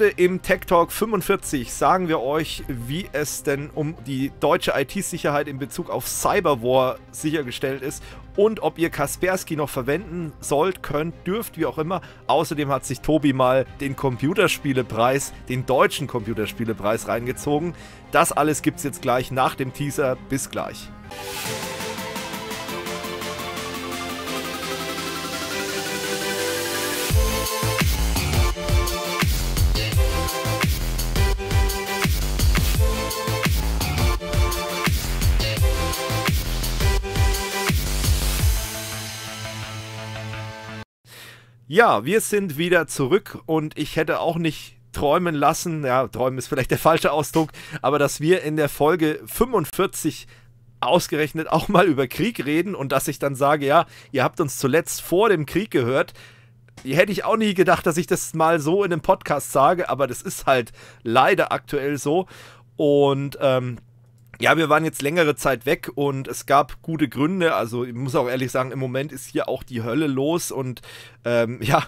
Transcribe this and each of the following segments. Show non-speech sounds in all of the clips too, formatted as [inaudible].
heute im Tech Talk 45 sagen wir euch, wie es denn um die deutsche IT-Sicherheit in Bezug auf Cyberwar sichergestellt ist und ob ihr Kaspersky noch verwenden sollt, könnt, dürft, wie auch immer. Außerdem hat sich Tobi mal den Computerspielepreis, den deutschen Computerspielepreis reingezogen. Das alles gibt's jetzt gleich nach dem Teaser. Bis gleich. Ja, wir sind wieder zurück und ich hätte auch nicht träumen lassen, ja, träumen ist vielleicht der falsche Ausdruck, aber dass wir in der Folge 45 ausgerechnet auch mal über Krieg reden und dass ich dann sage, ja, ihr habt uns zuletzt vor dem Krieg gehört. Hätte ich auch nie gedacht, dass ich das mal so in einem Podcast sage, aber das ist halt leider aktuell so. Und ähm, ja, wir waren jetzt längere Zeit weg und es gab gute Gründe. Also ich muss auch ehrlich sagen, im Moment ist hier auch die Hölle los und ähm, ja,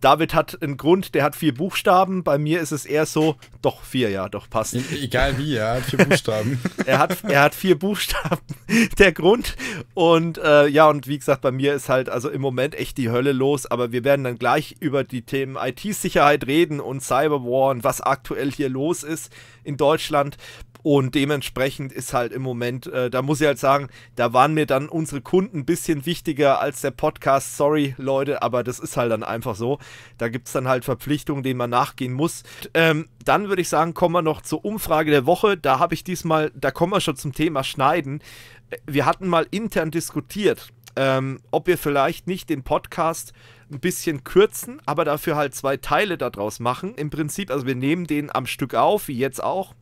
David hat einen Grund, der hat vier Buchstaben. Bei mir ist es eher so, doch vier, ja, doch passt. Egal wie, er hat vier Buchstaben. [laughs] er, hat, er hat vier Buchstaben, [laughs] der Grund. Und äh, ja, und wie gesagt, bei mir ist halt also im Moment echt die Hölle los. Aber wir werden dann gleich über die Themen IT-Sicherheit reden und Cyberwar und was aktuell hier los ist in Deutschland. Und dementsprechend ist halt im Moment, äh, da muss ich halt sagen, da waren mir dann unsere Kunden ein bisschen wichtiger als der Podcast. Sorry, Leute, aber das ist halt dann einfach so. Da gibt es dann halt Verpflichtungen, denen man nachgehen muss. Ähm, dann würde ich sagen, kommen wir noch zur Umfrage der Woche. Da habe ich diesmal, da kommen wir schon zum Thema Schneiden. Äh, wir hatten mal intern diskutiert, ähm, ob wir vielleicht nicht den Podcast ein bisschen kürzen, aber dafür halt zwei Teile daraus machen. Im Prinzip, also wir nehmen den am Stück auf, wie jetzt auch,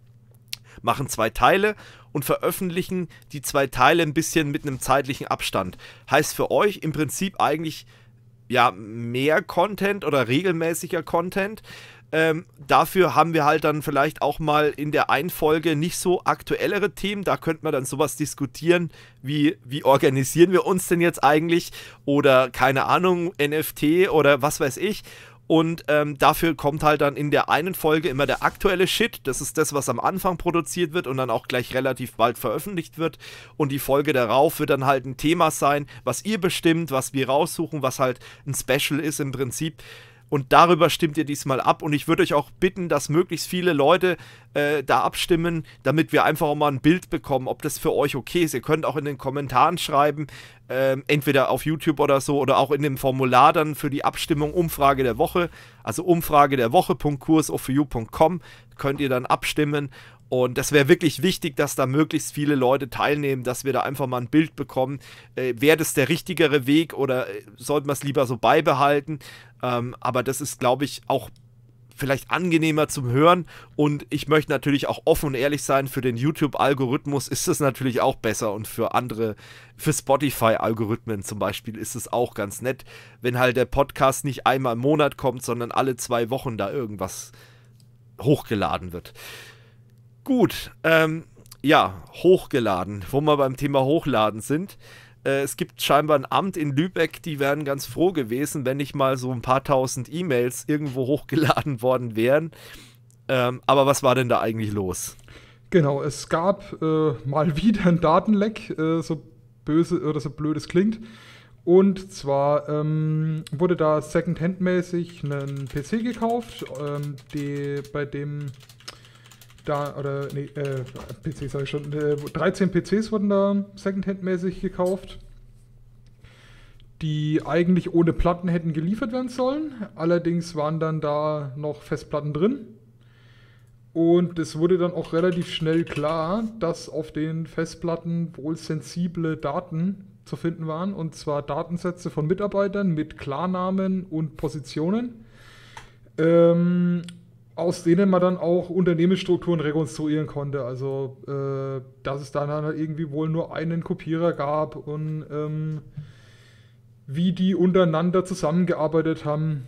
machen zwei Teile und veröffentlichen die zwei Teile ein bisschen mit einem zeitlichen Abstand. Heißt für euch im Prinzip eigentlich ja mehr Content oder regelmäßiger Content. Ähm, dafür haben wir halt dann vielleicht auch mal in der Einfolge nicht so aktuellere Themen. Da könnte man dann sowas diskutieren, wie, wie organisieren wir uns denn jetzt eigentlich oder keine Ahnung, NFT oder was weiß ich. Und ähm, dafür kommt halt dann in der einen Folge immer der aktuelle Shit. Das ist das, was am Anfang produziert wird und dann auch gleich relativ bald veröffentlicht wird. Und die Folge darauf wird dann halt ein Thema sein, was ihr bestimmt, was wir raussuchen, was halt ein Special ist im Prinzip. Und darüber stimmt ihr diesmal ab. Und ich würde euch auch bitten, dass möglichst viele Leute äh, da abstimmen, damit wir einfach auch mal ein Bild bekommen, ob das für euch okay ist. Ihr könnt auch in den Kommentaren schreiben, ähm, entweder auf YouTube oder so oder auch in dem Formular dann für die Abstimmung Umfrage der Woche, also Umfrage der Woche.curseofu.com könnt ihr dann abstimmen und das wäre wirklich wichtig, dass da möglichst viele Leute teilnehmen, dass wir da einfach mal ein Bild bekommen. Äh, wäre das der richtigere Weg oder äh, sollten wir es lieber so beibehalten? Ähm, aber das ist, glaube ich, auch vielleicht angenehmer zum Hören. Und ich möchte natürlich auch offen und ehrlich sein, für den YouTube-Algorithmus ist es natürlich auch besser und für andere, für Spotify-Algorithmen zum Beispiel ist es auch ganz nett, wenn halt der Podcast nicht einmal im Monat kommt, sondern alle zwei Wochen da irgendwas hochgeladen wird. Gut, ähm, ja, hochgeladen, wo wir beim Thema Hochladen sind. Äh, es gibt scheinbar ein Amt in Lübeck, die wären ganz froh gewesen, wenn nicht mal so ein paar tausend E-Mails irgendwo hochgeladen worden wären. Ähm, aber was war denn da eigentlich los? Genau, es gab äh, mal [laughs] wieder ein Datenleck, äh, so böse oder so blöd es klingt. Und zwar ähm, wurde da Secondhand-mäßig ein PC gekauft, ähm, die, bei dem da, oder, nee, äh, PC sag ich schon, äh, 13 PCs wurden da Secondhand-mäßig gekauft, die eigentlich ohne Platten hätten geliefert werden sollen. Allerdings waren dann da noch Festplatten drin. Und es wurde dann auch relativ schnell klar, dass auf den Festplatten wohl sensible Daten zu finden waren, und zwar Datensätze von Mitarbeitern mit Klarnamen und Positionen. Ähm, aus denen man dann auch Unternehmensstrukturen rekonstruieren konnte. Also, äh, dass es dann halt irgendwie wohl nur einen Kopierer gab und ähm, wie die untereinander zusammengearbeitet haben.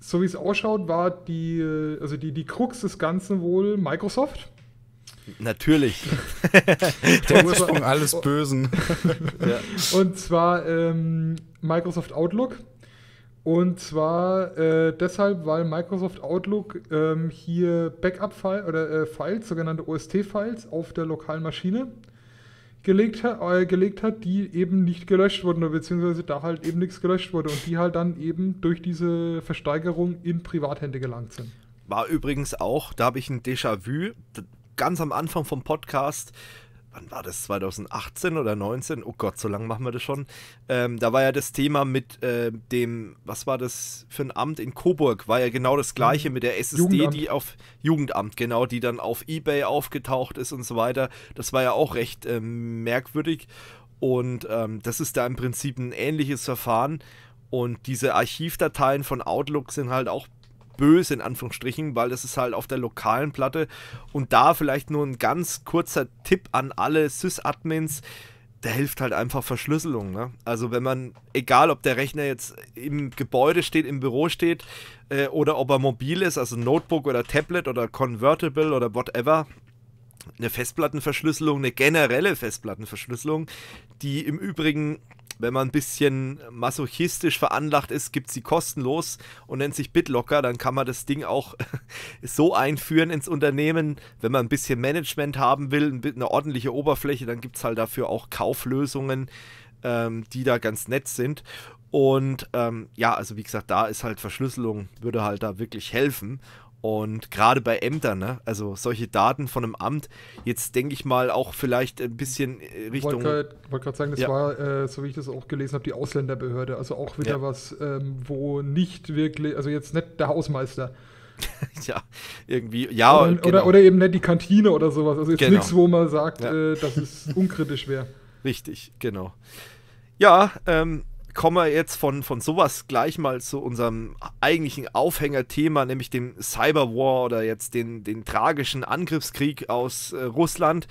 So wie es ausschaut, war die, äh, also die, die Krux des Ganzen wohl Microsoft. Natürlich. [laughs] Der Ursprung [laughs] alles Bösen. ja. Und zwar ähm, Microsoft Outlook und zwar äh, deshalb, weil Microsoft Outlook ähm, hier Backup-Files oder äh, Files, sogenannte OST-Files, auf der lokalen Maschine gelegt, ha äh, gelegt hat, die eben nicht gelöscht wurden, beziehungsweise da halt eben nichts gelöscht wurde und die halt dann eben durch diese Versteigerung in Privathände gelangt sind. War übrigens auch, da habe ich ein Déjà-vu, ganz am Anfang vom Podcast wann war das, 2018 oder 19? Oh Gott, so lange machen wir das schon. Ähm, da war ja das Thema mit äh, dem, was war das für ein Amt in Coburg, war ja genau das gleiche mhm. mit der SSD, Jugendamt. die auf Jugendamt, genau, die dann auf Ebay aufgetaucht ist und so weiter. Das war ja auch recht äh, merkwürdig. Und ähm, das ist da im Prinzip ein ähnliches Verfahren. Und diese Archivdateien von Outlook sind halt auch böse in Anführungsstrichen, weil das ist halt auf der lokalen Platte. Und da vielleicht nur ein ganz kurzer Tipp an alle Sys-Admins. Da hilft halt einfach Verschlüsselung. Ne? Also wenn man, egal ob der Rechner jetzt im Gebäude steht, im Büro steht äh, oder ob er mobil ist, also Notebook oder Tablet oder Convertible oder whatever, eine Festplattenverschlüsselung, eine generelle Festplattenverschlüsselung, die im Übrigen wenn man ein bisschen masochistisch veranlagt ist, gibt sie kostenlos und nennt sich BitLocker. Dann kann man das Ding auch [laughs] so einführen ins Unternehmen. Wenn man ein bisschen Management haben will, eine ordentliche Oberfläche, dann gibt es halt dafür auch Kauflösungen, ähm, die da ganz nett sind. Und ähm, ja, also wie gesagt, da ist halt Verschlüsselung, würde halt da wirklich helfen. Und gerade bei Ämtern, ne? also solche Daten von einem Amt, jetzt denke ich mal auch vielleicht ein bisschen äh, Richtung. Ich wollte gerade sagen, das ja. war, äh, so wie ich das auch gelesen habe, die Ausländerbehörde. Also auch wieder ja. was, ähm, wo nicht wirklich, also jetzt nicht der Hausmeister. [laughs] ja, irgendwie, ja. Oder, genau. oder, oder, eben nicht die Kantine oder sowas. Also jetzt genau. nichts, wo man sagt, ja. äh, das ist unkritisch wäre. [laughs] Richtig, genau. Ja, ähm, kommen wir jetzt von, von sowas gleich mal zu unserem eigentlichen Aufhängerthema, nämlich dem Cyberwar oder jetzt den, den tragischen Angriffskrieg aus äh, Russland.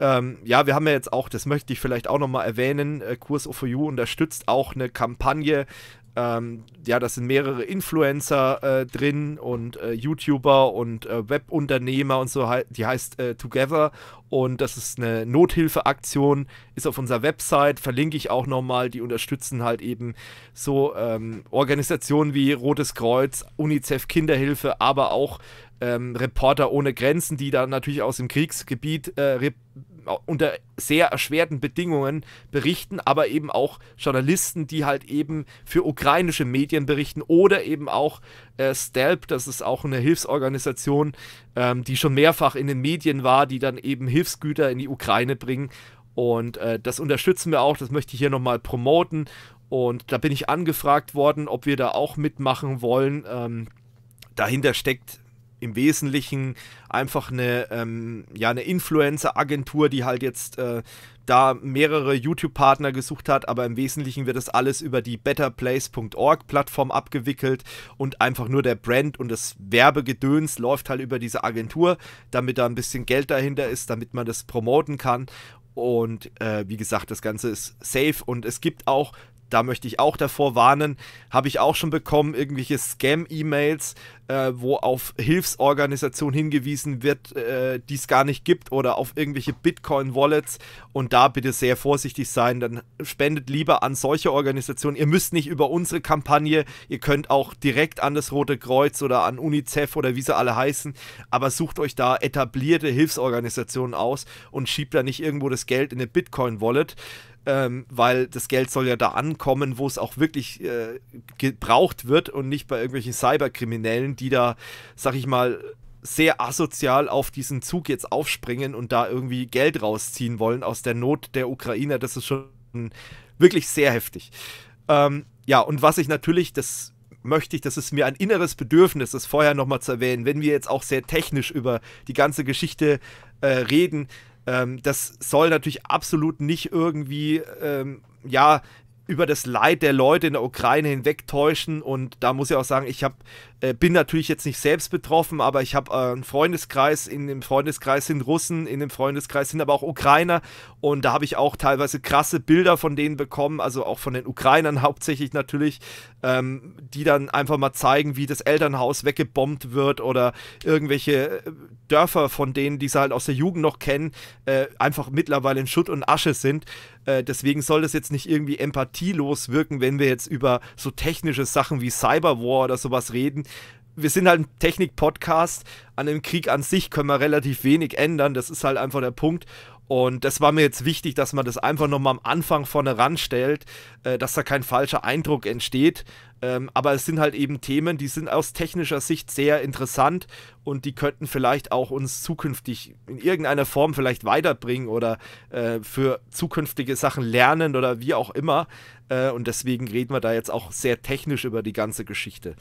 Ähm, ja, wir haben ja jetzt auch, das möchte ich vielleicht auch nochmal erwähnen, äh, Kurs OFU unterstützt auch eine Kampagne ähm, ja, da sind mehrere Influencer äh, drin und äh, YouTuber und äh, Webunternehmer und so, die heißt äh, Together und das ist eine Nothilfeaktion, ist auf unserer Website, verlinke ich auch nochmal, die unterstützen halt eben so ähm, Organisationen wie Rotes Kreuz, UNICEF Kinderhilfe, aber auch ähm, Reporter ohne Grenzen, die da natürlich aus dem Kriegsgebiet äh, unter sehr erschwerten Bedingungen berichten, aber eben auch Journalisten, die halt eben für ukrainische Medien berichten oder eben auch äh, STELP, das ist auch eine Hilfsorganisation, ähm, die schon mehrfach in den Medien war, die dann eben Hilfsgüter in die Ukraine bringen. Und äh, das unterstützen wir auch, das möchte ich hier nochmal promoten. Und da bin ich angefragt worden, ob wir da auch mitmachen wollen. Ähm, dahinter steckt im Wesentlichen einfach eine, ähm, ja, eine Influencer-Agentur, die halt jetzt äh, da mehrere YouTube-Partner gesucht hat, aber im Wesentlichen wird das alles über die betterplace.org-Plattform abgewickelt und einfach nur der Brand und das Werbegedöns läuft halt über diese Agentur, damit da ein bisschen Geld dahinter ist, damit man das promoten kann. Und äh, wie gesagt, das Ganze ist safe und es gibt auch da möchte ich auch davor warnen, habe ich auch schon bekommen, irgendwelche Scam-E-Mails, äh, wo auf Hilfsorganisationen hingewiesen wird, äh, die es gar nicht gibt oder auf irgendwelche Bitcoin-Wallets. Und da bitte sehr vorsichtig sein, dann spendet lieber an solche Organisationen. Ihr müsst nicht über unsere Kampagne, ihr könnt auch direkt an das Rote Kreuz oder an UNICEF oder wie sie alle heißen, aber sucht euch da etablierte Hilfsorganisationen aus und schiebt da nicht irgendwo das Geld in eine Bitcoin-Wallet ähm, weil das Geld soll ja da ankommen, wo es auch wirklich äh, gebraucht wird und nicht bei irgendwelchen Cyberkriminellen, die da, sag ich mal, sehr asozial auf diesen Zug jetzt aufspringen und da irgendwie Geld rausziehen wollen aus der Not der Ukrainer. Das ist schon wirklich sehr heftig. Ähm, ja, und was ich natürlich, das möchte ich, das ist mir ein inneres Bedürfnis, das vorher nochmal zu erwähnen, wenn wir jetzt auch sehr technisch über die ganze Geschichte äh, reden, ähm, das soll natürlich absolut nicht irgendwie, ähm, ja, über das Leid der Leute in der Ukraine hinwegtäuschen. Und da muss ich auch sagen, ich hab, äh, bin natürlich jetzt nicht selbst betroffen, aber ich habe äh, einen Freundeskreis. In dem Freundeskreis sind Russen, in dem Freundeskreis sind aber auch Ukrainer. Und da habe ich auch teilweise krasse Bilder von denen bekommen, also auch von den Ukrainern hauptsächlich natürlich, ähm, die dann einfach mal zeigen, wie das Elternhaus weggebombt wird oder irgendwelche äh, Dörfer von denen, die sie halt aus der Jugend noch kennen, äh, einfach mittlerweile in Schutt und Asche sind. Äh, deswegen soll das jetzt nicht irgendwie empathielos wirken, wenn wir jetzt über so technische Sachen wie Cyberwar oder sowas reden. Wir sind halt ein Technik-Podcast. An dem Krieg an sich können wir relativ wenig ändern. Das ist halt einfach der Punkt. Und das war mir jetzt wichtig, dass man das einfach nochmal am Anfang vorne ranstellt, äh, dass da kein falscher Eindruck entsteht. Ähm, aber es sind halt eben Themen, die sind aus technischer Sicht sehr interessant und die könnten vielleicht auch uns zukünftig in irgendeiner Form vielleicht weiterbringen oder äh, für zukünftige Sachen lernen oder wie auch immer. Äh, und deswegen reden wir da jetzt auch sehr technisch über die ganze Geschichte.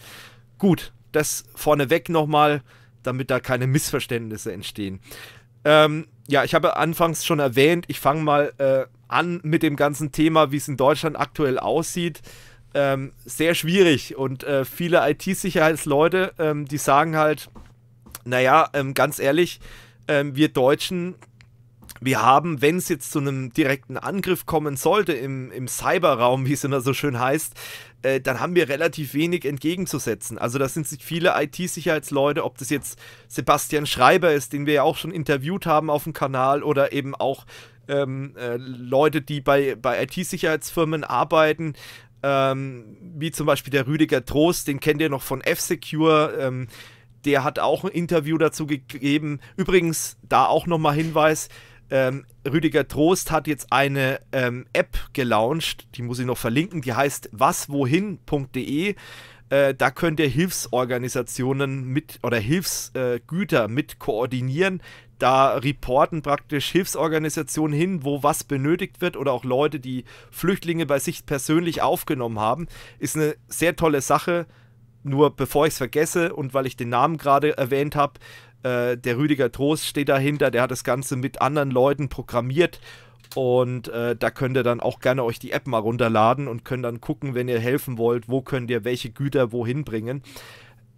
Gut, das vorneweg nochmal, damit da keine Missverständnisse entstehen. Ähm, ja, ich habe anfangs schon erwähnt, ich fange mal äh, an mit dem ganzen Thema, wie es in Deutschland aktuell aussieht. Ähm, sehr schwierig und äh, viele IT-Sicherheitsleute, ähm, die sagen halt, naja, ähm, ganz ehrlich, ähm, wir Deutschen wir haben, wenn es jetzt zu einem direkten Angriff kommen sollte im, im Cyberraum, wie es immer so schön heißt, äh, dann haben wir relativ wenig entgegenzusetzen. Also da sind sich viele IT-Sicherheitsleute, ob das jetzt Sebastian Schreiber ist, den wir ja auch schon interviewt haben auf dem Kanal, oder eben auch ähm, äh, Leute, die bei, bei IT-Sicherheitsfirmen arbeiten, ähm, wie zum Beispiel der Rüdiger Trost, den kennt ihr noch von F-Secure. Ähm, der hat auch ein Interview dazu gegeben. Übrigens, da auch nochmal Hinweis, ähm, Rüdiger Trost hat jetzt eine ähm, App gelauncht, die muss ich noch verlinken, die heißt waswohin.de. Äh, da könnt ihr Hilfsorganisationen mit oder Hilfsgüter äh, mit koordinieren. Da reporten praktisch Hilfsorganisationen hin, wo was benötigt wird oder auch Leute, die Flüchtlinge bei sich persönlich aufgenommen haben. Ist eine sehr tolle Sache. Nur bevor ich es vergesse und weil ich den Namen gerade erwähnt habe, äh, der Rüdiger Trost steht dahinter, der hat das Ganze mit anderen Leuten programmiert. Und äh, da könnt ihr dann auch gerne euch die App mal runterladen und könnt dann gucken, wenn ihr helfen wollt, wo könnt ihr welche Güter wohin bringen.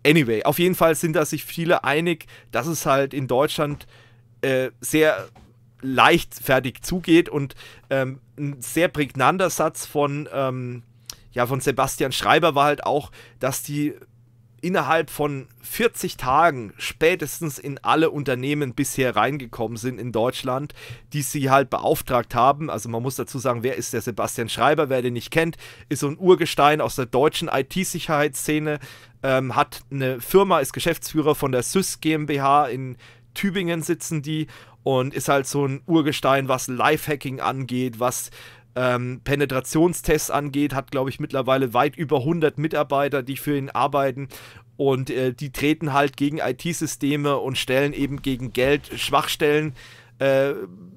Anyway, auf jeden Fall sind da sich viele einig, dass es halt in Deutschland äh, sehr leichtfertig zugeht und ähm, ein sehr prägnanter Satz von, ähm, ja, von Sebastian Schreiber war halt auch, dass die innerhalb von 40 Tagen spätestens in alle Unternehmen bisher reingekommen sind in Deutschland, die sie halt beauftragt haben. Also man muss dazu sagen, wer ist der Sebastian Schreiber? Wer den nicht kennt, ist so ein Urgestein aus der deutschen IT-Sicherheitsszene, ähm, hat eine Firma, ist Geschäftsführer von der SYS GmbH in Tübingen sitzen die und ist halt so ein Urgestein, was Lifehacking angeht, was ähm, Penetrationstests angeht, hat, glaube ich, mittlerweile weit über 100 Mitarbeiter, die für ihn arbeiten. Und äh, die treten halt gegen IT-Systeme und stellen eben gegen Geld Schwachstellen äh,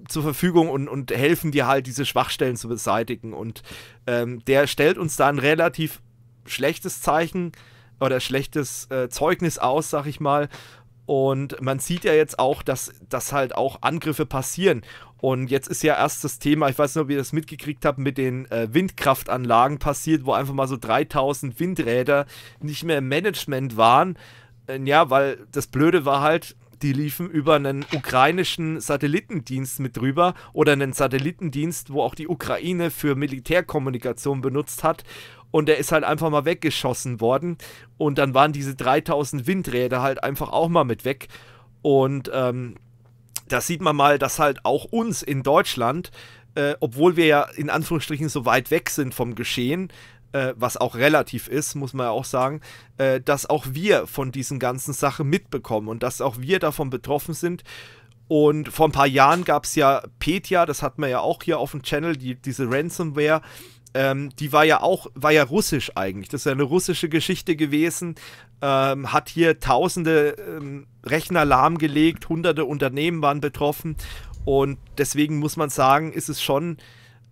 zur Verfügung und, und helfen dir halt, diese Schwachstellen zu beseitigen. Und ähm, der stellt uns da ein relativ schlechtes Zeichen oder schlechtes äh, Zeugnis aus, sag ich mal. Und man sieht ja jetzt auch, dass, dass halt auch Angriffe passieren. Und jetzt ist ja erst das Thema, ich weiß nicht, ob ihr das mitgekriegt habt, mit den äh, Windkraftanlagen passiert, wo einfach mal so 3000 Windräder nicht mehr im Management waren. Äh, ja, weil das Blöde war halt, die liefen über einen ukrainischen Satellitendienst mit drüber oder einen Satellitendienst, wo auch die Ukraine für Militärkommunikation benutzt hat und der ist halt einfach mal weggeschossen worden. Und dann waren diese 3000 Windräder halt einfach auch mal mit weg. Und ähm, das sieht man mal, dass halt auch uns in Deutschland, äh, obwohl wir ja in Anführungsstrichen so weit weg sind vom Geschehen, äh, was auch relativ ist, muss man ja auch sagen, äh, dass auch wir von diesen ganzen Sachen mitbekommen und dass auch wir davon betroffen sind. Und vor ein paar Jahren gab es ja Petya, das hat man ja auch hier auf dem Channel, die, diese Ransomware, ähm, die war ja auch, war ja russisch eigentlich. Das ist ja eine russische Geschichte gewesen. Ähm, hat hier tausende ähm, Rechner lahmgelegt, hunderte Unternehmen waren betroffen. Und deswegen muss man sagen, ist es schon,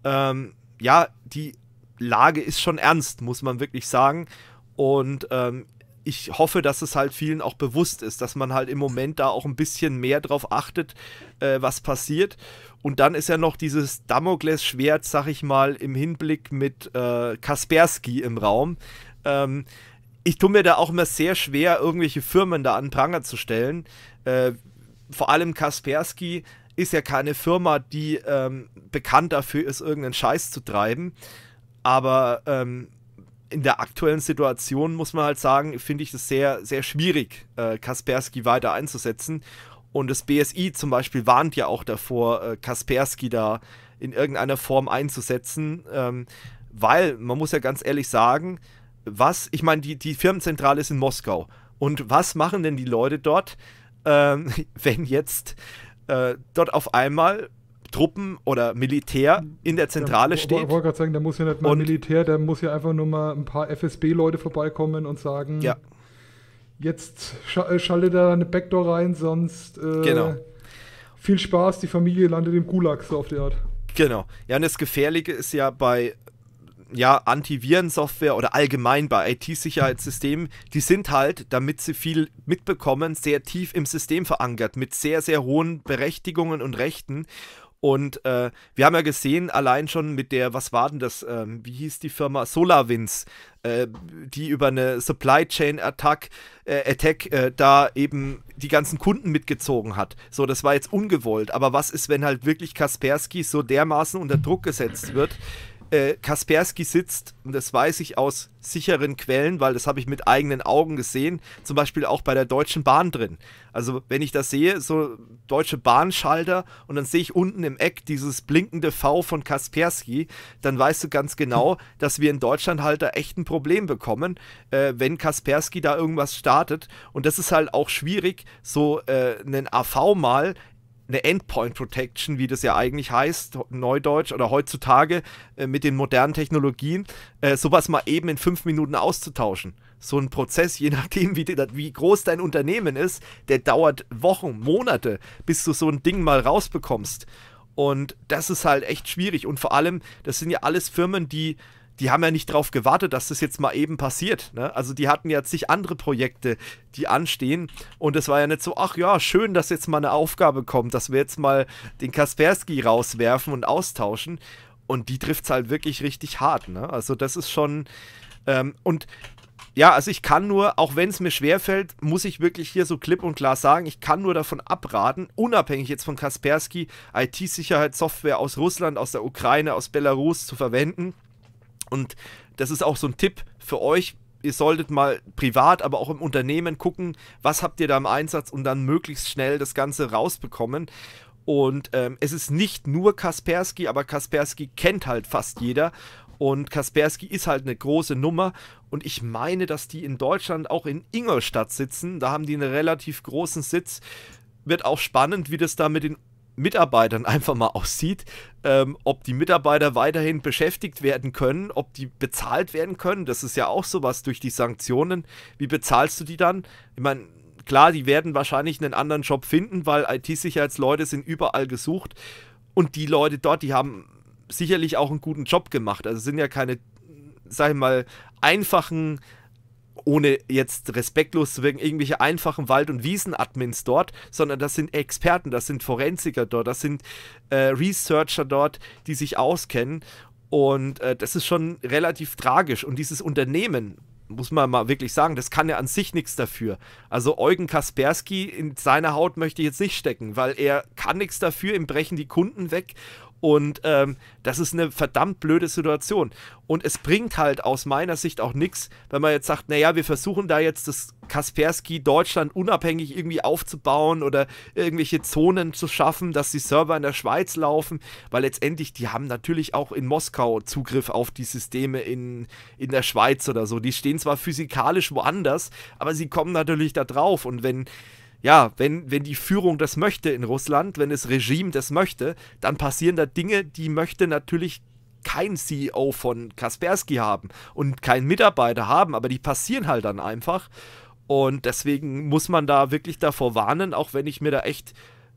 ähm, ja, die Lage ist schon ernst, muss man wirklich sagen. Und ähm, ich hoffe, dass es halt vielen auch bewusst ist, dass man halt im Moment da auch ein bisschen mehr drauf achtet, äh, was passiert. Und dann ist ja noch dieses Damoklesschwert, sag ich mal, im Hinblick mit äh, Kaspersky im Raum. Ähm, ich tue mir da auch immer sehr schwer, irgendwelche Firmen da an Pranger zu stellen. Äh, vor allem Kaspersky ist ja keine Firma, die ähm, bekannt dafür ist, irgendeinen Scheiß zu treiben. Aber ähm, in der aktuellen Situation muss man halt sagen, finde ich es sehr, sehr schwierig, äh, Kaspersky weiter einzusetzen. Und das BSI zum Beispiel warnt ja auch davor, äh, Kaspersky da in irgendeiner Form einzusetzen, ähm, weil man muss ja ganz ehrlich sagen, was, ich meine, die, die Firmenzentrale ist in Moskau. Und was machen denn die Leute dort, ähm, [laughs] wenn jetzt äh, dort auf einmal Truppen oder Militär in der Zentrale der, steht. Ich wollte gerade sagen, da muss ja nicht mal und, Militär, da muss ja einfach nur mal ein paar FSB-Leute vorbeikommen und sagen, ja jetzt sch äh, schalte da eine Backdoor rein, sonst äh, genau. viel Spaß, die Familie landet im Gulag, so auf der Art. Genau. Ja, und das Gefährliche ist ja bei ja, Antivirensoftware oder allgemein bei IT-Sicherheitssystemen, die sind halt, damit sie viel mitbekommen, sehr tief im System verankert, mit sehr, sehr hohen Berechtigungen und Rechten. Und äh, wir haben ja gesehen, allein schon mit der, was war denn das, ähm, wie hieß die Firma? SolarWinds, äh, die über eine Supply Chain Attack, äh, Attack äh, da eben die ganzen Kunden mitgezogen hat. So, das war jetzt ungewollt. Aber was ist, wenn halt wirklich Kaspersky so dermaßen unter Druck gesetzt wird, äh, Kaspersky sitzt, und das weiß ich aus sicheren Quellen, weil das habe ich mit eigenen Augen gesehen, zum Beispiel auch bei der Deutschen Bahn drin. Also wenn ich das sehe, so Deutsche Bahnschalter und dann sehe ich unten im Eck dieses blinkende V von Kaspersky, dann weißt du ganz genau, dass wir in Deutschland halt da echt ein Problem bekommen, äh, wenn Kaspersky da irgendwas startet. Und das ist halt auch schwierig, so äh, einen AV mal eine Endpoint Protection, wie das ja eigentlich heißt, neudeutsch oder heutzutage äh, mit den modernen Technologien, äh, sowas mal eben in fünf Minuten auszutauschen. So ein Prozess, je [laughs] nachdem, wie, wie groß dein Unternehmen ist, der dauert Wochen, Monate, bis du so ein Ding mal rausbekommst. Und das ist halt echt schwierig. Und vor allem, das sind ja alles Firmen, die die haben ja nicht darauf gewartet, dass das jetzt mal eben passiert. Ne? Also die hatten ja zig andere Projekte, die anstehen. Und es war ja nicht so, ach ja, schön, dass jetzt mal eine Aufgabe kommt, dass wir jetzt mal den Kaspersky rauswerfen und austauschen. Und die trifft es halt wirklich richtig hart. Ne? Also das ist schon... Ähm, und ja, also ich kann nur, auch wenn es mir schwerfällt, muss ich wirklich hier so klipp und klar sagen, ich kann nur davon abraten, unabhängig jetzt von Kaspersky, IT-Sicherheitssoftware aus Russland, aus der Ukraine, aus Belarus zu verwenden und das ist auch so ein Tipp für euch. Ihr solltet mal privat, aber auch im Unternehmen gucken, was habt ihr da im Einsatz und dann möglichst schnell das Ganze rausbekommen. Und ähm, es ist nicht nur Kaspersky, aber Kaspersky kennt halt fast jeder. Und Kaspersky ist halt eine große Nummer. Und ich meine, dass die in Deutschland auch in Ingolstadt sitzen. Da haben die einen relativ großen Sitz. Wird auch spannend, wie das da mit den Mitarbeitern [laughs] einfach mal aussieht, ähm, ob die Mitarbeiter weiterhin beschäftigt werden können, ob die bezahlt werden können. Das ist ja auch sowas durch die Sanktionen. Wie bezahlst du die dann? Ich meine, klar, die werden wahrscheinlich einen anderen Job finden, weil IT-Sicherheitsleute sind überall gesucht. Und die Leute dort, die haben sicherlich auch einen guten Job gemacht. Also sind ja keine, sag ich mal, einfachen ohne jetzt respektlos zu wirken, irgendwelche einfachen Wald- und Wiesen-Admins dort, sondern das sind Experten, das sind Forensiker dort, das sind äh, Researcher dort, die sich auskennen. Und äh, das ist schon relativ tragisch. Und dieses Unternehmen, muss man mal wirklich sagen, das kann ja an sich nichts dafür. Also Eugen Kaspersky in seiner Haut möchte ich jetzt nicht stecken, weil er kann nichts dafür, ihm brechen die Kunden weg und ähm, das ist eine verdammt blöde Situation. Und es bringt halt aus meiner Sicht auch nichts, wenn man jetzt sagt, naja, wir versuchen da jetzt das Kaspersky Deutschland unabhängig irgendwie aufzubauen oder irgendwelche Zonen zu schaffen, dass die Server in der Schweiz laufen, weil letztendlich, die haben natürlich auch in Moskau Zugriff auf die Systeme in, in der Schweiz oder so. Die stehen zwar physikalisch woanders, aber sie kommen natürlich da drauf. Und wenn ja, wenn, wenn die Führung das möchte in Russland, wenn das Regime das möchte, dann passieren da Dinge, die möchte natürlich kein CEO von Kaspersky haben und kein Mitarbeiter haben, aber die passieren halt dann einfach. Und deswegen muss man da wirklich davor warnen, auch wenn ich mir da echt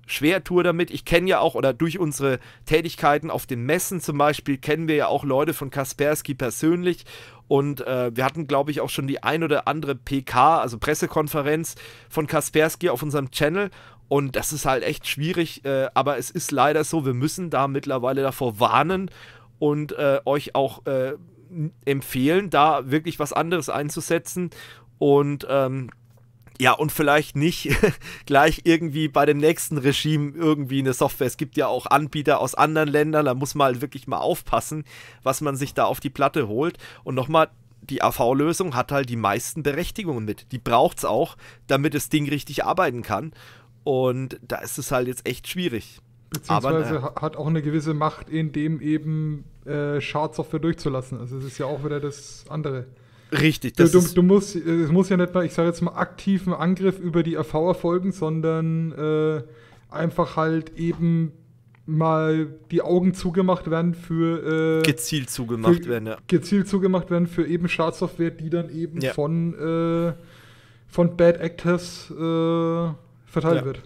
schwer tue damit. Ich kenne ja auch, oder durch unsere Tätigkeiten auf den Messen zum Beispiel, kennen wir ja auch Leute von Kaspersky persönlich. Und äh, wir hatten, glaube ich, auch schon die ein oder andere PK, also Pressekonferenz von Kaspersky auf unserem Channel. Und das ist halt echt schwierig, äh, aber es ist leider so, wir müssen da mittlerweile davor warnen und äh, euch auch äh, empfehlen, da wirklich was anderes einzusetzen. Und ähm, ja, und vielleicht nicht [laughs] gleich irgendwie bei dem nächsten Regime irgendwie eine Software. Es gibt ja auch Anbieter aus anderen Ländern, da muss man halt wirklich mal aufpassen, was man sich da auf die Platte holt. Und nochmal, die AV-Lösung hat halt die meisten Berechtigungen mit. Die braucht es auch, damit das Ding richtig arbeiten kann. Und da ist es halt jetzt echt schwierig. Beziehungsweise Aber, äh, hat auch eine gewisse Macht, in dem eben äh, Schadsoftware durchzulassen. Also es ist ja auch wieder das andere. Richtig, das du, du, du musst, es muss ja nicht mal, ich sage jetzt mal, aktiven Angriff über die AV erfolgen, sondern äh, einfach halt eben mal die Augen zugemacht werden für äh, gezielt zugemacht für, werden, ja. Gezielt zugemacht werden für eben Schadsoftware, die dann eben ja. von, äh, von Bad Actors äh, verteilt ja. wird.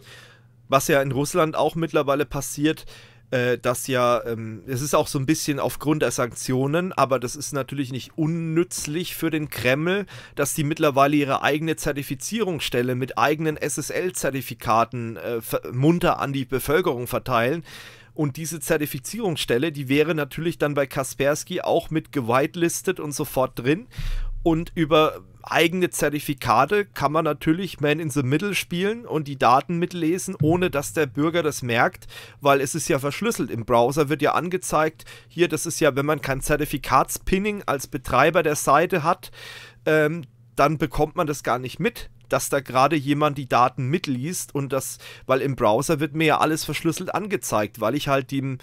Was ja in Russland auch mittlerweile passiert, äh, dass ja, ähm, es ist auch so ein bisschen aufgrund der Sanktionen, aber das ist natürlich nicht unnützlich für den Kreml, dass die mittlerweile ihre eigene Zertifizierungsstelle mit eigenen SSL-Zertifikaten äh, munter an die Bevölkerung verteilen. Und diese Zertifizierungsstelle, die wäre natürlich dann bei Kaspersky auch mit gewitelistet und sofort drin. Und über eigene Zertifikate kann man natürlich Man in the Middle spielen und die Daten mitlesen, ohne dass der Bürger das merkt, weil es ist ja verschlüsselt. Im Browser wird ja angezeigt, hier, das ist ja, wenn man kein Zertifikatspinning als Betreiber der Seite hat, ähm, dann bekommt man das gar nicht mit, dass da gerade jemand die Daten mitliest und das, weil im Browser wird mir ja alles verschlüsselt angezeigt, weil ich halt dem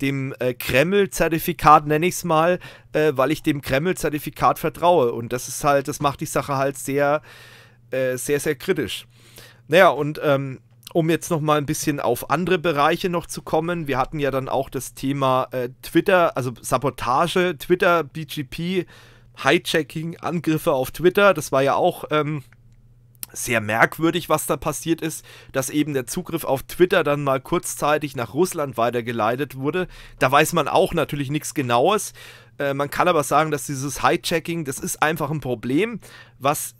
dem äh, Kreml-Zertifikat, nenne ich es mal, äh, weil ich dem Kreml-Zertifikat vertraue. Und das ist halt, das macht die Sache halt sehr, äh, sehr, sehr kritisch. Naja, und ähm, um jetzt nochmal ein bisschen auf andere Bereiche noch zu kommen, wir hatten ja dann auch das Thema äh, Twitter, also Sabotage, Twitter, BGP, Hijacking, Angriffe auf Twitter, das war ja auch. Ähm, sehr merkwürdig, was da passiert ist, dass eben der Zugriff auf Twitter dann mal kurzzeitig nach Russland weitergeleitet wurde. Da weiß man auch natürlich nichts Genaues. Äh, man kann aber sagen, dass dieses Hijacking, das ist einfach ein Problem, was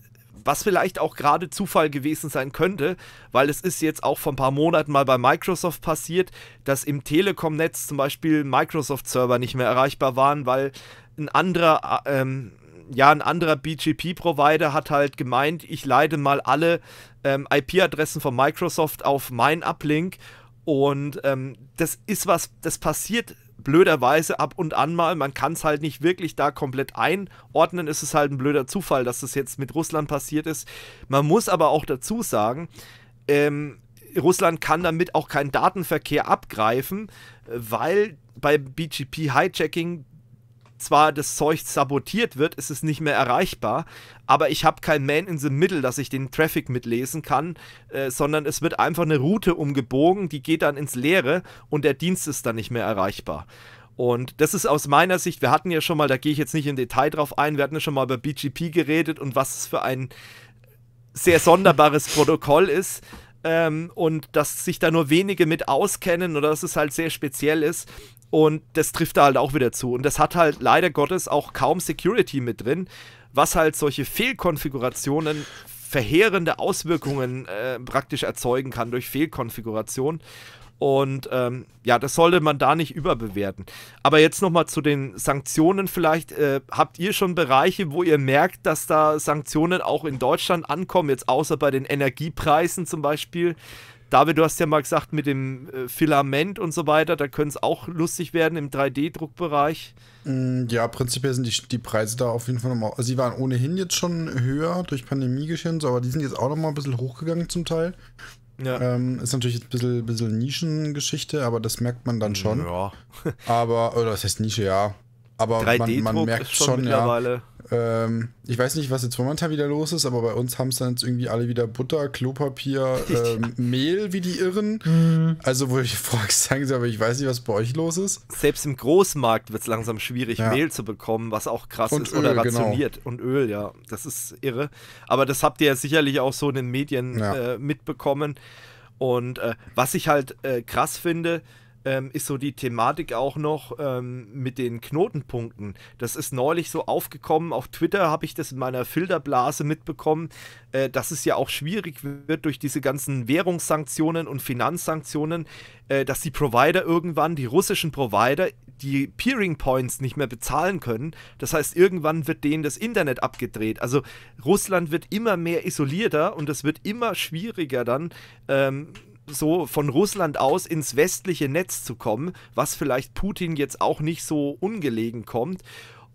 was vielleicht auch gerade Zufall gewesen sein könnte, weil es ist jetzt auch vor ein paar Monaten mal bei Microsoft passiert, dass im Telekom-Netz zum Beispiel Microsoft-Server nicht mehr erreichbar waren, weil ein anderer äh, ähm, ja, ein anderer BGP-Provider hat halt gemeint, ich leite mal alle ähm, IP-Adressen von Microsoft auf mein Uplink. Und ähm, das ist was, das passiert blöderweise ab und an mal. Man kann es halt nicht wirklich da komplett einordnen. Es ist halt ein blöder Zufall, dass das jetzt mit Russland passiert ist. Man muss aber auch dazu sagen, ähm, Russland kann damit auch keinen Datenverkehr abgreifen, weil bei BGP-Hijacking zwar das Zeug sabotiert wird, ist es nicht mehr erreichbar, aber ich habe kein Man in the Middle, dass ich den Traffic mitlesen kann, äh, sondern es wird einfach eine Route umgebogen, die geht dann ins Leere und der Dienst ist dann nicht mehr erreichbar. Und das ist aus meiner Sicht, wir hatten ja schon mal, da gehe ich jetzt nicht im Detail drauf ein, wir hatten ja schon mal über BGP geredet und was es für ein sehr sonderbares Protokoll ist. Ähm, und dass sich da nur wenige mit auskennen oder dass es halt sehr speziell ist. Und das trifft da halt auch wieder zu. Und das hat halt leider Gottes auch kaum Security mit drin, was halt solche Fehlkonfigurationen verheerende Auswirkungen äh, praktisch erzeugen kann durch Fehlkonfiguration. Und ähm, ja, das sollte man da nicht überbewerten. Aber jetzt nochmal zu den Sanktionen vielleicht. Äh, habt ihr schon Bereiche, wo ihr merkt, dass da Sanktionen auch in Deutschland ankommen? Jetzt außer bei den Energiepreisen zum Beispiel, David, du hast ja mal gesagt, mit dem äh, Filament und so weiter, da könnte es auch lustig werden im 3D-Druckbereich. Mm, ja, prinzipiell sind die, die Preise da auf jeden Fall nochmal. Also sie waren ohnehin jetzt schon höher durch Pandemiegeschehen, so, aber die sind jetzt auch nochmal ein bisschen hochgegangen zum Teil. Ja. Ähm, ist natürlich jetzt ein bisschen, bisschen Nischengeschichte, aber das merkt man dann schon. Ja. aber, oder das heißt Nische, ja. Aber man, man merkt schon, schon ja, ähm, ich weiß nicht, was jetzt momentan wieder los ist, aber bei uns haben es dann jetzt irgendwie alle wieder Butter, Klopapier, ähm, Mehl wie die Irren. Mhm. Also, wo ich frage, [laughs] gesagt habe, ich weiß nicht, was bei euch los ist. Selbst im Großmarkt wird es langsam schwierig, ja. Mehl zu bekommen, was auch krass und ist. Öl, oder genau. rationiert. Genau. Und Öl, ja. Das ist irre. Aber das habt ihr ja sicherlich auch so in den Medien ja. äh, mitbekommen. Und äh, was ich halt äh, krass finde, ähm, ist so die Thematik auch noch ähm, mit den Knotenpunkten. Das ist neulich so aufgekommen. Auf Twitter habe ich das in meiner Filterblase mitbekommen, äh, dass es ja auch schwierig wird durch diese ganzen Währungssanktionen und Finanzsanktionen, äh, dass die Provider irgendwann, die russischen Provider, die Peering Points nicht mehr bezahlen können. Das heißt, irgendwann wird denen das Internet abgedreht. Also Russland wird immer mehr isolierter und es wird immer schwieriger dann. Ähm, so von Russland aus ins westliche Netz zu kommen, was vielleicht Putin jetzt auch nicht so ungelegen kommt.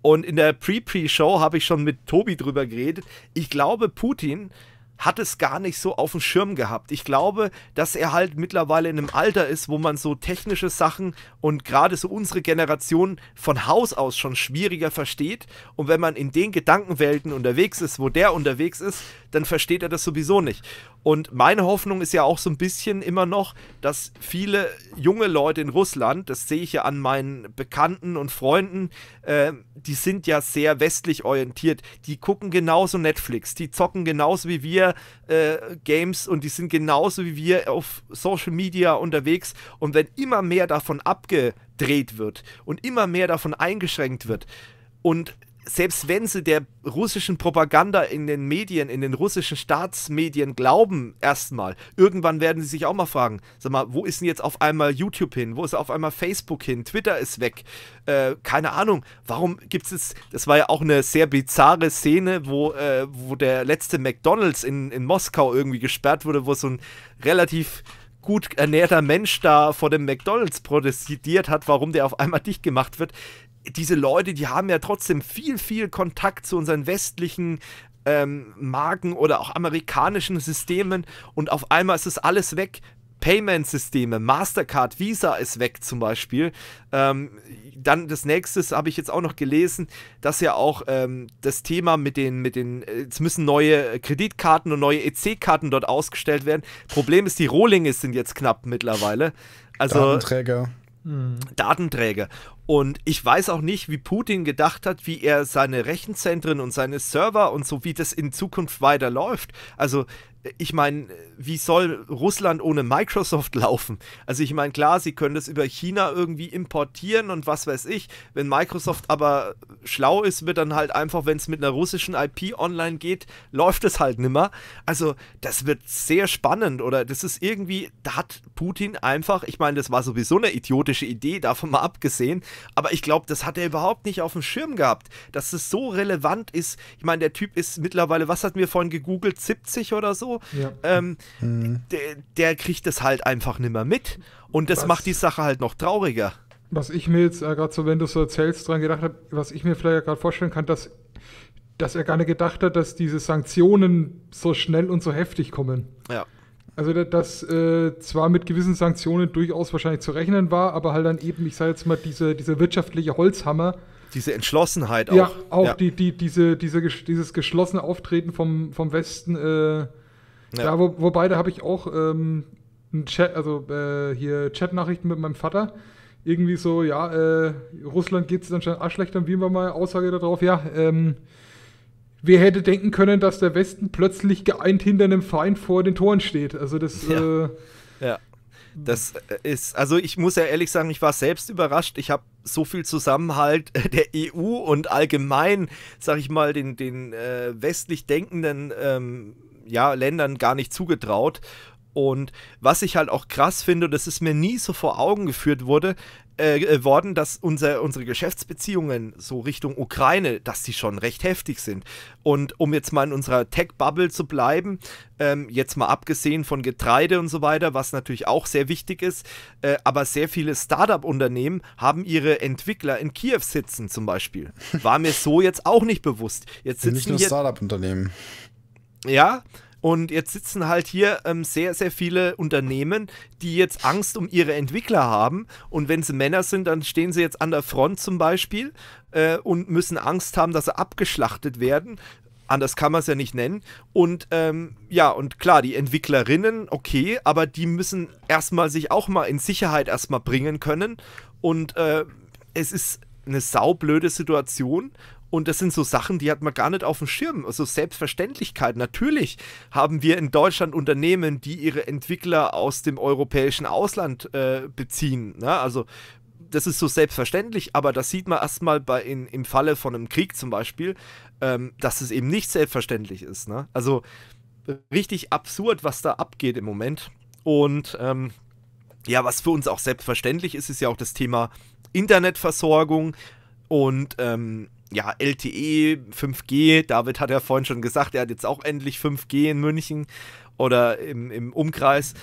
Und in der Pre-Pre-Show habe ich schon mit Tobi drüber geredet. Ich glaube, Putin hat es gar nicht so auf dem Schirm gehabt. Ich glaube, dass er halt mittlerweile in einem Alter ist, wo man so technische Sachen und gerade so unsere Generation von Haus aus schon schwieriger versteht. Und wenn man in den Gedankenwelten unterwegs ist, wo der unterwegs ist, dann versteht er das sowieso nicht. Und meine Hoffnung ist ja auch so ein bisschen immer noch, dass viele junge Leute in Russland, das sehe ich ja an meinen Bekannten und Freunden, äh, die sind ja sehr westlich orientiert. Die gucken genauso Netflix, die zocken genauso wie wir äh, Games und die sind genauso wie wir auf Social Media unterwegs. Und wenn immer mehr davon abgedreht wird und immer mehr davon eingeschränkt wird und selbst wenn sie der russischen Propaganda in den Medien, in den russischen Staatsmedien glauben, erstmal, irgendwann werden sie sich auch mal fragen, sag mal, wo ist denn jetzt auf einmal YouTube hin? Wo ist auf einmal Facebook hin? Twitter ist weg. Äh, keine Ahnung, warum gibt es das war ja auch eine sehr bizarre Szene, wo, äh, wo der letzte McDonalds in, in Moskau irgendwie gesperrt wurde, wo so ein relativ gut ernährter Mensch da vor dem McDonalds protestiert hat, warum der auf einmal dicht gemacht wird diese Leute, die haben ja trotzdem viel, viel Kontakt zu unseren westlichen ähm, Marken oder auch amerikanischen Systemen und auf einmal ist es alles weg. Payment-Systeme, Mastercard, Visa ist weg zum Beispiel. Ähm, dann das nächste habe ich jetzt auch noch gelesen, dass ja auch ähm, das Thema mit den, mit den, jetzt äh, müssen neue Kreditkarten und neue EC-Karten dort ausgestellt werden. Problem ist, die Rohlinge sind jetzt knapp mittlerweile. Also, Datenträger. Mhm. Datenträger. Und ich weiß auch nicht, wie Putin gedacht hat, wie er seine Rechenzentren und seine Server und so, wie das in Zukunft weiterläuft. Also ich meine, wie soll Russland ohne Microsoft laufen? Also ich meine, klar, sie können das über China irgendwie importieren und was weiß ich. Wenn Microsoft aber schlau ist, wird dann halt einfach, wenn es mit einer russischen IP online geht, läuft es halt nimmer. Also das wird sehr spannend oder das ist irgendwie, da hat Putin einfach, ich meine, das war sowieso eine idiotische Idee, davon mal abgesehen, aber ich glaube, das hat er überhaupt nicht auf dem Schirm gehabt, dass es so relevant ist. Ich meine, der Typ ist mittlerweile, was hatten wir vorhin gegoogelt, 70 oder so? ja. ähm, mhm. der, der, kriegt das halt einfach nicht mehr mit. Und das was, macht die Sache halt noch trauriger. Was ich mir jetzt äh, gerade so, wenn du so erzählst, dran gedacht habe, was ich mir vielleicht gerade vorstellen kann, dass, dass er gar nicht gedacht hat, dass diese Sanktionen so schnell und so heftig kommen. Ja. Also, dass äh, zwar mit gewissen Sanktionen durchaus wahrscheinlich zu rechnen war, aber halt dann eben, ich sage jetzt mal, diese, diese wirtschaftliche Holzhammer. Diese Entschlossenheit auch. Ja, auch ja. Die, die, diese, diese, dieses geschlossene Auftreten vom, vom Westen, äh, ja, ja wo, wobei, da habe ich auch ähm, Chat, also äh, hier Chat-Nachrichten mit meinem Vater. Irgendwie so, ja, äh, Russland geht es anscheinend auch schlecht, dann wie war mal Aussage darauf, ja, ähm, wer hätte denken können, dass der Westen plötzlich geeint hinter einem Feind vor den Toren steht. Also das. Ja. Äh, ja. Das äh, ist, also ich muss ja ehrlich sagen, ich war selbst überrascht. Ich habe so viel Zusammenhalt [laughs] der EU und allgemein, sag ich mal, den, den äh, westlich denkenden ähm, ja, Ländern gar nicht zugetraut. Und was ich halt auch krass finde, das ist mir nie so vor Augen geführt wurde, äh, äh, worden, dass unser, unsere Geschäftsbeziehungen so Richtung Ukraine, dass die schon recht heftig sind. Und um jetzt mal in unserer Tech-Bubble zu bleiben, ähm, jetzt mal abgesehen von Getreide und so weiter, was natürlich auch sehr wichtig ist, äh, aber sehr viele Startup-Unternehmen haben ihre Entwickler in Kiew sitzen zum Beispiel. War mir so jetzt auch nicht bewusst. Jetzt sitzen nicht nur Startup-Unternehmen. Ja, und jetzt sitzen halt hier ähm, sehr, sehr viele Unternehmen, die jetzt Angst um ihre Entwickler haben. Und wenn sie Männer sind, dann stehen sie jetzt an der Front zum Beispiel äh, und müssen Angst haben, dass sie abgeschlachtet werden. Anders kann man es ja nicht nennen. Und ähm, ja, und klar, die Entwicklerinnen, okay, aber die müssen erstmal sich auch mal in Sicherheit erstmal bringen können. Und äh, es ist eine saublöde Situation und das sind so Sachen, die hat man gar nicht auf dem Schirm. Also Selbstverständlichkeit. Natürlich haben wir in Deutschland Unternehmen, die ihre Entwickler aus dem europäischen Ausland äh, beziehen. Ne? Also das ist so selbstverständlich, aber das sieht man erstmal im Falle von einem Krieg zum Beispiel, ähm, dass es eben nicht selbstverständlich ist. Ne? Also richtig absurd, was da abgeht im Moment. Und ähm, ja, was für uns auch selbstverständlich ist, ist ja auch das Thema Internetversorgung. Und ähm, ja, LTE, 5G, David hat ja vorhin schon gesagt, er hat jetzt auch endlich 5G in München oder im, im Umkreis.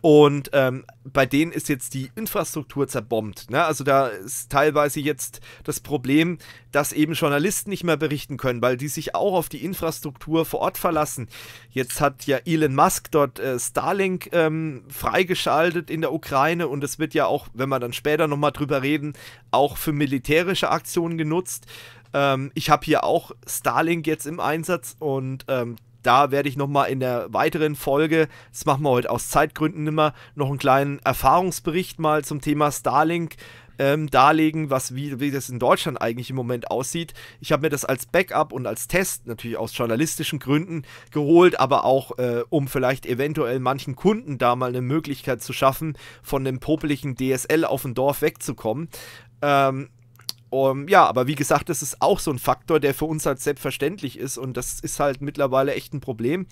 Und ähm, bei denen ist jetzt die Infrastruktur zerbombt. Ne? Also da ist teilweise jetzt das Problem, dass eben Journalisten nicht mehr berichten können, weil die sich auch auf die Infrastruktur vor Ort verlassen. Jetzt hat ja Elon Musk dort äh, Starlink ähm, freigeschaltet in der Ukraine und es wird ja auch, wenn wir dann später nochmal drüber reden, auch für militärische Aktionen genutzt. Ähm, ich habe hier auch Starlink jetzt im Einsatz und ähm, da werde ich nochmal in der weiteren Folge, das machen wir heute aus Zeitgründen immer, noch einen kleinen Erfahrungsbericht mal zum Thema Starlink ähm, darlegen, was wie, wie das in Deutschland eigentlich im Moment aussieht. Ich habe mir das als Backup und als Test natürlich aus journalistischen Gründen geholt, aber auch äh, um vielleicht eventuell manchen Kunden da mal eine Möglichkeit zu schaffen, von dem popeligen DSL auf dem Dorf wegzukommen. Ähm, um, ähm, ja, aber wie gesagt, das ist auch so ein Faktor, der für uns halt selbstverständlich ist und das ist halt mittlerweile echt ein Problem.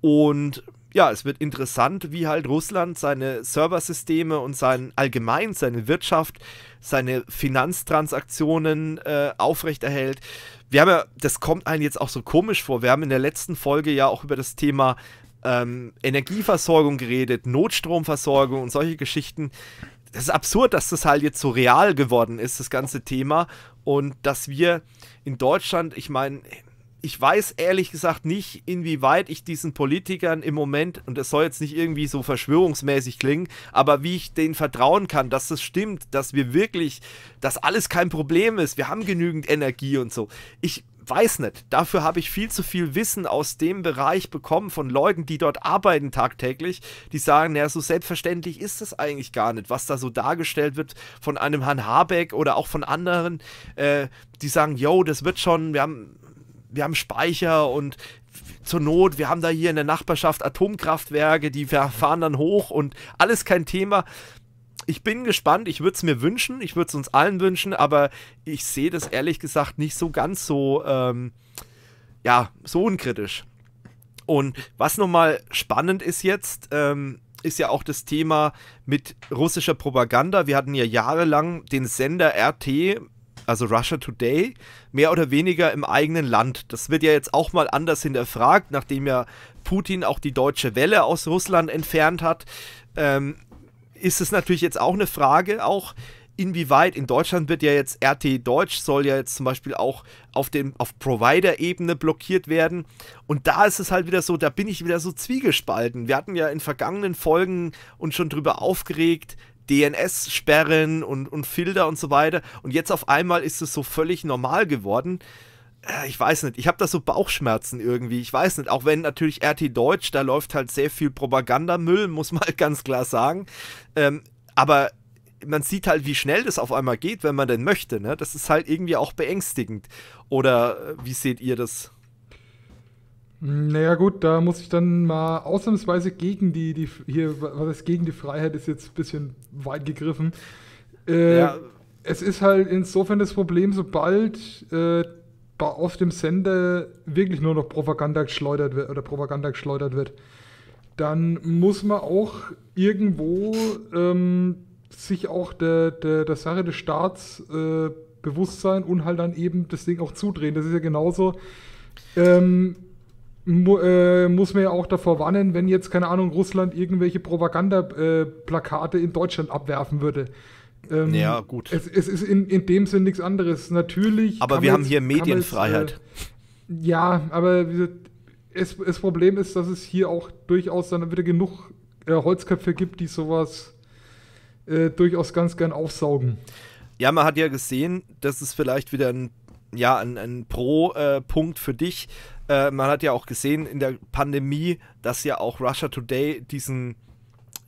Und ja, es wird interessant, wie halt Russland seine Serversysteme und sein allgemein seine Wirtschaft, seine Finanztransaktionen äh, aufrechterhält. Wir haben ja, das kommt einem jetzt auch so komisch vor. Wir haben in der letzten Folge ja auch über das Thema ähm, Energieversorgung geredet, Notstromversorgung und solche Geschichten das ist absurd, dass das halt jetzt so real geworden ist, das ganze Thema. Und dass wir in Deutschland, ich meine, ich weiß ehrlich gesagt nicht, inwieweit ich diesen Politikern im Moment, und das soll jetzt nicht irgendwie so verschwörungsmäßig klingen, aber wie ich denen vertrauen kann, dass das stimmt, dass wir wirklich, dass alles kein Problem ist, wir haben genügend Energie und so. Ich weiß nicht. Dafür habe ich viel zu viel Wissen aus dem Bereich bekommen von Leuten, die dort arbeiten tagtäglich, die sagen, naja, so selbstverständlich ist das eigentlich gar nicht, was da so dargestellt wird von einem Herrn Habeck oder auch von anderen, äh, die sagen, yo, das wird schon, wir haben, wir haben Speicher und zur Not, wir haben da hier in der Nachbarschaft Atomkraftwerke, die fahren dann hoch und alles kein Thema ich bin gespannt. Ich würde es mir wünschen. Ich würde es uns allen wünschen. Aber ich sehe das ehrlich gesagt nicht so ganz so, ähm, ja, so unkritisch. Und was nochmal spannend ist jetzt, ähm, ist ja auch das Thema mit russischer Propaganda. Wir hatten ja jahrelang den Sender RT, also Russia Today, mehr oder weniger im eigenen Land. Das wird ja jetzt auch mal anders hinterfragt, nachdem ja Putin auch die deutsche Welle aus Russland entfernt hat. Ähm, ist es natürlich jetzt auch eine Frage, auch inwieweit in Deutschland wird ja jetzt RT Deutsch soll ja jetzt zum Beispiel auch auf auf Provider-Ebene blockiert werden und da ist es halt wieder so, da bin ich wieder so zwiegespalten. Wir hatten ja in vergangenen Folgen uns schon drüber aufgeregt, DNS-Sperren und, und Filter und so weiter und jetzt auf einmal ist es so völlig normal geworden ich weiß nicht, ich habe da so Bauchschmerzen irgendwie. Ich weiß nicht, auch wenn natürlich RT Deutsch, da läuft halt sehr viel Propagandamüll, muss man halt ganz klar sagen. Ähm, aber man sieht halt, wie schnell das auf einmal geht, wenn man denn möchte. Ne? Das ist halt irgendwie auch beängstigend. Oder äh, wie seht ihr das? Naja gut, da muss ich dann mal ausnahmsweise gegen die, die hier, was ist gegen die Freiheit, ist jetzt ein bisschen weit gegriffen. Äh, ja. Es ist halt insofern das Problem, sobald äh, da auf dem Sender wirklich nur noch Propaganda geschleudert wird oder Propaganda geschleudert wird, dann muss man auch irgendwo ähm, sich auch der, der, der Sache des Staats äh, bewusst sein und halt dann eben das Ding auch zudrehen. Das ist ja genauso. Ähm, mu äh, muss man ja auch davor warnen, wenn jetzt, keine Ahnung, Russland irgendwelche Propagandaplakate äh, in Deutschland abwerfen würde ähm, ja, gut. Es, es ist in, in dem Sinn nichts anderes. Natürlich. Aber wir haben hier äh, Medienfreiheit. äh, ja, aber es, das Problem ist, dass es hier auch durchaus dann wieder genug äh, Holzköpfe gibt, die sowas äh, durchaus ganz gern aufsaugen. Ja, man hat ja gesehen, das ist vielleicht wieder ein, ja, ein, ein Pro-Punkt äh, für dich. Äh, man hat ja auch gesehen in der Pandemie, dass ja auch Russia Today diesen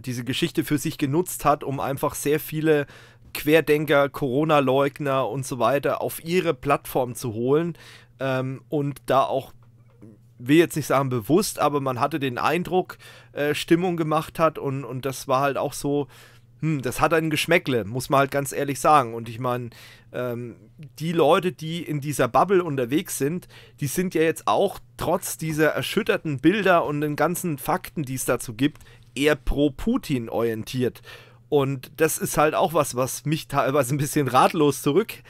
diese Geschichte für sich genutzt hat, um einfach sehr viele Querdenker, Corona-Leugner und so weiter auf ihre Plattform zu holen ähm, und da auch, will jetzt nicht sagen bewusst, aber man hatte den Eindruck, äh, Stimmung gemacht hat und, und das war halt auch so, hm, das hat ein Geschmäckle, muss man halt ganz ehrlich sagen. Und ich meine, ähm, die Leute, die in dieser Bubble unterwegs sind, die sind ja jetzt auch trotz dieser erschütterten Bilder und den ganzen Fakten, die es dazu gibt, eher pro Putin orientiert. Und das ist halt auch was, was mich teilweise ein bisschen ratlos zurücklässt,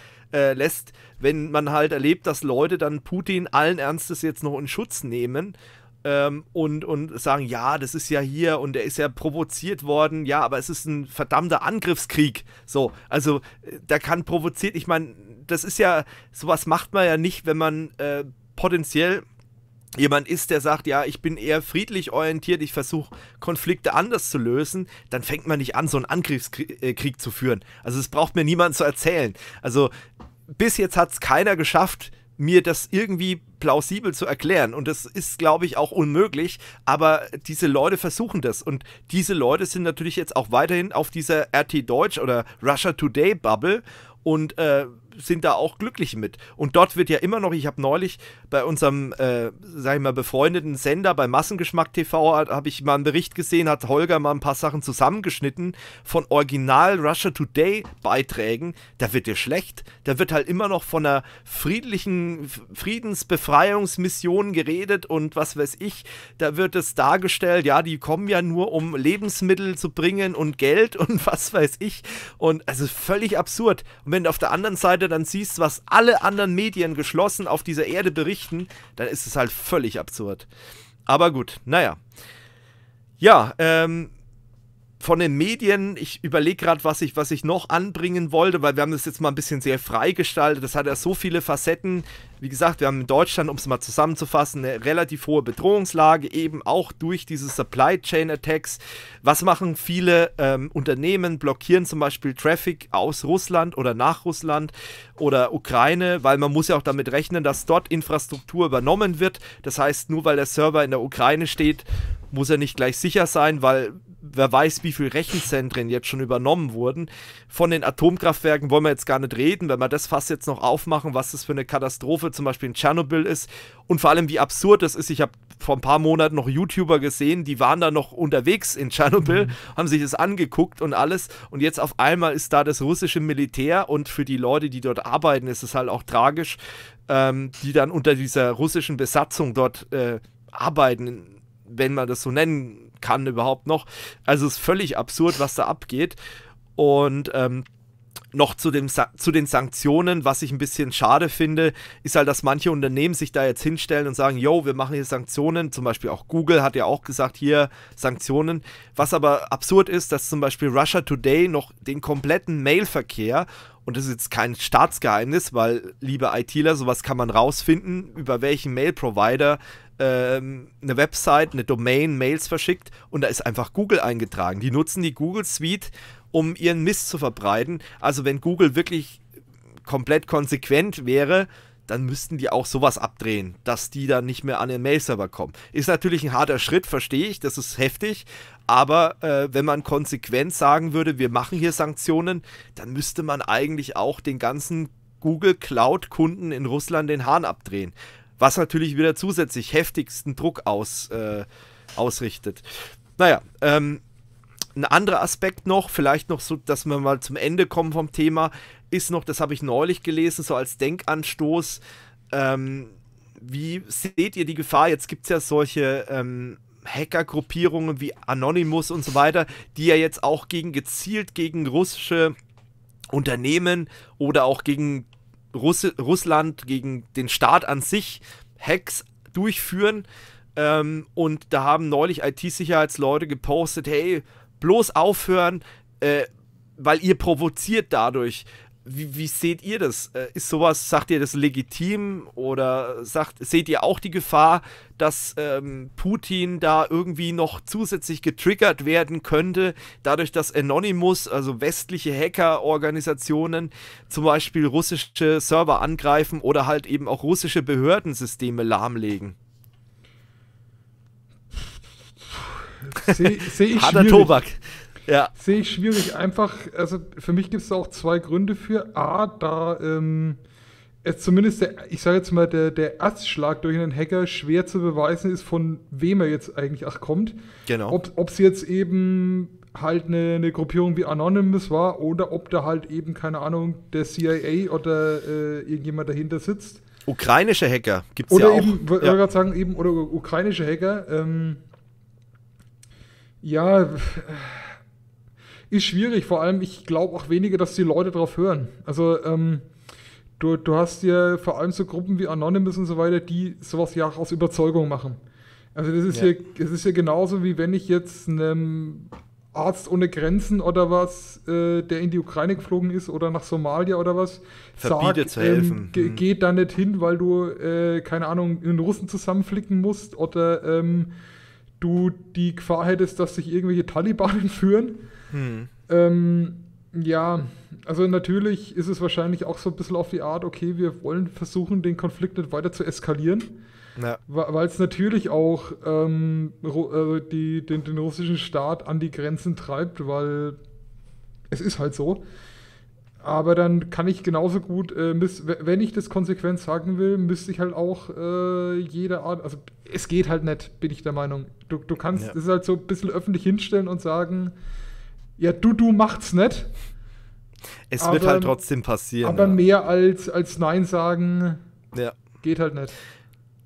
äh, wenn man halt erlebt, dass Leute dann Putin allen Ernstes jetzt noch in Schutz nehmen ähm, und, und sagen, ja, das ist ja hier und er ist ja provoziert worden, ja, aber es ist ein verdammter Angriffskrieg. So, also äh, da kann provoziert, ich meine, das ist ja, sowas macht man ja nicht, wenn man äh, potenziell jemand ist, der sagt, ja, ich bin eher friedlich orientiert, ich versuche Konflikte anders zu lösen, dann fängt man nicht an, so einen Angriffskrieg äh, zu führen. Also es braucht mir niemand zu erzählen. Also bis jetzt hat es keiner geschafft, mir das irgendwie plausibel zu erklären. Und das ist, glaube ich, auch unmöglich. Aber diese Leute versuchen das. Und diese Leute sind natürlich jetzt auch weiterhin auf dieser RT Deutsch oder Russia Today Bubble und äh, sind da auch glücklich mit. Und dort wird ja immer noch, ich habe neulich bei unserem, äh, sag ich mal, befreundeten Sender bei Massengeschmack TV, habe ich mal einen Bericht gesehen, hat Holger mal ein paar Sachen zusammengeschnitten von Original Russia Today Beiträgen. Da wird dir schlecht. Da wird halt immer noch von einer friedlichen Friedensbefreiungsmission geredet und was weiß ich. Da wird es dargestellt, ja, die kommen ja nur, um Lebensmittel zu bringen und Geld [laughs] und was weiß ich. Und also völlig absurd. Und wenn auf der anderen Seite Seite dann siehst, was alle anderen Medien geschlossen auf dieser Erde berichten, dann ist es halt völlig absurd. Aber gut, naja. Ja, ähm, von den Medien, ich überlege gerade, was ich, was ich noch anbringen wollte, weil wir haben das jetzt mal ein bisschen sehr frei gestaltet. Das hat ja so viele Facetten. Wie gesagt, wir haben in Deutschland, um es mal zusammenzufassen, eine relativ hohe Bedrohungslage, eben auch durch diese Supply Chain Attacks. Was machen viele ähm, Unternehmen? Blockieren zum Beispiel Traffic aus Russland oder nach Russland oder Ukraine, weil man muss ja auch damit rechnen, dass dort Infrastruktur übernommen wird. Das heißt, nur weil der Server in der Ukraine steht, muss er nicht gleich sicher sein, weil wer weiß, wie viele Rechenzentren jetzt schon übernommen wurden. Von den Atomkraftwerken wollen wir jetzt gar nicht reden, wenn wir das Fass jetzt noch aufmachen, was das für eine Katastrophe zum Beispiel in Tschernobyl ist und vor allem wie absurd das ist. Ich habe vor ein paar Monaten noch YouTuber gesehen, die waren da noch unterwegs in Tschernobyl, mhm. haben sich das angeguckt und alles und jetzt auf einmal ist da das russische Militär und für die Leute, die dort arbeiten, ist es halt auch tragisch, ähm, die dann unter dieser russischen Besatzung dort äh, arbeiten, wenn man das so nennen kann kann überhaupt noch. Also es ist völlig absurd, was da abgeht. Und ähm, noch zu, dem, zu den Sanktionen, was ich ein bisschen schade finde, ist halt, dass manche Unternehmen sich da jetzt hinstellen und sagen, yo, wir machen hier Sanktionen, zum Beispiel auch Google hat ja auch gesagt, hier Sanktionen, was aber absurd ist, dass zum Beispiel Russia Today noch den kompletten Mailverkehr, und das ist jetzt kein Staatsgeheimnis, weil liebe ITler, sowas kann man rausfinden, über welchen Mail-Provider ähm, eine Website, eine Domain, Mails verschickt und da ist einfach Google eingetragen. Die nutzen die Google Suite, um ihren Mist zu verbreiten. Also wenn Google wirklich komplett konsequent wäre, dann müssten die auch sowas abdrehen, dass die dann nicht mehr an den Mail-Server kommen. Ist natürlich ein harter Schritt, verstehe ich, das ist heftig, aber äh, wenn man konsequent sagen würde, wir machen hier Sanktionen, dann müsste man eigentlich auch den ganzen Google Cloud-Kunden in Russland den Hahn abdrehen was natürlich wieder zusätzlich heftigsten Druck aus, äh, ausrichtet. Naja, ähm, ein anderer Aspekt noch, vielleicht noch so, dass wir mal zum Ende kommen vom Thema, ist noch, das habe ich neulich gelesen, so als Denkanstoß. Ähm, wie seht ihr die Gefahr? Jetzt gibt es ja solche ähm, Hackergruppierungen wie Anonymous und so weiter, die ja jetzt auch gegen gezielt gegen russische Unternehmen oder auch gegen Russ Russland, gegen den Staat an sich Hacks durchführen. Ähm, und da haben neulich IT-Sicherheitsleute gepostet, hey, bloß aufhören, äh, weil ihr provoziert dadurch. Wie, wie, seht ihr das? Äh, ist sowas, sagt ihr das legitim oder sagt, seht ihr auch die Gefahr, dass ähm, Putin da irgendwie noch zusätzlich getriggert werden könnte, dadurch, dass Anonymous, also westliche Hackerorganisationen, zum Beispiel russische Server angreifen oder halt eben auch russische Behördensysteme lahmlegen? Sehe ich Harter schwierig. Tobak. Ja. Sehe ich schwierig. Einfach, also für mich gibt es auch zwei Gründe für. A, da ähm, es zumindest, der, ich sage jetzt mal, der, der Astschlag durch einen Hacker schwer zu beweisen ist, von wem er jetzt eigentlich ach kommt. Genau. Ob es jetzt eben halt eine, eine, Gruppierung wie Anonymous war oder ob da halt eben, keine Ahnung, der CIA oder äh, irgendjemand dahinter sitzt. Ukrainische Hacker gibt es ja auch. Oder Eben, ja. gerade sagen, eben, oder ukrainische Hacker. Ähm, ja, ist schwierig. Vor allem, ich glaube auch weniger, dass die Leute drauf hören. Also, ähm, du, du hast ja vor allem so Gruppen wie Anonymous und so weiter, die sowas ja auch aus Überzeugung machen. Also, das ist ja, hier, das ist ja genauso wie wenn ich jetzt einem Arzt ohne Grenzen oder was, äh, der in die Ukraine geflogen ist oder nach Somalia oder was, verbietet zu helfen. Ähm, mhm. Geh da nicht hin, weil du, äh, keine Ahnung, in Russen zusammenflicken musst oder ähm, du die Gefahr hättest, dass sich irgendwelche Taliban [laughs] führen. Hm. Ähm, ja, also natürlich ist es wahrscheinlich auch so ein bisschen auf die Art, okay, wir wollen versuchen, den Konflikt nicht weiter zu eskalieren. Ja. Weil es natürlich auch ähm, äh, die, den, den, russischen Staat an die Grenzen treibt, weil es ist halt so. Aber dann kann ich genauso gut, äh, miss, wenn ich das konsequent sagen will, müsste ich halt auch äh, jede Art, also es geht halt nicht, bin ich der Meinung. Du, du kannst es ja. halt so ein bisschen öffentlich hinstellen und sagen, ja, du, du macht's nicht. Es aber, wird halt trotzdem passieren. Aber ja. mehr als, als Nein sagen ja. geht halt nicht.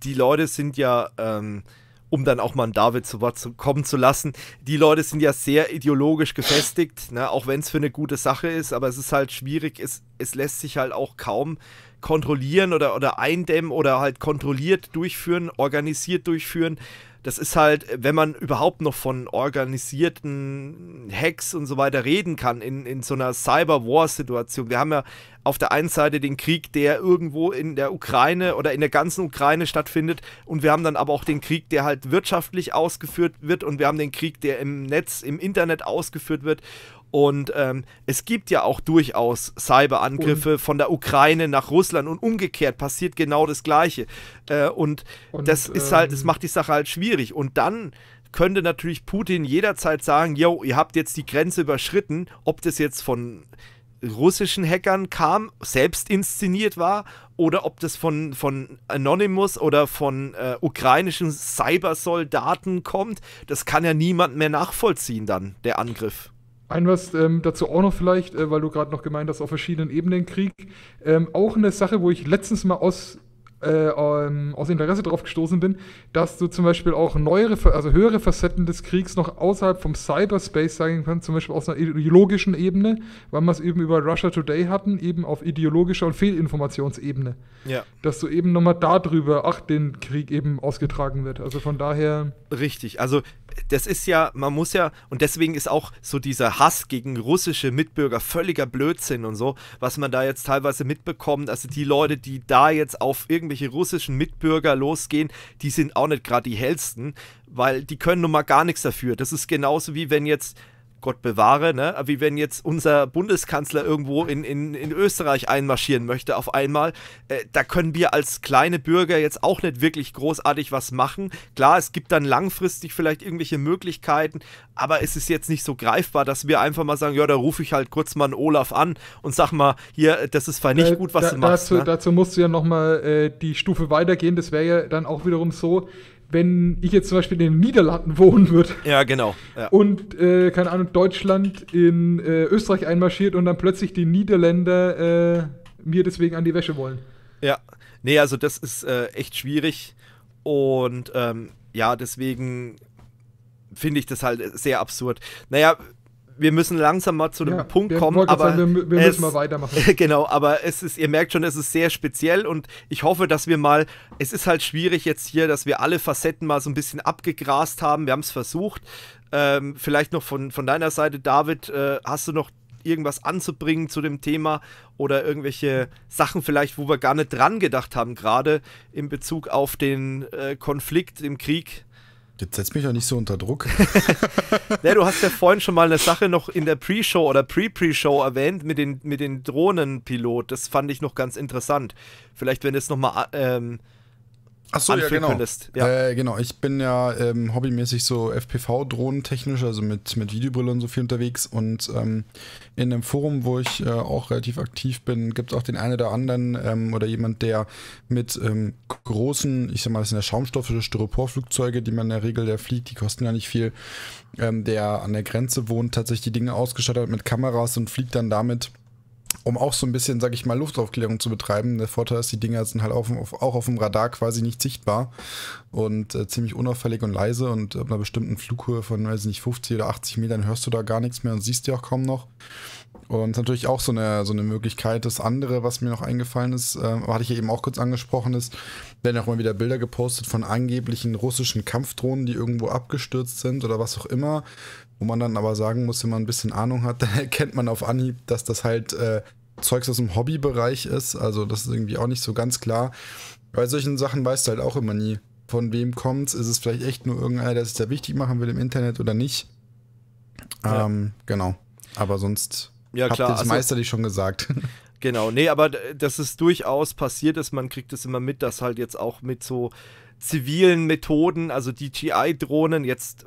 Die Leute sind ja, ähm, um dann auch mal einen David zu Wort kommen zu lassen, die Leute sind ja sehr ideologisch gefestigt, ne? auch wenn es für eine gute Sache ist, aber es ist halt schwierig, es, es lässt sich halt auch kaum kontrollieren oder, oder eindämmen oder halt kontrolliert durchführen, organisiert durchführen das ist halt, wenn man überhaupt noch von organisierten Hacks und so weiter reden kann, in, in so einer Cyber-War-Situation. Wir haben ja auf der einen Seite den Krieg, der irgendwo in der Ukraine oder in der ganzen Ukraine stattfindet, und wir haben dann aber auch den Krieg, der halt wirtschaftlich ausgeführt wird, und wir haben den Krieg, der im Netz, im Internet ausgeführt wird. Und ähm, es gibt ja auch durchaus Cyberangriffe und? von der Ukraine nach Russland und umgekehrt passiert genau das Gleiche. Äh, und, und, das ist halt, das ähm macht die Sache halt schwierig. Und dann könnte natürlich Putin jederzeit sagen, yo, ihr habt jetzt die Grenze überschritten, ob das jetzt von russischen Hackern kam, selbst inszeniert war, oder ob das von, von Anonymous oder von äh, ukrainischen Cybersoldaten kommt, das kann ja niemand mehr nachvollziehen dann, der Angriff. Ein was ähm, dazu auch noch vielleicht, äh, weil du gerade noch gemeint hast, auf verschiedenen Ebenen Krieg. Ähm, auch eine Sache, wo ich letztens mal aus, äh, ähm, aus Interesse drauf gestoßen bin, dass du zum Beispiel auch neuere, also höhere Facetten des Kriegs noch außerhalb vom Cyberspace sagen kannst, zum Beispiel aus einer ideologischen Ebene, weil wir es eben über Russia Today hatten, eben auf ideologischer und Fehlinformationsebene. Ja. Dass du eben nochmal darüber, ach, den Krieg eben ausgetragen wird. Also von daher. Richtig, also das ist ja, man muss ja, und deswegen ist auch so dieser Hass gegen russische Mitbürger völliger Blödsinn und so, was man da jetzt teilweise mitbekommt. Also die Leute, die da jetzt auf irgendwelche russischen Mitbürger losgehen, die sind auch nicht gerade die hellsten, weil die können nun mal gar nichts dafür. Das ist genauso wie wenn jetzt Gott bewahre, ne? wie wenn jetzt unser Bundeskanzler irgendwo in, in, in Österreich einmarschieren möchte auf einmal. Äh, da können wir als kleine Bürger jetzt auch nicht wirklich großartig was machen. Klar, es gibt dann langfristig vielleicht irgendwelche Möglichkeiten, aber es ist jetzt nicht so greifbar, dass wir einfach mal sagen, ja, da rufe ich halt kurz mal einen Olaf an und sag mal, hier, das ist vielleicht nicht äh, gut, was da, du machst. Dazu, ne? dazu musst du ja nochmal äh, die Stufe weitergehen. Das wäre ja dann auch wiederum so, wenn ich jetzt zum Beispiel in den Niederlanden wohnen würde. Ja, genau. Ja. Und, äh, keine Ahnung, Deutschland in äh, Österreich einmarschiert und dann plötzlich die Niederländer äh, mir deswegen an die Wäsche wollen. Ja, nee, also das ist äh, echt schwierig. Und ähm, ja, deswegen finde ich das halt sehr absurd. Naja, wir müssen langsam mal zu einem ja, Punkt kommen, aber sagen, wir, wir es, müssen mal weitermachen. [laughs] Genau, aber es ist, ihr merkt schon, es ist sehr speziell und ich hoffe, dass wir mal, es ist halt schwierig jetzt hier, dass wir alle Facetten mal so ein bisschen abgegrast haben. Wir haben es versucht. Ähm, vielleicht noch von, von deiner Seite, David, äh, hast du noch irgendwas anzubringen zu dem Thema oder irgendwelche Sachen vielleicht, wo wir gar nicht dran gedacht haben, gerade in Bezug auf den äh, Konflikt im Krieg? Jetzt setzt mich ja nicht so unter Druck. [laughs] ja, du hast ja vorhin schon mal eine Sache noch in der Pre-Show oder Pre-Pre-Show erwähnt mit den, mit den Drohnenpilot. Das fand ich noch ganz interessant. Vielleicht, wenn du es nochmal ähm, Ach so, ja, genau. Ja. Äh, genau, ich bin ja ähm, hobbymäßig so FPV-Drohnentechnisch, also mit, mit Videobrille und so viel unterwegs. Und ähm, in einem Forum, wo ich äh, auch relativ aktiv bin, gibt es auch den einen oder anderen ähm, oder jemand, der mit ähm, großen, ich sag mal, das sind ja Schaumstoff- oder Styroporflugzeuge, die man in der Regel der fliegt, die kosten ja nicht viel, ähm, der an der Grenze wohnt, tatsächlich die Dinge ausgestattet hat mit Kameras und fliegt dann damit um auch so ein bisschen, sag ich mal, Luftaufklärung zu betreiben. Der Vorteil ist, die Dinger sind halt auf, auf, auch auf dem Radar quasi nicht sichtbar und äh, ziemlich unauffällig und leise und ab einer bestimmten Flughöhe von, weiß ich nicht, 50 oder 80 Metern hörst du da gar nichts mehr und siehst die auch kaum noch. Und natürlich auch so eine, so eine Möglichkeit. Das andere, was mir noch eingefallen ist, äh, hatte ich ja eben auch kurz angesprochen, ist, werden auch mal wieder Bilder gepostet von angeblichen russischen Kampfdrohnen, die irgendwo abgestürzt sind oder was auch immer. Wo man dann aber sagen muss, wenn man ein bisschen Ahnung hat, [laughs] dann erkennt man auf Anhieb, dass das halt äh, Zeugs aus dem Hobbybereich ist. Also das ist irgendwie auch nicht so ganz klar. Bei solchen Sachen weißt du halt auch immer nie, von wem kommt's. Ist es vielleicht echt nur irgendeiner, der sich da wichtig machen will im Internet oder nicht? Ja. Ähm, genau. Aber sonst ja, habt ihr das also meisterlich schon gesagt. [laughs] Genau, nee, aber dass es durchaus passiert ist, man kriegt es immer mit, dass halt jetzt auch mit so zivilen Methoden, also DJI-Drohnen, jetzt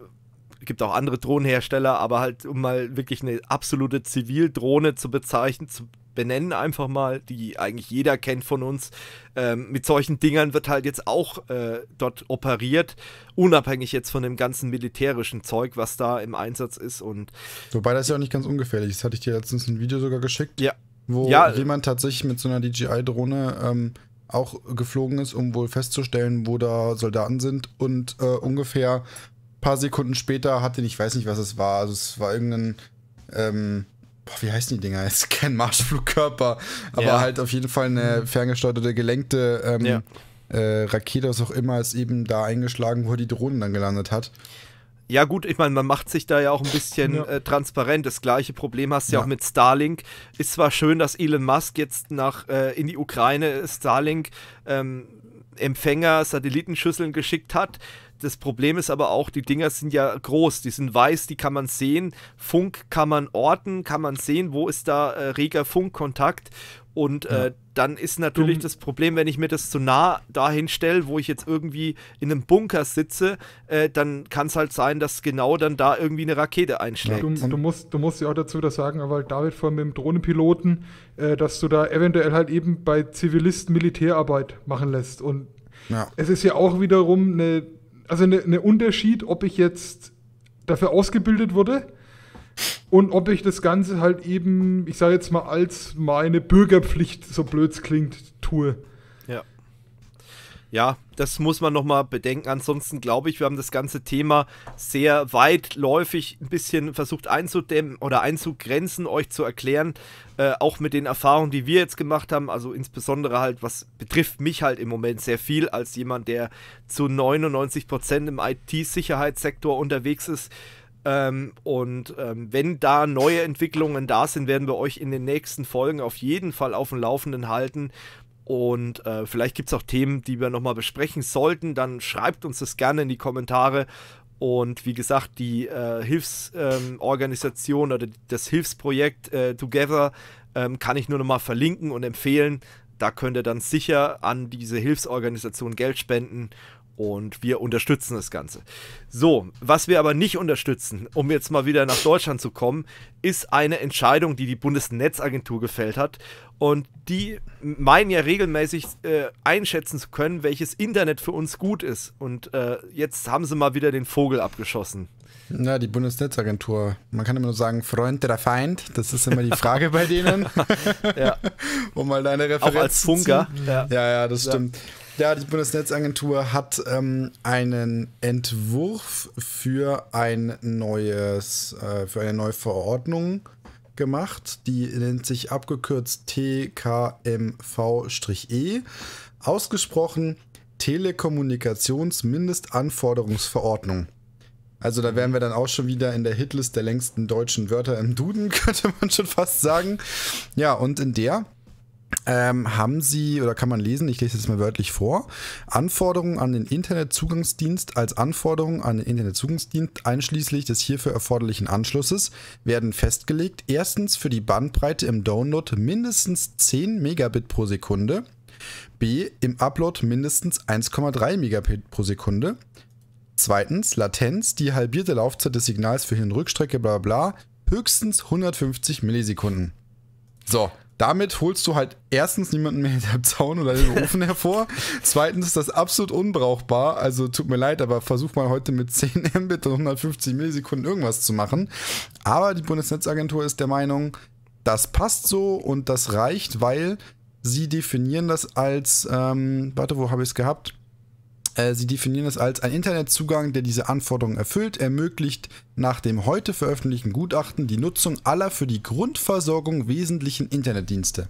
gibt auch andere Drohnenhersteller, aber halt, um mal wirklich eine absolute Zivildrohne zu bezeichnen, zu benennen einfach mal, die eigentlich jeder kennt von uns. Ähm, mit solchen Dingern wird halt jetzt auch äh, dort operiert, unabhängig jetzt von dem ganzen militärischen Zeug, was da im Einsatz ist. Und Wobei das ja auch nicht ganz ungefährlich ist. Hatte ich dir letztens ein Video sogar geschickt, ja. wo ja, äh, jemand tatsächlich mit so einer DJI-Drohne ähm, auch geflogen ist, um wohl festzustellen, wo da Soldaten sind und äh, ungefähr paar Sekunden später hatte ich weiß nicht, was es war. Also es war irgendein, ähm, boah, wie heißen die Dinger? Es [laughs] ist kein Marschflugkörper, aber ja. halt auf jeden Fall eine mhm. ferngesteuerte, gelenkte ähm, ja. äh, Rakete, was auch immer, ist eben da eingeschlagen, wo die Drohne dann gelandet hat. Ja, gut, ich meine, man macht sich da ja auch ein [laughs] bisschen ja. äh, transparent. Das gleiche Problem hast du ja. ja. auch mit Starlink. Ist zwar schön, dass Elon Musk jetzt nach äh, in die Ukraine Starlink ähm, Empfänger, Satellitenschüsseln geschickt hat das Problem ist aber auch, die Dinger sind ja groß, die sind weiß, die kann man sehen. Funk kann man orten, kann man sehen, wo ist da äh, reger Funkkontakt. Und äh, ja. äh, dann ist natürlich Dumm. das Problem, wenn ich mir das zu nah dahin stelle, wo ich jetzt irgendwie in einem Bunker sitze, äh, dann kann es halt sein, dass genau dann da irgendwie eine Rakete einschlägt. Ja, du, du, musst, du musst ja auch dazu das sagen, aber David vorhin mit dem Drohnenpiloten, äh, dass du da eventuell halt eben bei Zivilisten Militärarbeit machen lässt. Und ja. es ist ja auch wiederum eine also ein ne, ne Unterschied, ob ich jetzt dafür ausgebildet wurde und ob ich das Ganze halt eben, ich sage jetzt mal, als meine Bürgerpflicht, so blöd es klingt, tue ja, das muss man nochmal bedenken. Ansonsten glaube ich, wir haben das ganze Thema sehr weitläufig ein bisschen versucht einzudämmen oder einzugrenzen, euch zu erklären. Äh, auch mit den Erfahrungen, die wir jetzt gemacht haben. Also insbesondere halt, was betrifft mich halt im Moment sehr viel als jemand, der zu 99% Prozent im IT-Sicherheitssektor unterwegs ist. Ähm, und ähm, wenn da neue Entwicklungen da sind, werden wir euch in den nächsten Folgen auf jeden Fall auf dem Laufenden halten und äh, vielleicht gibt es auch Themen, die wir nochmal besprechen sollten. Dann schreibt uns das gerne in die Kommentare. Und wie gesagt, die äh, Hilfsorganisation ähm, oder das Hilfsprojekt äh, Together ähm, kann ich nur nochmal verlinken und empfehlen. Da könnt ihr dann sicher an diese Hilfsorganisation Geld spenden und wir unterstützen das Ganze. So, was wir aber nicht unterstützen, um jetzt mal wieder nach Deutschland zu kommen, ist eine Entscheidung, die die Bundesnetzagentur gefällt hat. Und die meinen ja regelmäßig äh, einschätzen zu können, welches Internet für uns gut ist. Und äh, jetzt haben sie mal wieder den Vogel abgeschossen. Na, die Bundesnetzagentur. Man kann immer nur sagen, Freund oder Feind. Das ist immer die Frage bei denen. [laughs] ja. [laughs] um mal deine Referenz Auch als Funker. Ja. ja, ja, das stimmt. Ja. Ja, die Bundesnetzagentur hat ähm, einen Entwurf für ein neues, äh, für eine neue Verordnung gemacht. Die nennt sich abgekürzt TKMV-E. Ausgesprochen Telekommunikationsmindestanforderungsverordnung. Also da wären wir dann auch schon wieder in der Hitlist der längsten deutschen Wörter im Duden, [laughs] könnte man schon fast sagen. Ja, und in der ähm, haben Sie, oder kann man lesen, ich lese es mal wörtlich vor, Anforderungen an den Internetzugangsdienst als Anforderungen an den Internetzugangsdienst einschließlich des hierfür erforderlichen Anschlusses werden festgelegt. Erstens für die Bandbreite im Download mindestens 10 Megabit pro Sekunde. B. Im Upload mindestens 1,3 Megabit pro Sekunde. Zweitens Latenz, die halbierte Laufzeit des Signals für Hin- und Rückstrecke, bla bla, höchstens 150 Millisekunden. So, damit holst du halt erstens niemanden mehr hinterm Zaun oder den [laughs] Ofen hervor. Zweitens ist das absolut unbrauchbar. Also tut mir leid, aber versuch mal heute mit 10 [laughs] Mbit und 150 Millisekunden irgendwas zu machen. Aber die Bundesnetzagentur ist der Meinung, das passt so und das reicht, weil sie definieren das als, ähm, warte, wo habe ich es gehabt? Äh, sie definieren es als ein Internetzugang, der diese Anforderungen erfüllt, ermöglicht nach dem heute veröffentlichten Gutachten die Nutzung aller für die Grundversorgung wesentlichen Internetdienste.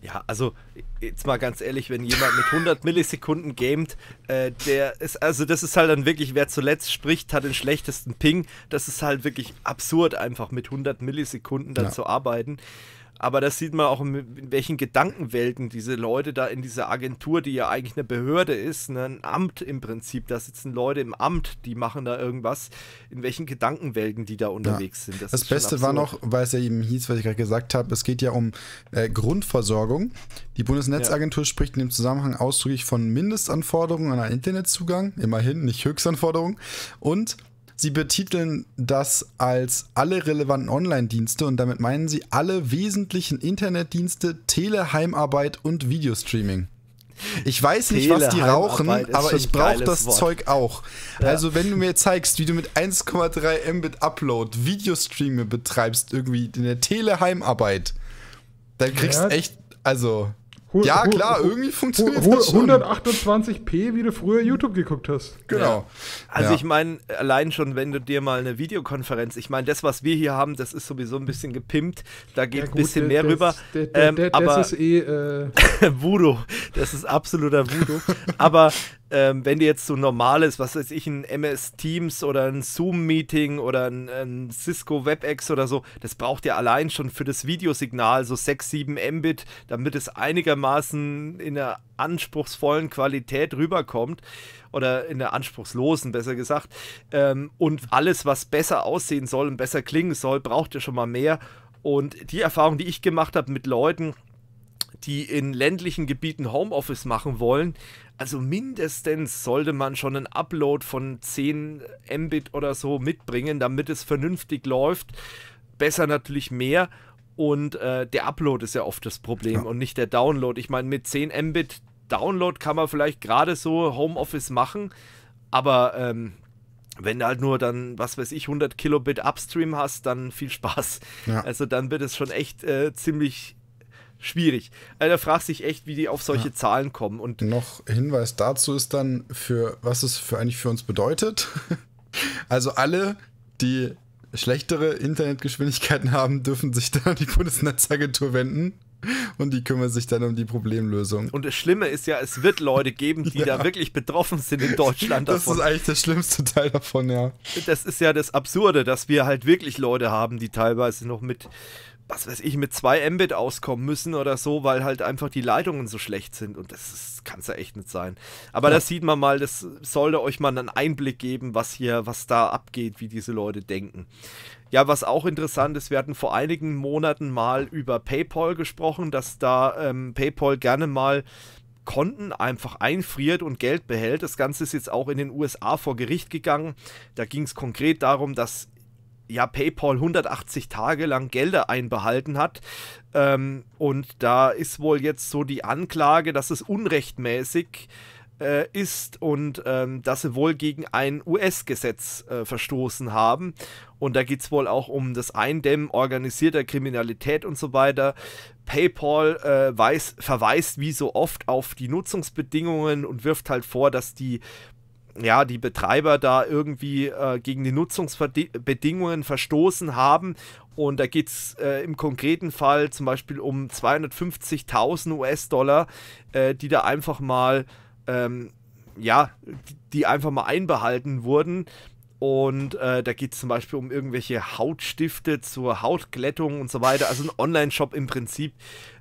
Ja, also jetzt mal ganz ehrlich, wenn jemand mit 100 Millisekunden gamet, äh, der ist, also das ist halt dann wirklich, wer zuletzt spricht, hat den schlechtesten Ping. Das ist halt wirklich absurd, einfach mit 100 Millisekunden dann ja. zu arbeiten. Aber das sieht man auch, in welchen Gedankenwelten diese Leute da in dieser Agentur, die ja eigentlich eine Behörde ist, ne, ein Amt im Prinzip, da sitzen Leute im Amt, die machen da irgendwas, in welchen Gedankenwelten die da unterwegs ja. sind. Das, das Beste war noch, weil es ja eben hieß, was ich gerade gesagt habe, es geht ja um äh, Grundversorgung. Die Bundesnetzagentur ja. spricht in dem Zusammenhang ausdrücklich von Mindestanforderungen an einen Internetzugang, immerhin nicht Höchstanforderungen, und Sie betiteln das als alle relevanten Online-Dienste und damit meinen sie alle wesentlichen Internetdienste, Teleheimarbeit und Videostreaming. Ich weiß nicht, was die rauchen, aber ich brauche das Wort. Zeug auch. Ja. Also, wenn du mir zeigst, wie du mit 1,3 Mbit Upload Videostreame betreibst, irgendwie in der Teleheimarbeit, dann kriegst du ja. echt, also ja, klar, irgendwie funktioniert das 128p, wie du früher YouTube geguckt hast. Genau. Ja. Also ja. ich meine, allein schon, wenn du dir mal eine Videokonferenz, ich meine, das, was wir hier haben, das ist sowieso ein bisschen gepimpt, da geht ja, gut, ein bisschen der, mehr rüber. Der, der, ähm, aber das ist eh... Äh [laughs] Voodoo, das ist absoluter Voodoo. [laughs] aber ähm, wenn du jetzt so normales, was weiß ich, ein MS Teams oder ein Zoom-Meeting oder ein, ein, Cisco WebEx oder so, das braucht ja allein schon für das Videosignal so 6, 7 Mbit, damit es einigermaßen in einer anspruchsvollen Qualität rüberkommt oder in der anspruchslosen, besser gesagt. Ähm, und alles, was besser aussehen soll und besser klingen soll, braucht ja schon mal mehr. Und die Erfahrung, die ich gemacht habe mit Leuten, die in ländlichen Gebieten Homeoffice machen wollen, also mindestens sollte man schon einen Upload von 10 Mbit oder so mitbringen, damit es vernünftig läuft. Besser natürlich mehr. Und äh, der Upload ist ja oft das Problem ja. und nicht der Download. Ich meine, mit 10 Mbit Download kann man vielleicht gerade so Homeoffice machen, aber ähm, wenn du halt nur dann, was weiß ich, 100 Kilobit Upstream hast, dann viel Spaß. Ja. Also dann wird es schon echt äh, ziemlich schwierig. Also da fragst du dich echt, wie die auf solche ja. Zahlen kommen. Und noch Hinweis dazu ist dann, für was es für eigentlich für uns bedeutet. [laughs] also alle, die schlechtere Internetgeschwindigkeiten haben, dürfen sich dann an die Bundesnetzagentur wenden. Und die kümmern sich dann um die Problemlösung. Und das Schlimme ist ja, es wird Leute geben, die [laughs] ja. da wirklich betroffen sind in Deutschland. Davon. Das ist eigentlich der schlimmste Teil davon, ja. Das ist ja das Absurde, dass wir halt wirklich Leute haben, die teilweise noch mit was weiß ich, mit zwei Mbit auskommen müssen oder so, weil halt einfach die Leitungen so schlecht sind. Und das kann es ja echt nicht sein. Aber ja. das sieht man mal, das sollte euch mal einen Einblick geben, was hier, was da abgeht, wie diese Leute denken. Ja, was auch interessant ist, wir hatten vor einigen Monaten mal über PayPal gesprochen, dass da ähm, PayPal gerne mal Konten einfach einfriert und Geld behält. Das Ganze ist jetzt auch in den USA vor Gericht gegangen. Da ging es konkret darum, dass ja, PayPal 180 Tage lang Gelder einbehalten hat. Ähm, und da ist wohl jetzt so die Anklage, dass es unrechtmäßig äh, ist und ähm, dass sie wohl gegen ein US-Gesetz äh, verstoßen haben. Und da geht es wohl auch um das Eindämmen organisierter Kriminalität und so weiter. PayPal äh, weiß, verweist wie so oft auf die Nutzungsbedingungen und wirft halt vor, dass die ja, die Betreiber da irgendwie äh, gegen die Nutzungsbedingungen verstoßen haben. Und da geht es äh, im konkreten Fall zum Beispiel um 250.000 US-Dollar, äh, die da einfach mal, ähm, ja, die einfach mal einbehalten wurden. Und äh, da geht es zum Beispiel um irgendwelche Hautstifte zur Hautglättung und so weiter. Also ein Online-Shop im Prinzip,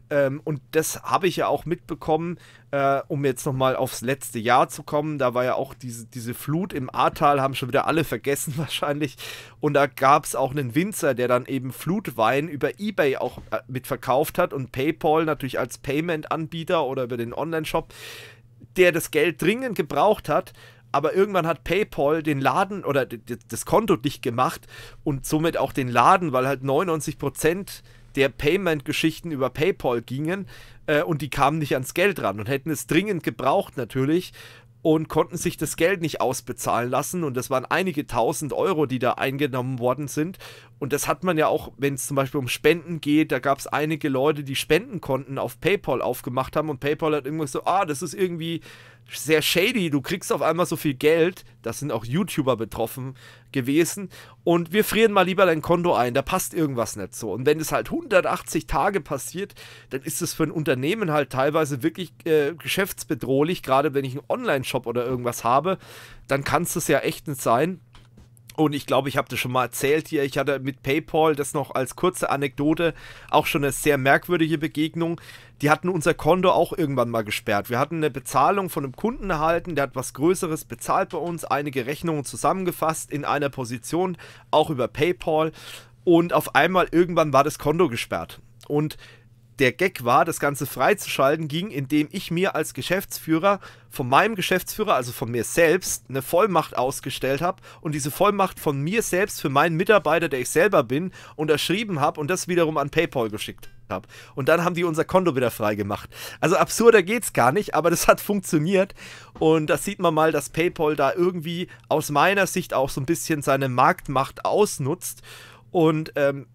ähm, und das habe ich ja auch mitbekommen, äh, um jetzt nochmal aufs letzte Jahr zu kommen. Da war ja auch diese, diese Flut im Ahrtal, haben schon wieder alle vergessen [laughs] wahrscheinlich. Und da gab es auch einen Winzer, der dann eben Flutwein über Ebay auch äh, mitverkauft hat und PayPal natürlich als Payment-Anbieter oder über den Online-Shop, der das Geld dringend gebraucht hat aber irgendwann hat PayPal den Laden oder das Konto dicht gemacht und somit auch den Laden, weil halt 99 Prozent der Payment-Geschichten über PayPal gingen äh, und die kamen nicht ans Geld ran und hätten es dringend gebraucht natürlich und konnten sich das Geld nicht ausbezahlen lassen und das waren einige tausend Euro, die da eingenommen worden sind und das hat man ja auch, wenn es zum Beispiel um Spenden geht, da gab es einige Leute, die Spendenkonten auf PayPal aufgemacht haben und PayPal hat irgendwas so, ah, das ist irgendwie sehr shady. Du kriegst auf einmal so viel Geld, Da sind auch YouTuber betroffen gewesen. Und wir frieren mal lieber dein Konto ein, da passt irgendwas nicht so. Und wenn es halt 180 Tage passiert, dann ist es für ein Unternehmen halt teilweise wirklich äh, geschäftsbedrohlich. Gerade wenn ich einen Online-Shop oder irgendwas habe, dann kann es das ja echt nicht sein. Und ich glaube, ich habe das schon mal erzählt hier. Ich hatte mit PayPal das noch als kurze Anekdote auch schon eine sehr merkwürdige Begegnung. Die hatten unser Konto auch irgendwann mal gesperrt. Wir hatten eine Bezahlung von einem Kunden erhalten, der hat was Größeres bezahlt bei uns, einige Rechnungen zusammengefasst in einer Position, auch über PayPal. Und auf einmal irgendwann war das Konto gesperrt. Und der Gag war, das Ganze freizuschalten ging, indem ich mir als Geschäftsführer von meinem Geschäftsführer, also von mir selbst, eine Vollmacht ausgestellt habe und diese Vollmacht von mir selbst für meinen Mitarbeiter, der ich selber bin, unterschrieben habe und das wiederum an PayPal geschickt habe. Und dann haben die unser Konto wieder freigemacht. Also absurder geht's gar nicht, aber das hat funktioniert und das sieht man mal, dass PayPal da irgendwie aus meiner Sicht auch so ein bisschen seine Marktmacht ausnutzt und ähm,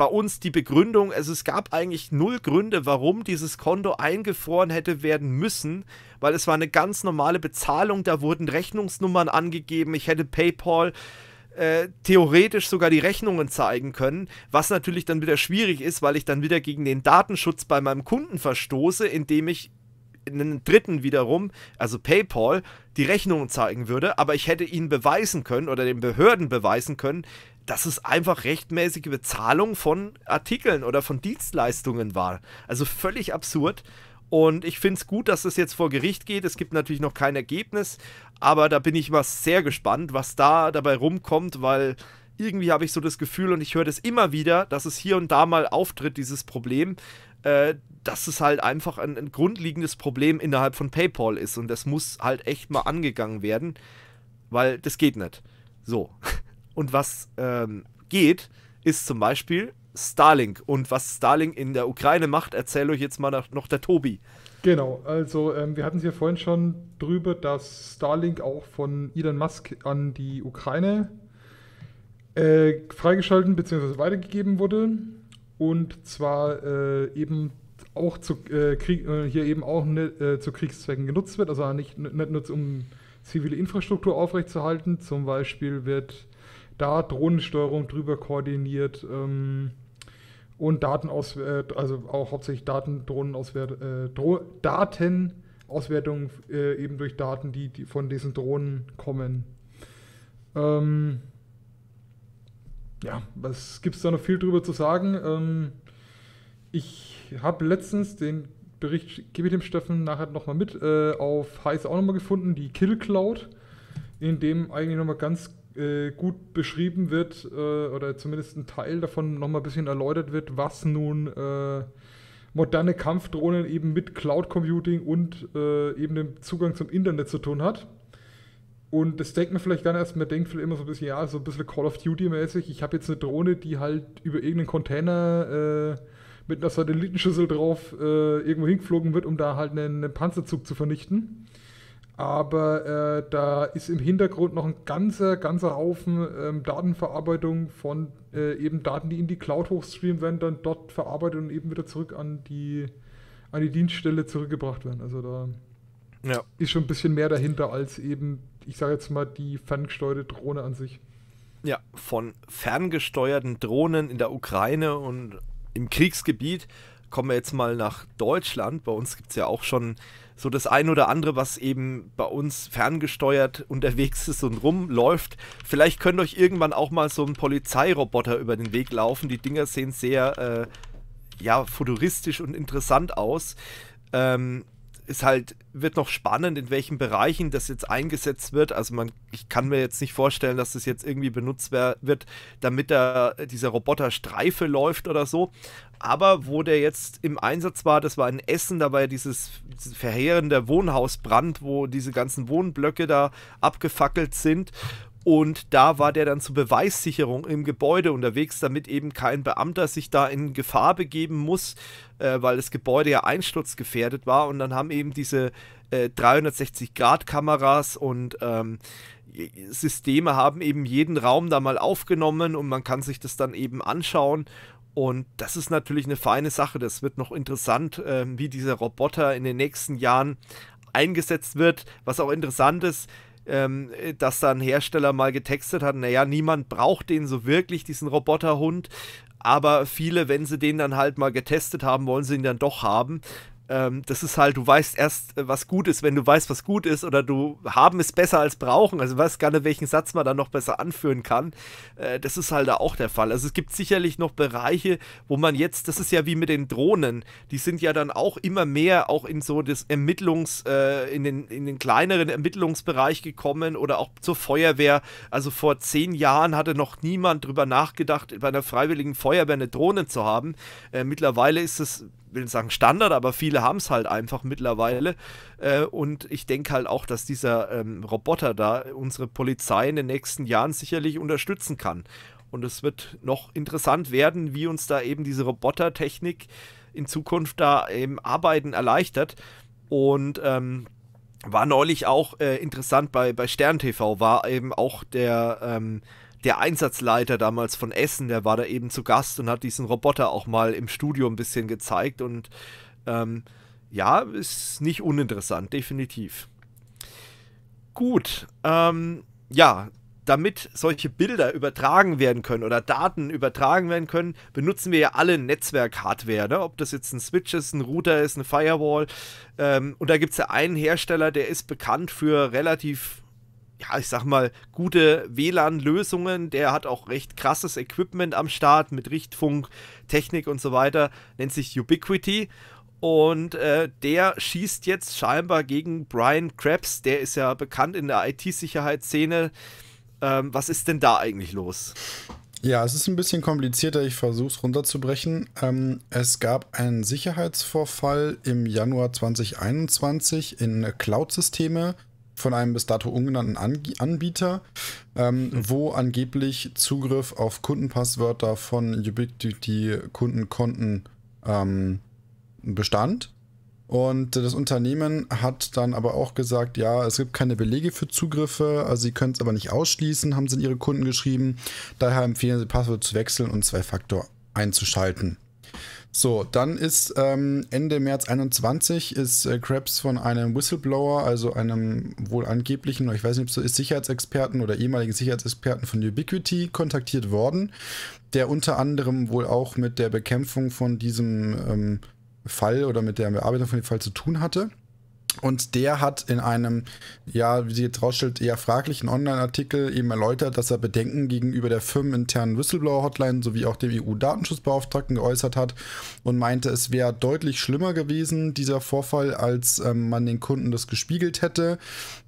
bei uns die Begründung, also es gab eigentlich null Gründe, warum dieses Konto eingefroren hätte werden müssen, weil es war eine ganz normale Bezahlung, da wurden Rechnungsnummern angegeben, ich hätte PayPal äh, theoretisch sogar die Rechnungen zeigen können, was natürlich dann wieder schwierig ist, weil ich dann wieder gegen den Datenschutz bei meinem Kunden verstoße, indem ich einen dritten wiederum, also PayPal, die Rechnungen zeigen würde, aber ich hätte ihnen beweisen können oder den Behörden beweisen können, dass es einfach rechtmäßige Bezahlung von Artikeln oder von Dienstleistungen war. Also völlig absurd. Und ich finde es gut, dass es das jetzt vor Gericht geht. Es gibt natürlich noch kein Ergebnis, aber da bin ich mal sehr gespannt, was da dabei rumkommt, weil irgendwie habe ich so das Gefühl und ich höre das immer wieder, dass es hier und da mal auftritt, dieses Problem, äh, dass es halt einfach ein, ein grundlegendes Problem innerhalb von PayPal ist und das muss halt echt mal angegangen werden, weil das geht nicht. So. Und was ähm, geht, ist zum Beispiel Starlink. Und was Starlink in der Ukraine macht, erzähle euch jetzt mal noch der Tobi. Genau, also ähm, wir hatten es ja vorhin schon drüber, dass Starlink auch von Elon Musk an die Ukraine äh, freigeschalten bzw. weitergegeben wurde. Und zwar äh, eben auch zu, äh, Krieg, äh, hier eben auch ne, äh, zu Kriegszwecken genutzt wird, also nicht, nicht nur um zivile Infrastruktur aufrechtzuerhalten. Zum Beispiel wird da Drohnensteuerung drüber koordiniert ähm, und Datenauswert, also auch hauptsächlich Daten, Drohnenauswert, äh, Dro Datenauswertung äh, eben durch Daten, die, die, von diesen Drohnen kommen. Ähm, ja, was gibt es da noch viel drüber zu sagen? Ähm, ich habe letztens den Bericht, gebe ich dem Steffen nachher nochmal mit, äh, auf Heiß auch nochmal gefunden, die Kill Cloud, in dem eigentlich nochmal ganz äh, gut beschrieben wird äh, oder zumindest ein Teil davon nochmal ein bisschen erläutert wird, was nun äh, moderne Kampfdrohnen eben mit Cloud Computing und äh, eben dem Zugang zum Internet zu tun hat. Und das denkt man vielleicht gar nicht erst, man denkt vielleicht immer so ein bisschen, ja, so ein bisschen Call of Duty-mäßig. Ich habe jetzt eine Drohne, die halt über irgendeinen Container äh, mit einer Satellitenschüssel drauf äh, irgendwo hingeflogen wird, um da halt einen, einen Panzerzug zu vernichten aber äh, da ist im Hintergrund noch ein ganzer, ganzer Haufen ähm, Datenverarbeitung von äh, eben Daten, die in die Cloud hochstreamen werden, dann dort verarbeitet und eben wieder zurück an die, an die Dienststelle zurückgebracht werden. Also da ja. ist schon ein bisschen mehr dahinter als eben, ich sage jetzt mal, die ferngesteuerte Drohne an sich. Ja, von ferngesteuerten Drohnen in der Ukraine und im Kriegsgebiet kommen wir jetzt mal nach Deutschland. Bei uns gibt es ja auch schon so das ein oder andere, was eben bei uns ferngesteuert unterwegs ist und rumläuft. Vielleicht könnt euch irgendwann auch mal so ein Polizeiroboter über den Weg laufen. Die Dinger sehen sehr äh, ja, futuristisch und interessant aus. Ähm, ist halt, wird noch spannend, in welchen Bereichen das jetzt eingesetzt wird. Also man, ich kann mir jetzt nicht vorstellen, dass das jetzt irgendwie benutzt wird, damit da äh, dieser Roboter Streife läuft oder so. Aber wo der jetzt im Einsatz war, das war in Essen, da war ja dieses verheerende Wohnhausbrand, wo diese ganzen Wohnblöcke da abgefackelt sind. Und da war der dann zur Beweissicherung im Gebäude unterwegs, damit eben kein Beamter sich da in Gefahr begeben muss, äh, weil das Gebäude ja einsturzgefährdet war. Und dann haben eben diese äh, 360-Grad-Kameras und ähm, Systeme haben eben jeden Raum da mal aufgenommen und man kann sich das dann eben anschauen. Und das ist natürlich eine feine Sache. Das wird noch interessant, äh, wie dieser Roboter in den nächsten Jahren eingesetzt wird. Was auch interessant ist, ähm, äh, dass da ein Hersteller mal getextet hat, naja, niemand braucht den so wirklich, diesen Roboterhund, aber viele, wenn sie den dann halt mal getestet haben, wollen sie ihn dann doch haben ähm, das ist halt, du weißt erst, äh, was gut ist, wenn du weißt, was gut ist, oder du haben es besser als brauchen. Also weiß gar nicht, welchen Satz man da noch besser anführen kann. Äh, das ist halt da auch der Fall. Also es gibt sicherlich noch Bereiche, wo man jetzt, das ist ja wie mit den Drohnen, die sind ja dann auch immer mehr auch in so das Ermittlungs, äh, in, den, in den kleineren Ermittlungsbereich gekommen oder auch zur Feuerwehr. Also vor zehn Jahren hatte noch niemand drüber nachgedacht, bei einer freiwilligen Feuerwehr eine Drohne zu haben. Äh, mittlerweile ist es will nicht sagen Standard, aber viele haben es halt einfach mittlerweile. Äh, und ich denke halt auch, dass dieser ähm, Roboter da unsere Polizei in den nächsten Jahren sicherlich unterstützen kann. Und es wird noch interessant werden, wie uns da eben diese Robotertechnik in Zukunft da eben Arbeiten erleichtert. Und ähm, war neulich auch äh, interessant bei, bei Stern TV, war eben auch der ähm, der Einsatzleiter damals von Essen, der war da eben zu Gast und hat diesen Roboter auch mal im Studio ein bisschen gezeigt. Und ähm, ja, ist nicht uninteressant, definitiv. Gut, ähm, ja, damit solche Bilder übertragen werden können oder Daten übertragen werden können, benutzen wir ja alle Netzwerk-Hardware. Ne? Ob das jetzt ein Switch ist, ein Router ist, eine Firewall. Ähm, und da gibt es ja einen Hersteller, der ist bekannt für relativ ja, ich sag mal, gute WLAN-Lösungen. Der hat auch recht krasses Equipment am Start mit Richtfunk, Technik und so weiter. Nennt sich Ubiquity. Und äh, der schießt jetzt scheinbar gegen Brian Krebs. Der ist ja bekannt in der IT-Sicherheitsszene. Ähm, was ist denn da eigentlich los? Ja, es ist ein bisschen komplizierter. Ich versuche es runterzubrechen. Ähm, es gab einen Sicherheitsvorfall im Januar 2021 in Cloud-Systeme von einem bis dato ungenannten Anbieter, ähm, mhm. wo angeblich Zugriff auf Kundenpasswörter von Ubiquity-Kundenkonten ähm, bestand. Und das Unternehmen hat dann aber auch gesagt, ja, es gibt keine Belege für Zugriffe, also sie können es aber nicht ausschließen, haben sie in ihre Kunden geschrieben. Daher empfehlen sie, Passwort zu wechseln und Zwei-Faktor einzuschalten. So, dann ist ähm, Ende März 21 ist äh, Krebs von einem Whistleblower, also einem wohl angeblichen, ich weiß nicht, ob es so ist, Sicherheitsexperten oder ehemaligen Sicherheitsexperten von Ubiquity kontaktiert worden, der unter anderem wohl auch mit der Bekämpfung von diesem ähm, Fall oder mit der Bearbeitung von dem Fall zu tun hatte. Und der hat in einem, ja, wie sie jetzt rausstellt, eher fraglichen Online-Artikel eben erläutert, dass er Bedenken gegenüber der firmeninternen Whistleblower-Hotline sowie auch dem EU-Datenschutzbeauftragten geäußert hat und meinte, es wäre deutlich schlimmer gewesen, dieser Vorfall, als ähm, man den Kunden das gespiegelt hätte.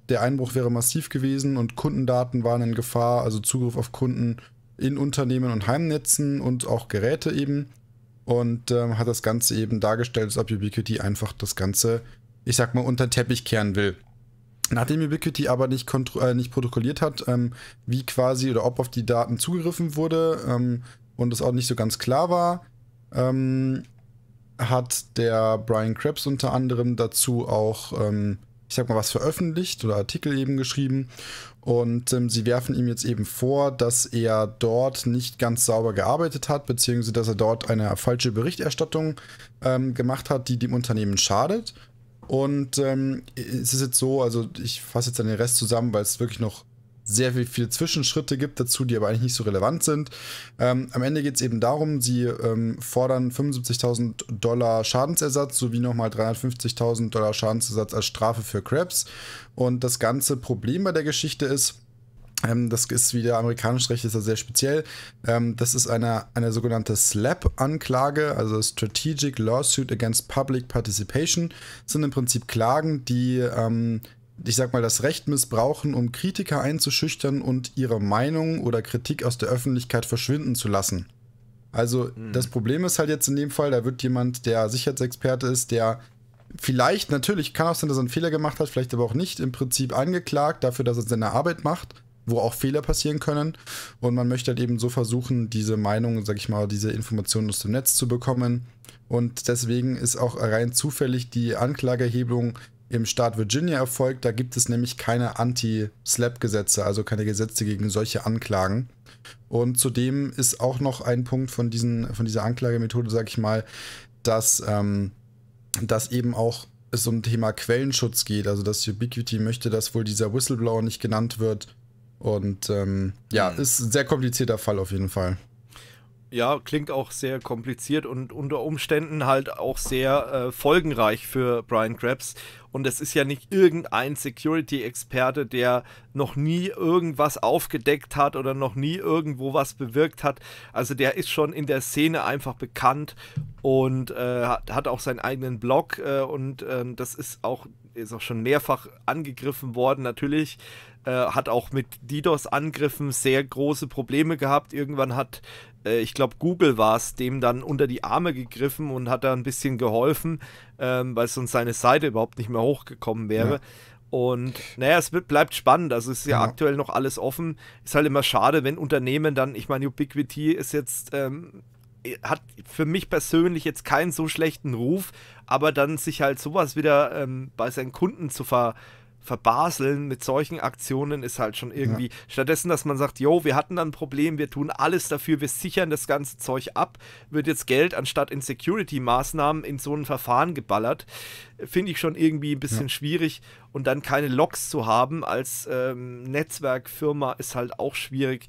Der Einbruch wäre massiv gewesen und Kundendaten waren in Gefahr, also Zugriff auf Kunden in Unternehmen und Heimnetzen und auch Geräte eben. Und ähm, hat das Ganze eben dargestellt, als ob Ubiquity einfach das Ganze ich sag mal, unter den Teppich kehren will. Nachdem Ubiquity aber nicht, äh, nicht protokolliert hat, ähm, wie quasi oder ob auf die Daten zugegriffen wurde ähm, und es auch nicht so ganz klar war, ähm, hat der Brian Krebs unter anderem dazu auch, ähm, ich sag mal, was veröffentlicht oder Artikel eben geschrieben. Und ähm, sie werfen ihm jetzt eben vor, dass er dort nicht ganz sauber gearbeitet hat, beziehungsweise dass er dort eine falsche Berichterstattung ähm, gemacht hat, die dem Unternehmen schadet und ähm, es ist jetzt so, also ich fasse jetzt dann den Rest zusammen, weil es wirklich noch sehr viel, viele Zwischenschritte gibt dazu, die aber eigentlich nicht so relevant sind. Ähm, am Ende geht es eben darum, sie ähm, fordern 75.000 Dollar Schadensersatz sowie nochmal 350.000 Dollar Schadensersatz als Strafe für Krebs. Und das ganze Problem bei der Geschichte ist, ähm, das ist wieder amerikanisch Recht, ist da sehr speziell. Ähm, das ist eine, eine sogenannte SLAP-Anklage, also Strategic Lawsuit Against Public Participation. Das sind im Prinzip Klagen, die, ähm, ich sag mal, das Recht missbrauchen, um Kritiker einzuschüchtern und ihre Meinung oder Kritik aus der Öffentlichkeit verschwinden zu lassen. Also, mhm. das Problem ist halt jetzt in dem Fall, da wird jemand, der Sicherheitsexperte ist, der vielleicht, natürlich kann auch sein, dass er einen Fehler gemacht hat, vielleicht aber auch nicht, im Prinzip angeklagt dafür, dass er seine Arbeit macht wo auch Fehler passieren können. Und man möchte halt eben so versuchen, diese Meinung, sag ich mal, diese Informationen aus dem Netz zu bekommen. Und deswegen ist auch rein zufällig die Anklageerhebung im Staat Virginia erfolgt. Da gibt es nämlich keine Anti-Slap-Gesetze, also keine Gesetze gegen solche Anklagen. Und zudem ist auch noch ein Punkt von, diesen, von dieser Anklagemethode, sag ich mal, dass, ähm, dass eben auch es um Thema Quellenschutz geht. Also dass Ubiquity möchte, dass wohl dieser Whistleblower nicht genannt wird und ähm, ja, mhm. ist ein sehr komplizierter Fall auf jeden Fall. Ja, klingt auch sehr kompliziert und unter Umständen halt auch sehr äh, folgenreich für Brian Krebs. Und es ist ja nicht irgendein Security-Experte, der noch nie irgendwas aufgedeckt hat oder noch nie irgendwo was bewirkt hat. Also der ist schon in der Szene einfach bekannt und äh, hat auch seinen eigenen Blog äh, und ähm, das ist auch, ist auch schon mehrfach angegriffen worden natürlich äh, hat auch mit DDoS-Angriffen sehr große Probleme gehabt. Irgendwann hat, äh, ich glaube, Google war es, dem dann unter die Arme gegriffen und hat da ein bisschen geholfen, ähm, weil sonst seine Seite überhaupt nicht mehr hochgekommen wäre. Ja. Und naja, es wird, bleibt spannend. Also es ist ja, ja, genau. aktuell noch alles offen. Ist halt immer schade, wenn Unternehmen dann, ich meine, Ubiquity ist jetzt, ähm, hat für mich persönlich jetzt keinen so schlechten Ruf, aber dann sich halt sowas wieder ähm, bei seinen Kunden zu ver verbaseln mit solchen Aktionen ist halt schon irgendwie. Ja. Stattdessen, dass man sagt, jo, wir hatten da ein Problem, wir tun alles dafür, wir sichern das ganze Zeug ab, wird jetzt Geld anstatt in Security-Maßnahmen in so ein Verfahren geballert, finde ich schon irgendwie ein bisschen ja. schwierig. Und dann keine Logs zu haben als ähm, Netzwerkfirma ist halt auch schwierig.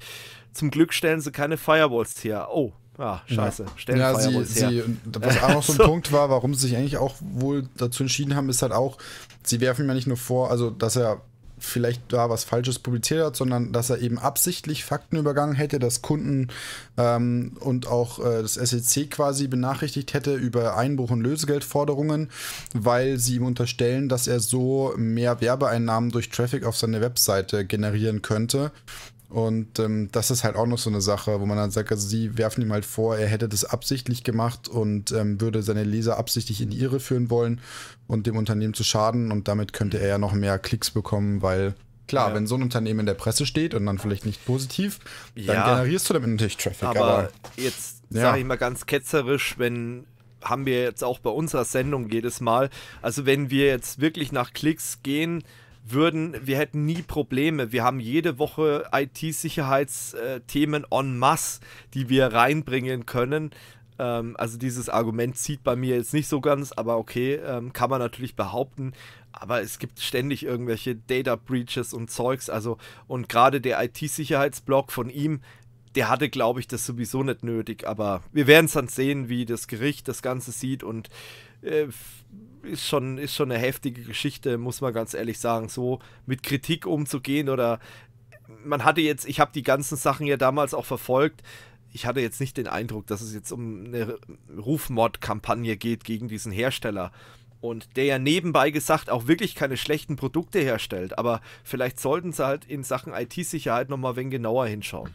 Zum Glück stellen sie keine Firewalls her. Oh, Ah, scheiße. Ja. Stellenfeuer ja, sie, sie, was auch noch so ein [laughs] Punkt war, warum sie sich eigentlich auch wohl dazu entschieden haben, ist halt auch, sie werfen ja nicht nur vor, also dass er vielleicht da was Falsches publiziert hat, sondern dass er eben absichtlich Fakten übergangen hätte, dass Kunden ähm, und auch äh, das SEC quasi benachrichtigt hätte über Einbruch und Lösegeldforderungen, weil sie ihm unterstellen, dass er so mehr Werbeeinnahmen durch Traffic auf seine Webseite generieren könnte. Und ähm, das ist halt auch noch so eine Sache, wo man dann sagt, also sie werfen ihm halt vor, er hätte das absichtlich gemacht und ähm, würde seine Leser absichtlich in die Irre führen wollen und dem Unternehmen zu schaden. Und damit könnte er ja noch mehr Klicks bekommen, weil Klar, ja. wenn so ein Unternehmen in der Presse steht und dann vielleicht nicht positiv, dann ja, generierst du damit natürlich Traffic. Aber, aber jetzt ja. sage ich mal ganz ketzerisch, wenn haben wir jetzt auch bei unserer Sendung jedes Mal, also wenn wir jetzt wirklich nach Klicks gehen, würden, wir hätten nie Probleme. Wir haben jede Woche IT-Sicherheitsthemen en masse, die wir reinbringen können. Ähm, also dieses Argument zieht bei mir jetzt nicht so ganz, aber okay, ähm, kann man natürlich behaupten. Aber es gibt ständig irgendwelche Data Breaches und Zeugs. Also, und gerade der IT-Sicherheitsblock von ihm, der hatte, glaube ich, das sowieso nicht nötig. Aber wir werden es dann sehen, wie das Gericht das Ganze sieht und äh, ist schon, ist schon eine heftige Geschichte, muss man ganz ehrlich sagen, so mit Kritik umzugehen oder man hatte jetzt, ich habe die ganzen Sachen ja damals auch verfolgt, ich hatte jetzt nicht den Eindruck, dass es jetzt um eine Rufmordkampagne geht gegen diesen Hersteller. Und der ja nebenbei gesagt auch wirklich keine schlechten Produkte herstellt. Aber vielleicht sollten sie halt in Sachen IT-Sicherheit nochmal wen genauer hinschauen.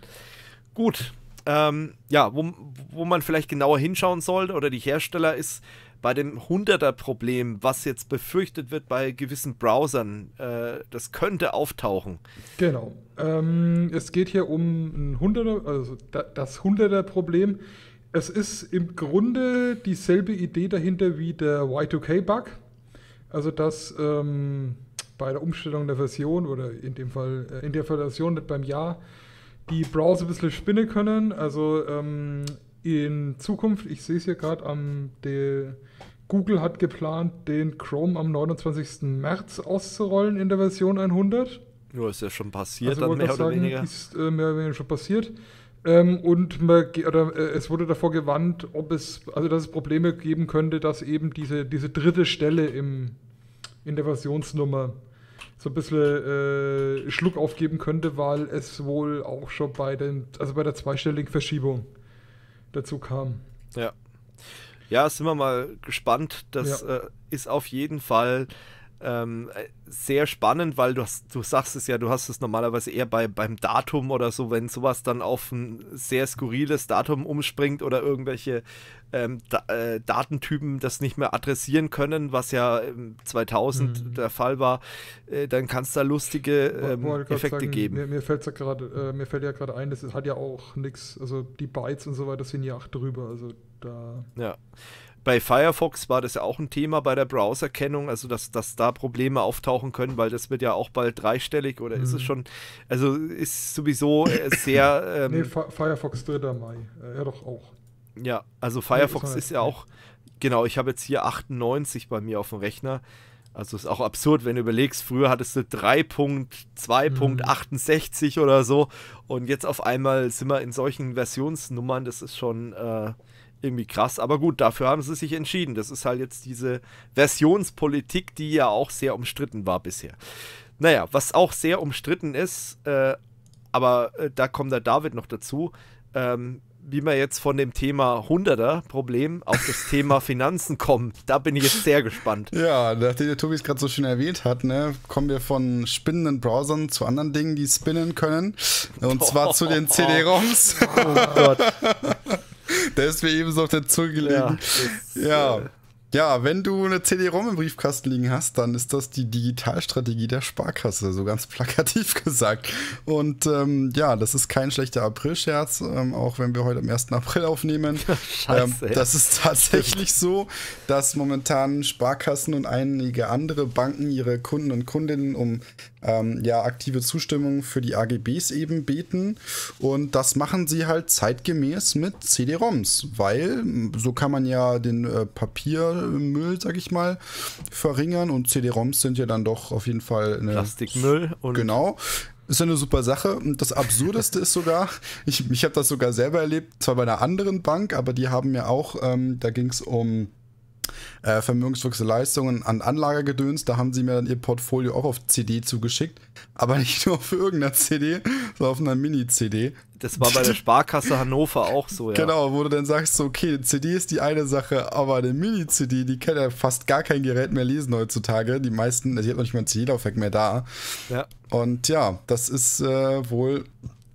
Gut, ähm, ja, wo, wo man vielleicht genauer hinschauen sollte oder die Hersteller ist, bei dem 100er-Problem, was jetzt befürchtet wird bei gewissen Browsern, äh, das könnte auftauchen. Genau. Ähm, es geht hier um ein 100er, also das 100er-Problem. Es ist im Grunde dieselbe Idee dahinter wie der Y2K-Bug. Also, dass ähm, bei der Umstellung der Version oder in dem Fall, äh, in der Version nicht beim Jahr, die Browser ein bisschen spinnen können. Also, ähm, in Zukunft, ich sehe es hier gerade am, der, Google hat geplant, den Chrome am 29. März auszurollen in der Version 100. Ja, ist ja schon passiert, also, dann mehr oder sagen, weniger. Ist äh, mehr oder weniger schon passiert. Ähm, und man, oder, äh, es wurde davor gewarnt, ob es, also dass es Probleme geben könnte, dass eben diese, diese dritte Stelle im, in der Versionsnummer so ein bisschen äh, Schluck aufgeben könnte, weil es wohl auch schon bei den, also bei der zweistelligen Verschiebung dazu kam. Ja. Ja, sind wir mal gespannt. Das ja. äh, ist auf jeden Fall ähm, sehr spannend, weil du, hast, du sagst es ja, du hast es normalerweise eher bei, beim Datum oder so, wenn sowas dann auf ein sehr skurriles Datum umspringt oder irgendwelche ähm, da, äh, Datentypen das nicht mehr adressieren können, was ja 2000 ähm, mhm. der Fall war, äh, dann kann es da lustige ähm, Effekte sagen, geben. Mir, mir, fällt's ja gerade, äh, mir fällt ja gerade ein, das hat ja auch nichts, also die Bytes und so weiter sind ja auch drüber, also da. Ja. Bei Firefox war das ja auch ein Thema bei der Browserkennung, also dass, dass da Probleme auftauchen können, weil das wird ja auch bald dreistellig oder mhm. ist es mhm. schon, also ist sowieso äh, sehr. Ähm, nee, Firefox 3. Mai, äh, ja doch auch. Ja, also Firefox ja, ist ja auch, genau, ich habe jetzt hier 98 bei mir auf dem Rechner. Also ist auch absurd, wenn du überlegst, früher hattest du 3.2.68 mhm. oder so und jetzt auf einmal sind wir in solchen Versionsnummern, das ist schon äh, irgendwie krass. Aber gut, dafür haben sie sich entschieden. Das ist halt jetzt diese Versionspolitik, die ja auch sehr umstritten war bisher. Naja, was auch sehr umstritten ist, äh, aber äh, da kommt der David noch dazu. Ähm, wie wir jetzt von dem Thema 100 er problem auf das Thema [laughs] Finanzen kommen. Da bin ich jetzt sehr gespannt. Ja, nachdem der Tobi es gerade so schön erwähnt hat, ne, kommen wir von spinnenden Browsern zu anderen Dingen, die spinnen können. Und zwar zu den [laughs] oh. CD-ROMs. Oh Gott. [laughs] Der ist mir eben so auf der Zunge gelegen. Ja. Ist, ja. Äh ja, wenn du eine CD-ROM im Briefkasten liegen hast, dann ist das die Digitalstrategie der Sparkasse, so ganz plakativ [laughs] gesagt. Und ähm, ja, das ist kein schlechter April-Scherz, ähm, auch wenn wir heute am 1. April aufnehmen. [laughs] Scheiße, ähm, das ist tatsächlich so, dass momentan Sparkassen und einige andere Banken ihre Kunden und Kundinnen um ähm, ja, aktive Zustimmung für die AGBs eben beten. Und das machen sie halt zeitgemäß mit CD-ROMs, weil so kann man ja den äh, Papier Papiermüll, sag ich mal, verringern. Und CD-ROMs sind ja dann doch auf jeden Fall eine. Plastikmüll und. Genau ist eine super Sache. Und das Absurdeste ist sogar, ich, ich habe das sogar selber erlebt, zwar bei einer anderen Bank, aber die haben ja auch, ähm, da ging es um äh, vermögenswirksame Leistungen an Anlagegedöns. Da haben sie mir dann ihr Portfolio auch auf CD zugeschickt. Aber nicht nur auf irgendeiner CD, sondern auf einer Mini-CD. Das war bei der [laughs] Sparkasse Hannover auch so, ja. Genau, wo du dann sagst, so, okay, CD ist die eine Sache, aber eine Mini-CD, die kann ja fast gar kein Gerät mehr lesen heutzutage. Die meisten, die also hat noch nicht mal ein CD-Laufwerk mehr da. Ja. Und ja, das ist äh, wohl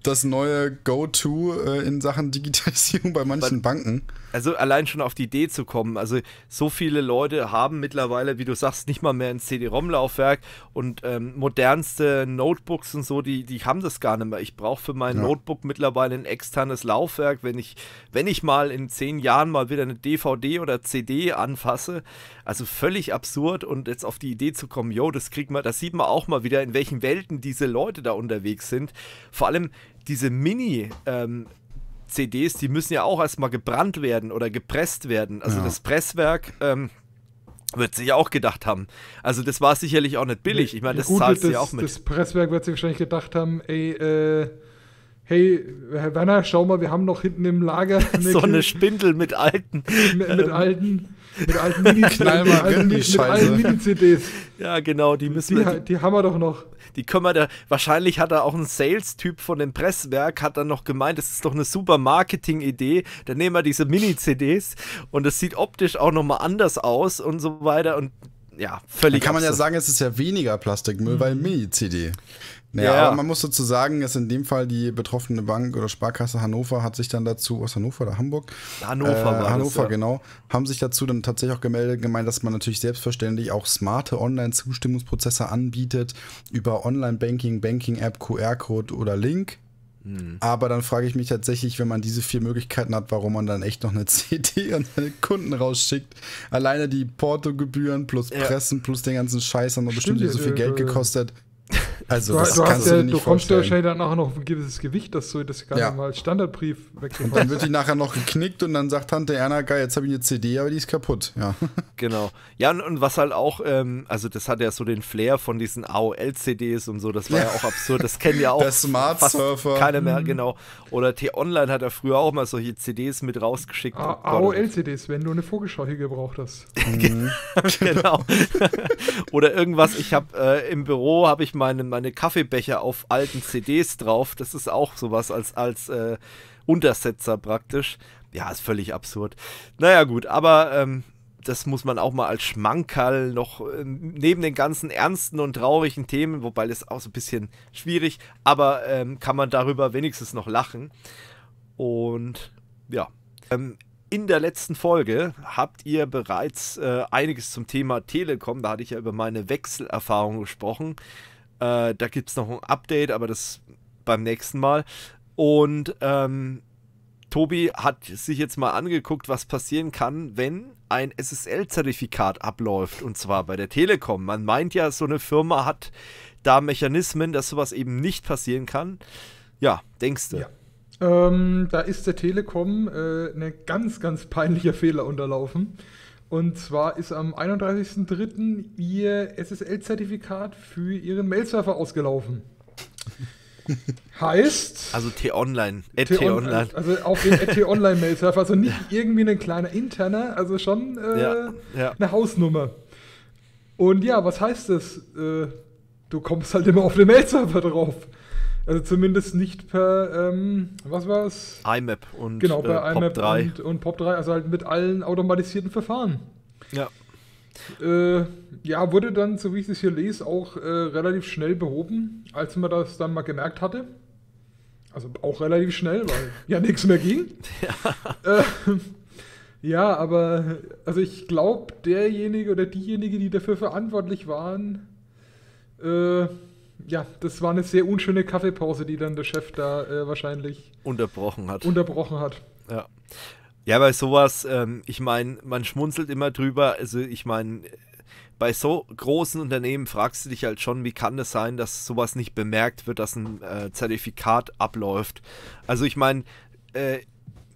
das neue Go-To äh, in Sachen Digitalisierung bei manchen bei Banken also allein schon auf die Idee zu kommen. Also so viele Leute haben mittlerweile, wie du sagst, nicht mal mehr ein CD-ROM-Laufwerk und ähm, modernste Notebooks und so, die, die haben das gar nicht mehr. Ich brauche für mein ja. Notebook mittlerweile ein externes Laufwerk, wenn ich, wenn ich mal in zehn Jahren mal wieder eine DVD oder CD anfasse. Also völlig absurd und jetzt auf die Idee zu kommen, yo, das kriegt man, das sieht man auch mal wieder, in welchen Welten diese Leute da unterwegs sind. Vor allem diese Mini- ähm, CDs, die müssen ja auch erstmal gebrannt werden oder gepresst werden. Also ja. das Presswerk ähm, wird sich auch gedacht haben. Also das war sicherlich auch nicht billig. Ich meine, das Gut, zahlst du ja auch mit. Das Presswerk wird sich wahrscheinlich gedacht haben, ey, äh, hey, Herr Werner, schau mal, wir haben noch hinten im Lager eine [laughs] so eine Spindel mit alten. Mit, mit ähm. alten. Mit alten Mini-CDs. [laughs] Mini ja, genau, die müssen die, wir. Die, die, haben wir doch noch. Die können wir da, wahrscheinlich hat da auch ein Sales-Typ von dem Presswerk, hat dann noch gemeint, das ist doch eine super Marketing-Idee. Dann nehmen wir diese Mini-CDs und das sieht optisch auch nochmal anders aus und so weiter. Und ja, völlig. Da kann man ja sagen, es ist ja weniger Plastikmüll, mhm. weil Mini-CD. Naja, ja. aber man muss dazu sagen, dass in dem Fall die betroffene Bank oder Sparkasse Hannover hat sich dann dazu, aus Hannover oder Hamburg? Hannover, äh, war Hannover, das, ja. genau, haben sich dazu dann tatsächlich auch gemeldet, gemeint, dass man natürlich selbstverständlich auch smarte Online-Zustimmungsprozesse anbietet über Online-Banking, Banking-App, QR-Code oder Link. Hm. Aber dann frage ich mich tatsächlich, wenn man diese vier Möglichkeiten hat, warum man dann echt noch eine [laughs] CD an seine Kunden rausschickt. Alleine die Portogebühren plus Pressen plus den ganzen Scheiß haben doch bestimmt nicht so äh, viel Geld gekostet. [laughs] Also, du, das du kannst ja, du, du kommst ja wahrscheinlich dann nachher noch ein gewisses Gewicht, dass du das gar ja. mal als Standardbrief weggebracht Und dann wird die nachher noch geknickt und dann sagt Tante Erna, geil, jetzt habe ich eine CD, aber die ist kaputt. Ja. [laughs] Genau. Ja, und, was halt auch, ähm, also das hat ja so den Flair von diesen AOL-CDs und so, das war ja. ja, auch absurd. Das kennen ja [laughs] auch Der Smart Surfer. Keiner mehr, mhm. genau. Oder T-Online hat er früher auch mal solche CDs mit rausgeschickt. AOL-CDs, wenn du eine Vogelscheuche gebraucht hast. genau. Oder irgendwas, ich habe äh, im Büro, habe ich meine, meine Kaffeebecher auf alten CDs drauf. Das ist auch sowas als, als äh, Untersetzer praktisch. Ja, ist völlig absurd. Naja, gut, aber ähm, das muss man auch mal als Schmankerl noch äh, neben den ganzen ernsten und traurigen Themen, wobei das auch so ein bisschen schwierig, aber ähm, kann man darüber wenigstens noch lachen. Und ja. Ähm, in der letzten Folge habt ihr bereits äh, einiges zum Thema Telekom, da hatte ich ja über meine Wechselerfahrung gesprochen. Äh, da gibt es noch ein Update, aber das beim nächsten Mal. Und ähm, Tobi hat sich jetzt mal angeguckt, was passieren kann, wenn ein SSL-Zertifikat abläuft. Und zwar bei der Telekom. Man meint ja, so eine Firma hat da Mechanismen, dass sowas eben nicht passieren kann. Ja, denkst du? Ja. Ähm, da ist der Telekom äh, ein ganz, ganz peinlicher Fehler unterlaufen. Und zwar ist am 31.03. ihr SSL-Zertifikat für ihren Mail-Server ausgelaufen. [laughs] heißt. Also T-Online. T-Online. Also auf den T-Online-Mail-Server. Also nicht ja. irgendwie ein kleiner interner, also schon äh, ja. Ja. eine Hausnummer. Und ja, was heißt das? Äh, du kommst halt immer auf den Mail-Server drauf. Also zumindest nicht per, ähm, was war es? IMAP und genau, per äh, IMAP Pop 3. Und, und Pop 3, also halt mit allen automatisierten Verfahren. Ja. Äh, ja, wurde dann, so wie ich es hier lese, auch äh, relativ schnell behoben, als man das dann mal gemerkt hatte. Also auch relativ schnell, weil [laughs] ja nichts mehr ging. Ja. Äh, [laughs] ja, aber also ich glaube, derjenige oder diejenige, die dafür verantwortlich waren, äh, ja, das war eine sehr unschöne Kaffeepause, die dann der Chef da äh, wahrscheinlich unterbrochen hat. Unterbrochen hat. Ja. Ja, bei sowas, ähm, ich meine, man schmunzelt immer drüber. Also ich meine, bei so großen Unternehmen fragst du dich halt schon, wie kann das sein, dass sowas nicht bemerkt wird, dass ein äh, Zertifikat abläuft. Also ich meine, äh,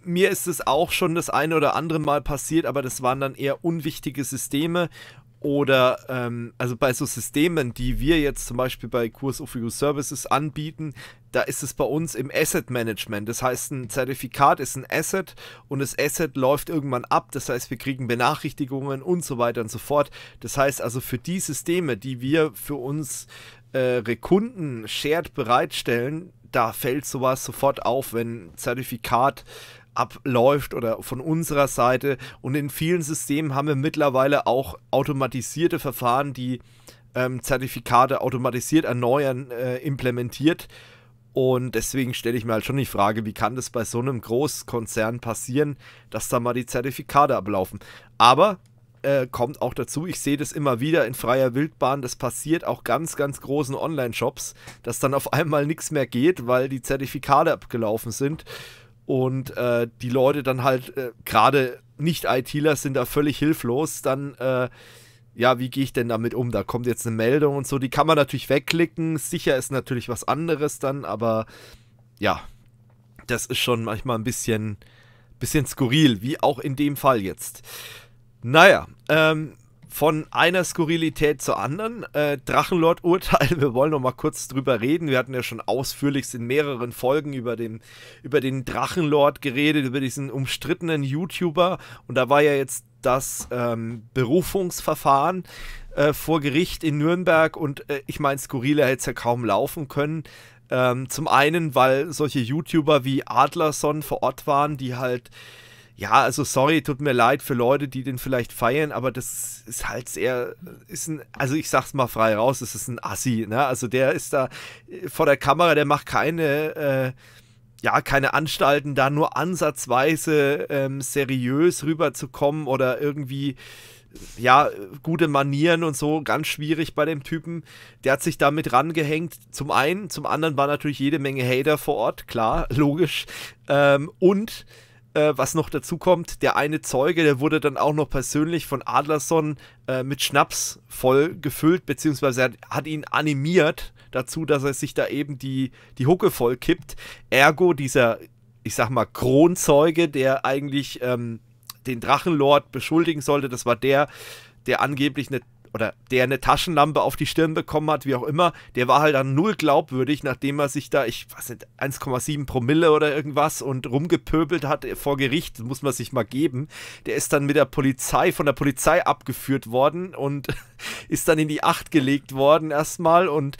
mir ist es auch schon das eine oder andere Mal passiert, aber das waren dann eher unwichtige Systeme oder ähm, also bei so Systemen, die wir jetzt zum Beispiel bei Kurs of Use Services anbieten, da ist es bei uns im Asset Management. Das heißt, ein Zertifikat ist ein Asset und das Asset läuft irgendwann ab. Das heißt, wir kriegen Benachrichtigungen und so weiter und so fort. Das heißt also für die Systeme, die wir für uns äh, Kunden shared bereitstellen, da fällt sowas sofort auf, wenn Zertifikat abläuft oder von unserer Seite. Und in vielen Systemen haben wir mittlerweile auch automatisierte Verfahren, die ähm, Zertifikate automatisiert erneuern, äh, implementiert. Und deswegen stelle ich mir halt schon die Frage, wie kann das bei so einem Großkonzern passieren, dass da mal die Zertifikate ablaufen. Aber äh, kommt auch dazu, ich sehe das immer wieder in freier Wildbahn, das passiert auch ganz, ganz großen Online-Shops, dass dann auf einmal nichts mehr geht, weil die Zertifikate abgelaufen sind und äh, die Leute dann halt äh, gerade nicht ITler sind da völlig hilflos, dann äh, ja, wie gehe ich denn damit um? Da kommt jetzt eine Meldung und so, die kann man natürlich wegklicken. Sicher ist natürlich was anderes dann, aber ja, das ist schon manchmal ein bisschen bisschen skurril, wie auch in dem Fall jetzt. Naja, ähm, von einer Skurrilität zur anderen. Äh, Drachenlord-Urteil, [laughs] wir wollen noch mal kurz drüber reden. Wir hatten ja schon ausführlichst in mehreren Folgen über den, über den Drachenlord geredet, über diesen umstrittenen YouTuber. Und da war ja jetzt das ähm, Berufungsverfahren äh, vor Gericht in Nürnberg. Und äh, ich meine, skurriler hätte es ja kaum laufen können. Ähm, zum einen, weil solche YouTuber wie Adlerson vor Ort waren, die halt ja, also sorry, tut mir leid für Leute, die den vielleicht feiern, aber das ist halt sehr, ist ein, also ich sag's mal frei raus, es ist ein Assi, ne? Also der ist da äh, vor der Kamera, der macht keine, äh, ja, keine Anstalten, da nur ansatzweise ähm, seriös rüberzukommen oder irgendwie ja, gute Manieren und so, ganz schwierig bei dem Typen. Der hat sich damit rangehängt, zum einen, zum anderen war natürlich jede Menge Hater vor Ort, klar, [laughs] logisch. Ähm, und äh, was noch dazu kommt, der eine Zeuge, der wurde dann auch noch persönlich von Adlerson äh, mit Schnaps voll gefüllt, beziehungsweise hat, hat ihn animiert dazu, dass er sich da eben die, die Hucke voll kippt. Ergo, dieser, ich sag mal, Kronzeuge, der eigentlich ähm, den Drachenlord beschuldigen sollte, das war der, der angeblich eine oder der eine Taschenlampe auf die Stirn bekommen hat, wie auch immer, der war halt dann null glaubwürdig, nachdem er sich da, ich weiß nicht, 1,7 Promille oder irgendwas und rumgepöbelt hat vor Gericht, muss man sich mal geben. Der ist dann mit der Polizei, von der Polizei abgeführt worden und [laughs] ist dann in die Acht gelegt worden erstmal und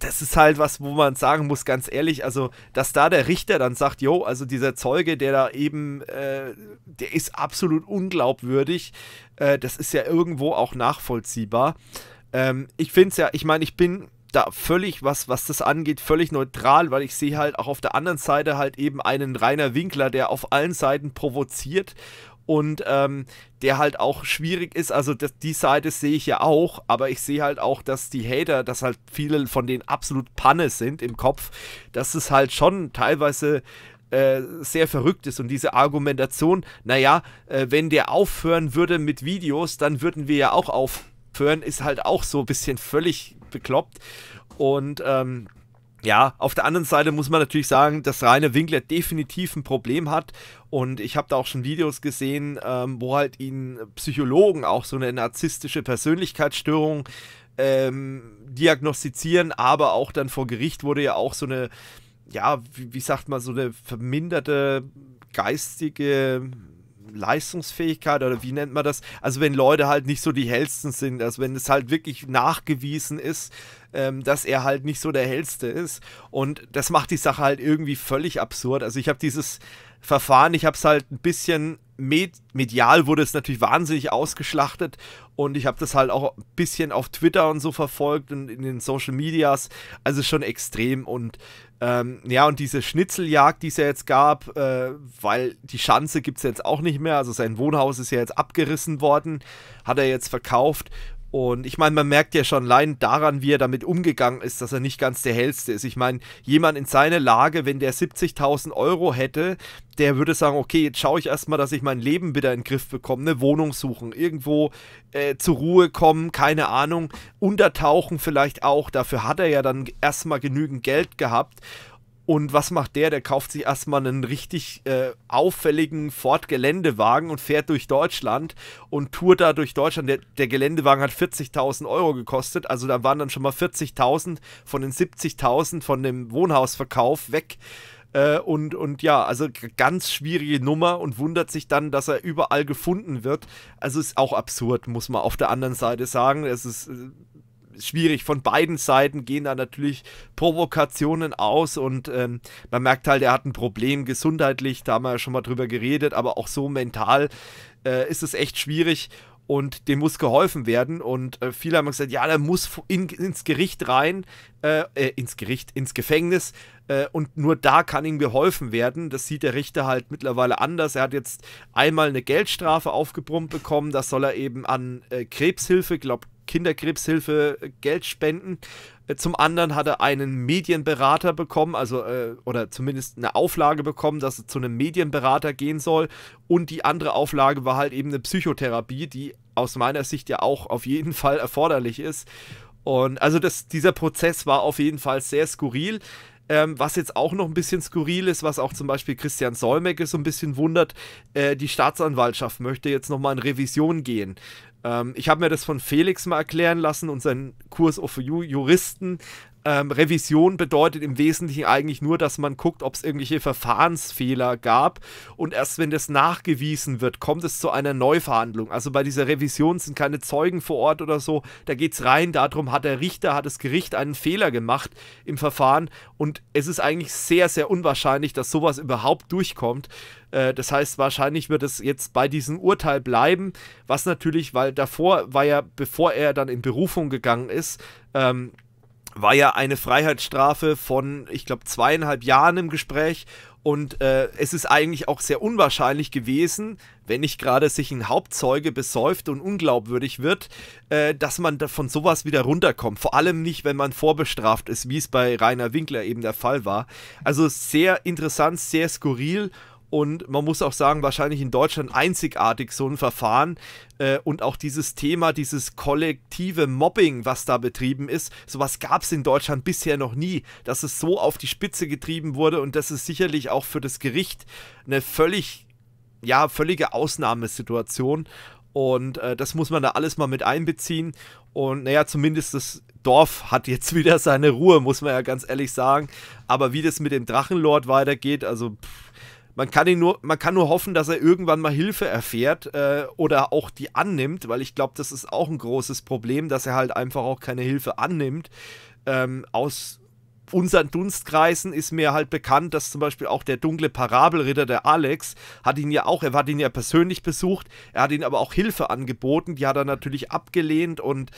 das ist halt was, wo man sagen muss, ganz ehrlich, also, dass da der Richter dann sagt, jo, also dieser Zeuge, der da eben, äh, der ist absolut unglaubwürdig, äh, das ist ja irgendwo auch nachvollziehbar. Ähm, ich finde es ja, ich meine, ich bin da völlig, was, was das angeht, völlig neutral, weil ich sehe halt auch auf der anderen Seite halt eben einen reiner Winkler, der auf allen Seiten provoziert und ähm, der halt auch schwierig ist. Also das, die Seite sehe ich ja auch, aber ich sehe halt auch, dass die Hater, dass halt viele von denen absolut Panne sind im Kopf, dass es halt schon teilweise äh, sehr verrückt ist und diese Argumentation, naja, äh, wenn der aufhören würde mit Videos, dann würden wir ja auch aufhören, ist halt auch so ein bisschen völlig bekloppt. Und ähm, ja, auf der anderen Seite muss man natürlich sagen, dass Rainer Winkler definitiv ein Problem hat. Und ich habe da auch schon Videos gesehen, ähm, wo halt ihn Psychologen auch so eine narzisstische Persönlichkeitsstörung ähm, diagnostizieren. Aber auch dann vor Gericht wurde ja auch so eine ja, wie, wie sagt man, so eine verminderte geistige Leistungsfähigkeit oder wie nennt man das? Also wenn Leute halt nicht so die hellsten sind, also wenn es halt wirklich nachgewiesen ist, ähm, dass er halt nicht so der hellste ist. Und das macht die Sache halt irgendwie völlig absurd. Also ich habe dieses Verfahren, ich habe es halt ein bisschen med medial wurde es natürlich wahnsinnig ausgeschlachtet und ich habe das halt auch ein bisschen auf Twitter und so verfolgt und in den Social Medias. Also schon extrem und ähm, ja, und diese Schnitzeljagd, die es ja jetzt gab, äh, weil die Schanze gibt es jetzt auch nicht mehr. Also sein Wohnhaus ist ja jetzt abgerissen worden, hat er jetzt verkauft und ich meine, man merkt ja schon allein daran, wie er damit umgegangen ist, dass er nicht ganz der Hellste ist. Ich meine, jemand in seiner Lage, wenn der 70.000 Euro hätte, der würde sagen, okay, jetzt schaue ich erstmal, dass ich mein Leben wieder in den Griff bekomme, eine Wohnung suchen, irgendwo äh, zur Ruhe kommen, keine Ahnung, untertauchen vielleicht auch. Dafür hat er ja dann erstmal genügend Geld gehabt. Und was macht der? Der kauft sich erstmal einen richtig äh, auffälligen Ford-Geländewagen und fährt durch Deutschland und tourt da durch Deutschland. Der, der Geländewagen hat 40.000 Euro gekostet, also da waren dann schon mal 40.000 von den 70.000 von dem Wohnhausverkauf weg. Äh, und, und ja, also ganz schwierige Nummer und wundert sich dann, dass er überall gefunden wird. Also ist auch absurd, muss man auf der anderen Seite sagen. Es ist. Äh, schwierig. Von beiden Seiten gehen da natürlich Provokationen aus und ähm, man merkt halt, er hat ein Problem gesundheitlich, da haben wir ja schon mal drüber geredet, aber auch so mental äh, ist es echt schwierig und dem muss geholfen werden. Und äh, viele haben gesagt, ja, der muss in, ins Gericht rein, äh, äh, ins Gericht, ins Gefängnis äh, und nur da kann ihm geholfen werden. Das sieht der Richter halt mittlerweile anders. Er hat jetzt einmal eine Geldstrafe aufgebrummt bekommen, das soll er eben an äh, Krebshilfe, glaube Kinderkrebshilfe äh, Geld spenden zum anderen hat er einen Medienberater bekommen, also äh, oder zumindest eine Auflage bekommen, dass er zu einem Medienberater gehen soll. Und die andere Auflage war halt eben eine Psychotherapie, die aus meiner Sicht ja auch auf jeden Fall erforderlich ist. Und also das, dieser Prozess war auf jeden Fall sehr skurril. Ähm, was jetzt auch noch ein bisschen skurril ist, was auch zum Beispiel Christian Solmecke so ein bisschen wundert, äh, die Staatsanwaltschaft möchte jetzt nochmal in Revision gehen. Ähm, ich habe mir das von Felix mal erklären lassen und seinen Kurs of You Juristen. Ähm, Revision bedeutet im Wesentlichen eigentlich nur, dass man guckt, ob es irgendwelche Verfahrensfehler gab. Und erst wenn das nachgewiesen wird, kommt es zu einer Neuverhandlung. Also bei dieser Revision sind keine Zeugen vor Ort oder so. Da geht es rein darum, hat der Richter, hat das Gericht einen Fehler gemacht im Verfahren. Und es ist eigentlich sehr, sehr unwahrscheinlich, dass sowas überhaupt durchkommt. Äh, das heißt, wahrscheinlich wird es jetzt bei diesem Urteil bleiben, was natürlich, weil davor war ja, bevor er dann in Berufung gegangen ist, ähm, war ja eine Freiheitsstrafe von, ich glaube, zweieinhalb Jahren im Gespräch. Und äh, es ist eigentlich auch sehr unwahrscheinlich gewesen, wenn nicht gerade sich ein Hauptzeuge besäuft und unglaubwürdig wird, äh, dass man von sowas wieder runterkommt. Vor allem nicht, wenn man vorbestraft ist, wie es bei Rainer Winkler eben der Fall war. Also sehr interessant, sehr skurril und man muss auch sagen, wahrscheinlich in Deutschland einzigartig so ein Verfahren. Äh, und auch dieses Thema, dieses kollektive Mobbing, was da betrieben ist, sowas gab es in Deutschland bisher noch nie, dass es so auf die Spitze getrieben wurde. Und das ist sicherlich auch für das Gericht eine völlig, ja, völlige Ausnahmesituation. Und äh, das muss man da alles mal mit einbeziehen. Und naja, zumindest das Dorf hat jetzt [laughs] wieder seine Ruhe, muss man ja ganz ehrlich sagen. Aber wie das mit dem Drachenlord weitergeht, also pff, man kann, ihn nur, man kann nur hoffen, dass er irgendwann mal Hilfe erfährt äh, oder auch die annimmt, weil ich glaube, das ist auch ein großes Problem, dass er halt einfach auch keine Hilfe annimmt. Ähm, aus unseren Dunstkreisen ist mir halt bekannt, dass zum Beispiel auch der dunkle Parabelritter, der Alex, hat ihn ja auch, er hat ihn ja persönlich besucht, er hat ihn aber auch Hilfe angeboten, die hat er natürlich abgelehnt und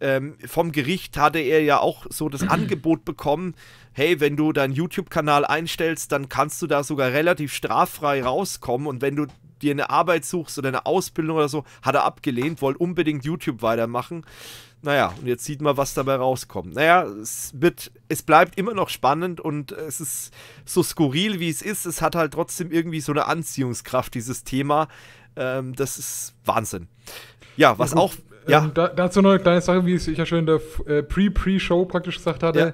ähm, vom Gericht hatte er ja auch so das [clears throat] Angebot bekommen, hey, wenn du deinen YouTube-Kanal einstellst, dann kannst du da sogar relativ straffrei rauskommen und wenn du dir eine Arbeit suchst oder eine Ausbildung oder so, hat er abgelehnt, wollte unbedingt YouTube weitermachen. Naja, und jetzt sieht man, was dabei rauskommt. Naja, es, wird, es bleibt immer noch spannend und es ist so skurril, wie es ist. Es hat halt trotzdem irgendwie so eine Anziehungskraft, dieses Thema. Ähm, das ist Wahnsinn. Ja, was auch. Ja. Ähm, da, dazu noch eine kleine Sache, wie es ich ja schon in der äh, Pre-Pre-Show praktisch gesagt hatte. Ja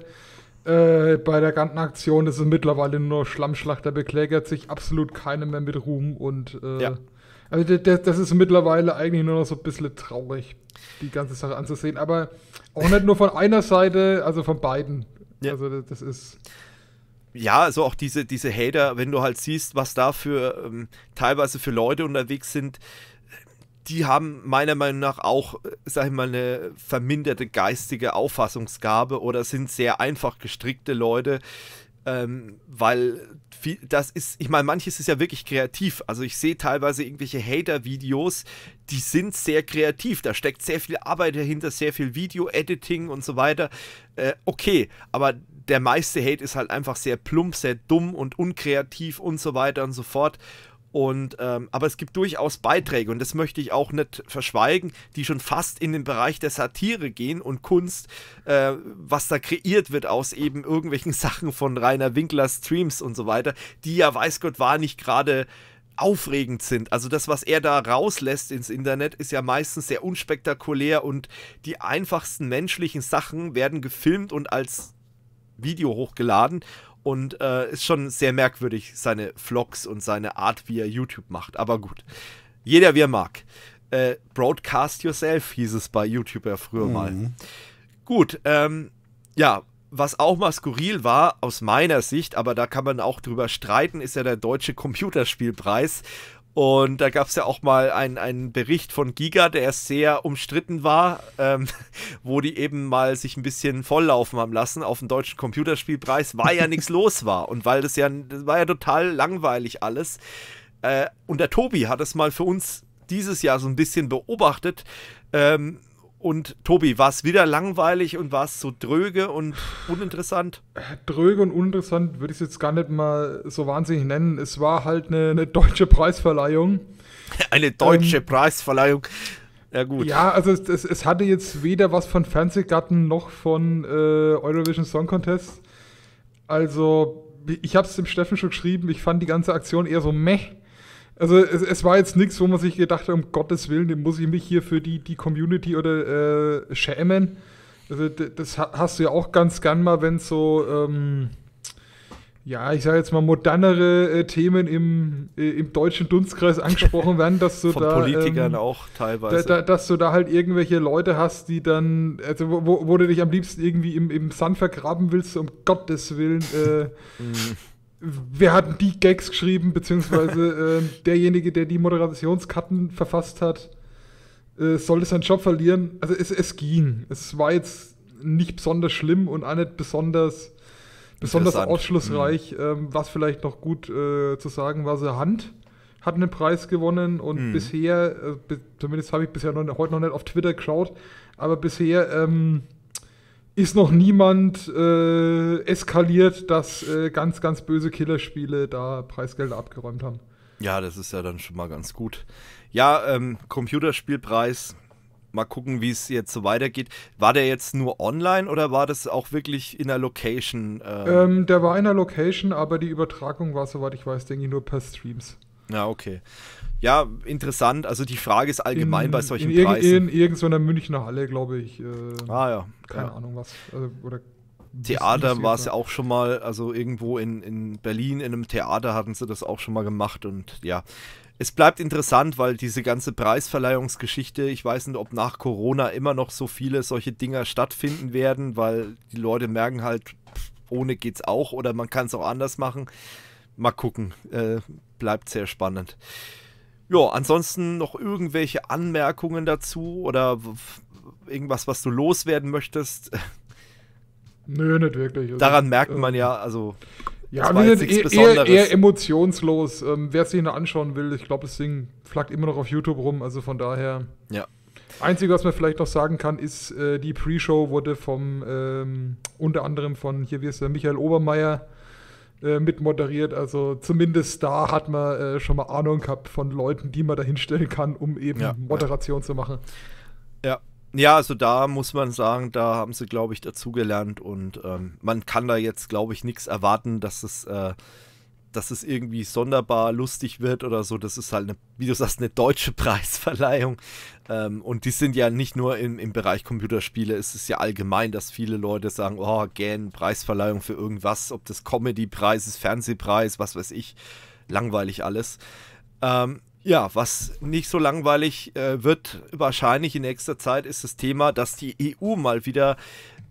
äh, bei der ganzen Aktion ist es mittlerweile nur Schlammschlacht. Da beklägert sich absolut keiner mehr mit Ruhm. Und äh, ja. also das, ist mittlerweile eigentlich nur noch so ein bisschen traurig, die ganze Sache anzusehen. Aber auch nicht nur von einer Seite, also von beiden. Ja. Also das, das ist ja, also auch diese, diese Hater, wenn du halt siehst, was da für ähm, teilweise für Leute unterwegs sind, die haben meiner Meinung nach auch, äh, sag ich mal, eine verminderte geistige Auffassungsgabe oder sind sehr einfach gestrickte Leute, ähm, weil viel, das ist, ich meine, manches ist ja wirklich kreativ. Also ich sehe teilweise irgendwelche Hater-Videos, die sind sehr kreativ. Da steckt sehr viel Arbeit dahinter, sehr viel Video-Editing und so weiter. Äh, okay, aber der meiste Hate ist halt einfach sehr plump, sehr dumm und unkreativ und so weiter und so fort. Und, ähm, aber es gibt durchaus Beiträge, und das möchte ich auch nicht verschweigen, die schon fast in den Bereich der Satire gehen und Kunst, äh, was da kreiert wird aus eben irgendwelchen [laughs] Sachen von Rainer Winkler Streams und so weiter, die ja weiß Gott war nicht gerade aufregend sind. Also das, was er da rauslässt ins Internet, ist ja meistens sehr unspektakulär und die einfachsten menschlichen Sachen werden gefilmt und als Video hochgeladen und äh, ist schon sehr merkwürdig, seine Vlogs und seine Art, wie er YouTube macht. Aber gut, jeder wie er mag. Äh, Broadcast yourself hieß es bei YouTuber früher mhm. mal. Gut, ähm, ja, was auch mal skurril war, aus meiner Sicht, aber da kann man auch drüber streiten, ist ja der Deutsche Computerspielpreis. Und da gab es ja auch mal einen, einen Bericht von Giga, der sehr umstritten war, ähm, [laughs] wo die eben mal sich ein bisschen volllaufen haben lassen auf dem deutschen Computerspielpreis, weil ja nichts [laughs] los war. Und weil das ja, das war ja total langweilig alles. Äh, und der Tobi hat es mal für uns dieses Jahr so ein bisschen beobachtet. Ähm, und Tobi, war es wieder langweilig und war es so dröge und uninteressant? Dröge und uninteressant würde ich es jetzt gar nicht mal so wahnsinnig nennen. Es war halt eine, eine deutsche Preisverleihung. [laughs] Eine deutsche ähm, Preisverleihung. Ja, gut. Ja, also es, es, es, hatte jetzt weder was von Fernsehgarten noch von äh, Eurovision Song Contest. Also, ich habe es dem Steffen schon geschrieben, ich fand die ganze Aktion eher so meh. Also es, es, war jetzt nichts, wo man sich gedacht hat, um Gottes Willen, muss ich mich hier für die, die Community oder äh, schämen. Also das hast du ja auch ganz gern mal, wenn so, ähm, ja, ich sage jetzt mal modernere äh, Themen im, äh, im deutschen Dunstkreis [laughs] angesprochen werden, dass du Von da Politikern ähm, auch teilweise, da, da, dass du da halt irgendwelche Leute hast, die dann, also wo, wo du dich am liebsten irgendwie im, im Sand vergraben willst, um Gottes Willen. Äh, [laughs] mhm wir hatten die Gags geschrieben, beziehungsweise [laughs] äh, derjenige, der die Moderationskarten verfasst hat, äh, sollte seinen Job verlieren. Also es, es ging. Es war jetzt nicht besonders schlimm und auch nicht besonders, besonders ausschlussreich. Mhm. Ähm, was vielleicht noch gut äh, zu sagen war, so Hand hat einen Preis gewonnen und mhm. bisher, äh, be- zumindest habe ich bisher noch, heute noch nicht auf Twitter geschaut, aber bisher ähm, ist noch niemand äh, eskaliert, dass äh, ganz, ganz böse Killerspiele da Preisgelder abgeräumt haben. Ja, das ist ja dann schon mal ganz gut. Ja, ähm, Computerspielpreis. Mal gucken, wie es jetzt so weitergeht. War der jetzt nur online oder war das auch wirklich in der Location? Ähm? Ähm, der war in der Location, aber die Übertragung war, soweit ich weiß, denke ich, nur per Streams. Ja, okay. Ja, interessant. Also die Frage ist allgemein in, bei solchen in Preisen. In irgendeiner Münchner Halle, glaube ich. Äh, ah ja. Keine ja. Ahnung was. Also, oder Theater war es ja auch schon mal, also irgendwo in, in Berlin in einem Theater hatten sie das auch schon mal gemacht und ja. Es bleibt interessant, weil diese ganze Preisverleihungsgeschichte, ich weiß nicht, ob nach Corona immer noch so viele solche Dinger stattfinden werden, weil die Leute merken halt, pff, ohne geht's auch oder man kann es auch anders machen mal gucken. Äh, bleibt sehr spannend. Ja, ansonsten noch irgendwelche Anmerkungen dazu oder irgendwas, was du loswerden möchtest? Nö, nicht wirklich. Also, Daran merkt man ähm, ja, also. Ja, wir sind eher, Besonderes. eher emotionslos. Ähm, wer es sich noch anschauen will, ich glaube, das Ding flackt immer noch auf YouTube rum, also von daher. Ja. Einzige, was man vielleicht noch sagen kann, ist, äh, die Pre-Show wurde vom ähm, unter anderem von, hier wie ist der, Michael Obermeier äh, mitmoderiert. Also zumindest da hat man äh, schon mal Ahnung gehabt von Leuten, die man da hinstellen kann, um eben ja, Moderation ja. zu machen. Ja. Ja, also da muss man sagen, da haben sie, glaube ich, dazugelernt und ähm, man kann da jetzt, glaube ich, nichts erwarten, dass es äh, dass es irgendwie sonderbar lustig wird oder so, das ist halt, eine, wie du sagst, eine deutsche [laughs] Preisverleihung. Ähm, und die sind ja nicht nur im, im Bereich Computerspiele, es ist ja allgemein, dass viele Leute sagen, oh, gern, Preisverleihung für irgendwas, ob das Comedy-Preis ist, Fernsehpreis, was weiß ich, langweilig alles. Ähm, ja, was nicht so langweilig äh, wird wahrscheinlich in nächster Zeit, ist das Thema, dass die EU mal wieder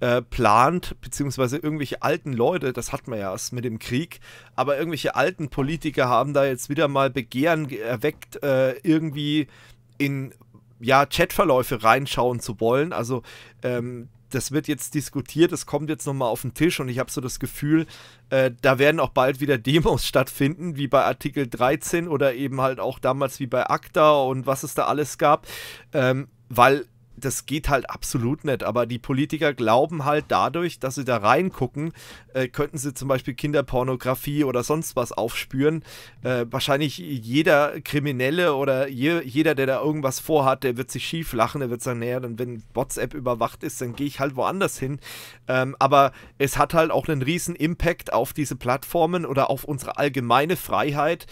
äh, plant, beziehungsweise irgendwelche alten Leute, das hat man ja erst mit dem Krieg, aber irgendwelche alten Politiker haben da jetzt wieder mal Begehren erweckt, äh, irgendwie in ja, Chatverläufe reinschauen zu wollen. Also ähm, das wird jetzt diskutiert, das kommt jetzt nochmal auf den Tisch und ich habe so das Gefühl, äh, da werden auch bald wieder Demos [laughs] stattfinden, wie bei Artikel 13 oder eben halt auch damals wie bei ACTA und was es da alles gab, ähm, weil das geht halt absolut nicht. Aber die Politiker glauben halt dadurch, dass sie da reingucken, äh, könnten sie zum Beispiel Kinderpornografie oder sonst was aufspüren. Äh, wahrscheinlich jeder Kriminelle oder je, jeder, der da irgendwas vorhat, der wird sich schief lachen, der wird sagen, naja, dann wenn WhatsApp überwacht ist, dann gehe ich halt woanders hin. Ähm, aber es hat halt auch einen riesen Impact auf diese Plattformen oder auf unsere allgemeine Freiheit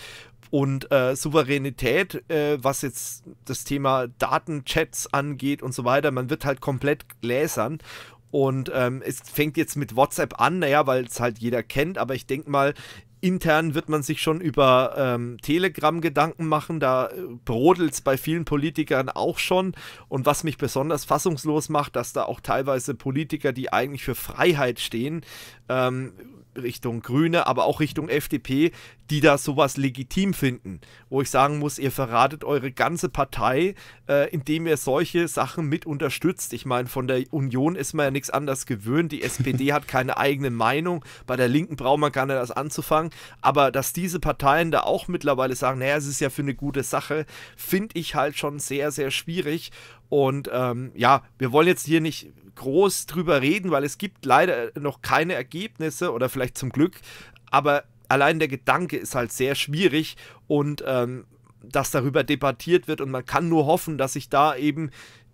und äh, Souveränität, äh, was jetzt das Thema Datenchats angeht und so weiter, man wird halt komplett gläsern. Und ähm, es fängt jetzt mit WhatsApp an, naja, weil es halt jeder kennt, aber ich denke mal, intern wird man sich schon über ähm, Telegram Gedanken machen. Da äh, brodelt es bei vielen Politikern auch schon. Und was mich besonders fassungslos macht, dass da auch teilweise Politiker, die eigentlich für Freiheit stehen, ähm, Richtung Grüne, aber auch Richtung FDP, die da sowas legitim finden. Wo ich sagen muss, ihr verratet eure ganze Partei, äh, indem ihr solche Sachen mit unterstützt. Ich meine, von der Union ist man ja nichts anderes gewöhnt. Die SPD [laughs] hat keine eigene Meinung. Bei der Linken braucht man gar nicht das anzufangen. Aber dass diese Parteien da auch mittlerweile sagen, naja, es ist ja für eine gute Sache, finde ich halt schon sehr, sehr schwierig. Und ähm, ja, wir wollen jetzt hier nicht groß drüber reden, weil es gibt leider noch keine Ergebnisse oder vielleicht zum Glück, aber allein der Gedanke ist halt sehr schwierig und ähm, dass darüber debattiert wird und man kann nur hoffen, dass sich da eben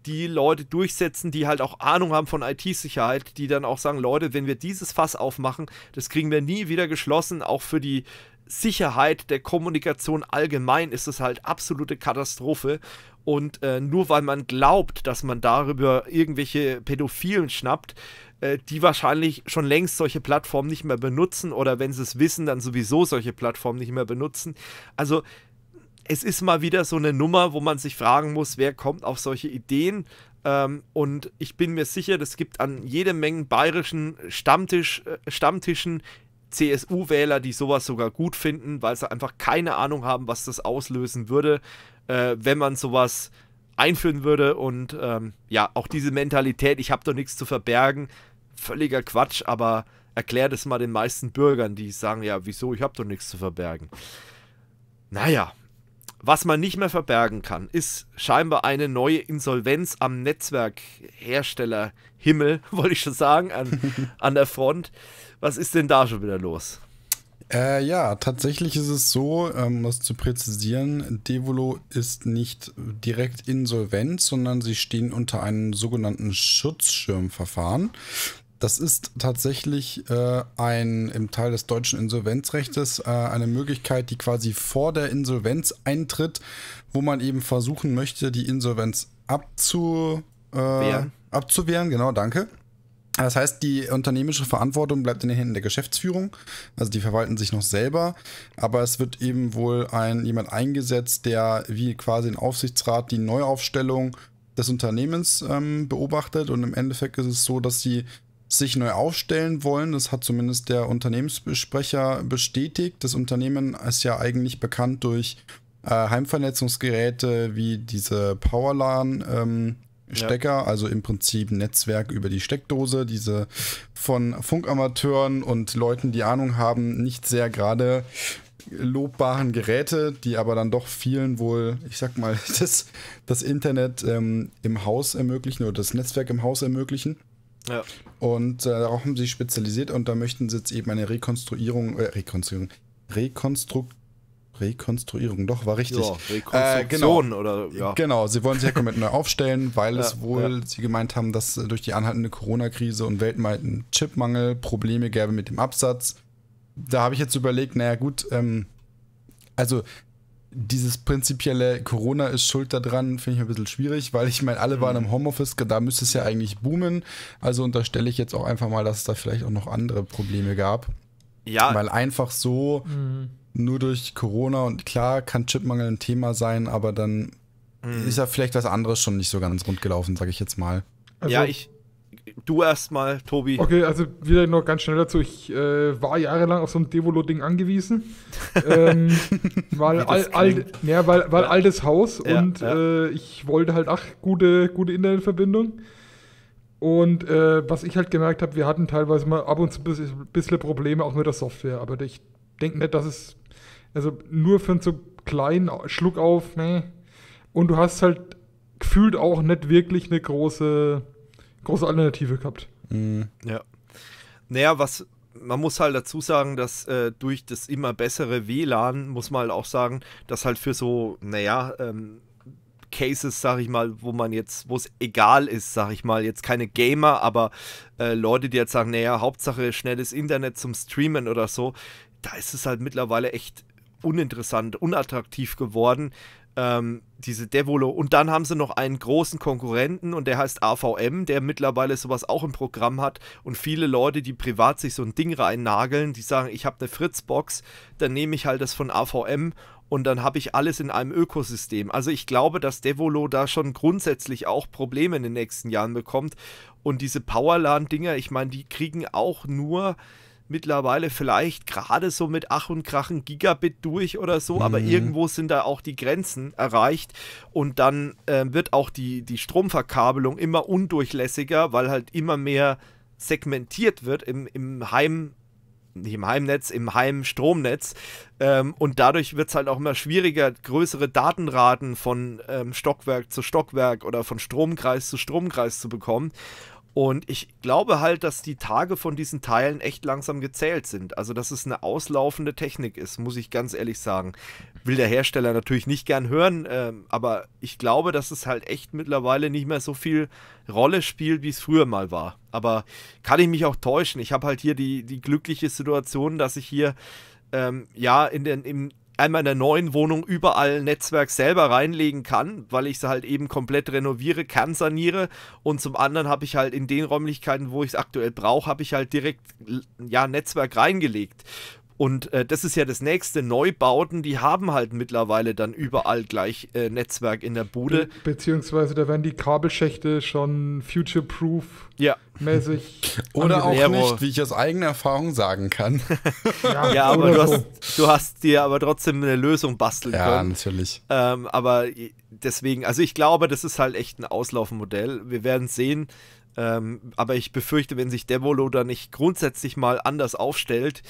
die Leute durchsetzen, die halt auch Ahnung haben von IT-Sicherheit, die dann auch sagen, Leute, wenn wir dieses Fass aufmachen, das kriegen wir nie wieder geschlossen, auch für die Sicherheit der Kommunikation allgemein ist es halt absolute Katastrophe und äh, nur weil man glaubt, dass man darüber irgendwelche Pädophilen schnappt, äh, die wahrscheinlich schon längst solche Plattformen nicht mehr benutzen oder wenn sie es wissen, dann sowieso solche Plattformen nicht mehr benutzen. Also es ist mal wieder so eine Nummer, wo man sich fragen muss, wer kommt auf solche Ideen. Ähm, und ich bin mir sicher, es gibt an jede Menge bayerischen Stammtisch, äh, Stammtischen CSU-Wähler, die sowas sogar gut finden, weil sie einfach keine Ahnung haben, was das auslösen würde, äh, wenn man sowas einführen würde. Und ähm, ja, auch diese Mentalität, ich habe doch nichts zu verbergen, völliger Quatsch, aber erklär das mal den meisten Bürgern, die sagen, ja, wieso, ich habe doch nichts zu verbergen. Naja, was man nicht mehr verbergen kann, ist scheinbar eine neue Insolvenz am Netzwerkhersteller Himmel, [laughs] wollte ich schon sagen, an, [laughs] an der Front. Was ist denn da schon wieder los? Äh, ja, tatsächlich ist es so, ähm, das zu präzisieren, Devolo ist nicht direkt insolvent, sondern sie stehen unter einem sogenannten Schutzschirmverfahren. Das ist tatsächlich äh, ein im Teil des deutschen Insolvenzrechtes äh, eine Möglichkeit, die quasi vor der Insolvenz eintritt, wo man eben versuchen möchte, die Insolvenz abzu, äh, abzuwehren. Genau, danke. Das heißt, die unternehmische Verantwortung bleibt in den Händen der Geschäftsführung. Also die verwalten sich noch selber, aber es wird eben wohl ein, jemand eingesetzt, der wie quasi ein Aufsichtsrat die Neuaufstellung des Unternehmens ähm, beobachtet. Und im Endeffekt ist es so, dass sie sich neu aufstellen wollen. Das hat zumindest der Unternehmenssprecher bestätigt. Das Unternehmen ist ja eigentlich bekannt durch äh, Heimvernetzungsgeräte wie diese PowerLAN. Ähm, Stecker, ja. also im Prinzip Netzwerk über die Steckdose, diese von Funkamateuren und Leuten, die Ahnung haben, nicht sehr gerade lobbaren Geräte, die aber dann doch vielen wohl, ich sag mal, [laughs] das, das Internet ähm, im Haus ermöglichen oder das Netzwerk im Haus ermöglichen. Ja. Und äh, darauf haben sie sich spezialisiert und da möchten sie jetzt eben eine Rekonstruierung, äh, Rekonstruierung, Rekonstrukt Rekonstruierung, doch, war richtig. Ja, Rekonstruktion äh, genau. oder ja. Genau, sie wollen sich ja komplett neu [laughs] aufstellen, weil ja, es wohl, ja. sie gemeint haben, dass äh, durch die anhaltende Corona-Krise und weltweiten Chipmangel Probleme gäbe mit dem Absatz. Da habe ich jetzt überlegt, naja gut, ähm, also dieses prinzipielle Corona ist schuld daran, finde ich ein bisschen schwierig, weil ich meine, alle waren mhm. im Homeoffice, da müsste es ja eigentlich boomen. Also unterstelle ich jetzt auch einfach mal, dass es da vielleicht auch noch andere Probleme gab. Ja. Weil einfach so mhm. nur durch Corona und klar kann Chipmangel ein Thema sein, aber dann mhm. ist ja vielleicht was anderes schon nicht so ganz rund gelaufen, sage ich jetzt mal. Also, ja, ich, Du erstmal, Tobi. Okay, also wieder noch ganz schnell dazu. Ich äh, war jahrelang auf so ein Devolo-Ding angewiesen. ähm, [laughs] weil, all, all, ja, weil, weil ja. altes Haus ja, und äh, ich wollte halt, auch gute, gute Internetverbindung. Und äh, was ich halt gemerkt habe, wir hatten teilweise mal ab und zu ein bisschen, bisschen Probleme auch mit der Software. Aber ich denke nicht, dass es, also nur für einen so kleinen Schluck auf, nee. Und du hast halt gefühlt auch nicht wirklich eine große große Alternative gehabt. Mhm. Ja. Naja, was man muss halt dazu sagen, dass äh, durch das immer bessere WLAN muss man halt auch sagen, dass halt für so, naja, ähm, Cases, sag ich mal, wo man jetzt, wo es egal ist, sag ich mal, jetzt keine Gamer, aber äh, Leute, die jetzt sagen, naja, Hauptsache schnelles Internet zum Streamen oder so, da ist es halt mittlerweile echt uninteressant, unattraktiv geworden, ähm, diese Devolo. Und dann haben sie noch einen großen Konkurrenten und der heißt AVM, der mittlerweile sowas auch im Programm hat. Und viele Leute, die privat sich so ein Ding reinnageln, die sagen, ich habe eine Fritzbox, dann nehme ich halt das von AVM und dann habe ich alles in einem Ökosystem. Also ich glaube, dass Devolo da schon grundsätzlich auch Probleme in den nächsten Jahren bekommt. Und diese Powerlan-Dinger, ich meine, die kriegen auch nur mittlerweile vielleicht gerade so mit Ach und Krachen Gigabit durch oder so, mhm. aber irgendwo sind da auch die Grenzen erreicht und dann äh, wird auch die, die Stromverkabelung immer undurchlässiger, weil halt immer mehr segmentiert wird im, im Heim, nicht im Heimnetz, im Heimstromnetz. Ähm, und dadurch wird es halt auch immer schwieriger, größere Datenraten von ähm, Stockwerk zu Stockwerk oder von Stromkreis zu Stromkreis zu bekommen. Und ich glaube halt, dass die Tage von diesen Teilen echt langsam gezählt sind. Also, dass es eine auslaufende Technik ist, muss ich ganz ehrlich sagen. Will der Hersteller natürlich nicht gern hören, äh, aber ich glaube, dass es halt echt mittlerweile nicht mehr so viel Rolle spielt, wie es früher mal war. Aber kann ich mich auch täuschen. Ich habe halt hier die, die glückliche Situation, dass ich hier ähm, ja in den, im in der neuen Wohnung überall Netzwerk selber reinlegen kann, weil ich sie halt eben komplett renoviere, kernsaniere und zum anderen habe ich halt in den Räumlichkeiten, wo ich es aktuell brauche, habe ich halt direkt ja Netzwerk reingelegt und äh, das ist ja das nächste. Neubauten, die haben halt mittlerweile dann überall gleich äh, Netzwerk in der Bude. Be beziehungsweise da werden die Kabelschächte schon future-proof ja. mäßig. [laughs] Oder auch nicht, wie ich aus eigener Erfahrung sagen kann. [laughs] ja, ja aber du hast, du hast, dir aber trotzdem eine Lösung basteln ja, können. Ja, natürlich. Ähm, aber deswegen, also ich glaube, das ist halt echt ein Auslaufmodell. Wir werden sehen. Ähm, aber ich befürchte, wenn sich Devolo da nicht grundsätzlich mal anders aufstellt,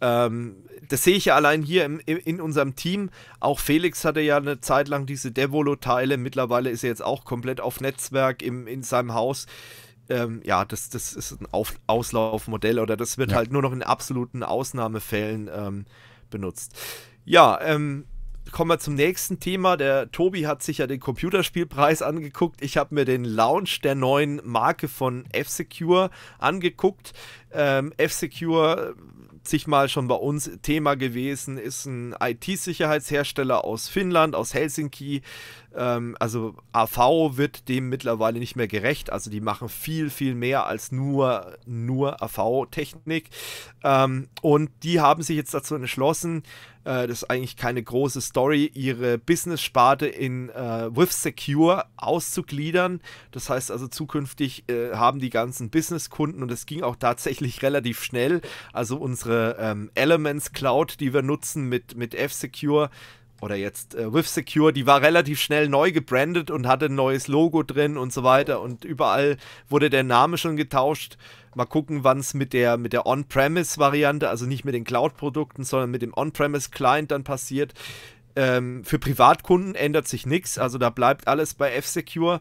ähm, das sehe ich ja allein hier im, im, in unserem Team. Auch Felix hatte ja eine Zeit lang diese Devolo-Teile. Mittlerweile ist er jetzt auch komplett auf Netzwerk im, in seinem Haus. Ähm, ja, das, das ist ein auf Auslaufmodell oder das wird ja. halt nur noch in absoluten Ausnahmefällen ähm, benutzt. Ja, ähm, kommen wir zum nächsten Thema. Der Tobi hat sich ja den Computerspielpreis angeguckt. Ich habe mir den Launch der neuen Marke von F-Secure angeguckt. Ähm, F-Secure äh, sich mal schon bei uns Thema gewesen, ist ein IT-Sicherheitshersteller aus Finnland, aus Helsinki. Ähm, also AV wird dem mittlerweile nicht mehr gerecht. Also die machen viel, viel mehr als nur, nur AV-Technik. Ähm, und die haben sich jetzt dazu entschlossen, äh, das ist eigentlich keine große Story, ihre Business-Sparte in äh, With Secure auszugliedern. Das heißt also zukünftig äh, haben die ganzen Business-Kunden und es ging auch tatsächlich [laughs] relativ schnell. Also unsere ähm, Elements Cloud, die wir nutzen mit, mit F-Secure, oder jetzt äh, With Secure, die war relativ schnell neu gebrandet und hatte ein neues Logo drin und so weiter und überall wurde der Name schon getauscht. Mal gucken, wann es mit der, mit der On-Premise-Variante, also nicht mit den Cloud-Produkten, sondern mit dem On-Premise-Client dann passiert. Ähm, für Privatkunden ändert sich nichts, also da bleibt alles bei F-Secure.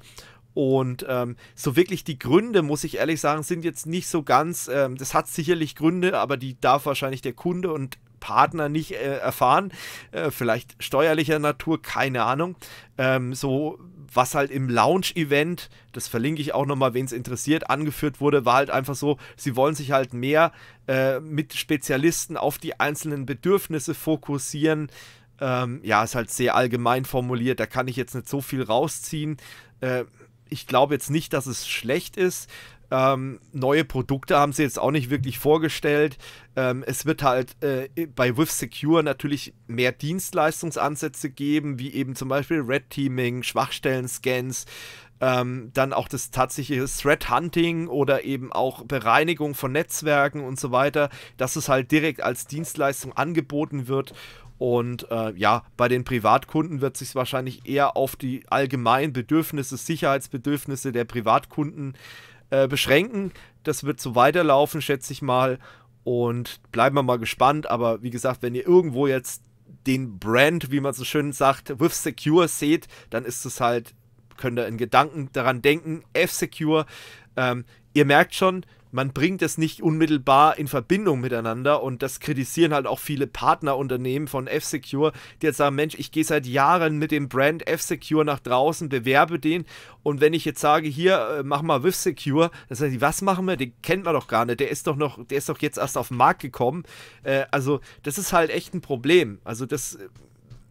Und ähm, so wirklich die Gründe, muss ich ehrlich sagen, sind jetzt nicht so ganz. Ähm, das hat sicherlich Gründe, aber die darf wahrscheinlich der Kunde und Partner nicht äh, erfahren. Äh, vielleicht steuerlicher Natur, keine Ahnung. Ähm, so was halt im Lounge-Event, das verlinke ich auch nochmal, wen es interessiert, angeführt wurde, war halt einfach so, sie wollen sich halt mehr äh, mit Spezialisten auf die einzelnen Bedürfnisse fokussieren. Ähm, ja, ist halt sehr allgemein formuliert, da kann ich jetzt nicht so viel rausziehen. Äh, ich glaube jetzt nicht, dass es schlecht ist. Ähm, neue Produkte haben sie jetzt auch nicht wirklich vorgestellt. Ähm, es wird halt äh, bei With Secure natürlich mehr Dienstleistungsansätze geben, wie eben zum Beispiel Red Teaming, Schwachstellen-Scans, ähm, dann auch das tatsächliche Threat Hunting oder eben auch Bereinigung von Netzwerken und so weiter, dass es halt direkt als Dienstleistung angeboten wird. Und äh, ja, bei den Privatkunden wird sich wahrscheinlich eher auf die allgemeinen Bedürfnisse, Sicherheitsbedürfnisse der Privatkunden äh, äh, beschränken. Das wird so weiterlaufen, schätze ich mal. Und bleiben wir mal gespannt. Aber wie gesagt, wenn ihr irgendwo jetzt den Brand, wie man so schön sagt, with Secure seht, dann ist es halt, könnt ihr in Gedanken daran denken, F-Secure. Ähm, ihr merkt schon, man bringt es nicht unmittelbar in Verbindung miteinander und das kritisieren halt auch viele Partnerunternehmen von F-Secure, die jetzt sagen, Mensch, ich gehe seit Jahren mit dem Brand F-Secure nach draußen, bewerbe den und wenn ich jetzt sage, hier, äh, mach mal With Secure, dann sagen die, was machen wir? Den kennt man doch gar nicht, der ist doch noch, der ist doch jetzt erst auf den Markt gekommen. Äh, also das ist halt echt ein Problem. Also das äh,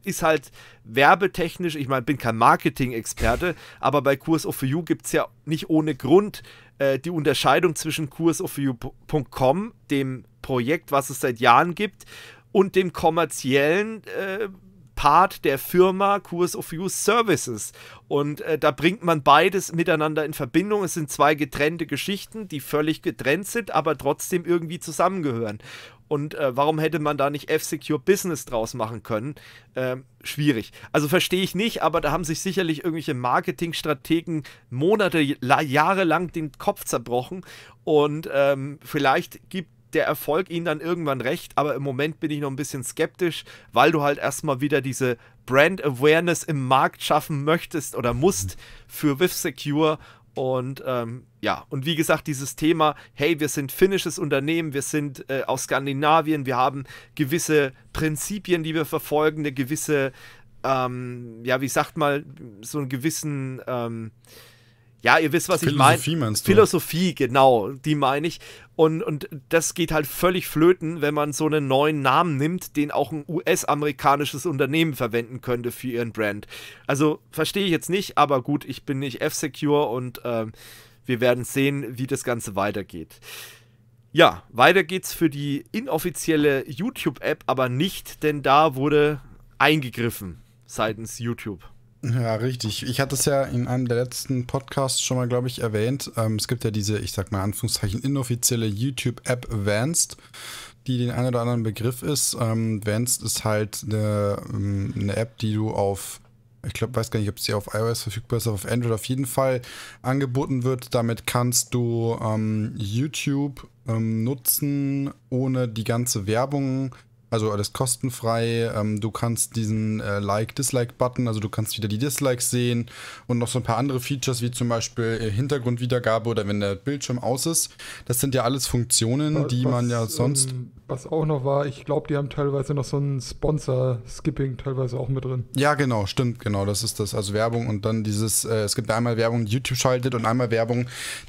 ist halt werbetechnisch, ich meine, bin kein Marketing-Experte, aber bei Kurs of You gibt es ja nicht ohne Grund äh, die Unterscheidung zwischen CourseOfView.com, dem Projekt, was es seit Jahren gibt, und dem kommerziellen äh, Part der Firma Course of Use Services. Und äh, da bringt man beides miteinander in Verbindung. Es sind zwei getrennte Geschichten, die völlig getrennt sind, aber trotzdem irgendwie zusammengehören. Und äh, warum hätte man da nicht F-Secure Business draus machen können? Ähm, schwierig. Also verstehe ich nicht, aber da haben sich sicherlich irgendwelche Marketingstrategen Monate, Jahre lang den Kopf zerbrochen. Und ähm, vielleicht gibt der Erfolg ihnen dann irgendwann recht, aber im Moment bin ich noch ein bisschen skeptisch, weil du halt erstmal wieder diese Brand Awareness im Markt schaffen möchtest oder musst für With Secure und ähm, ja, und wie gesagt, dieses Thema, hey, wir sind finnisches Unternehmen, wir sind äh, aus Skandinavien, wir haben gewisse Prinzipien, die wir verfolgen, eine gewisse, ähm, ja, wie sagt man, so einen gewissen, ähm, ja, ihr wisst, was Philosophie ich meine. Philosophie meinst du? Philosophie, genau, die meine ich. Und, und das geht halt völlig flöten, wenn man so einen neuen Namen nimmt, den auch ein US-amerikanisches Unternehmen verwenden könnte für ihren Brand. Also verstehe ich jetzt nicht, aber gut, ich bin nicht F-Secure und äh, wir werden sehen, wie das Ganze weitergeht. Ja, weiter geht's für die inoffizielle YouTube-App, aber nicht, denn da wurde eingegriffen seitens YouTube. Ja, richtig. Ich hatte es ja in einem der letzten Podcasts schon mal, glaube ich, erwähnt. Ähm, es gibt ja diese, ich sag mal Anführungszeichen, inoffizielle YouTube-App Vanced, die den einen oder anderen Begriff ist. Ähm, Vanced ist halt eine, ähm, eine App, die du auf ich glaube, weiß gar nicht, ob sie auf iOS verfügbar ist, aber auf Android auf jeden Fall angeboten wird. Damit kannst du ähm, YouTube ähm, nutzen, ohne die ganze Werbung zu also alles kostenfrei. Ähm, du kannst diesen äh, Like-Dislike-Button, also du kannst wieder die Dislikes sehen und noch so ein paar andere Features, wie zum Beispiel äh, Hintergrundwiedergabe oder wenn der Bildschirm aus ist. Das sind ja alles Funktionen, was, die man ja sonst. Ähm, was auch noch war, ich glaube, die haben teilweise noch so ein Sponsor-Skipping teilweise auch mit drin. Ja, genau, stimmt, genau, das ist das. Also Werbung und dann dieses, äh, es gibt einmal Werbung, die YouTube schaltet und einmal Werbung,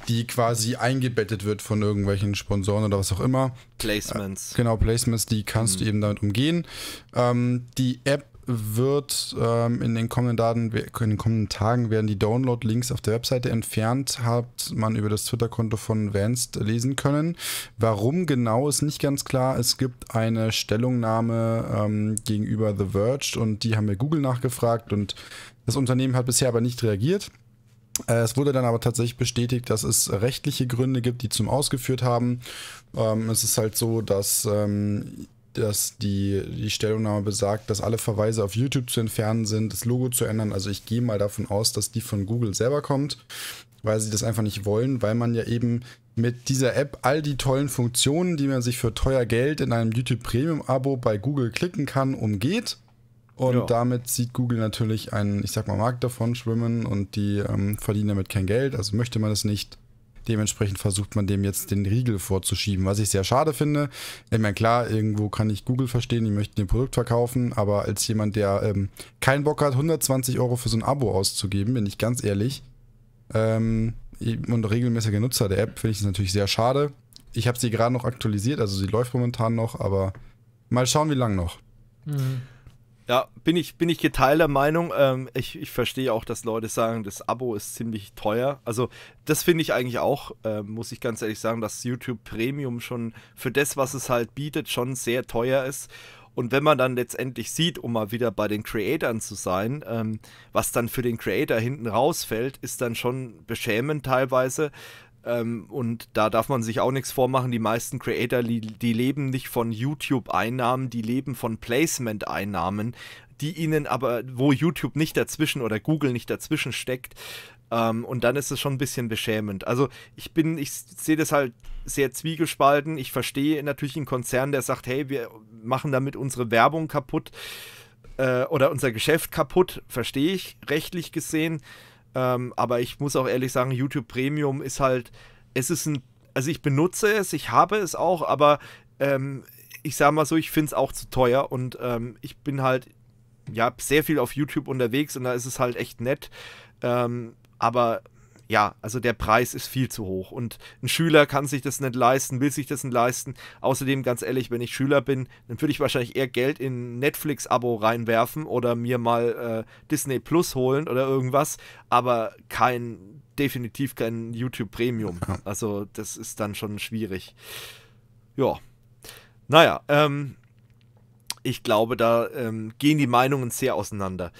die quasi eingebettet wird von irgendwelchen Sponsoren oder was auch immer. Placements. Äh, genau, Placements, die kannst mhm. du eben damit umgehen. Ähm, die App wird ähm, in, den kommenden Daten, in den kommenden Tagen werden die Download-Links auf der Webseite entfernt, hat man über das Twitter-Konto von Vanced lesen können. Warum genau ist nicht ganz klar. Es gibt eine Stellungnahme ähm, gegenüber The Verge und die haben wir Google nachgefragt und das Unternehmen hat bisher aber nicht reagiert. Äh, es wurde dann aber tatsächlich bestätigt, dass es rechtliche Gründe gibt, die zum Ausgeführt haben. Ähm, es ist halt so, dass, ähm, dass die, die Stellungnahme besagt, dass alle Verweise auf YouTube zu entfernen sind, das Logo zu ändern. Also ich gehe mal davon aus, dass die von Google selber kommt, weil sie das einfach nicht wollen, weil man ja eben mit dieser App all die tollen Funktionen, die man sich für teuer Geld in einem YouTube Premium-Abo bei Google klicken kann, umgeht und ja. damit sieht Google natürlich einen, ich sag mal, Markt davon schwimmen und die ähm, verdienen damit kein Geld, also möchte man es nicht. Dementsprechend versucht man dem jetzt den Riegel vorzuschieben, was ich sehr schade finde. Ich meine, klar, irgendwo kann ich Google verstehen, die möchten ihr Produkt verkaufen, aber als jemand, der ähm, keinen Bock hat, 120 Euro für so ein Abo auszugeben, bin ich ganz ehrlich, ähm, und regelmäßiger Nutzer der App, finde ich es natürlich sehr schade. Ich habe sie gerade noch aktualisiert, also sie läuft momentan noch, aber mal schauen, wie lange noch. Mhm. Ja, bin ich, bin ich geteilter Meinung. Ähm, ich, ich verstehe auch, dass Leute sagen, das Abo ist ziemlich teuer. Also, das finde ich eigentlich auch, äh, muss ich ganz ehrlich sagen, dass YouTube Premium schon für das, was es halt bietet, schon sehr teuer ist. Und wenn man dann letztendlich sieht, um mal wieder bei den Creatoren zu sein, ähm, was dann für den Creator hinten rausfällt, ist dann schon beschämend teilweise. Ähm, und da darf man sich auch nichts vormachen. Die meisten Creator, die, die leben nicht von YouTube-Einnahmen, die leben von Placement-Einnahmen, die ihnen aber, wo YouTube nicht dazwischen oder Google nicht dazwischen steckt. Ähm, und dann ist es schon ein bisschen beschämend. Also ich bin, ich sehe das halt sehr zwiegespalten. Ich verstehe natürlich einen Konzern, der sagt, hey, wir machen damit unsere Werbung kaputt äh, oder unser Geschäft kaputt. Verstehe ich rechtlich gesehen. Ähm, aber ich muss auch ehrlich sagen, YouTube Premium ist halt, es ist ein, also ich benutze es, ich habe es auch, aber ähm, ich sage mal so, ich finde es auch zu teuer und ähm, ich bin halt, ja, sehr viel auf YouTube unterwegs und da ist es halt echt nett. Ähm, aber ja, also der Preis ist viel zu hoch und ein Schüler kann sich das nicht leisten, will sich das nicht leisten. Außerdem, ganz ehrlich, wenn ich Schüler bin, dann würde ich wahrscheinlich eher Geld in Netflix-Abo reinwerfen oder mir mal äh, Disney Plus holen oder irgendwas, aber kein, definitiv kein YouTube Premium. Also das ist dann schon schwierig. Ja. Naja, ähm, ich glaube, da ähm, gehen die Meinungen sehr auseinander.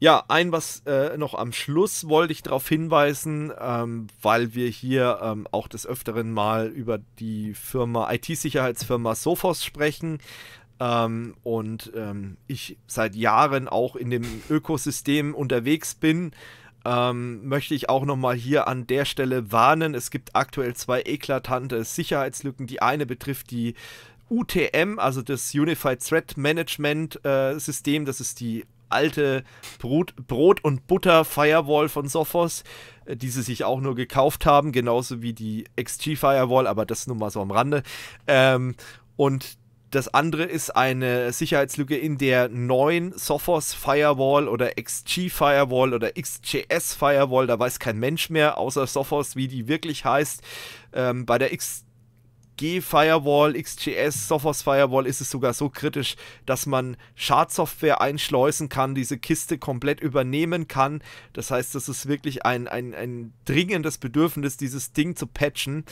Ja, ein was äh, noch am Schluss wollte ich darauf hinweisen, ähm, weil wir hier ähm, auch des Öfteren mal über die Firma, IT-Sicherheitsfirma Sophos sprechen. Ähm, und ähm, ich seit Jahren auch in dem Ökosystem unterwegs bin, ähm, möchte ich auch nochmal hier an der Stelle warnen. Es gibt aktuell zwei eklatante Sicherheitslücken. Die eine betrifft die UTM, also das Unified Threat Management äh, System, das ist die alte Brot, Brot- und Butter-Firewall von Sophos, äh, die sie sich auch nur gekauft haben, genauso wie die XG-Firewall, aber das nur mal so am Rande. Ähm, und das andere ist eine Sicherheitslücke in der neuen Sophos Firewall oder XG Firewall oder XJS Firewall. Da weiß kein Mensch mehr, außer Sophos, wie die wirklich heißt. Ähm, bei der XG G-Firewall, XGS, Sophos Firewall ist es sogar so kritisch, dass man Schadsoftware einschleusen kann, diese Kiste komplett übernehmen kann. Das heißt, das ist wirklich ein, ein, ein dringendes Bedürfnis, dieses Ding zu patchen.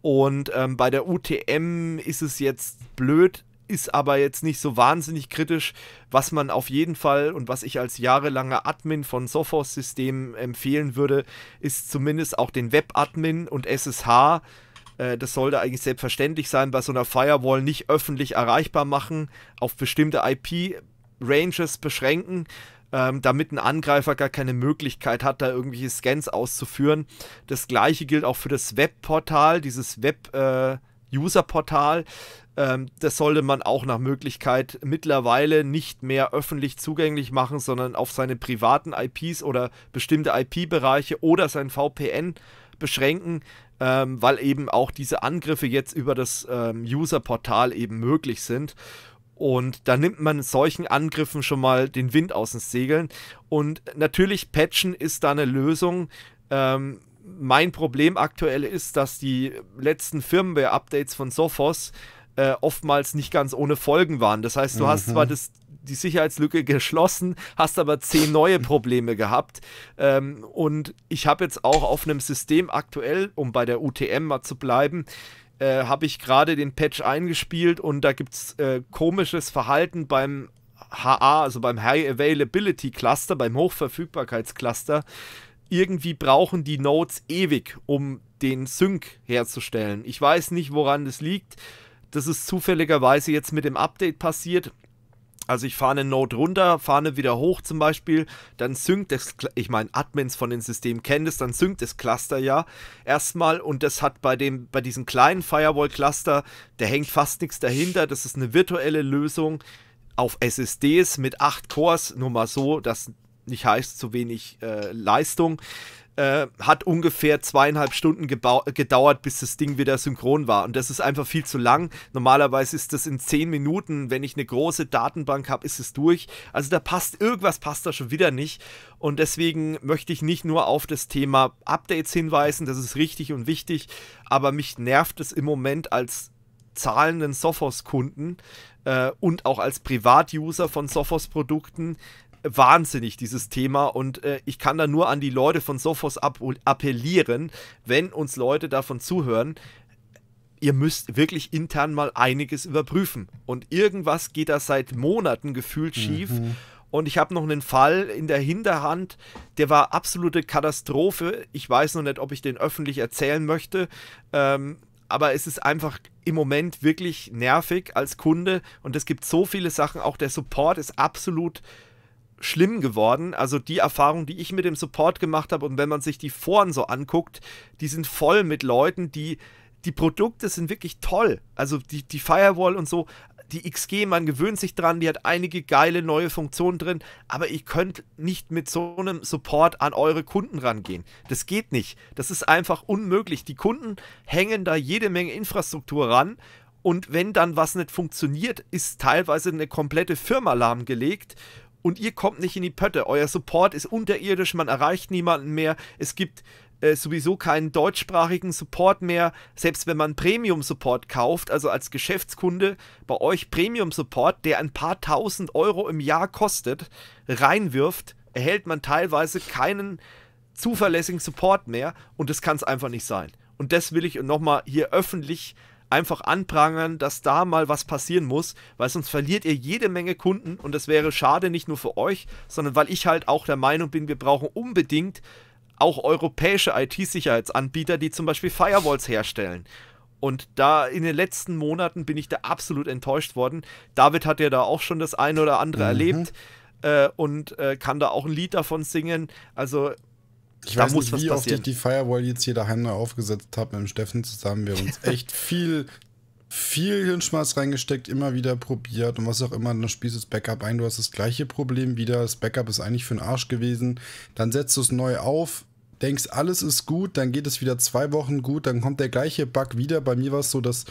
Und ähm, bei der UTM ist es jetzt blöd, ist aber jetzt nicht so wahnsinnig kritisch. Was man auf jeden Fall und was ich als jahrelanger Admin von Sophos-Systemen empfehlen würde, ist zumindest auch den Web-Admin und SSH äh, das sollte eigentlich selbstverständlich sein, bei so einer Firewall nicht öffentlich erreichbar machen, auf bestimmte IP-Ranges beschränken, ähm, damit ein Angreifer gar keine Möglichkeit hat, da irgendwelche Scans auszuführen. Das gleiche gilt auch für das Webportal, dieses Web-User-Portal. Äh, ähm, das sollte man auch nach Möglichkeit mittlerweile nicht mehr öffentlich zugänglich machen, sondern auf seine privaten IPs oder bestimmte IP-Bereiche oder sein VPN beschränken, ähm, weil eben auch diese Angriffe jetzt über das ähm, User-Portal eben möglich sind. Und da nimmt man solchen Angriffen schon mal den Wind aus den Segeln. Und natürlich, Patchen ist da eine Lösung. Ähm, mein Problem aktuell ist, dass die letzten Firmware-Updates von Sophos äh, oftmals nicht ganz ohne Folgen waren. Das heißt, du mhm. hast zwar mhm. das die Sicherheitslücke geschlossen, hast aber zehn neue Probleme gehabt. Ähm, und ich habe jetzt auch auf einem System aktuell, um bei der UTM mal zu bleiben, äh, habe ich gerade den Patch eingespielt und da gibt es äh, komisches Verhalten beim HA, also beim High Availability Cluster, beim Hochverfügbarkeitscluster. Irgendwie brauchen die Nodes ewig, um den Sync herzustellen. Ich weiß nicht, woran das liegt. Das ist zufälligerweise jetzt mit dem Update passiert. Also ich fahre eine Node runter, fahre eine wieder hoch zum Beispiel, dann synkt das, ich meine, Admins von den Systemen kennen das, dann synkt das Cluster ja erstmal und das hat bei dem, bei diesem kleinen Firewall-Cluster, der hängt fast nichts dahinter, das ist eine virtuelle Lösung auf SSDs mit acht Cores, nur mal so, das nicht heißt zu wenig äh, Leistung. Äh, hat ungefähr zweieinhalb Stunden gedauert, bis das Ding wieder synchron war. Und das ist einfach viel zu lang. Normalerweise ist das in zehn Minuten, wenn ich eine große Datenbank habe, ist es durch. Also da passt irgendwas passt da schon wieder nicht. Und deswegen möchte ich nicht nur auf das Thema Updates hinweisen, das ist richtig und wichtig, aber mich nervt es im Moment als zahlenden Sophos-Kunden äh, und auch als Privatuser von Sophos-Produkten, wahnsinnig, dieses Thema. Und äh, ich kann da nur an die Leute von Sophos appellieren, wenn uns Leute davon zuhören, ihr müsst wirklich intern mal einiges überprüfen. Und irgendwas geht da seit Monaten gefühlt mhm. schief. Mhm. Und ich habe noch einen Fall in der Hinterhand, der war absolute Katastrophe. Ich weiß noch nicht, ob ich den öffentlich erzählen möchte. Ähm, aber es ist einfach im Moment wirklich nervig als Kunde und es gibt so viele Sachen. Auch der Support ist absolut schlimm geworden. Also die Erfahrung, die ich mit dem Support gemacht habe und wenn man sich die Foren so anguckt, die sind voll mit Leuten, die die Produkte sind wirklich toll. Also die, die Firewall und so, die XG, man gewöhnt sich dran, die hat einige geile neue Funktionen drin, aber ihr könnt nicht mit so einem Support an eure Kunden rangehen. Das geht nicht. Das ist einfach unmöglich. Die Kunden hängen da jede Menge Infrastruktur ran und wenn dann was nicht funktioniert, ist teilweise eine komplette Firma lahmgelegt und ihr kommt nicht in die Pötte. Euer Support ist unterirdisch, man erreicht niemanden mehr. Es gibt äh, sowieso keinen deutschsprachigen Support mehr, selbst wenn man Premium-Support kauft, also als Geschäftskunde bei euch Premium-Support, der ein paar tausend Euro im Jahr kostet, reinwirft, erhält man teilweise keinen zuverlässigen Support mehr und das kann es einfach nicht sein. Und das will ich nochmal hier öffentlich äh, einfach anprangern, dass da mal was passieren muss, weil sonst verliert ihr jede Menge Kunden und das wäre schade nicht nur für euch, sondern weil ich halt auch der Meinung bin, wir brauchen unbedingt auch europäische IT-Sicherheitsanbieter, die zum Beispiel Firewalls herstellen. Und da in den letzten Monaten bin ich da absolut enttäuscht worden. David hat ja da auch schon das eine oder andere mhm. erlebt äh, und äh, kann da auch ein Lied davon singen. Also ich da weiß nicht, wie oft ich die Firewall jetzt hier daheim neu aufgesetzt habe mit dem Steffen zusammen. Wir haben uns [laughs] echt viel, viel Hirnschmalz reingesteckt, immer wieder probiert und was auch immer. Dann spielst du das Backup ein, du hast das gleiche Problem wieder. Das Backup ist eigentlich für den Arsch gewesen. Dann setzt du es neu auf, denkst, alles ist gut, dann geht es wieder zwei Wochen gut, dann kommt der gleiche Bug wieder. Bei mir war es so, dass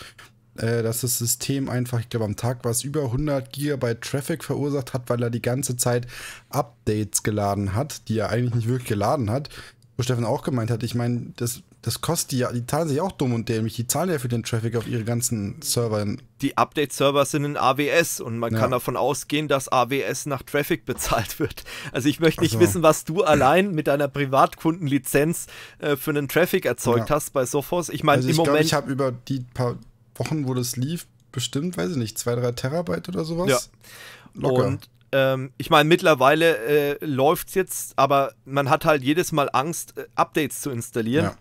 äh, dass das System einfach, ich glaube am Tag war es über 100 Gigabyte Traffic verursacht hat, weil er die ganze Zeit Updates geladen hat, die er eigentlich nicht wirklich geladen hat. Wo Steffen auch gemeint hat, ich meine, das, das kostet die ja, die zahlen sich auch dumm und dämlich, die zahlen ja für den Traffic auf ihre ganzen Server. Die Update-Server sind in AWS und man ja. kann davon ausgehen, dass AWS nach Traffic [laughs] bezahlt wird. Also ich möchte nicht also. wissen, was du allein mit deiner Privatkundenlizenz äh, für einen Traffic erzeugt ja. hast bei Sophos. Ich meine, also im glaub, Moment. Ich habe über die paar Wochen, wo das lief, bestimmt, weiß ich nicht, zwei, drei Terabyte oder sowas. Ja. Locker. Und ähm, ich meine, mittlerweile äh, läuft es jetzt, aber man hat halt jedes Mal Angst, äh, Updates zu installieren. Ja.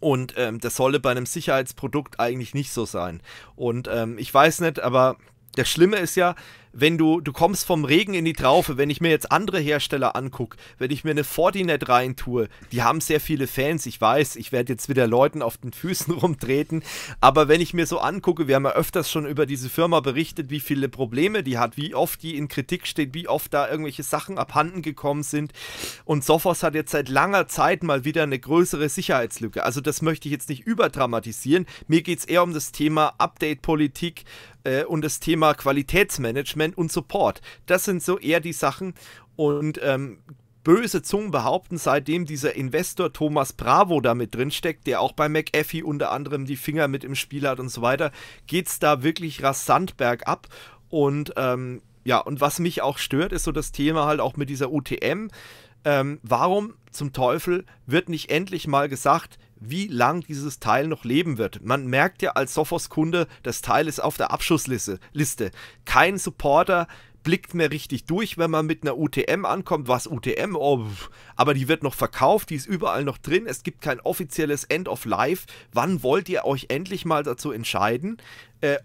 Und ähm, das sollte bei einem Sicherheitsprodukt eigentlich nicht so sein. Und ähm, ich weiß nicht, aber das Schlimme ist ja, wenn du, du kommst vom Regen in die Traufe, wenn ich mir jetzt andere Hersteller angucke, wenn ich mir eine Fortinet rein tue, die haben sehr viele Fans, ich weiß, ich werde jetzt wieder Leuten auf den Füßen [laughs] rumtreten, aber wenn ich mir so angucke, wir haben ja öfters schon über diese Firma berichtet, wie viele Probleme die hat, wie oft die in Kritik steht, wie oft da irgendwelche Sachen abhanden gekommen sind und Sophos hat jetzt seit langer Zeit mal wieder eine größere Sicherheitslücke, also das möchte ich jetzt nicht überdramatisieren, mir geht es eher um das Thema Update-Politik äh, und das Thema Qualitätsmanagement, Management und Support. Das sind so eher die Sachen. Und ähm, böse Zungen behaupten, seitdem dieser Investor Thomas Bravo da mit drin steckt, der auch bei McAfee unter anderem die Finger mit im Spiel hat und so weiter, geht es da wirklich rasant bergab. Und ähm, ja, und was mich auch stört, ist so das Thema halt auch mit dieser UTM. Ähm, warum zum Teufel wird nicht endlich mal gesagt, wie lang dieses Teil noch leben wird. Man merkt ja als Sophos-Kunde, das Teil ist auf der Abschussliste. Kein Supporter blickt mehr richtig durch, wenn man mit einer UTM ankommt. Was UTM? Oh, aber die wird noch verkauft, die ist überall noch drin. Es gibt kein offizielles End of Life. Wann wollt ihr euch endlich mal dazu entscheiden? Äh,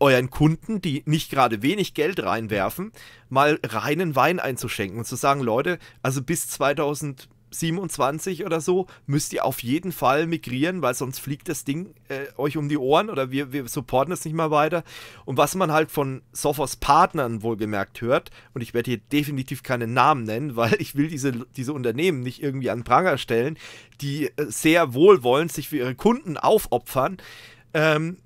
euren Kunden, die nicht gerade wenig Geld reinwerfen, mal reinen Wein einzuschenken und zu sagen, Leute, also bis 2000 27 oder so, müsst ihr auf jeden Fall migrieren, weil sonst fliegt das Ding äh, euch um die Ohren oder wir, wir supporten es nicht mal weiter. Und was man halt von Sophos Partnern wohlgemerkt hört, und ich werde hier definitiv keinen Namen nennen, [laughs] weil ich will diese, diese Unternehmen nicht irgendwie an Pranger stellen, die äh, sehr wohlwollend sich für ihre Kunden aufopfern. Ähm,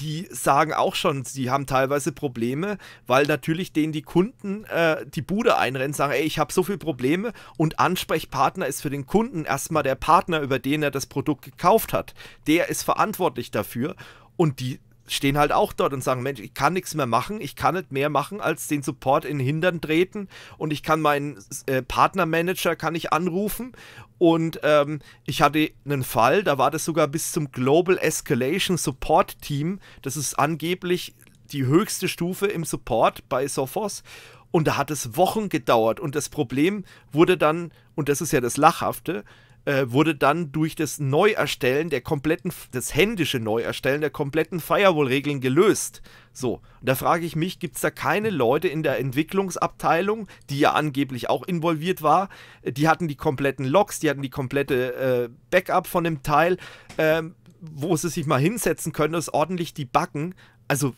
die sagen auch schon, sie haben teilweise Probleme, weil natürlich denen die Kunden äh, die Bude einrennen, sagen, ey, ich habe so viele Probleme und Ansprechpartner ist für den Kunden erstmal der Partner, über den er das Produkt gekauft hat. Der ist verantwortlich dafür und die stehen halt auch dort und sagen, Mensch, ich kann nichts mehr machen, ich kann nicht mehr machen, als den Support in den Hintern treten und ich kann meinen äh, Partnermanager, kann ich anrufen und ähm, ich hatte einen Fall, da war das sogar bis zum Global Escalation Support Team, das ist angeblich die höchste Stufe im Support bei Sophos und da hat es Wochen gedauert und das Problem wurde dann, und das ist ja das Lachhafte, äh, wurde dann durch das Neuerstellen der kompletten, das händische Neuerstellen der kompletten Firewall-Regeln gelöst. So, und da frage ich mich, gibt es da keine Leute in der Entwicklungsabteilung, die ja angeblich auch involviert war? Die hatten die kompletten Logs, die hatten die komplette äh, Backup von dem Teil, ähm, wo sie sich mal hinsetzen können, das ordentlich debuggen. Also,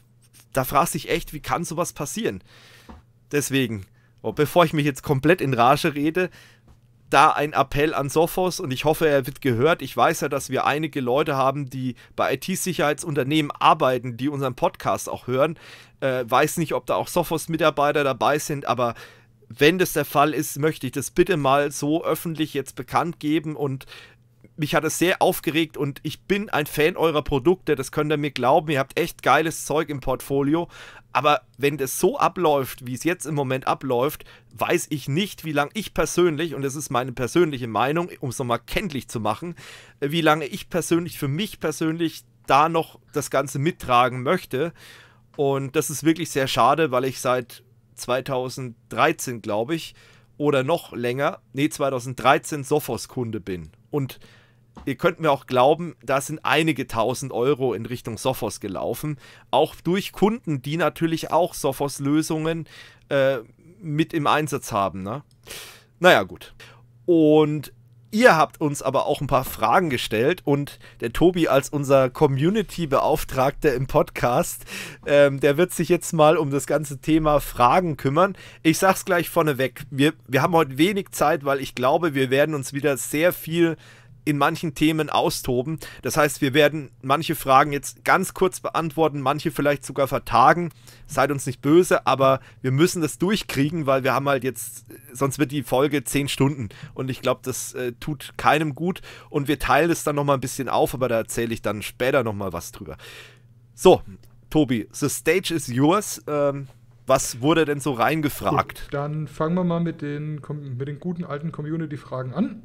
da frage ich echt, wie kann sowas passieren? Deswegen, oh, bevor ich mich jetzt komplett in Rage rede, da ein Appell an Sophos und ich hoffe, er wird gehört. Ich weiß ja, dass wir einige Leute haben, die bei IT-Sicherheitsunternehmen arbeiten, die unseren Podcast auch hören. Äh, weiß nicht, ob da auch Sophos-Mitarbeiter dabei sind, aber wenn das der Fall ist, möchte ich das bitte mal so öffentlich jetzt bekannt geben und mich hat es sehr aufgeregt und ich bin ein Fan eurer Produkte, das könnt ihr mir glauben. Ihr habt echt geiles Zeug im Portfolio. Aber wenn das so abläuft, wie es jetzt im Moment abläuft, weiß ich nicht, wie lange ich persönlich, und das ist meine persönliche Meinung, um es nochmal kenntlich zu machen, wie lange ich persönlich, für mich persönlich, da noch das Ganze mittragen möchte. Und das ist wirklich sehr schade, weil ich seit 2013, glaube ich, oder noch länger, nee, 2013 Sophos-Kunde bin. Und ihr könnt mir auch glauben, da sind einige tausend Euro in Richtung Sophos gelaufen. Auch durch Kunden, die natürlich auch Sophos-Lösungen äh, mit im Einsatz haben. Ne? Naja, gut. Und ihr habt uns aber auch ein paar Fragen gestellt und der Tobi als unser Community-Beauftragter im Podcast, ähm, der wird sich jetzt mal um das ganze Thema Fragen kümmern. Ich sag's gleich vorneweg. Wir, wir haben heute wenig Zeit, weil ich glaube, wir werden uns wieder sehr viel in manchen Themen austoben. Das heißt, wir werden manche Fragen jetzt ganz kurz beantworten, manche vielleicht sogar vertagen. Seid uns nicht böse, aber wir müssen das durchkriegen, weil wir haben halt jetzt, sonst wird die Folge zehn Stunden. Und ich glaube, das äh, tut keinem gut. Und wir teilen es dann nochmal ein bisschen auf, aber da erzähle ich dann später nochmal was drüber. So, Tobi, the stage is yours. Ähm, was wurde denn so reingefragt? Gut, dann fangen wir mal mit den, mit den guten alten Community-Fragen an.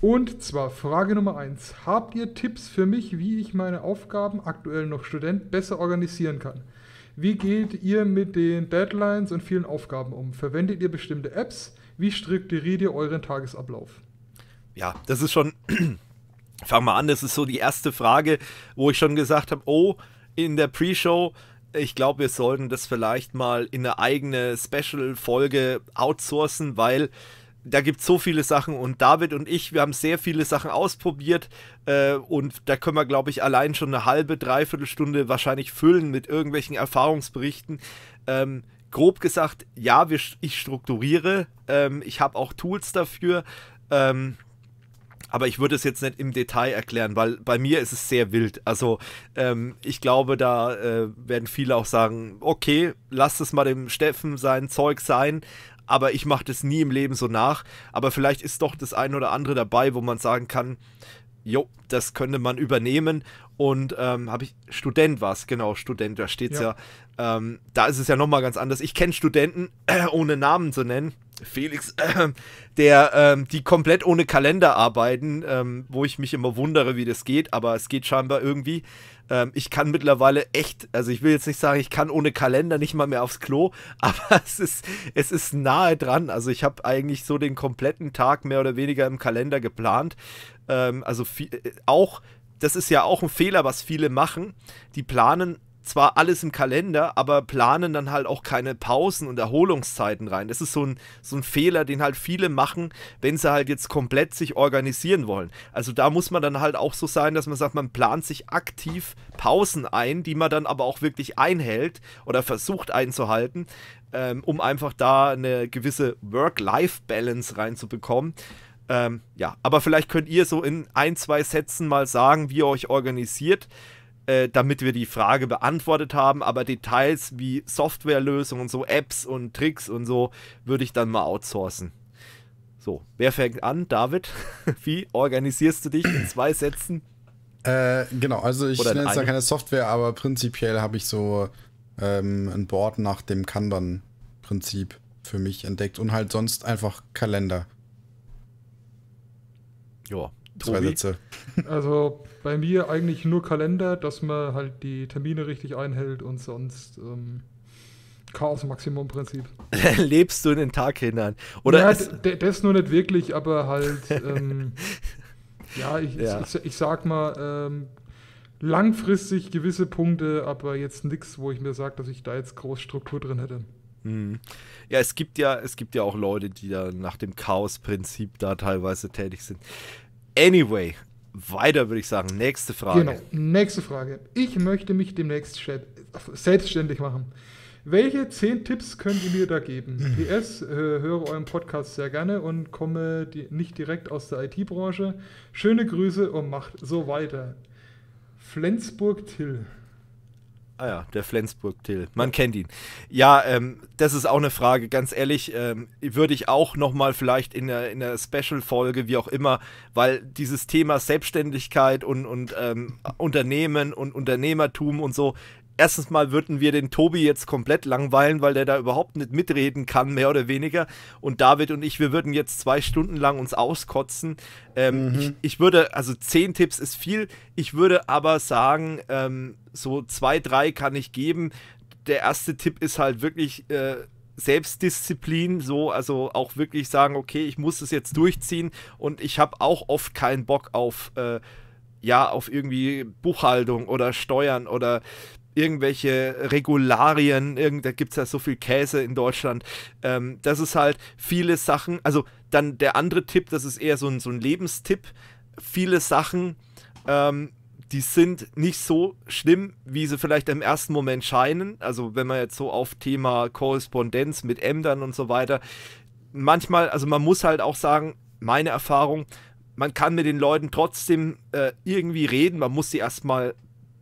Und zwar Frage Nummer 1. Habt ihr Tipps für mich, wie ich meine Aufgaben, aktuell noch Student, besser organisieren kann? Wie geht ihr mit den Deadlines und vielen Aufgaben um? Verwendet ihr bestimmte Apps? Wie strukturiert ihr euren Tagesablauf? Ja, das ist schon, [clears throat] fang mal an, das ist so die erste Frage, wo ich schon gesagt habe, oh, in der Pre-Show, ich glaube, wir sollten das vielleicht mal in eine eigene Special-Folge outsourcen, weil da gibt es so viele Sachen und David und ich, wir haben sehr viele Sachen ausprobiert äh, und da können wir, glaube ich, allein schon eine halbe, dreiviertel Stunde wahrscheinlich füllen mit irgendwelchen Erfahrungsberichten. Ähm, grob gesagt, ja, wir, ich strukturiere, ähm, ich habe auch Tools dafür, ähm, aber ich würde es jetzt nicht im Detail erklären, weil bei mir ist es sehr wild. Also ähm, ich glaube, da äh, werden viele auch sagen, okay, lasst es mal dem Steffen sein Zeug sein aber ich mache das nie im Leben so nach. Aber vielleicht ist doch das ein oder andere dabei, wo man sagen kann, jo, das könnte man übernehmen. Und ähm, habe ich, Student war es, genau, Student, da steht es ja. ja. Ähm, da ist es ja nochmal ganz anders. Ich kenne Studenten, äh, [clears throat] ohne Namen zu nennen, Felix, äh, [clears throat] der, ähm, die komplett ohne Kalender arbeiten, ähm, wo ich mich immer wundere, wie das geht, aber es geht scheinbar irgendwie. Ähm, ich kann mittlerweile echt, also ich will jetzt nicht sagen, ich kann ohne Kalender nicht mal mehr aufs Klo, [laughs] aber es ist, es ist nahe dran. Also ich habe eigentlich so den kompletten Tag mehr oder weniger im Kalender geplant. Ähm, also viel, äh, auch das ist ja auch ein Fehler, was viele machen. Die planen zwar alles im Kalender, aber planen dann halt auch keine Pausen und Erholungszeiten rein. Das ist so ein, so ein Fehler, den halt viele machen, wenn sie halt jetzt komplett sich organisieren wollen. Also da muss man dann halt auch so sein, dass man sagt, man plant sich aktiv Pausen ein, die man dann aber auch wirklich einhält oder versucht einzuhalten, ähm, um einfach da eine gewisse Work-Life-Balance reinzubekommen. Ähm, ja, aber vielleicht könnt ihr so in ein, zwei Sätzen mal sagen, wie ihr euch organisiert äh, damit wir die Frage beantwortet haben. Aber Details wie Softwarelösungen und so, Apps und Tricks und so, würde ich dann mal outsourcen. So, wer fängt an? David, [laughs] wie organisierst du dich in zwei Sätzen? Äh, genau, also ich nenne jetzt da keine Software, aber prinzipiell habe ich so ähm, ein Board nach dem Kanban-Prinzip für mich entdeckt und halt sonst einfach Kalender. Ja, Zwei Sätze. Also bei mir eigentlich nur Kalender, dass man halt die Termine richtig einhält und sonst ähm, Chaos-Maximum-Prinzip. [laughs] Lebst du in den Tag hinein? Oder ja, das nur nicht wirklich, aber halt, ähm, [laughs] ja, ich, ja. Ich, ich, sag mal, ähm, langfristig gewisse Punkte, aber jetzt nichts, wo ich mir sage, dass ich da jetzt groß Struktur drin hätte. Mhm. Ja, es gibt ja, es gibt ja auch Leute, die da nach dem Chaos-Prinzip da teilweise tätig sind. Anyway, weiter würde ich sagen. Nächste Frage. Genau, nächste Frage. Ich möchte mich demnächst selbstständig machen. Welche zehn Tipps könnt ihr mir da geben? Hm. PS, äh, höre euren Podcast sehr gerne und komme nicht direkt aus der IT-Branche. Schöne Grüße und macht so weiter. Flensburg Till. Ah ja, der Flensburg-Till. Man kennt ihn. Ja, ähm, das ist auch eine Frage. Ganz ehrlich, ähm, würde ich auch nochmal vielleicht in einer, in einer Special-Folge, wie auch immer, weil dieses Thema Selbstständigkeit und, und ähm, Unternehmen und Unternehmertum und so, erstens mal würden wir den Tobi jetzt komplett langweilen, weil der da überhaupt nicht mitreden kann, mehr oder weniger. Und David und ich, wir würden jetzt zwei Stunden lang uns auskotzen. Ähm, mhm. ich, ich, würde, also zehn Tipps ist viel. Ich würde aber sagen, ähm, so zwei, drei kann ich geben. Der erste Tipp ist halt wirklich. Äh, Selbstdisziplin, so, also auch wirklich sagen, okay, ich muss es jetzt durchziehen und ich habe auch oft keinen Bock auf, äh, ja, auf irgendwie Buchhaltung oder Steuern oder irgendwelche Regularien, irgend, da gibt es ja so viel Käse in Deutschland. Ähm, das ist halt viele Sachen, also dann der andere Tipp, das ist eher so ein, so ein Lebenstipp, viele Sachen, ähm, die sind nicht so schlimm, wie sie vielleicht im ersten Moment scheinen. Also wenn man jetzt so auf Thema Korrespondenz mit Ämtern und so weiter, manchmal, also man muss halt auch sagen, meine Erfahrung, man kann mit den Leuten trotzdem äh, irgendwie reden, man muss sie erstmal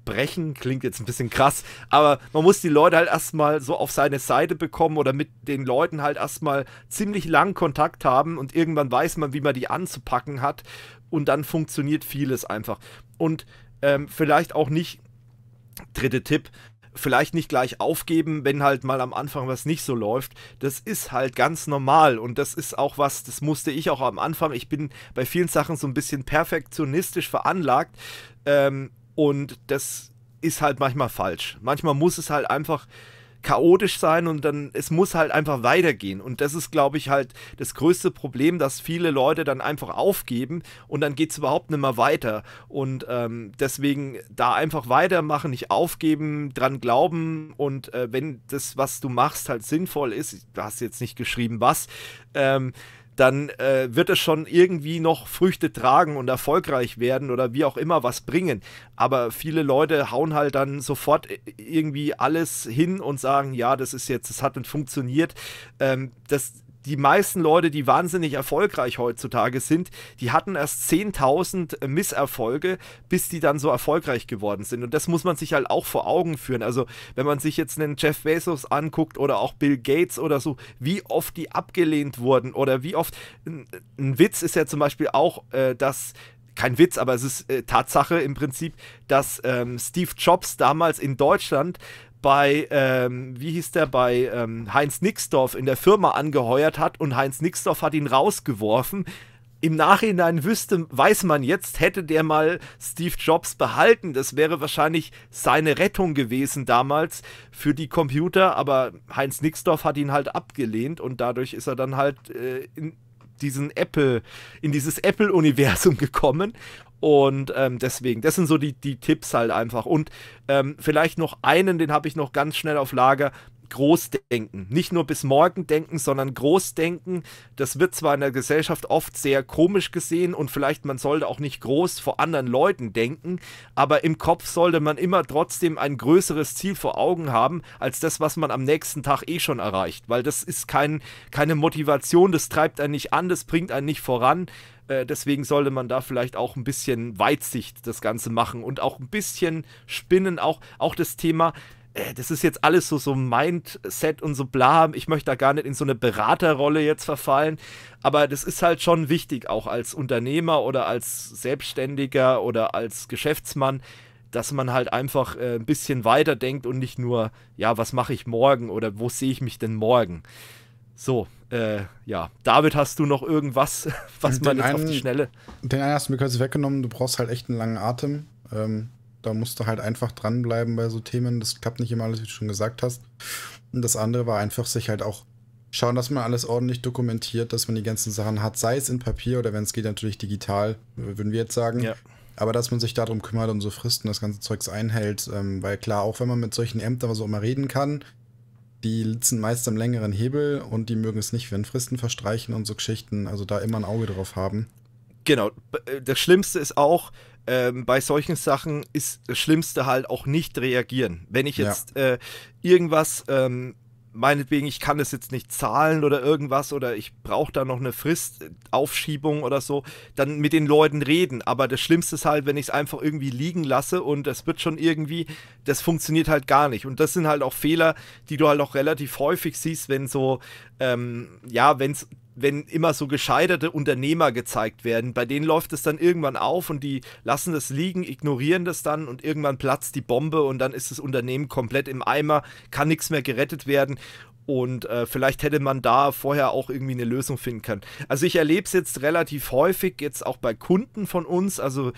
brechen, klingt jetzt ein bisschen krass, aber man muss die Leute halt erstmal so auf seine Seite bekommen oder mit den Leuten halt erstmal ziemlich lang Kontakt haben und irgendwann weiß man, wie man die anzupacken hat und dann funktioniert vieles einfach. Und ähm, vielleicht auch nicht, dritte Tipp, vielleicht nicht gleich aufgeben, wenn halt mal am Anfang was nicht so läuft. Das ist halt ganz normal und das ist auch was, das musste ich auch am Anfang. Ich bin bei vielen Sachen so ein bisschen perfektionistisch veranlagt ähm, und das ist halt manchmal falsch. Manchmal muss es halt einfach chaotisch sein und dann es muss halt einfach weitergehen und das ist glaube ich halt das größte Problem, dass viele Leute dann einfach aufgeben und dann geht es überhaupt nicht mehr weiter und ähm, deswegen da einfach weitermachen, nicht aufgeben, dran glauben und äh, wenn das was du machst halt sinnvoll ist, du hast jetzt nicht geschrieben was, ähm, dann äh, wird es schon irgendwie noch Früchte tragen und erfolgreich werden oder wie auch immer was bringen. Aber viele Leute hauen halt dann sofort irgendwie alles hin und sagen, ja, das ist jetzt, das hat nicht funktioniert. Ähm, das die meisten Leute, die wahnsinnig erfolgreich heutzutage sind, die hatten erst 10.000 äh, Misserfolge, bis die dann so erfolgreich geworden sind. Und das muss man sich halt auch vor Augen führen. Also wenn man sich jetzt einen Jeff Bezos anguckt oder auch Bill Gates oder so, wie oft die abgelehnt wurden oder wie oft... Ein, Witz ist ja zum Beispiel auch, äh, dass kein Witz, aber es ist äh, Tatsache im Prinzip, dass ähm, Steve Jobs damals in Deutschland bei, ähm, wie hieß der, bei ähm, Heinz Nixdorf in der Firma angeheuert hat und Heinz Nixdorf hat ihn rausgeworfen. Im Nachhinein wüsste, weiß man jetzt, hätte der mal Steve Jobs behalten. Das wäre wahrscheinlich seine Rettung gewesen damals für die Computer, aber Heinz Nixdorf hat ihn halt abgelehnt und dadurch ist er dann halt äh, in, diesen Apple, in dieses Apple-Universum [laughs] gekommen. Und ähm, deswegen, das sind so die, die Tipps halt einfach. Und ähm, vielleicht noch einen, den habe ich noch ganz schnell auf Lager. Großdenken. Nicht nur bis morgen denken, sondern Großdenken. Das wird zwar in der Gesellschaft oft sehr komisch gesehen und vielleicht man sollte auch nicht groß vor anderen Leuten denken, aber im Kopf sollte man immer trotzdem ein größeres Ziel vor Augen haben, als das, was man am nächsten Tag eh schon erreicht, weil das ist kein, keine Motivation, das treibt einen nicht an, das bringt einen nicht voran. Äh, deswegen sollte man da vielleicht auch ein bisschen Weitsicht das Ganze machen und auch ein bisschen spinnen, auch, auch das Thema, äh, das ist jetzt alles so, so Mindset und so bla. Ich möchte da gar nicht in so eine Beraterrolle jetzt verfallen. Aber das ist halt schon wichtig, auch als Unternehmer oder als Selbstständiger oder als Geschäftsmann, dass man halt einfach äh, ein bisschen weiterdenkt und nicht nur, ja, was mache ich morgen oder wo sehe ich mich denn morgen? So, äh, ja. David, hast du noch irgendwas, [laughs] was den man jetzt einen, auf die Schnelle. Den einen hast du mir quasi weggenommen, du brauchst halt echt einen langen Atem. Ähm, da musst du halt einfach dranbleiben bei so Themen. Das klappt nicht immer alles, wie du schon gesagt hast. Und das andere war einfach, sich halt auch schauen, dass man alles ordentlich dokumentiert, dass man die ganzen Sachen hat, sei es in Papier oder wenn es geht, natürlich digital, würden wir jetzt sagen. Ja. Aber dass man sich darum kümmert und so Fristen das ganze Zeugs einhält, ähm, weil klar, auch wenn man mit solchen Ämtern so immer reden kann, die sitzen meist am längeren Hebel und die mögen es nicht, wenn Fristen verstreichen und so Geschichten. Also da immer ein Auge drauf haben. Genau. Äh, das Schlimmste ist auch, ähm, bei solchen Sachen ist das Schlimmste halt auch nicht reagieren. Wenn ich jetzt ja. äh, irgendwas ähm, meinetwegen, ich kann es jetzt nicht zahlen oder irgendwas oder ich brauche da noch eine Frist, äh, Aufschiebung oder so, dann mit den Leuten reden. Aber das Schlimmste ist halt, wenn ich es einfach irgendwie liegen lasse und das wird schon irgendwie, das funktioniert halt gar nicht. Und das sind halt auch Fehler, die du halt auch relativ häufig siehst, wenn so, ähm, ja, wenn es wenn immer so gescheiterte Unternehmer gezeigt werden, bei denen läuft es dann irgendwann auf und die lassen das liegen, ignorieren das dann und irgendwann platzt die Bombe und dann ist das Unternehmen komplett im Eimer, kann nichts mehr gerettet werden und äh, vielleicht hätte man da vorher auch irgendwie eine Lösung finden können. Also ich erlebe es jetzt relativ häufig, jetzt auch bei Kunden von uns, also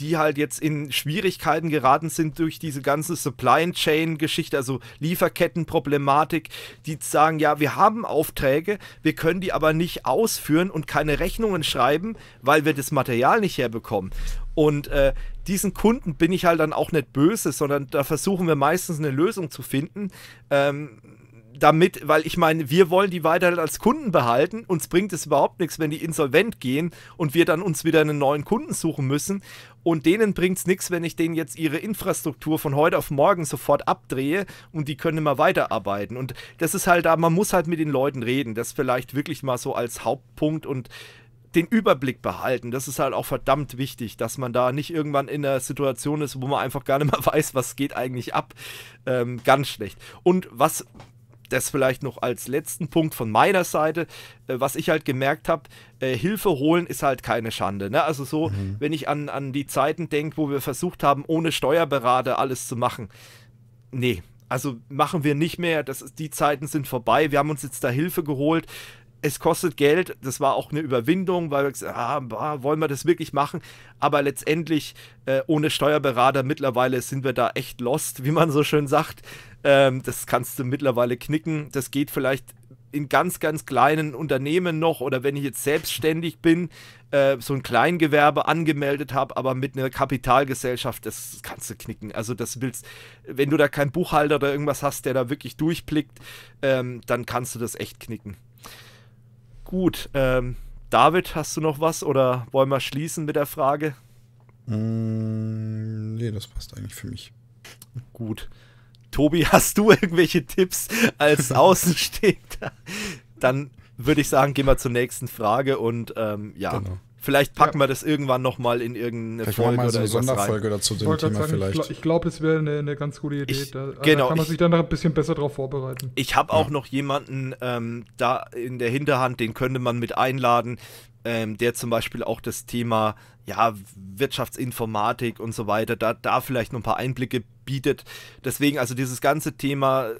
die halt jetzt in Schwierigkeiten geraten sind durch diese ganze Supply Chain Geschichte, also Lieferkettenproblematik, die sagen, ja, wir haben Aufträge, wir können die aber nicht ausführen und keine Rechnungen schreiben, weil wir das Material nicht herbekommen. Und äh, diesen Kunden bin ich halt dann auch nicht böse, sondern da versuchen wir meistens eine Lösung zu finden. Ähm, damit, weil ich meine, wir wollen die weiter halt als Kunden behalten. Uns bringt es überhaupt nichts, wenn die insolvent gehen und wir dann uns wieder einen neuen Kunden suchen müssen. Und denen bringt es nichts, wenn ich denen jetzt ihre Infrastruktur von heute auf morgen sofort abdrehe und die können immer weiterarbeiten. Und das ist halt da, man muss halt mit den Leuten reden. Das vielleicht wirklich mal so als Hauptpunkt und den Überblick behalten. Das ist halt auch verdammt wichtig, dass man da nicht irgendwann in einer Situation ist, wo man einfach gar nicht mehr [laughs] weiß, was geht eigentlich ab. Ähm, ganz schlecht. Und was das vielleicht noch als letzten Punkt von meiner Seite, äh, was ich halt gemerkt habe, äh, Hilfe holen ist halt keine Schande. Ne? Also so, mhm. wenn ich an, an die Zeiten denke, wo wir versucht haben, ohne Steuerberater alles zu machen. Nee, also machen wir nicht mehr. Das ist, die Zeiten sind vorbei. Wir haben uns jetzt da Hilfe geholt. Es kostet Geld. Das war auch eine Überwindung, weil wir gesagt haben, ah, wollen wir das wirklich machen? Aber letztendlich äh, ohne Steuerberater mittlerweile sind wir da echt lost, wie man so schön sagt. Ähm, das kannst du mittlerweile knicken. Das geht vielleicht in ganz, ganz kleinen Unternehmen noch oder wenn ich jetzt selbstständig bin, äh, so ein Kleingewerbe angemeldet habe, aber mit einer Kapitalgesellschaft, das kannst du knicken. Also das willst, wenn du da keinen Buchhalter oder irgendwas hast, der da wirklich durchblickt, ähm, dann kannst du das echt knicken. Gut, ähm, David, hast du noch was oder wollen wir schließen mit der Frage? Mm, nee, das passt eigentlich für mich. Gut. Tobi, hast du irgendwelche Tipps als [laughs] Außenstehender? Dann würde ich sagen, gehen wir zur nächsten Frage und ähm, ja. Genau. Vielleicht packen ja. wir das irgendwann nochmal in irgendeine vielleicht Folge mal so eine oder eine Sonderfolge rein. dazu dem Thema sagen, vielleicht. Ich glaube, es wäre eine, eine, ganz gute Idee. Ich, da, genau, da kann man ich, sich dann noch ein bisschen besser darauf vorbereiten. Ich habe ja. auch noch jemanden ähm, da in der Hinterhand, den könnte man mit einladen ähm, der zum Beispiel auch das Thema ja, Wirtschaftsinformatik und so weiter, da, da vielleicht noch ein paar Einblicke bietet. Deswegen also dieses ganze Thema äh,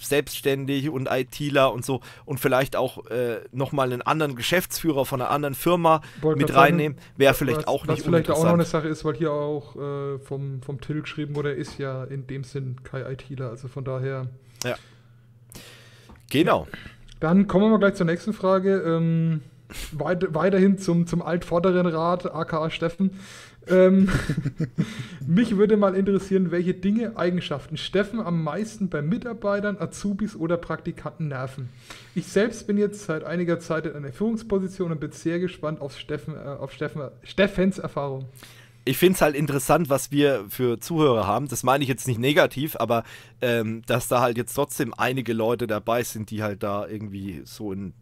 selbstständig und ITler und so und vielleicht auch äh, nochmal einen anderen Geschäftsführer von einer anderen Firma Wollt mit reinnehmen, wäre vielleicht was, auch was nicht Was vielleicht auch noch eine Sache ist, weil hier auch äh, vom, vom Till geschrieben wurde, ist ja in dem Sinn kein ITler, also von daher... Ja. Genau. Ja. Dann kommen wir mal gleich zur nächsten Frage. Ähm, weit, weiterhin zum, zum altvorderen Rat, aka Steffen. Ähm, [laughs] mich würde mal interessieren, welche Dinge, Eigenschaften Steffen am meisten bei Mitarbeitern, Azubis oder Praktikanten nerven. Ich selbst bin jetzt seit einiger Zeit in einer Führungsposition und bin sehr gespannt auf, Steffen, äh, auf Steffen, Steffens Erfahrung ich finde es halt interessant, was wir für Zuhörer haben. Das meine ich jetzt nicht negativ, aber ähm, dass da halt jetzt trotzdem einige Leute dabei sind, die halt da irgendwie so in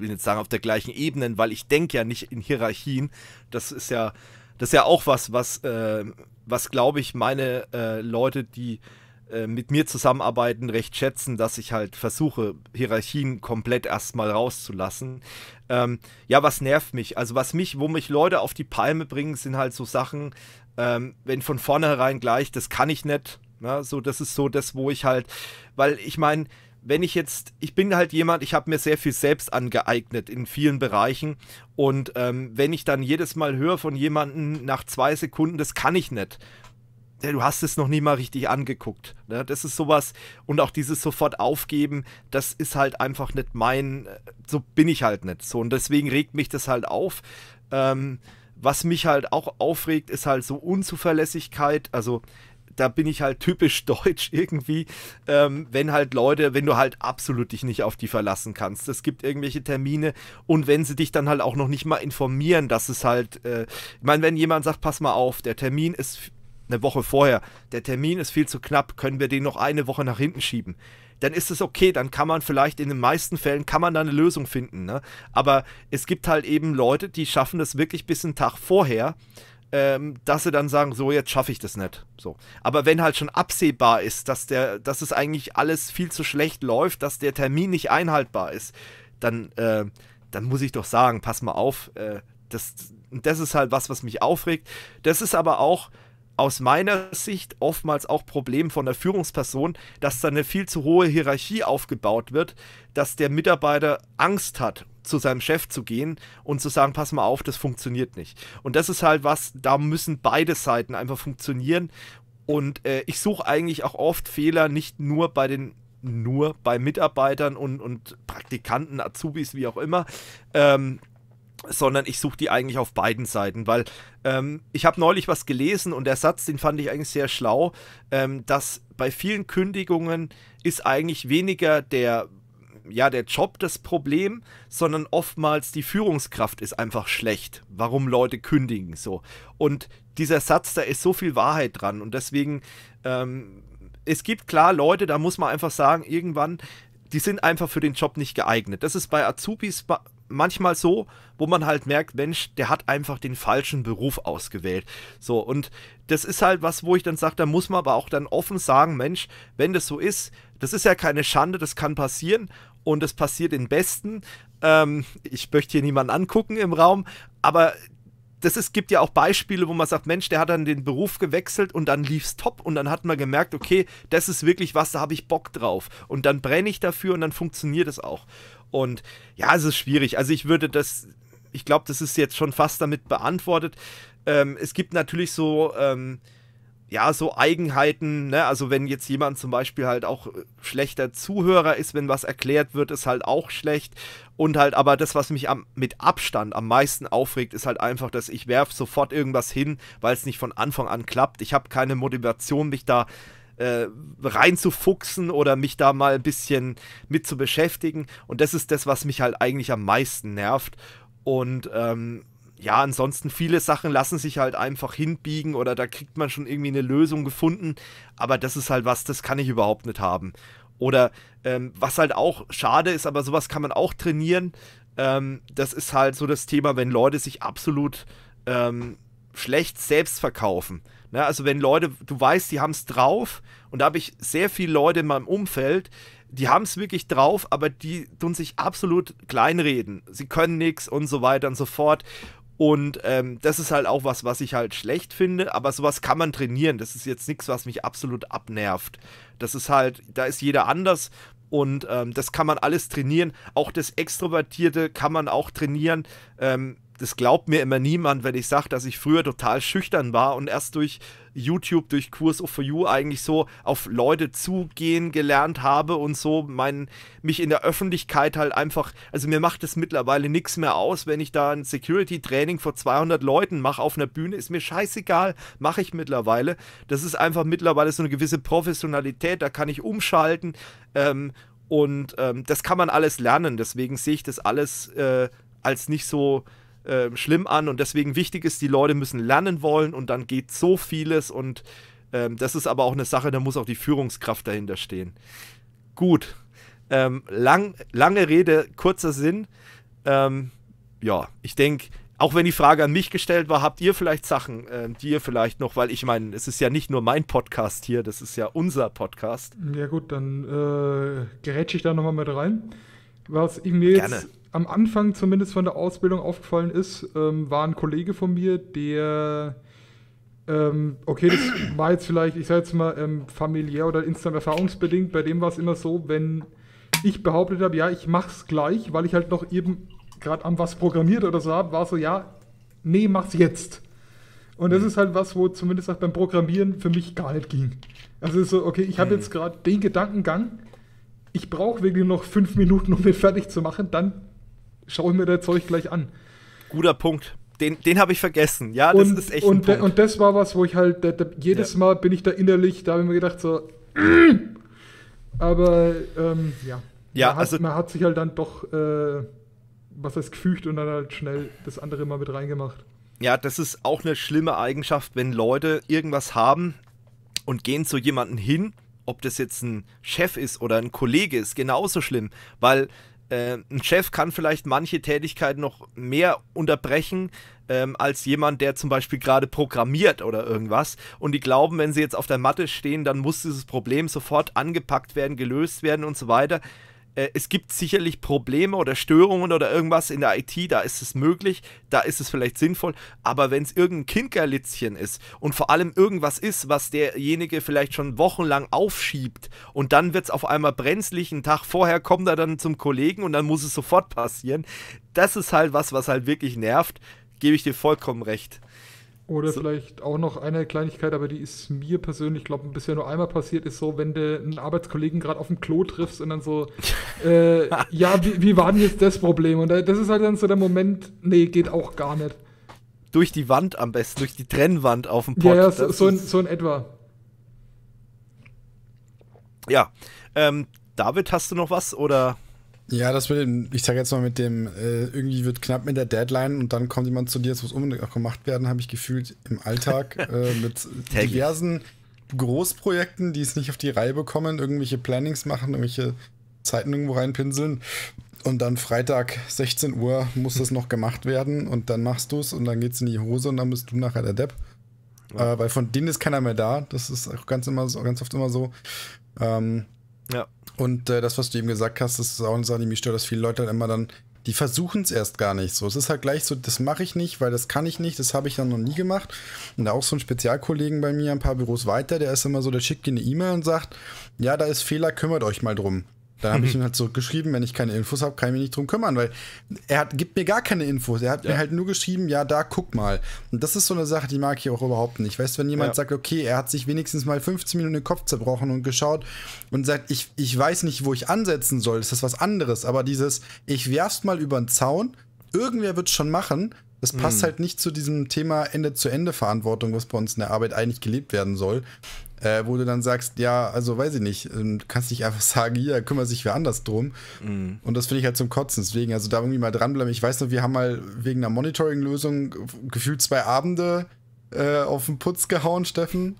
will jetzt sagen, auf der gleichen Ebene, weil ich denke ja nicht in Hierarchien. Das ist ja, das ist ja auch was, was, äh, was glaube ich, meine äh, Leute, die äh, mit mir zusammenarbeiten, recht schätzen, dass ich halt versuche, Hierarchien komplett erstmal rauszulassen. Ähm, ja, was nervt mich? Also was mich, wo mich Leute auf die Palme bringen, sind halt so Sachen, ähm, wenn von vornherein gleich, das kann ich nicht. Ne? So, das ist so das, wo ich halt, weil ich meine, wenn ich jetzt, ich bin halt jemand, ich habe mir sehr viel selbst angeeignet in vielen Bereichen und ähm, wenn ich dann jedes Mal höre von jemandem nach zwei Sekunden, das kann ich nicht. du hast es noch nie mal richtig angeguckt. Ne? Das ist sowas und auch dieses sofort aufgeben, das ist halt einfach nicht mein, so bin ich halt nicht so und deswegen regt mich das halt auf. Ähm, was mich halt auch aufregt, ist halt so Unzuverlässigkeit, also da bin ich halt typisch [laughs] deutsch irgendwie, ähm, wenn halt Leute, wenn du halt absolut dich nicht auf die verlassen kannst. Es gibt irgendwelche Termine und wenn sie dich dann halt auch noch nicht mal informieren, dass es halt, äh, ich meine, wenn jemand sagt, pass mal auf, der Termin ist eine Woche vorher, der Termin ist viel zu knapp, können wir den noch eine Woche nach hinten schieben dann ist es okay, dann kann man vielleicht in den meisten Fällen kann man da eine Lösung finden. Ne? Aber es gibt halt eben Leute, die schaffen das wirklich bis einen Tag vorher ähm, dass sie dann sagen, so jetzt schaffe ich das nicht. So. Aber wenn halt schon absehbar ist, dass der, dass es eigentlich alles viel zu schlecht läuft, dass der Termin nicht einhaltbar ist, dann, äh, dann muss ich doch sagen, pass mal auf, äh, das, das ist halt was, was mich aufregt. Das ist aber auch aus meiner Sicht oftmals auch Problem von der Führungsperson, dass da eine viel zu hohe Hierarchie aufgebaut wird, dass der Mitarbeiter Angst hat zu seinem Chef zu gehen und zu sagen, pass mal auf, das funktioniert nicht. Und das ist halt was, da müssen beide Seiten einfach funktionieren. Und äh, ich suche eigentlich auch oft Fehler nicht nur bei den nur bei Mitarbeitern und, und Praktikanten, Azubis, wie auch immer, ähm, sondern ich suche die eigentlich auf beiden Seiten, weil ähm, ich habe neulich was gelesen und der Satz, den fand ich eigentlich sehr schlau, ähm, dass bei vielen Kündigungen ist eigentlich weniger der ja, der Job das Problem, sondern oftmals die Führungskraft ist einfach schlecht, warum Leute kündigen so. Und dieser Satz, da ist so viel Wahrheit dran und deswegen, ähm, es gibt klar Leute, da muss man einfach sagen, irgendwann, die sind einfach für den Job nicht geeignet. Das ist bei Azubis manchmal so, wo man halt merkt, Mensch, der hat einfach den falschen Beruf ausgewählt. So, und das ist halt was, wo ich dann sage, da muss man aber auch dann offen sagen, Mensch, wenn das so ist, das ist ja keine Schande, das kann passieren und es passiert den Besten. Ähm, ich möchte hier niemanden angucken im Raum, aber das ist, gibt ja auch Beispiele, wo man sagt, Mensch, der hat dann den Beruf gewechselt und dann lief's top und dann hat man gemerkt, okay, das ist wirklich was, da habe ich Bock drauf und dann brenne ich dafür und dann funktioniert es auch. Und ja, es ist schwierig. Also ich würde das, ich glaube, das ist jetzt schon fast damit beantwortet. Ähm, es gibt natürlich so ähm, ja, so Eigenheiten, ne? also wenn jetzt jemand zum Beispiel halt auch äh, schlechter Zuhörer ist, wenn was erklärt wird, ist halt auch schlecht. Und halt, aber das, was mich am, mit Abstand am meisten aufregt, ist halt einfach, dass ich werf sofort irgendwas hin, weil es nicht von Anfang an klappt. Ich habe keine Motivation, mich da äh, reinzufuchsen oder mich da mal ein bisschen mit zu beschäftigen. Und das ist das, was mich halt eigentlich am meisten nervt. Und ähm, ja, ansonsten viele Sachen lassen sich halt einfach hinbiegen oder da kriegt man schon irgendwie eine Lösung gefunden. Aber das ist halt was, das kann ich überhaupt nicht haben. Oder ähm, was halt auch schade ist, aber sowas kann man auch trainieren. Ähm, das ist halt so das Thema, wenn Leute sich absolut ähm, schlecht selbst verkaufen. Ne? Also wenn Leute, du weißt, die haben es drauf und da habe ich sehr viele Leute in meinem Umfeld, die haben es wirklich drauf, aber die tun sich absolut kleinreden. Sie können nichts und so weiter und so fort. Und ähm, das ist halt auch was, was ich halt schlecht finde, aber sowas kann man trainieren. Das ist jetzt nichts, was mich absolut abnervt. Das ist halt, da ist jeder anders und ähm, das kann man alles trainieren. Auch das Extrovertierte kann man auch trainieren. Ähm, das glaubt mir immer niemand, wenn ich sage, dass ich früher total schüchtern war und erst durch YouTube, durch Kurs of You eigentlich so auf Leute zugehen gelernt habe und so mein, mich in der Öffentlichkeit halt einfach, also mir macht es mittlerweile nichts mehr aus, wenn ich da ein Security-Training vor 200 Leuten mache auf einer Bühne, ist mir scheißegal, mache ich mittlerweile. Das ist einfach mittlerweile so eine gewisse Professionalität, da kann ich umschalten ähm, und ähm, das kann man alles lernen, deswegen sehe ich das alles äh, als nicht so ähm, schlimm an und deswegen wichtig ist, die Leute müssen lernen wollen und dann geht so vieles und ähm, das ist aber auch eine Sache, da muss auch die Führungskraft dahinter stehen. Gut, ähm, lang, lange Rede, kurzer Sinn. Ähm, ja, ich denke, auch wenn die Frage an mich gestellt war, habt ihr vielleicht Sachen, äh, die ihr vielleicht noch, weil ich meine, es ist ja nicht nur mein Podcast hier, das ist ja unser Podcast. Ja gut, dann äh, gerätsche ich da nochmal mit rein. Was ich mir Gerne. jetzt am Anfang zumindest von der Ausbildung aufgefallen ist, ähm, war ein Kollege von mir, der, ähm, okay, das war jetzt vielleicht, ich sage jetzt mal, ähm, familiär oder instant erfahrungsbedingt, bei dem war es immer so, wenn ich behauptet habe, ja, ich mach's gleich, weil ich halt noch eben gerade am was programmiert oder so habe, war so, ja, nee, mach's jetzt. Und das mhm. ist halt was, wo zumindest halt beim Programmieren für mich gar nicht ging. Also so, okay, ich habe mhm. jetzt gerade den Gedankengang, ich brauche wirklich noch fünf Minuten, um den fertig zu machen, dann schaue ich mir das Zeug gleich an. Guter Punkt. Den, den habe ich vergessen. Ja, das und, ist echt und, Punkt. und das war was, wo ich halt, da, da, jedes ja. Mal bin ich da innerlich, da habe ich mir gedacht, so, [clears throat] aber ähm, ja. Ja, man hat, also man hat sich halt dann doch, äh, was heißt, gefügt und dann halt schnell das andere mal mit reingemacht. Ja, das ist auch eine schlimme Eigenschaft, wenn Leute irgendwas haben und gehen zu jemandem hin, ob das jetzt ein Chef ist oder ein Kollege, ist genauso schlimm, weil äh, ein Chef kann vielleicht manche Tätigkeiten noch mehr unterbrechen ähm, als jemand, der zum Beispiel gerade programmiert oder irgendwas. Und die glauben, wenn sie jetzt auf der Matte stehen, dann muss dieses Problem sofort angepackt werden, gelöst werden und so weiter. Äh, es gibt sicherlich Probleme oder Störungen oder irgendwas in der IT, da ist es möglich, da ist es vielleicht sinnvoll, aber wenn es irgendein Kinkerlitzchen ist und vor allem irgendwas ist, was derjenige vielleicht schon wochenlang aufschiebt und dann wird es auf einmal brenzlig, einen Tag vorher kommt er dann zum Kollegen und dann muss es sofort passieren, das ist halt was, was halt wirklich nervt, gebe ich dir vollkommen recht. Oder so. vielleicht auch noch eine Kleinigkeit, aber die ist mir persönlich, glaube ich, bisher nur einmal passiert, ist so, wenn du einen Arbeitskollegen gerade auf dem Klo triffst und dann so, [laughs] äh, ja, wie, wie war denn jetzt das Problem? Und das ist halt dann so der Moment, nee, geht auch gar nicht. Durch die Wand am besten, durch die Trennwand auf dem Pott. Ja, ja so, so, in, so in etwa. Ja. Ähm, David, hast du noch was oder? Ja, das mit dem, ich sage jetzt mal mit dem, äh, irgendwie wird knapp mit der Deadline und dann kommt jemand zu dir, es muss unbedingt auch gemacht werden, habe ich gefühlt im Alltag [laughs] äh, mit diversen Großprojekten, die es nicht auf die Reihe bekommen, irgendwelche Plannings machen, irgendwelche Zeiten irgendwo reinpinseln und dann Freitag 16 Uhr muss das noch gemacht werden und dann machst du es und dann geht's in die Hose und dann bist du nachher der Depp. Ja. Äh, weil von denen ist keiner mehr da, das ist auch ganz, immer so, ganz oft immer so. Ähm, ja. Und äh, das, was du eben gesagt hast, das ist auch eine Sache, die mich stört, dass viele Leute dann immer dann, die versuchen es erst gar nicht so. Es ist halt gleich so, das mache ich nicht, weil das kann ich nicht, das habe ich dann noch nie gemacht. Und da auch so ein Spezialkollegen bei mir, ein paar Büros weiter, der ist immer so, der schickt dir eine E-Mail und sagt, ja, da ist Fehler, kümmert euch mal drum. Dann habe ich [laughs] ihm halt zurückgeschrieben, wenn ich keine Infos habe, kann ich mich nicht drum kümmern, weil er hat, gibt mir gar keine Infos. Er hat ja. mir halt nur geschrieben, ja, da guck mal. Und das ist so eine Sache, die mag ich auch überhaupt nicht. Weißt du, wenn jemand ja. sagt, okay, er hat sich wenigstens mal 15 Minuten den Kopf zerbrochen und geschaut und sagt, ich, ich weiß nicht, wo ich ansetzen soll, ist das was anderes. Aber dieses, ich werf's mal über den Zaun, irgendwer wird's schon machen, das passt hm. halt nicht zu diesem Thema Ende-zu-Ende-Verantwortung, was bei uns in der Arbeit eigentlich gelebt werden soll äh, wo du dann sagst, ja, also weiß ich nicht, ähm, du kannst nicht einfach [laughs] sagen, hier kümmere sich wer anders drum. Mhm. Und das finde ich halt zum Kotzen. Deswegen, also da irgendwie mal dranbleiben. Ich weiß noch, wir haben mal wegen einer Monitoring-Lösung gefühlt zwei Abende äh, auf den Putz gehauen, Steffen.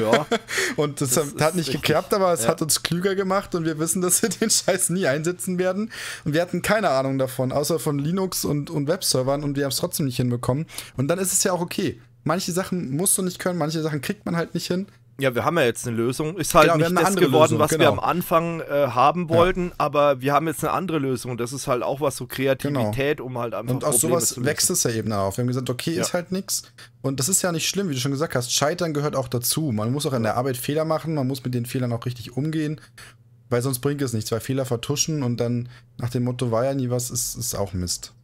Ja. [laughs] und das, das hat, hat nicht richtig. geklappt, aber es ja. hat uns klüger gemacht und wir wissen, dass wir [laughs] den Scheiß nie einsetzen werden. Und wir hatten keine Ahnung davon, außer von Linux und, und Webservern und wir haben es trotzdem nicht hinbekommen. Und dann ist es ja auch okay. Manche Sachen musst du nicht können, manche Sachen kriegt man halt nicht hin. Ja, wir haben ja jetzt eine Lösung. Ist halt genau, nicht das geworden, Lösung, was genau. wir am Anfang äh, haben wollten, ja. aber wir haben jetzt eine andere Lösung. Das ist halt auch was so Kreativität, genau. um halt einfach Und auch Probleme sowas wächst es ja eben auf. Wir haben gesagt, okay, ja. ist halt nichts. Und das ist ja nicht schlimm, wie du schon gesagt hast. Scheitern gehört auch dazu. Man muss auch in der Arbeit Fehler machen, man muss mit den Fehlern auch richtig umgehen, weil sonst bringt es nichts. Weil Fehler vertuschen und dann nach dem Motto war ja nie was, ist, ist auch Mist.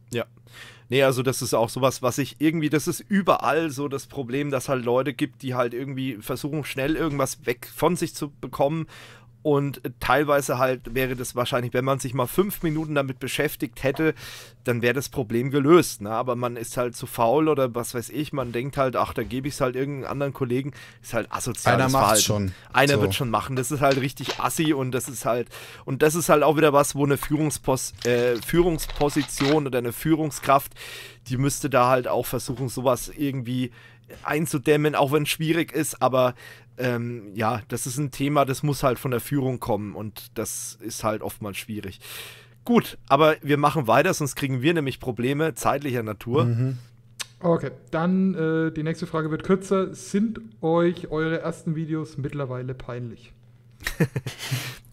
Nee, also das ist auch sowas, was ich irgendwie, das ist überall so das Problem, dass halt Leute gibt, die halt irgendwie versuchen, schnell irgendwas weg von sich zu bekommen und teilweise halt wäre das wahrscheinlich, wenn man sich mal fünf Minuten damit beschäftigt hätte, dann wäre das Problem gelöst. Ne? Aber man ist halt zu faul oder was weiß ich, man denkt halt, ach, da gebe ich es halt irgendeinem anderen Kollegen. Ist halt asozial. Einer macht schon. Einer so. wird schon machen. Das ist halt richtig assi und das ist halt, und das ist halt auch wieder was, wo eine Führungspos äh, Führungsposition oder eine Führungskraft, die müsste da halt auch versuchen, sowas irgendwie einzudämmen, auch wenn es schwierig ist, aber ähm, ja, das ist ein Thema, das muss halt von der Führung kommen und das ist halt oftmals schwierig. Gut, aber wir machen weiter, sonst kriegen wir nämlich Probleme zeitlicher Natur. Mhm. Okay, dann äh, die nächste Frage wird kürzer. Sind euch eure ersten Videos mittlerweile peinlich? [laughs]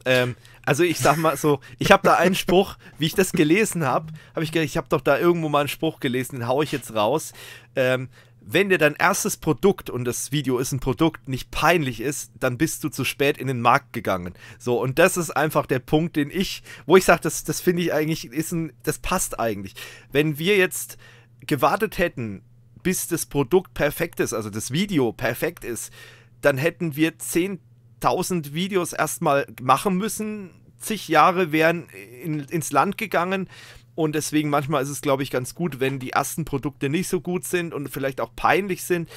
ähm, also ich sag mal so, ich habe da einen Spruch, wie ich das gelesen habe, habe ich gedacht, ich habe doch da irgendwo mal einen Spruch gelesen, den haue ich jetzt raus. Ähm, wenn dir dein erstes Produkt, und das Video ist ein Produkt, nicht peinlich ist, dann bist du zu spät in den Markt gegangen. So, und das ist einfach der Punkt, den ich, wo ich sage, das, das finde ich eigentlich, ist ein, das passt eigentlich. Wenn wir jetzt gewartet hätten, bis das Produkt perfekt ist, also das Video perfekt ist, dann hätten wir 10.000 Videos erstmal machen müssen, zig Jahre wären in, ins Land gegangen und deswegen manchmal ist es, glaube ich, ganz gut, wenn die ersten Produkte nicht so gut sind und vielleicht auch peinlich sind.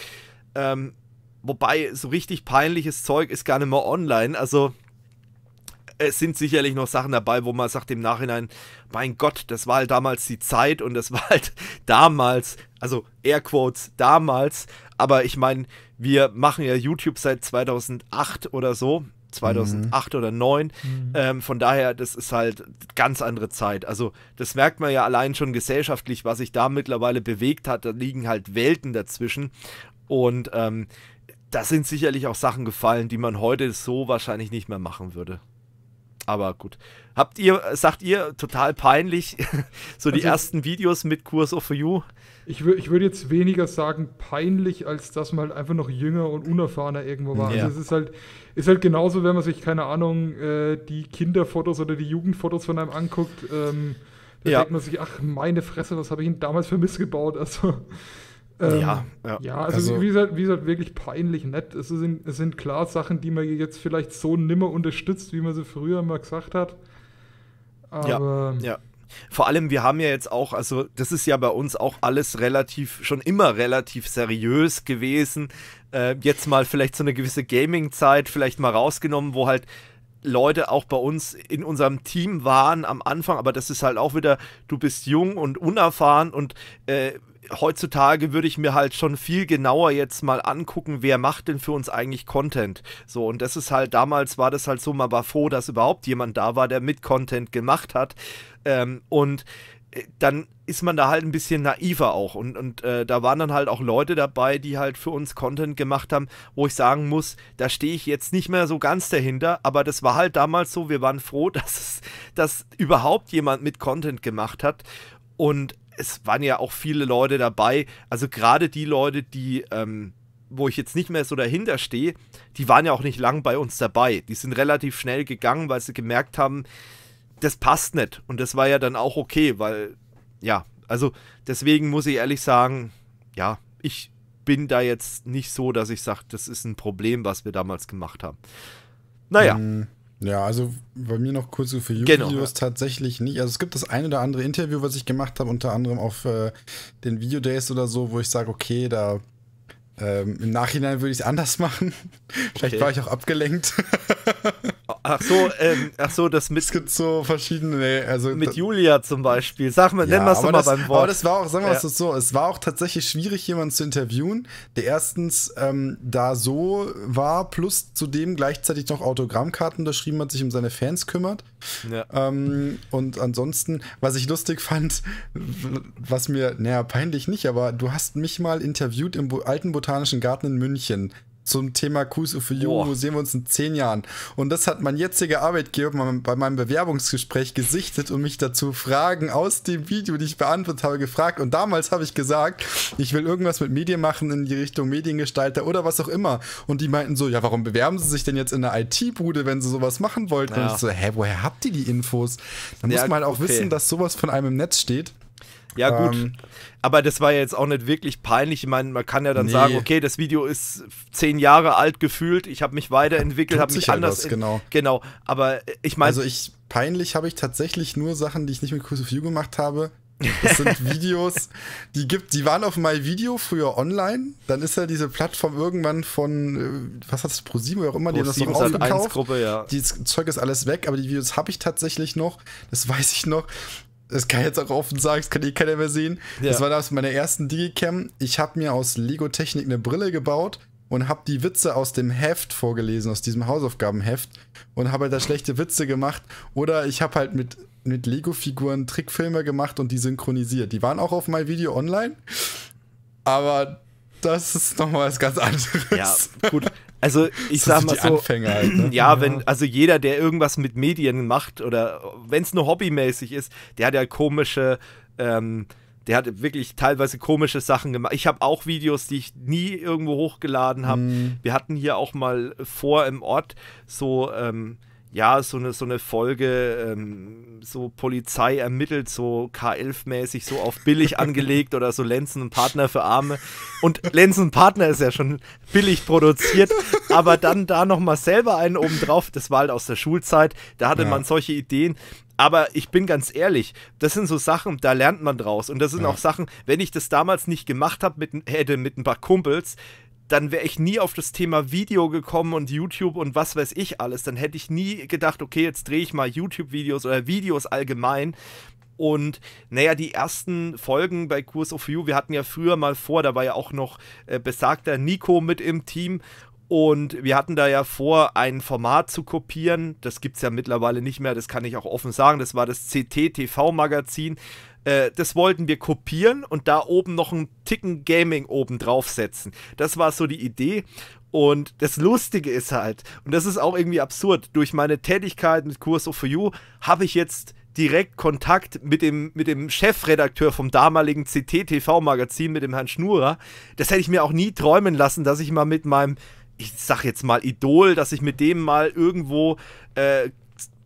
Ähm, wobei so richtig peinliches Zeug ist gar nicht mehr online. Also es sind sicherlich noch Sachen dabei, wo man sagt im Nachhinein, mein Gott, das war halt damals die Zeit und das war halt [laughs] damals, also Airquotes damals. Aber ich meine, wir machen ja YouTube seit 2008 oder so 2008 mhm. oder 2009. Mhm. Ähm, von daher, das ist halt ganz andere Zeit. Also das merkt man ja allein schon gesellschaftlich, was sich da mittlerweile bewegt hat. Da liegen halt Welten dazwischen. Und ähm, da sind sicherlich auch Sachen gefallen, die man heute so wahrscheinlich nicht mehr machen würde. Aber gut. Habt ihr, sagt ihr, total peinlich, [laughs] so die also, ersten Videos mit Kurs of You? Ich, ich würde jetzt weniger sagen peinlich, als dass man halt einfach noch jünger und unerfahrener irgendwo war. Ja. Also es ist halt, ist halt genauso, wenn man sich, keine Ahnung, äh, die Kinderfotos oder die Jugendfotos von einem anguckt. Ähm, da ja. denkt man sich, ach meine Fresse, was habe ich denn damals für Mist gebaut? Also ähm, ja, ja. ja also, also, wie, gesagt, wie gesagt, wirklich peinlich nett. Es sind, es sind klar Sachen, die man jetzt vielleicht so nimmer unterstützt, wie man sie früher mal gesagt hat. Aber ja, ja. Vor allem, wir haben ja jetzt auch, also das ist ja bei uns auch alles relativ, schon immer relativ seriös gewesen. Äh, jetzt mal vielleicht so eine gewisse Gaming-Zeit, vielleicht mal rausgenommen, wo halt Leute auch bei uns in unserem Team waren am Anfang, aber das ist halt auch wieder, du bist jung und unerfahren und äh, heutzutage würde ich mir halt schon viel genauer jetzt mal angucken, wer macht denn für uns eigentlich Content. So, und das ist halt, damals war das halt so, man war froh, dass überhaupt jemand da war, der mit Content gemacht hat. Ähm, und äh, dann ist man da halt ein bisschen naiver auch. Und, und äh, da waren dann halt auch Leute dabei, die halt für uns Content gemacht haben, wo ich sagen muss, da stehe ich jetzt nicht mehr so ganz dahinter. Aber das war halt damals so, wir waren froh, [laughs] dass, es, dass überhaupt jemand mit Content gemacht hat. Und es waren ja auch viele Leute dabei, also gerade die Leute, die, ähm, wo ich jetzt nicht mehr so dahinter stehe, die waren ja auch nicht lang bei uns dabei. Die sind relativ schnell gegangen, weil sie gemerkt haben, das passt nicht. Und das war ja dann auch okay, weil, ja, also deswegen muss ich ehrlich sagen, ja, ich bin da jetzt nicht so, dass ich sage, das ist ein Problem, was wir damals gemacht haben. Naja. Mhm. Ja, also bei mir noch kurz so für YouTube-Videos genau, ja. tatsächlich nicht. Also es gibt das ein oder andere Interview, was ich gemacht habe, unter anderem auf äh, den Videodays oder so, wo ich sage, okay, da ähm, im Nachhinein würde ich es anders [laughs] machen. Vielleicht okay. war ich auch abgelenkt. [laughs] Ach so, ähm, ach so, das mit. Es gibt so verschiedene. Nee, also mit Julia zum Beispiel. Sag mal, ja, nennen wir es doch mal das, beim Wort. Aber das war auch, sagen wir ja. es so, es war auch tatsächlich schwierig, jemanden zu interviewen, der erstens ähm, da so war, plus zudem gleichzeitig noch Autogrammkarten unterschrieben hat, sich um seine Fans kümmert. Ja. Ähm, und ansonsten, was ich lustig fand, was mir, naja, peinlich nicht, aber du hast mich mal interviewt im Bo alten Botanischen Garten in München zum Thema Kusu für Juhu, sehen wir uns in zehn Jahren. Und das hat mein jetziger Arbeitgeber bei meinem Bewerbungsgespräch gesichtet und mich dazu Fragen aus dem Video, die ich beantwortet habe, gefragt. Und damals habe ich gesagt, ich will irgendwas mit Medien machen in die Richtung Mediengestalter oder was auch immer. Und die meinten so, ja, warum bewerben sie sich denn jetzt in der IT-Bude, wenn sie sowas machen wollten? Ja. Und ich so, hä, woher habt ihr die Infos? Da ja, muss man halt auch okay. wissen, dass sowas von einem im Netz steht. Ja, gut. Ähm, aber das war ja jetzt auch nicht wirklich peinlich. Ich meine, man kann ja dann nee. sagen, okay, das Video ist zehn Jahre alt gefühlt, ich habe mich weiterentwickelt, habe mich halt anders. Das, genau. genau. Aber äh, ich meine. Also ich peinlich habe ich tatsächlich nur Sachen, die ich nicht mit Cruise of You gemacht habe. Das sind [laughs] Videos, die gibt, die waren auf My Video früher online. Dann ist ja diese Plattform irgendwann von, äh, was hat es, ProSieben oder auch immer, Pro die haben das noch halt aufgekauft. Gruppe, ja. Das Zeug ist alles weg, aber die Videos habe ich tatsächlich noch. Das weiß ich noch das kann ich jetzt auch offen sagen, das kann ich keiner mehr sehen. Ja. Das war das meine ersten Digicam. Ich habe mir aus Lego Technik eine Brille gebaut und habe die Witze aus dem Heft vorgelesen, aus diesem Hausaufgabenheft und habe halt da schlechte Witze gemacht oder ich habe halt mit mit Lego Figuren Trickfilme gemacht und die synchronisiert. Die waren auch auf mein Video online, aber das ist nochmal was ganz anderes. Ja, gut. Also ich das sag mal so, Anfänger halt, ne? ja, wenn also jeder, der irgendwas mit Medien macht oder wenn es nur hobbymäßig ist, der hat ja komische, ähm, der hat wirklich teilweise komische Sachen gemacht. Ich habe auch Videos, die ich nie irgendwo hochgeladen habe. Mhm. Wir hatten hier auch mal vor im Ort so ähm, ja, so eine, so eine Folge, ähm, so Polizei ermittelt, so K11-mäßig, so auf billig angelegt oder so Lenzen und Partner für Arme. Und Lenzen und Partner ist ja schon billig produziert, aber dann da nochmal selber einen obendrauf, das war halt aus der Schulzeit, da hatte ja. man solche Ideen. Aber ich bin ganz ehrlich, das sind so Sachen, da lernt man draus. Und das sind ja. auch Sachen, wenn ich das damals nicht gemacht habe, hätte mit ein paar Kumpels, dann wäre ich nie auf das Thema Video gekommen und YouTube und was weiß ich alles. Dann hätte ich nie gedacht, okay, jetzt drehe ich mal YouTube-Videos oder Videos allgemein. Und naja, die ersten Folgen bei Kurs of You, wir hatten ja früher mal vor, da war ja auch noch äh, besagter Nico mit im Team. Und wir hatten da ja vor, ein Format zu kopieren. Das gibt es ja mittlerweile nicht mehr, das kann ich auch offen sagen. Das war das CT-TV-Magazin äh, das wollten wir kopieren und da oben noch einen Ticken Gaming oben draufsetzen. Das war so die Idee. Und das Lustige ist halt, und das ist auch irgendwie absurd, durch meine Tätigkeit mit Curso for You habe ich jetzt direkt Kontakt mit dem, mit dem Chefredakteur vom damaligen CT-TV-Magazin, mit dem Herrn Schnurer. Das hätte ich mir auch nie träumen lassen, dass ich mal mit meinem, ich sag jetzt mal Idol, dass ich mit dem mal irgendwo äh,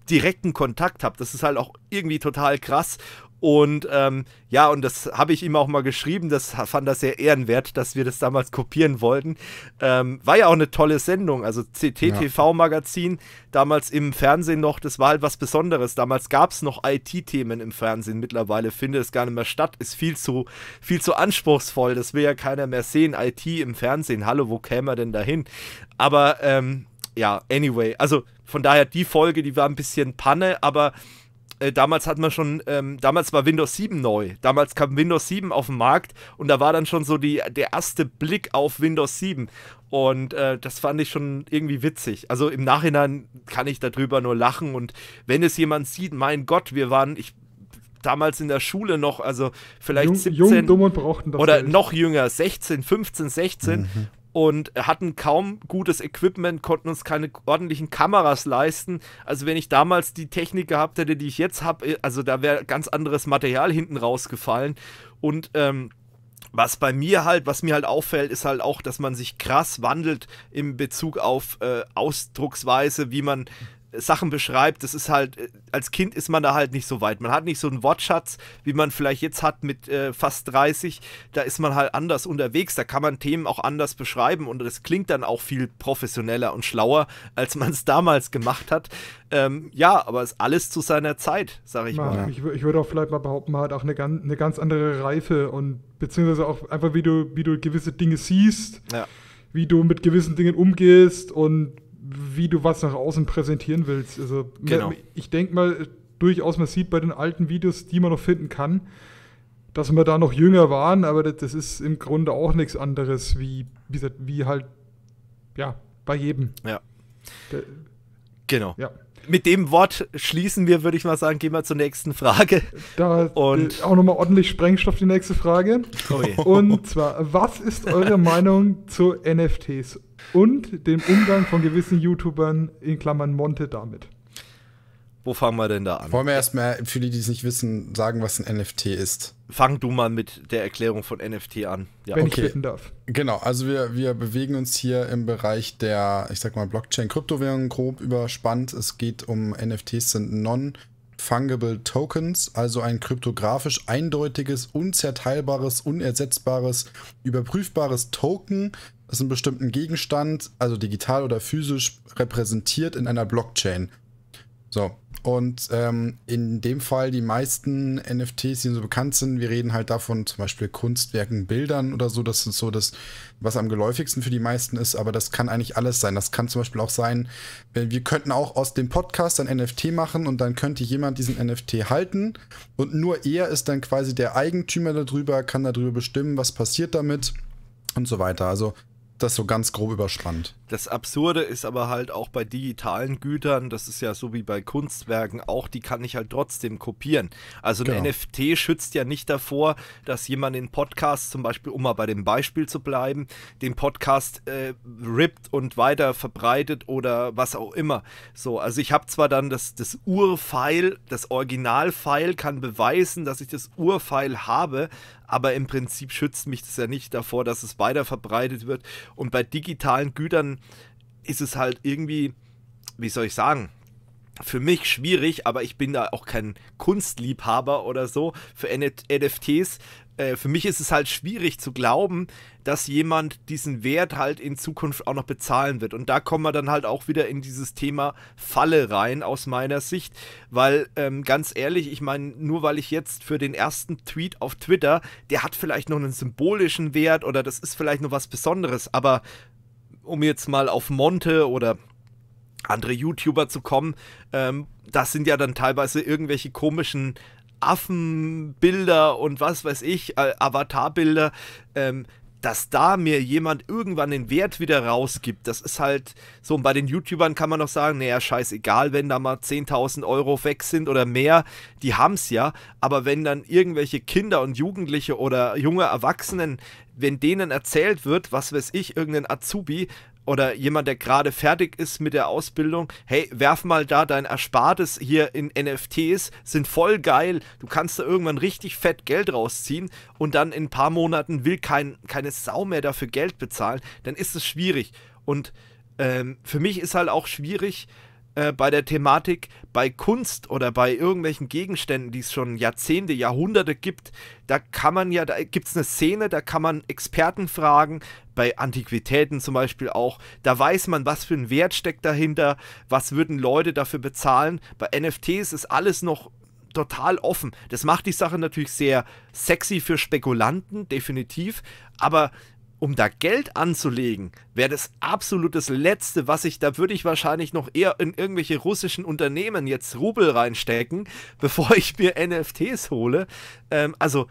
direkten Kontakt habe. Das ist halt auch irgendwie total krass. Und ähm, ja, und das habe ich ihm auch mal geschrieben. Das fand das sehr ehrenwert, dass wir das damals kopieren wollten. Ähm, war ja auch eine tolle Sendung. Also cttv magazin damals im Fernsehen noch, das war halt was Besonderes. Damals gab es noch IT-Themen im Fernsehen. Mittlerweile findet es gar nicht mehr statt. Ist viel zu, viel zu anspruchsvoll. Das will ja keiner mehr sehen. IT im Fernsehen. Hallo, wo käme er denn dahin? Aber ähm, ja, anyway. Also von daher, die Folge, die war ein bisschen Panne, aber äh, damals hat man schon, ähm, damals war Windows 7 neu. Damals kam Windows 7 auf den Markt und da war dann schon so die, der erste Blick auf Windows 7. Und äh, das fand ich schon irgendwie witzig. Also im Nachhinein kann ich darüber nur lachen. Und wenn es jemand sieht, mein Gott, wir waren, ich damals in der Schule noch, also vielleicht jung, 17 jung, dumm und brauchten das oder Geld. noch jünger, 16, 15, 16 mhm und hatten kaum gutes Equipment, konnten uns keine ordentlichen Kameras leisten. Also wenn ich damals die Technik gehabt hätte, die ich jetzt habe, äh, also da wäre ganz anderes Material hinten rausgefallen. Und ähm, was bei mir halt, was mir halt auffällt, ist halt auch, dass man sich krass wandelt im Bezug auf äh, Ausdrucksweise, wie man Sachen beschreibt, das ist halt, äh, als Kind ist man da halt nicht so weit. Man hat nicht so einen Wortschatz, wie man vielleicht jetzt hat mit äh, fast 30. Da ist man halt anders unterwegs, da kann man Themen auch anders beschreiben und das klingt dann auch viel professioneller und schlauer, als man es damals gemacht hat. Ähm, ja, aber es ist alles zu seiner Zeit, sage ich mal. mal. Ich, ich, würde auch vielleicht mal behaupten, man hat auch eine, ganz, eine ganz andere Reife und beziehungsweise auch einfach, wie du, wie du gewisse Dinge siehst. Ja. Wie du mit gewissen Dingen umgehst und wie du was nach außen präsentieren willst. Also genau. ich denke mal äh, durchaus, man sieht bei den alten Videos, die man noch finden kann, dass wir da noch jünger waren, aber das, ist im Grunde auch nichts anderes wie, wie, gesagt, wie halt ja bei jedem. Ja. Der, genau. Ja mit dem Wort schließen wir, würde ich mal sagen, gehen wir zur nächsten Frage. Da und äh, auch nochmal ordentlich Sprengstoff die nächste Frage. Okay. Oh und zwar, was ist eure Meinung zu NFTs und dem Umgang von gewissen YouTubern in Klammern Monte damit? Wo fangen wir denn da an? Wollen wir erstmal, für die, die es nicht wissen, sagen, was ein NFT ist? fang du mal mit der Erklärung von NFT an. Ja, Wenn okay. ich bitten darf. Genau, also wir, wir bewegen uns hier im Bereich der, ich sag mal, blockchain kryptowährung grob überspannt. Es geht um NFTs, sind non- Fungible Tokens, also ein kryptografisch eindeutiges, unzerteilbares, unersetzbares, überprüfbares Token, das einen bestimmten Gegenstand, also digital oder physisch, repräsentiert in einer Blockchain. So, und ähm, in dem Fall die meisten NFTs, die so bekannt sind, wir reden halt davon, zum Beispiel Kunstwerken, Bildern oder so, das ist so das, was am geläufigsten für die meisten ist, aber das kann eigentlich alles sein. Das kann zum Beispiel auch sein, wir könnten auch aus dem Podcast ein NFT machen und dann könnte jemand diesen NFT halten und nur er ist dann quasi der Eigentümer darüber, kann darüber bestimmen, was passiert damit und so weiter. Also das so ganz grob überspannt. Das Absurde ist aber halt auch bei digitalen Gütern, das ist ja so wie bei Kunstwerken auch, die kann ich halt trotzdem kopieren. Also ein genau. NFT schützt ja nicht davor, dass jemand den Podcast zum Beispiel, um mal bei dem Beispiel zu bleiben, den Podcast äh, rippt und weiter verbreitet oder was auch immer. So, also ich habe zwar dann das, das Urfile, das Originalfile kann beweisen, dass ich das Urfile habe, aber im Prinzip schützt mich das ja nicht davor, dass es weiter verbreitet wird. Und bei digitalen Gütern ist es halt irgendwie, wie soll ich sagen, für mich schwierig, aber ich bin da auch kein Kunstliebhaber oder so für NFTs. Äh, für mich ist es halt schwierig zu glauben, dass jemand diesen Wert halt in Zukunft auch noch bezahlen wird. Und da kommen wir dann halt auch wieder in dieses Thema Falle rein, aus meiner Sicht. Weil, ähm, ganz ehrlich, ich meine, nur weil ich jetzt für den ersten Tweet auf Twitter, der hat vielleicht noch einen symbolischen Wert oder das ist vielleicht noch was Besonderes, aber um jetzt mal auf Monte oder andere YouTuber zu kommen. Ähm, das sind ja dann teilweise irgendwelche komischen Affenbilder und was weiß ich, äh, Avatarbilder. Ähm, dass da mir jemand irgendwann den Wert wieder rausgibt, das ist halt so. Und bei den YouTubern kann man noch sagen, naja, scheißegal, wenn da mal 10.000 Euro weg sind oder mehr, die haben es ja. Aber wenn dann irgendwelche Kinder und Jugendliche oder junge Erwachsenen, wenn denen erzählt wird, was weiß ich, irgendein Azubi, oder jemand, der gerade fertig ist mit der Ausbildung, hey, werf mal da dein Erspartes hier in NFTs, sind voll geil. Du kannst da irgendwann richtig fett Geld rausziehen und dann in ein paar Monaten will kein, keine Sau mehr dafür Geld bezahlen, dann ist es schwierig. Und ähm, für mich ist halt auch schwierig, äh, bei der Thematik, bei Kunst oder bei irgendwelchen Gegenständen, die es schon Jahrzehnte, Jahrhunderte gibt, da kann man ja, da gibt es eine Szene, da kann man Experten fragen, bei Antiquitäten zum Beispiel auch, da weiß man, was für ein Wert steckt dahinter, was würden Leute dafür bezahlen. Bei NFTs ist alles noch total offen. Das macht die Sache natürlich sehr sexy für Spekulanten, definitiv, aber um da Geld anzulegen, wäre das absolut das Letzte, was ich, da würde ich wahrscheinlich noch eher in irgendwelche russischen Unternehmen jetzt Rubel reinstecken, [laughs] bevor ich mir NFTs hole. Ähm, also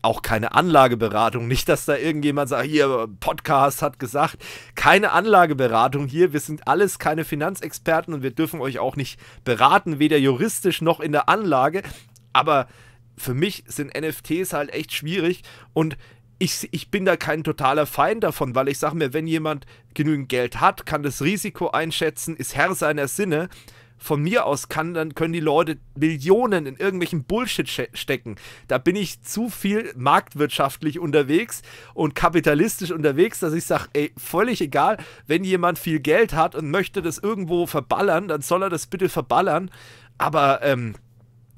auch keine Anlageberatung. Nicht, dass da irgendjemand sagt, hier, Podcast hat gesagt, keine Anlageberatung hier. Wir sind alles keine Finanzexperten und wir dürfen euch auch nicht beraten, weder juristisch noch in der Anlage. Aber für mich sind NFTs halt echt schwierig und ich, ich bin da kein totaler Feind davon, weil ich sage mir, wenn jemand genügend Geld hat, kann das Risiko einschätzen, ist Herr seiner Sinne. Von mir aus kann, dann können die Leute Millionen in irgendwelchen Bullshit stecken. Da bin ich zu viel marktwirtschaftlich unterwegs und kapitalistisch unterwegs, dass ich sage, ey, völlig egal, wenn jemand viel Geld hat und möchte das irgendwo verballern, dann soll er das bitte verballern. Aber ähm,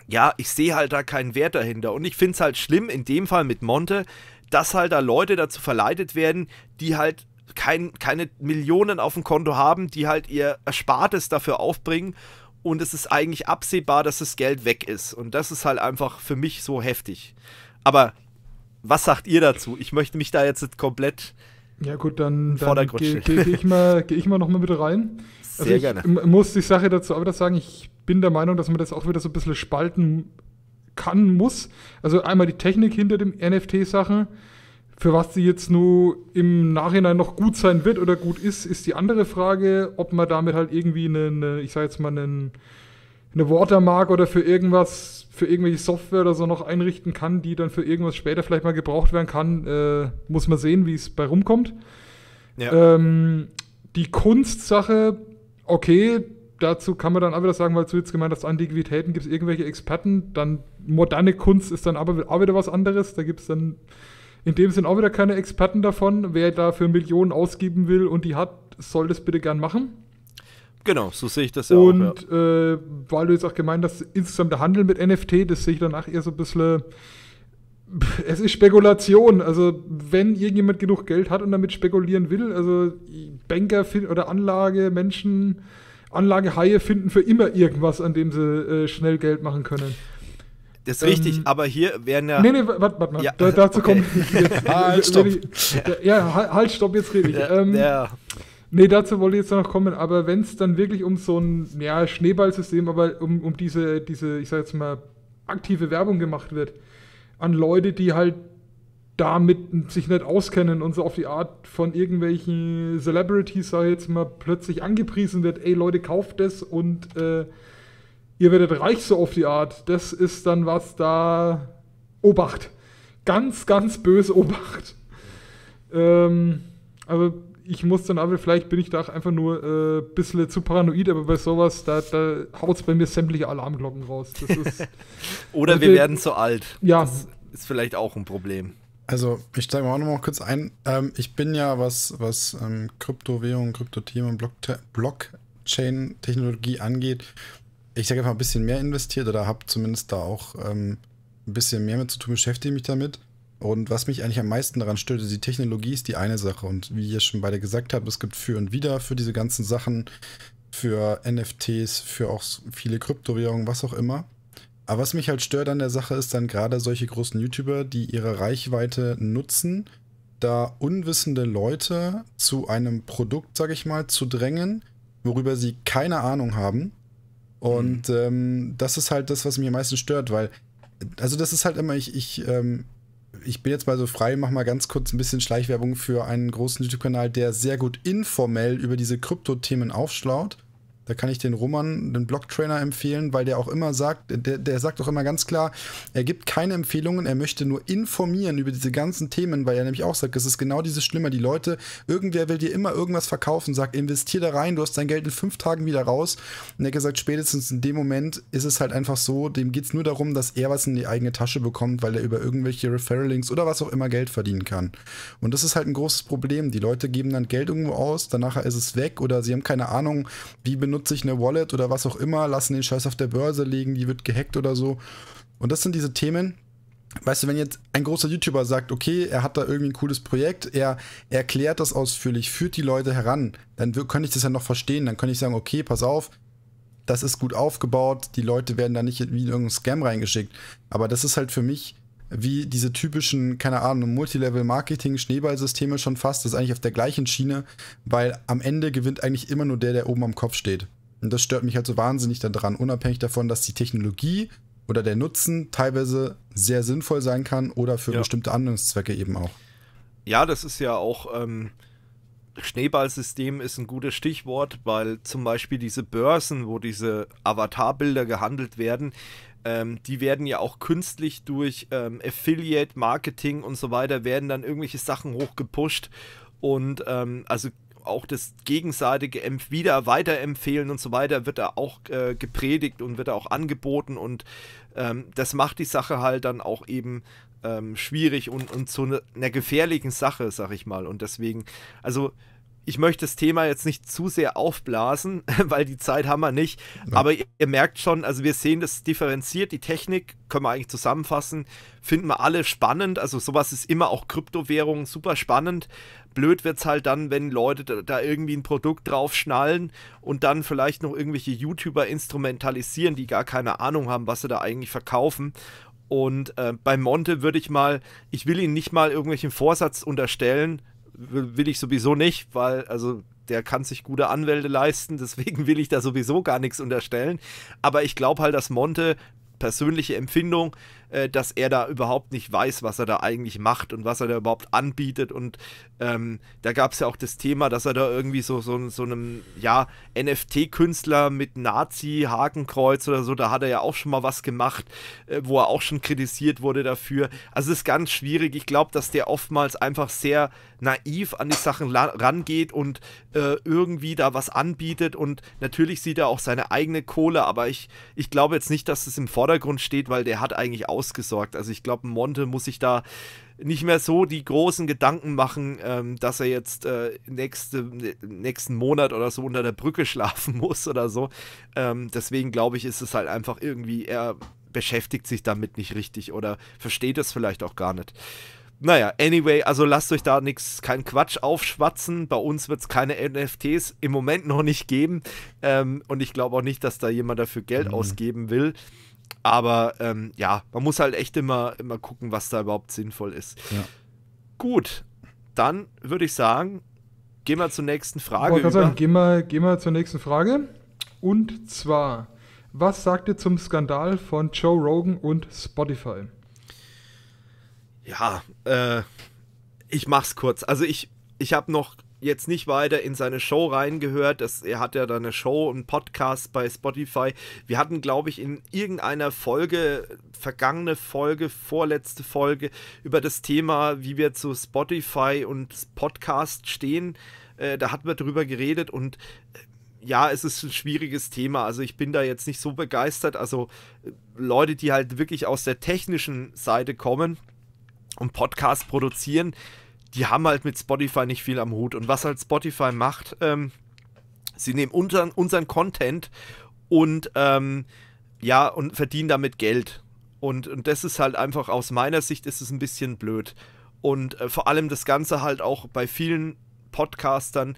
ja, ich sehe halt da keinen Wert dahinter. Und ich finde es halt schlimm, in dem Fall mit Monte, dass halt da Leute dazu verleitet werden, die halt kein, keine Millionen auf dem Konto haben, die halt ihr Erspartes dafür aufbringen und es ist eigentlich absehbar, dass das Geld weg ist. Und das ist halt einfach für mich so heftig. Aber was sagt ihr dazu? Ich möchte mich da jetzt komplett ja gut, dann, dann gehe geh, geh ich mal, [laughs] geh mal nochmal mit rein. Sehr also ich gerne. muss die Sache dazu aber das sagen, ich bin der Meinung, dass man das auch wieder so ein bisschen spalten kann, muss. Also einmal die Technik hinter dem NFT-Sachen. Für was sie jetzt nur im Nachhinein noch gut sein wird oder gut ist, ist die andere Frage, ob man damit halt irgendwie einen, ich sag jetzt mal, einen, eine Watermark oder für irgendwas, für irgendwelche Software oder so noch einrichten kann, die dann für irgendwas später vielleicht mal gebraucht werden kann, äh, muss man sehen, wie es bei rumkommt. Ja. Ähm, die Kunstsache, okay, dazu kann man dann auch wieder sagen, weil du jetzt gemeint hast, Antiquitäten gibt es irgendwelche Experten, dann moderne Kunst ist dann aber auch wieder was anderes. Da gibt es dann in dem Sinn auch wieder keine Experten davon. Wer dafür Millionen ausgeben will und die hat, soll das bitte gern machen. Genau, so sehe ich das ja und, auch. Und ja. äh, weil du jetzt auch gemeint hast, insgesamt der Handel mit NFT, das sehe ich danach eher so ein bisschen. Es ist Spekulation. Also, wenn irgendjemand genug Geld hat und damit spekulieren will, also Banker oder Anlage, Menschen, Anlagehaie finden für immer irgendwas, an dem sie äh, schnell Geld machen können. Das ist ähm, richtig, aber hier werden ja. Nee, nee, warte, warte, mal. Ja, da, dazu okay. kommen. [laughs] Jetzt, [laughs] halt, stopp. Ich, ja, halt, halt, stopp, jetzt rede ich. Ja, ähm, ja. Nee, dazu wollte ich jetzt noch kommen, aber wenn es dann wirklich um so ein ja, Schneeballsystem, aber um, um diese, diese, ich sag jetzt mal, aktive Werbung gemacht wird, an Leute, die halt damit sich nicht auskennen und so auf die Art von irgendwelchen Celebrities, sag ich jetzt mal, plötzlich angepriesen wird, ey Leute, kauft es und äh, ihr werdet reich so auf die Art. Das ist dann was da. Obacht. Ganz, ganz böse Obacht. Ähm, also ich muss dann aber, vielleicht bin ich da einfach nur ein äh, bisschen zu paranoid, aber bei sowas, da, da haut es bei mir sämtliche Alarmglocken raus. Ist, [laughs] Oder also wir werden zu alt. Ja. Das ist vielleicht auch ein Problem. Also, ich steige mal auch noch kurz ein. Ähm, ich bin ja, was, was ähm, Kryptowährungen, Kryptothemen und Blockchain-Technologie angeht, ich sage einfach ein bisschen mehr investiert oder habe zumindest da auch ähm, ein bisschen mehr mit zu tun, beschäftige mich damit. Und was mich eigentlich am meisten daran stört, ist die Technologie ist die eine Sache. Und wie ihr schon beide gesagt habt, es gibt für und wieder für diese ganzen Sachen, für NFTs, für auch viele Kryptowährungen, was auch immer. Aber was mich halt stört an der Sache ist dann gerade solche großen YouTuber, die ihre Reichweite nutzen, da unwissende Leute zu einem Produkt, sage ich mal, zu drängen, worüber sie keine Ahnung haben und mhm. ähm, das ist halt das, was mich am meisten stört, weil, also das ist halt immer, ich, ich, ähm, ich bin jetzt mal so frei, mach mal ganz kurz ein bisschen Schleichwerbung für einen großen YouTube-Kanal, der sehr gut informell über diese Krypto-Themen aufschlaut da kann ich den Roman, den Blocktrainer empfehlen, weil der auch immer sagt, der, der sagt auch immer ganz klar, er gibt keine Empfehlungen, er möchte nur informieren über diese ganzen Themen, weil er nämlich auch sagt, es ist genau dieses Schlimme, Die Leute, irgendwer will dir immer irgendwas verkaufen, sagt, investier da rein, du hast dein Geld in fünf Tagen wieder raus. Und er hat gesagt, spätestens in dem Moment ist es halt einfach so, dem geht es nur darum, dass er was in die eigene Tasche bekommt, weil er über irgendwelche Referral-Links oder was auch immer Geld verdienen kann. Und das ist halt ein großes Problem. Die Leute geben dann Geld irgendwo aus, danach ist es weg oder sie haben keine Ahnung, wie benutzt benutze ich eine Wallet oder was auch immer, lassen den Scheiß auf der Börse liegen, die wird gehackt oder so. Und das sind diese Themen, Weißt du, wenn jetzt ein großer YouTuber sagt, okay, er hat da irgendwie ein cooles Projekt, er erklärt das ausführlich, führt die Leute heran, dann kann ich das ja noch verstehen. Dann kann ich sagen, okay, pass auf, das ist gut aufgebaut, die Leute werden da nicht wie in irgendeinen Scam reingeschickt. Aber das ist halt für mich wie diese typischen, keine Ahnung, Multilevel-Marketing-Schneeballsysteme schon fast. Das ist eigentlich auf der gleichen Schiene, weil am Ende gewinnt eigentlich immer nur der, der oben am Kopf steht. Und das stört mich halt so wahnsinnig daran, unabhängig davon, dass die Technologie oder der Nutzen teilweise sehr sinnvoll sein kann oder für ja. bestimmte Anwendungszwecke eben auch. Ja, das ist ja auch. Ähm Schneeballsystem ist ein gutes Stichwort, weil zum Beispiel diese Börsen, wo diese Avatarbilder gehandelt werden, ähm, die werden ja auch künstlich durch ähm, Affiliate, Marketing und so weiter, werden dann irgendwelche Sachen hochgepusht und ähm, also auch das gegenseitige Emp wieder weiterempfehlen und so weiter wird da auch äh, gepredigt und wird da auch angeboten und ähm, das macht die Sache halt dann auch eben ähm, schwierig und, und zu ne-, einer gefährlichen Sache, sag ich mal. Und deswegen, also ich möchte das Thema jetzt nicht zu sehr aufblasen, [laughs] weil die Zeit haben wir nicht. Ja. Aber ihr, ihr, merkt schon, also wir sehen das differenziert. Die Technik können wir eigentlich zusammenfassen, finden wir alle spannend. Also sowas ist immer auch Kryptowährungen super spannend. Blöd wird es halt dann, wenn Leute da, da irgendwie ein Produkt drauf schnallen und dann vielleicht noch irgendwelche YouTuber instrumentalisieren, die gar keine Ahnung haben, was sie da eigentlich verkaufen. Und äh, bei Monte würde ich mal, ich will ihn nicht mal irgendwelchen Vorsatz unterstellen, will ich sowieso nicht, weil, also der kann sich gute Anwälte leisten, [laughs] deswegen will ich da sowieso gar nichts unterstellen. Aber ich glaube halt, dass Monte persönliche Empfindung, äh, dass er da überhaupt nicht weiß, was er da eigentlich macht und was er da überhaupt anbietet. Und ähm, da gab es ja auch das Thema, dass er da irgendwie so, so, so einem ja, NFT-Künstler mit Nazi-Hakenkreuz oder so, da hat er ja auch schon mal was gemacht, äh, wo er auch schon kritisiert wurde dafür. Also es ist ganz schwierig. Ich glaube, dass der oftmals einfach sehr naiv an die Sachen rangeht und äh, irgendwie da was anbietet. Und natürlich sieht er auch seine eigene Kohle, aber ich, ich glaube jetzt nicht, dass es im Vordergrund steht, weil der hat eigentlich ausgesorgt. Also ich glaube, Monte muss sich da nicht mehr so die großen Gedanken machen, ähm, dass er jetzt äh, nächste, nächsten Monat oder so unter der Brücke [laughs] schlafen muss oder so. Ähm, deswegen glaube ich, ist es halt einfach irgendwie, er beschäftigt sich damit nicht richtig oder versteht es vielleicht auch gar nicht. Naja, anyway, also lasst euch da nichts, keinen Quatsch aufschwatzen. Bei uns wird es keine NFTs im Moment noch nicht geben. Ähm, und ich glaube auch nicht, dass da jemand dafür Geld mhm. ausgeben will. Aber ähm, ja, man muss halt echt immer, immer gucken, was da überhaupt sinnvoll ist. Ja. Gut, dann würde ich sagen, gehen wir zur nächsten Frage. Ich sagen, gehen, wir, gehen wir zur nächsten Frage. Und zwar, was sagt ihr zum Skandal von Joe Rogan und Spotify? Ja, äh, ich mach's kurz. Also ich, ich habe noch jetzt nicht weiter in seine Show reingehört. Das, er hat ja da eine Show, einen Podcast bei Spotify. Wir hatten, glaube ich, in irgendeiner Folge, vergangene Folge, vorletzte Folge, über das Thema, wie wir zu Spotify und Podcast stehen. Äh, da hatten wir drüber geredet und äh, ja, es ist ein schwieriges Thema. Also ich bin da jetzt nicht so begeistert. Also äh, Leute, die halt wirklich aus der technischen Seite kommen, und Podcast produzieren, die haben halt mit Spotify nicht viel am Hut. Und was halt Spotify macht, ähm, sie nehmen unseren, unseren Content und ähm, ja, und verdienen damit Geld. Und, und das ist halt einfach aus meiner Sicht ist es ein bisschen blöd. Und äh, vor allem das Ganze halt auch bei vielen Podcastern,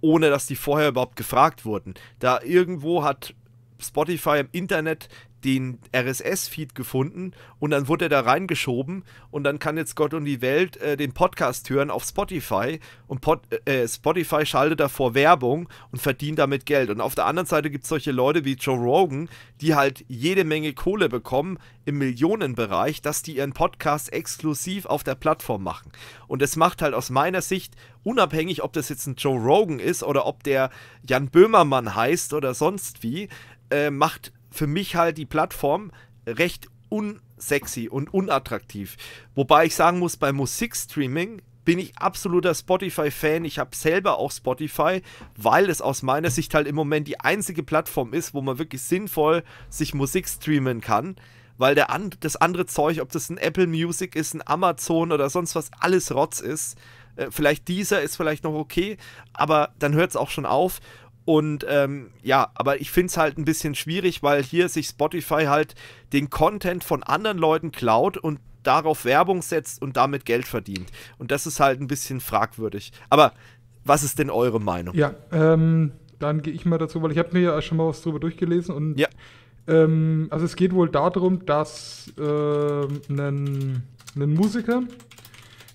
ohne dass die vorher überhaupt gefragt wurden. Da irgendwo hat Spotify im Internet den RSS-Feed gefunden und dann wurde er da reingeschoben und dann kann jetzt Gott und die Welt äh, den Podcast hören auf Spotify und Pod, äh, äh Spotify schaltet davor Werbung und verdient damit Geld. Und auf der anderen Seite gibt es solche Leute wie Joe Rogan, die halt jede Menge Kohle bekommen im Millionenbereich, dass die ihren Podcast exklusiv auf der Plattform machen. Und es macht halt aus meiner Sicht unabhängig, ob das jetzt ein Joe Rogan ist oder ob der Jan Böhmermann heißt oder sonst wie, äh, macht für mich halt die Plattform recht unsexy und unattraktiv. Wobei ich sagen muss, bei Musikstreaming bin ich absoluter Spotify-Fan. Ich habe selber auch Spotify, weil es aus meiner Sicht halt im Moment die einzige Plattform ist, wo man wirklich sinnvoll sich Musik streamen kann. Weil der and das andere Zeug, ob das ein Apple Music ist, ein Amazon oder sonst was, alles Rotz ist. Äh, vielleicht dieser ist vielleicht noch okay, aber dann hört es auch schon auf. Und ähm, ja, aber ich finde es halt ein bisschen schwierig, weil hier sich Spotify halt den Content von anderen Leuten klaut und darauf Werbung setzt und damit Geld verdient. Und das ist halt ein bisschen fragwürdig. Aber was ist denn eure Meinung? Ja, ähm, dann gehe ich mal dazu, weil ich habe mir ja schon mal was drüber durchgelesen und ja. ähm, also es geht wohl darum, dass äh, ein Musiker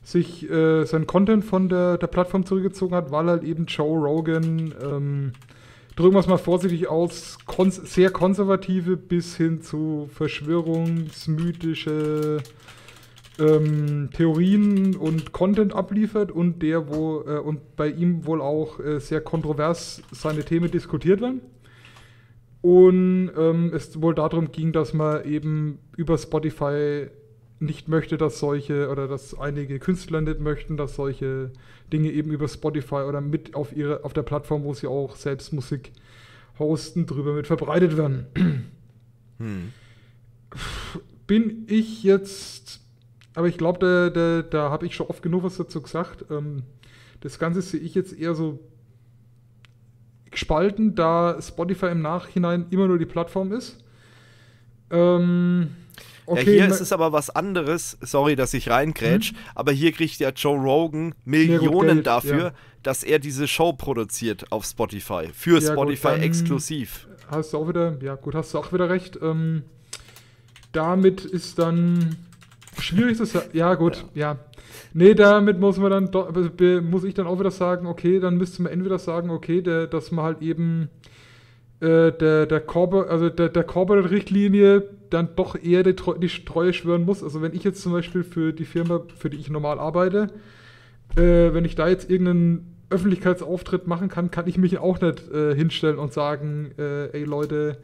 sich äh, seinen Content von der, der Plattform zurückgezogen hat, weil halt eben Joe Rogan, ähm, drücken wir es mal vorsichtig aus, kons sehr konservative bis hin zu verschwörungsmythische ähm, Theorien und Content abliefert und der, wo, äh, und bei ihm wohl auch äh, sehr kontrovers seine Themen diskutiert werden. Und ähm, es wohl darum ging, dass man eben über Spotify nicht möchte, dass solche oder dass einige Künstler nicht möchten, dass solche Dinge eben über Spotify oder mit auf ihre auf der Plattform, wo sie auch selbst Musik hosten, drüber mit verbreitet werden. Hm. Bin ich jetzt, aber ich glaube, da, da, da habe ich schon oft genug was dazu gesagt. Ähm, das Ganze sehe ich jetzt eher so gespalten, da Spotify im Nachhinein immer nur die Plattform ist. Ähm, Okay, ja, hier ist es aber was anderes. Sorry, dass ich reingrätsch, mhm. aber hier kriegt ja Joe Rogan Millionen Geld, dafür, ja. dass er diese Show produziert auf Spotify. Für ja, Spotify gut, exklusiv. Hast du auch wieder, ja gut, hast du auch wieder recht. Ähm, damit ist dann schwierig zu sagen. Ja, gut, ja. Nee, damit muss man dann muss ich dann auch wieder sagen, okay, dann müsste man entweder sagen, okay, der, dass man halt eben äh, der, der, Corporate, also der, der Corporate-Richtlinie dann doch eher die, die, Treue schwören muss. Also wenn ich jetzt zum Beispiel für die Firma, für die ich normal arbeite, äh, wenn ich da jetzt irgendeinen Öffentlichkeitsauftritt machen kann, kann ich mich auch nicht äh, hinstellen und sagen, äh, ey Leute,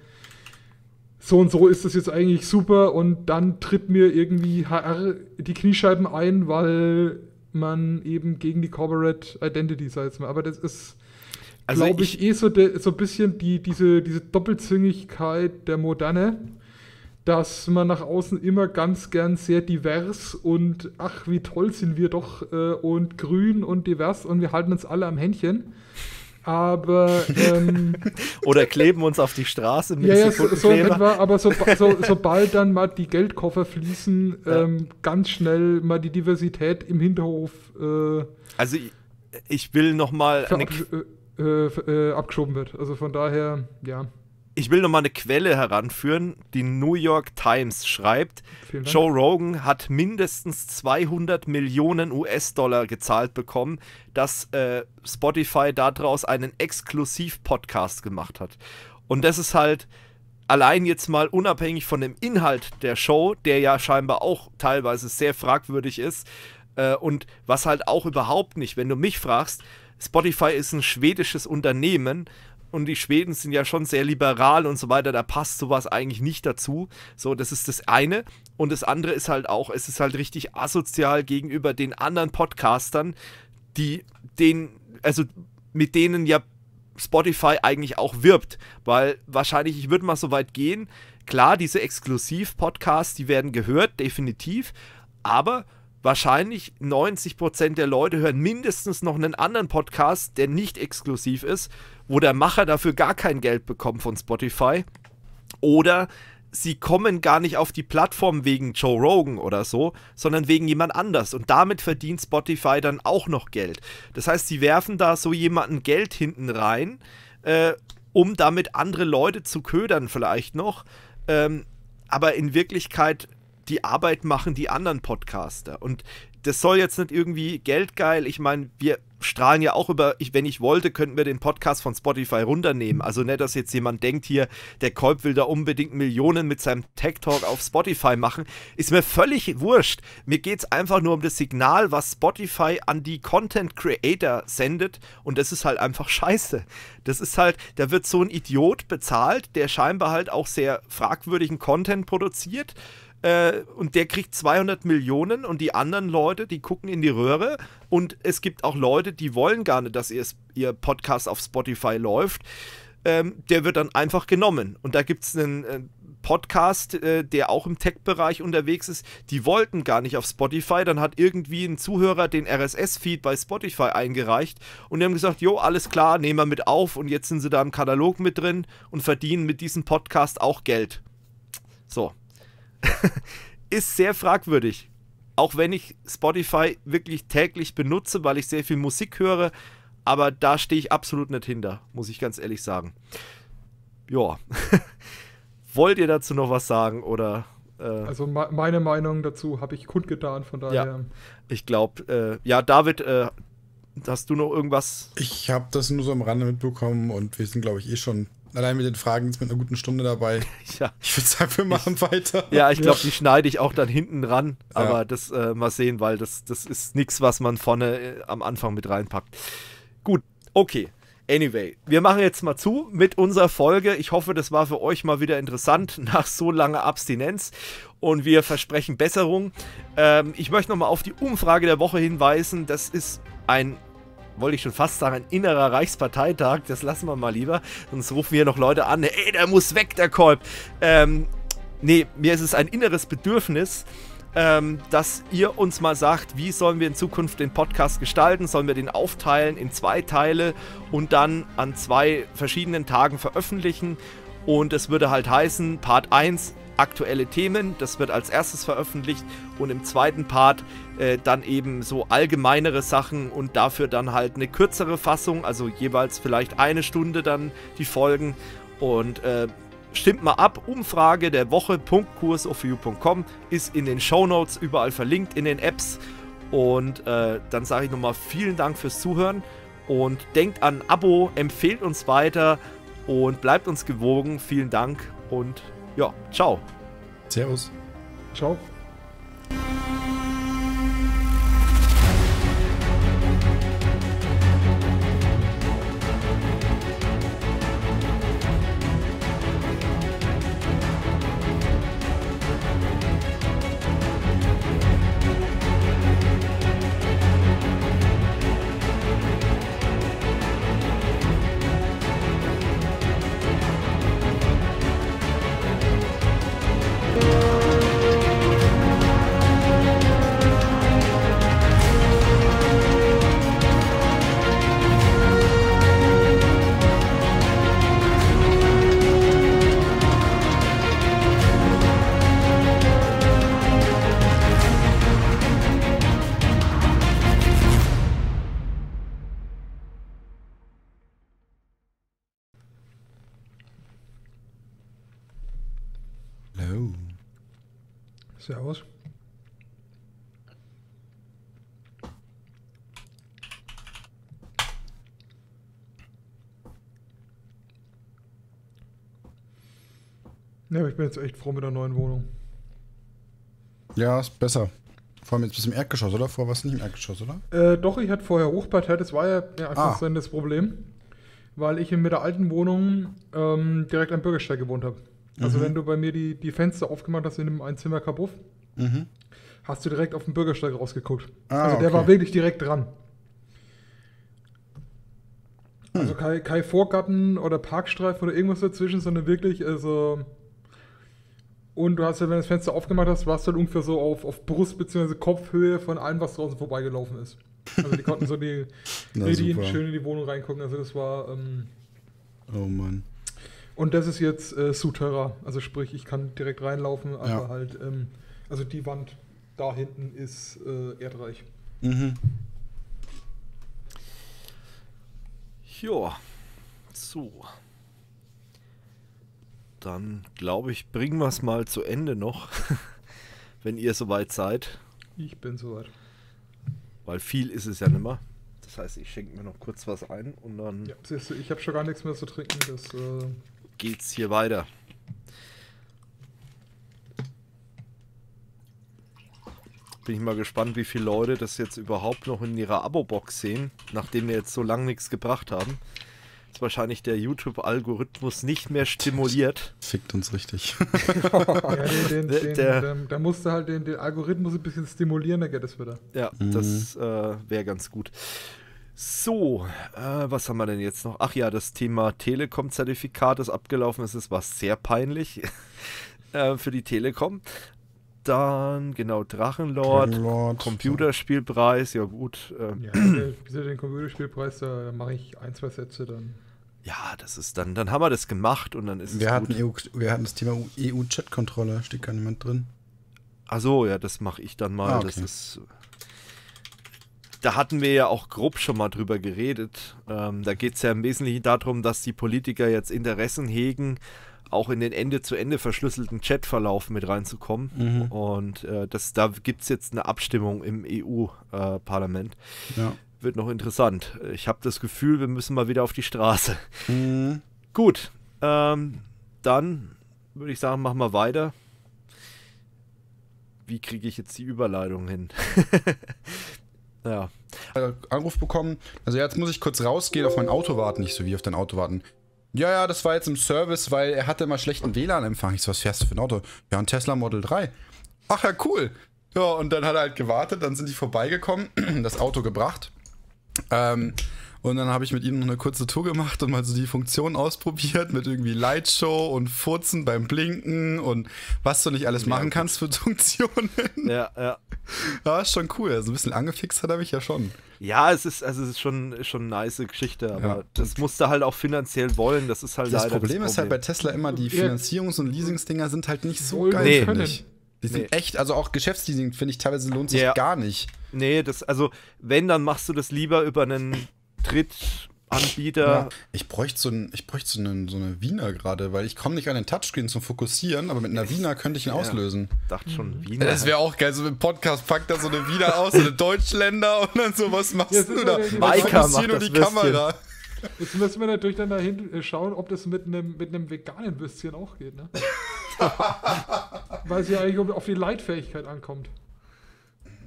so und so ist das jetzt eigentlich super und dann tritt mir irgendwie HR die Kniescheiben ein, weil man eben gegen die Corporate Identity, sei es mal. Aber das ist also glaube ich, ich, eh so, de, so ein bisschen die, diese, diese Doppelzüngigkeit der Moderne, dass man nach außen immer ganz gern sehr divers und ach, wie toll sind wir doch äh, und grün und divers und wir halten uns alle am Händchen. Aber. Ähm, [laughs] Oder kleben uns auf die Straße mit ja, so, so etwa, aber so, [laughs] so, sobald dann mal die Geldkoffer fließen, ja. ähm, ganz schnell mal die Diversität im Hinterhof. Äh, also, ich, ich will nochmal. Eine, äh, äh, äh, abgeschoben wird. Also von daher, ja. Ich will nochmal eine Quelle heranführen. Die New York Times schreibt, Joe Rogan hat mindestens 200 Millionen US-Dollar gezahlt bekommen, dass äh, Spotify daraus einen Exklusiv-Podcast gemacht hat. Und das ist halt allein jetzt mal unabhängig von dem Inhalt der Show, der ja scheinbar auch teilweise sehr fragwürdig ist, äh, und was halt auch überhaupt nicht, wenn du mich fragst, Spotify ist ein schwedisches Unternehmen und die Schweden sind ja schon sehr liberal und so weiter, da passt sowas eigentlich nicht dazu. So, das ist das eine. Und das andere ist halt auch, es ist halt richtig asozial gegenüber den anderen Podcastern, die den, also mit denen ja Spotify eigentlich auch wirbt. Weil wahrscheinlich, ich würde mal so weit gehen, klar, diese Exklusiv-Podcasts, die werden gehört, definitiv, aber wahrscheinlich 90% der Leute hören mindestens noch einen anderen Podcast, der nicht exklusiv ist, wo der Macher dafür gar kein Geld bekommt von Spotify. Oder sie kommen gar nicht auf die Plattform wegen Joe Rogan oder so, sondern wegen jemand anders. Und damit verdient Spotify dann auch noch Geld. Das heißt, sie werfen da so jemanden Geld hinten rein, äh, um damit andere Leute zu ködern vielleicht noch. Ähm, aber in Wirklichkeit die Arbeit machen die anderen Podcaster. Und das soll jetzt nicht irgendwie geldgeil. Ich meine, wir strahlen ja auch über, ich, wenn ich wollte, könnten wir den Podcast von Spotify runternehmen. Also nicht, dass jetzt jemand denkt hier, der Kolb will da unbedingt Millionen mit seinem Tech Talk auf Spotify machen. Ist mir völlig wurscht. Mir geht es einfach nur um das Signal, was Spotify an die Content Creator sendet. Und das ist halt einfach scheiße. Das ist halt, da wird so ein Idiot bezahlt, der scheinbar halt auch sehr fragwürdigen Content produziert äh, und der kriegt 200 Millionen und die anderen Leute, die gucken in die Röhre und es gibt auch Leute, die wollen gar nicht, dass ihr, ihr Podcast auf Spotify läuft. Ähm, der wird dann einfach genommen. Und da gibt es einen äh, Podcast, äh, der auch im Tech-Bereich unterwegs ist. Die wollten gar nicht auf Spotify. Dann hat irgendwie ein Zuhörer den RSS-Feed bei Spotify eingereicht und die haben gesagt: Jo, alles klar, nehmen wir mit auf. Und jetzt sind sie da im Katalog mit drin und verdienen mit diesem Podcast auch Geld. So. [laughs] ist sehr fragwürdig. Auch wenn ich Spotify wirklich täglich benutze, weil ich sehr viel Musik höre, aber da stehe ich absolut nicht hinter, muss ich ganz ehrlich sagen. Ja. [laughs] Wollt ihr dazu noch was sagen oder äh? also meine Meinung dazu habe ich kundgetan, von daher. Ja, ich glaube, äh, ja, David, äh, hast du noch irgendwas? Ich habe das nur so am Rande mitbekommen und wir sind, glaube ich, eh schon Allein mit den Fragen ist mit einer guten Stunde dabei. [laughs] ja. Ich würde sagen, wir machen ich, weiter. Ja, ich glaube, die schneide ich auch dann hinten ran. Aber ja. das äh, mal sehen, weil das, das ist nichts, was man vorne äh, am Anfang mit reinpackt. Gut, okay. Anyway, wir machen jetzt mal zu mit unserer Folge. Ich hoffe, das war für euch mal wieder interessant [laughs] nach so langer Abstinenz und wir versprechen Besserung. Ähm, ich möchte nochmal auf die Umfrage der Woche hinweisen. Das ist ein wollte ich schon fast sagen, ein innerer Reichsparteitag, das lassen wir mal lieber, sonst rufen hier noch Leute an, ey, der muss weg, der Kolb. Ähm, nee, mir ist es ein inneres Bedürfnis, ähm, dass ihr uns mal sagt, wie sollen wir in Zukunft den Podcast gestalten? Sollen wir den aufteilen in zwei Teile und dann an zwei verschiedenen Tagen veröffentlichen? Und es würde halt heißen, Part 1 aktuelle Themen, das wird als erstes veröffentlicht und im zweiten Part äh, dann eben so allgemeinere Sachen und dafür dann halt eine kürzere Fassung, also jeweils vielleicht eine Stunde dann die Folgen. Und äh, stimmt mal ab, Umfrage der Woche, .curseofview.com ist in den Shownotes überall verlinkt, in den Apps. Und äh, dann sage ich nochmal vielen Dank fürs Zuhören und denkt an Abo, empfehlt uns weiter und bleibt uns gewogen. Vielen Dank und ja, ciao. Servus. Ciao. Kiste aus. Ja, ich bin jetzt echt froh mit der neuen Wohnung. Ja, ist besser. Vor allem jetzt bis im Erdgeschoss, oder? Vorher war es nicht im Erdgeschoss, oder? Äh, doch, ich hatte vorher Hochpartei, das war ja, ja einfach ah. das Problem, weil ich in mit der alten Wohnung ähm, direkt am Bürgersteig gewohnt habe. Also mhm. wenn du bei mir die, die Fenster aufgemacht hast in einem Einzimmer-Kabuff, mhm. hast du direkt auf den Bürgersteig rausgeguckt. Ah, also der okay. war wirklich direkt dran. Hm. Also kein, kein Vorgarten oder Parkstreifen oder irgendwas dazwischen, sondern wirklich, also. Und du hast ja, wenn du das Fenster aufgemacht hast, warst du halt ungefähr so auf, auf Brust- bzw. Kopfhöhe von allem, was draußen vorbeigelaufen ist. Also die konnten so die, [laughs] Na, die schön in die Wohnung reingucken. Also das war. Ähm, oh Mann. Und das ist jetzt äh, Souterra, also sprich, ich kann direkt reinlaufen, aber ja. halt, ähm, also die Wand da hinten ist äh, erdreich. Mhm. Joa, so. Dann glaube ich, bringen wir es mal zu Ende noch, [laughs] wenn ihr soweit seid. Ich bin soweit. Weil viel ist es ja nimmer. Das heißt, ich schenke mir noch kurz was ein und dann. Ja, siehst du, ich habe schon gar nichts mehr zu trinken. Das, äh geht's hier weiter. Bin ich mal gespannt, wie viele Leute das jetzt überhaupt noch in ihrer Abo-Box sehen, nachdem wir jetzt so lange nichts gebracht haben. Ist wahrscheinlich der YouTube-Algorithmus nicht mehr stimuliert. Fickt uns richtig. [laughs] ja, den, den, den, der, ähm, da musst du halt den, Algorithmus ein bisschen stimulieren, da geht es wieder. Ja, mhm. das äh, wäre ganz gut. So, äh, was haben wir denn jetzt noch? Ach ja, das Thema Telekom-Zertifikat, ist abgelaufen Es war sehr peinlich [laughs] äh, für die Telekom. Dann, genau, Drachenlord, Lord, Computerspielpreis, ja gut. Äh. Ja, [clears throat] den Computerspielpreis, da, mache ich ein, zwei Sätze dann. Ja, das ist dann, dann haben wir das gemacht und dann ist wir es hatten EU, wir hatten e das Thema EU-Chat-Kontrolle, steht gar niemand drin. Ach so, ja, das mache ich dann mal. Ah, okay. Das ist äh, da hatten wir ja auch grob schon mal drüber geredet. Ähm, da geht es ja im Wesentlichen darum, dass die Politiker jetzt Interessen hegen, auch in den Ende zu Ende verschlüsselten Chatverlauf mit reinzukommen. Mhm. Und äh, das, da gibt es jetzt eine Abstimmung im EU-Parlament. Äh, ja. Wird noch interessant. Ich habe das Gefühl, wir müssen mal wieder auf die Straße. Mhm. Gut, ähm, dann würde ich sagen, machen wir weiter. Wie kriege ich jetzt die Überleitung hin? [laughs] Ja. Äh, Anruf bekommen. Also jetzt muss ich kurz rausgehen, auf mein Auto warten. nicht so, wie auf dein Auto warten. Ja, ja, das war jetzt im Service, weil er hatte immer schlechten WLAN-Empfang. Ich so, was fährst du für ein Auto? Ja, ein Tesla Model 3. Ach ja, cool. Ja, und dann hat er halt gewartet, dann sind die vorbeigekommen, [clears throat] das Auto gebracht. Ähm, und dann habe ich mit ihm noch eine kurze Tour gemacht und mal so die Funktionen ausprobiert mit irgendwie Lightshow und Furzen beim Blinken und was du nicht alles machen kannst für Funktionen. Ja, ja. Ja, ah, ist schon cool. Also ein bisschen angefixt hat er mich ja schon. Ja, es ist, also es ist schon, schon eine nice Geschichte, aber ja. das du halt auch finanziell wollen. Das ist halt das Problem, das Problem ist halt bei Tesla immer, die Finanzierungs- und Leasingsdinger sind halt nicht so geil. Nee. Können. Die sind nee. echt, also auch Geschäftsleasing finde ich teilweise lohnt sich ja. gar nicht. Nee, das, also wenn, dann machst du das lieber über einen Trittanbieter. Ja, ich bräuchte, so, ein, ich bräuchte so, eine, so eine Wiener gerade, weil ich komme nicht an den Touchscreen zum Fokussieren, aber mit einer Wiener könnte ich ihn ja, auslösen. dachte schon, hm. Wiener. Das wäre auch geil, so mit Podcast packt da so eine Wiener aus, so eine Deutschländer und dann so, was machst ja, du da? Fokussieren nur die Kamera. Jetzt müssen wir natürlich dann dahin äh, schauen, ob das mit einem, mit einem veganen Würstchen auch geht, ne? [laughs] Weil es ja eigentlich auf die Leitfähigkeit ankommt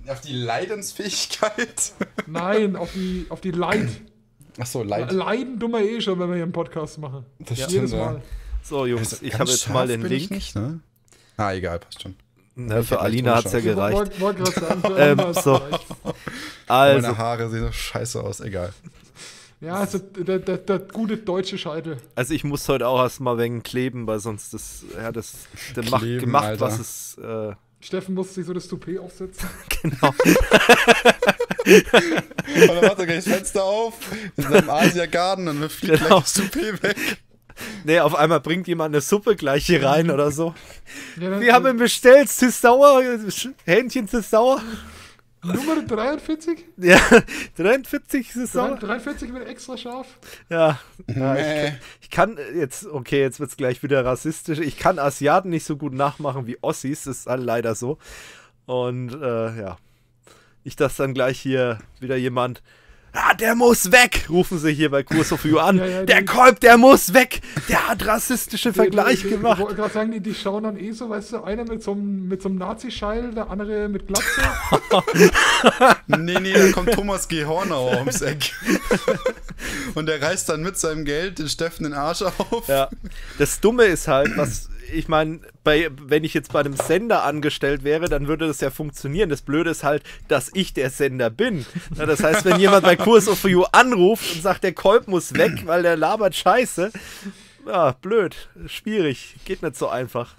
auf die Leidensfähigkeit? [laughs] Nein, auf die, auf die Leid. Ach so, Leid. Leiden dummer eh schon, wenn wir hier einen Podcast machen. Das ja. stimmt, Mal. So, Jungs, also, ich habe jetzt mal den Link. Nicht, ne? Ah, egal, passt schon. Na, ne, für Alina hat es ja gereicht. Wollt, wollt sagen, [laughs] ähm, so. [laughs] also. Meine Haare sehen so scheiße aus, egal. Ja, also der, der, der, gute deutsche Scheitel. Also ich muss heute auch erstmal wegen kleben, weil sonst das, ja, das, der macht, gemacht, Alter. was es äh, Steffen musste sich so das Toupet aufsetzen. [laughs] Genau. und dann macht er gleich das Fenster auf in seinem Asia Garden und wirft genau. gleich das Toupet weg. Nee, auf einmal bringt jemand eine Suppe gleich hier rein oder so. Ja, Wir haben ihn bestellt, Cis Sauer, Hähnchen Cis Sauer. Nummer 43? Ja, 43 [laughs] ist es 43 wird extra scharf. Ja. Nee. Ich, kann, ich, äh, kann, jetzt, okay, jetzt wird es gleich wieder rassistisch. Ich kann Asiaten nicht so gut nachmachen wie Ossis, das ist leider so. Und äh, ja. ich dass dann gleich hier wieder jemand ah, der muss weg, rufen sie hier bei Kurs of You [laughs] an. Ja, ja, der Kolb, der muss weg. Der hat rassistische Vergleiche gemacht. Ich wollte gerade sagen, die, die, schauen dann eh so, weißt du, einer mit so einem, mit so einem Nazi-Scheil, der andere mit Glatze. [laughs] nee, nee, da kommt Thomas G. Hornauer ums Eck. [laughs] Und der reißt dann mit seinem Geld den Steffen den Arsch auf. Ja. Das Dumme ist halt, was ich meine, wenn ich jetzt bei einem Sender angestellt wäre, dann würde das ja funktionieren. Das Blöde ist halt, dass ich der Sender bin. Na, das heißt, wenn jemand bei Kurs of You anruft und sagt, der Kolb muss weg, weil der labert Scheiße, ja, blöd, schwierig, geht nicht so einfach.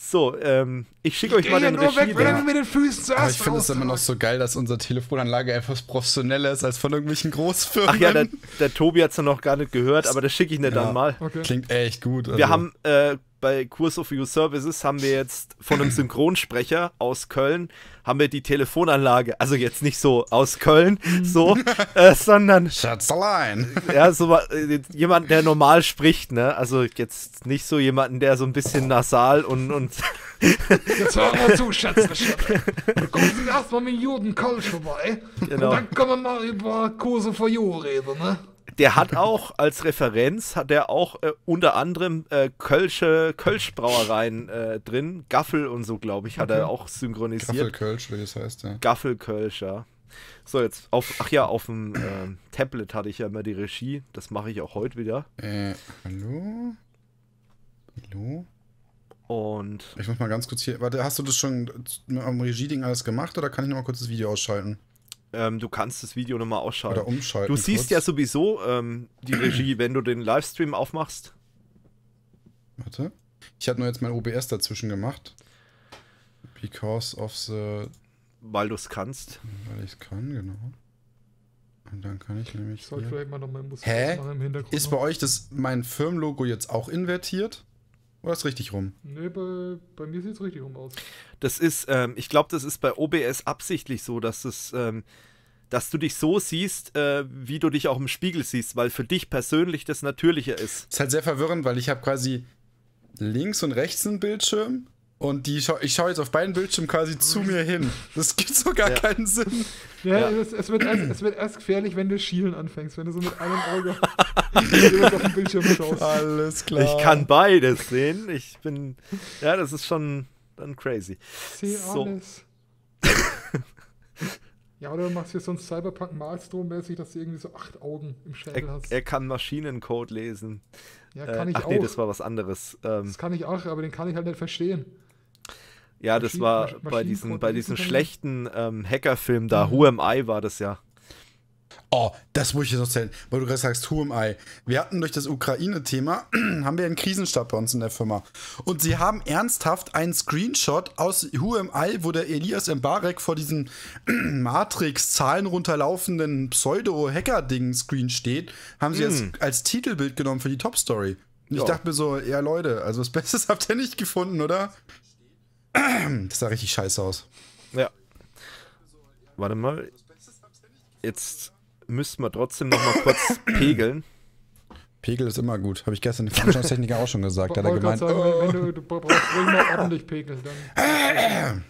So, ähm, ich schicke euch mal den nur weg, wenn mit den Füßen zuerst Aber ich finde es immer noch so geil, dass unsere Telefonanlage etwas professioneller ist als von irgendwelchen Großfirmen. Ach ja, der, der Tobi hat es noch gar nicht gehört, aber das schicke ich dir ja, dann mal. Okay. Klingt echt gut. Also. Wir haben äh, bei Kurs of You Services haben wir jetzt von einem Synchronsprecher aus Köln haben wir die Telefonanlage, also jetzt nicht so aus Köln, mhm. so, [laughs] äh, sondern Schatz allein. Ja, so äh, jemand, der normal spricht, ne? Also jetzt nicht so jemanden, der so ein bisschen nasal und und Jetzt hören wir zu, Schatz. [laughs] Dann kommen Sie erstmal mit Judenkölsch vorbei. Genau. Und dann können wir mal über Kurse für You reden, ne? Der hat auch als Referenz, hat er auch äh, unter anderem äh, Kölsche, Kölsch-Brauereien äh, drin. Gaffel und so, glaube ich, hat okay. er auch synchronisiert. Gaffel-Kölsch, wie das heißt, ja. Gaffel-Kölsch, ja. So, jetzt auf, ach ja, auf dem ähm, Tablet hatte ich ja immer die Regie. Das mache ich auch heute wieder. Äh, hallo? Hallo? Und. Ich muss mal ganz kurz hier. Warte, hast du das schon äh, am Regie-Ding alles gemacht oder kann ich nochmal kurz das Video ausschalten? Ähm, du kannst das Video nochmal ausschalten. Oder umschalten. Du siehst kurz. ja sowieso ähm, die [clears throat] Regie, wenn du den Livestream aufmachst. Warte. Ich habe nur jetzt mein OBS dazwischen gemacht. Because of the. Weil du es kannst. Weil ich es kann, genau. Und dann kann ich nämlich. Ich sollte vielleicht mal noch mein Musik Hä? Ist bei euch das mein Firmenlogo jetzt auch invertiert? Oder ist richtig rum? Nee, bei, bei mir sieht es richtig rum aus. Das ist, ähm, ich glaube, das ist bei OBS absichtlich so, dass es, ähm, dass du dich so siehst, äh, wie du dich auch im Spiegel siehst, weil für dich persönlich das natürlicher ist. Ist halt sehr verwirrend, weil ich habe quasi links und rechts einen Bildschirm und die scha ich schaue jetzt auf beiden Bildschirmen quasi zu mhm. mir hin. Das gibt so gar ja. keinen Sinn. Ja, ja. Es, es, wird erst, es wird erst gefährlich, wenn du schielen anfängst, wenn du so mit einem [laughs] Auge auf den Bildschirm schaust. Alles klar. Ich kann beides sehen. Ich bin. Ja, das ist schon dann crazy. Seh so. alles. [laughs] ja, oder du machst hier so ein Cyberpunk Malstrom-mäßig, dass du irgendwie so acht Augen im Schädel er, hast. Er kann Maschinencode lesen. Ja, kann äh, ich ach, auch. Ach nee, das war was anderes. Ähm, das kann ich auch, aber den kann ich halt nicht verstehen. Ja, das Maschinen, war bei diesen, bei diesen schlechten ähm, Hackerfilm da, mhm. Who Am I war das ja. Oh, das muss ich jetzt noch erzählen, weil du gerade sagst, who am I? Wir hatten durch das Ukraine-Thema, [clears throat] haben wir einen Krisenstab bei uns in der Firma. Und sie haben ernsthaft einen Screenshot aus Who am I, wo der Elias Mbarek vor diesem [clears throat] Matrix-Zahlen runterlaufenden Pseudo-Hacker-Ding-Screen steht, haben sie mm. als, als Titelbild genommen für die Top-Story. Ich dachte mir so, ja Leute, also was Bestes [laughs] habt ihr nicht gefunden, oder? Das sah richtig scheiße aus. Ja. Warte mal. Jetzt müssen wir trotzdem noch mal kurz [coughs] pegeln. Pegel ist immer gut. Habe ich gestern dem Veranstaltungstechniker auch schon gesagt. Da Hat er gemeint. Sagen, oh. wenn, wenn du, oh. du brauchst ruhig mal ordentlich pegeln. Dann.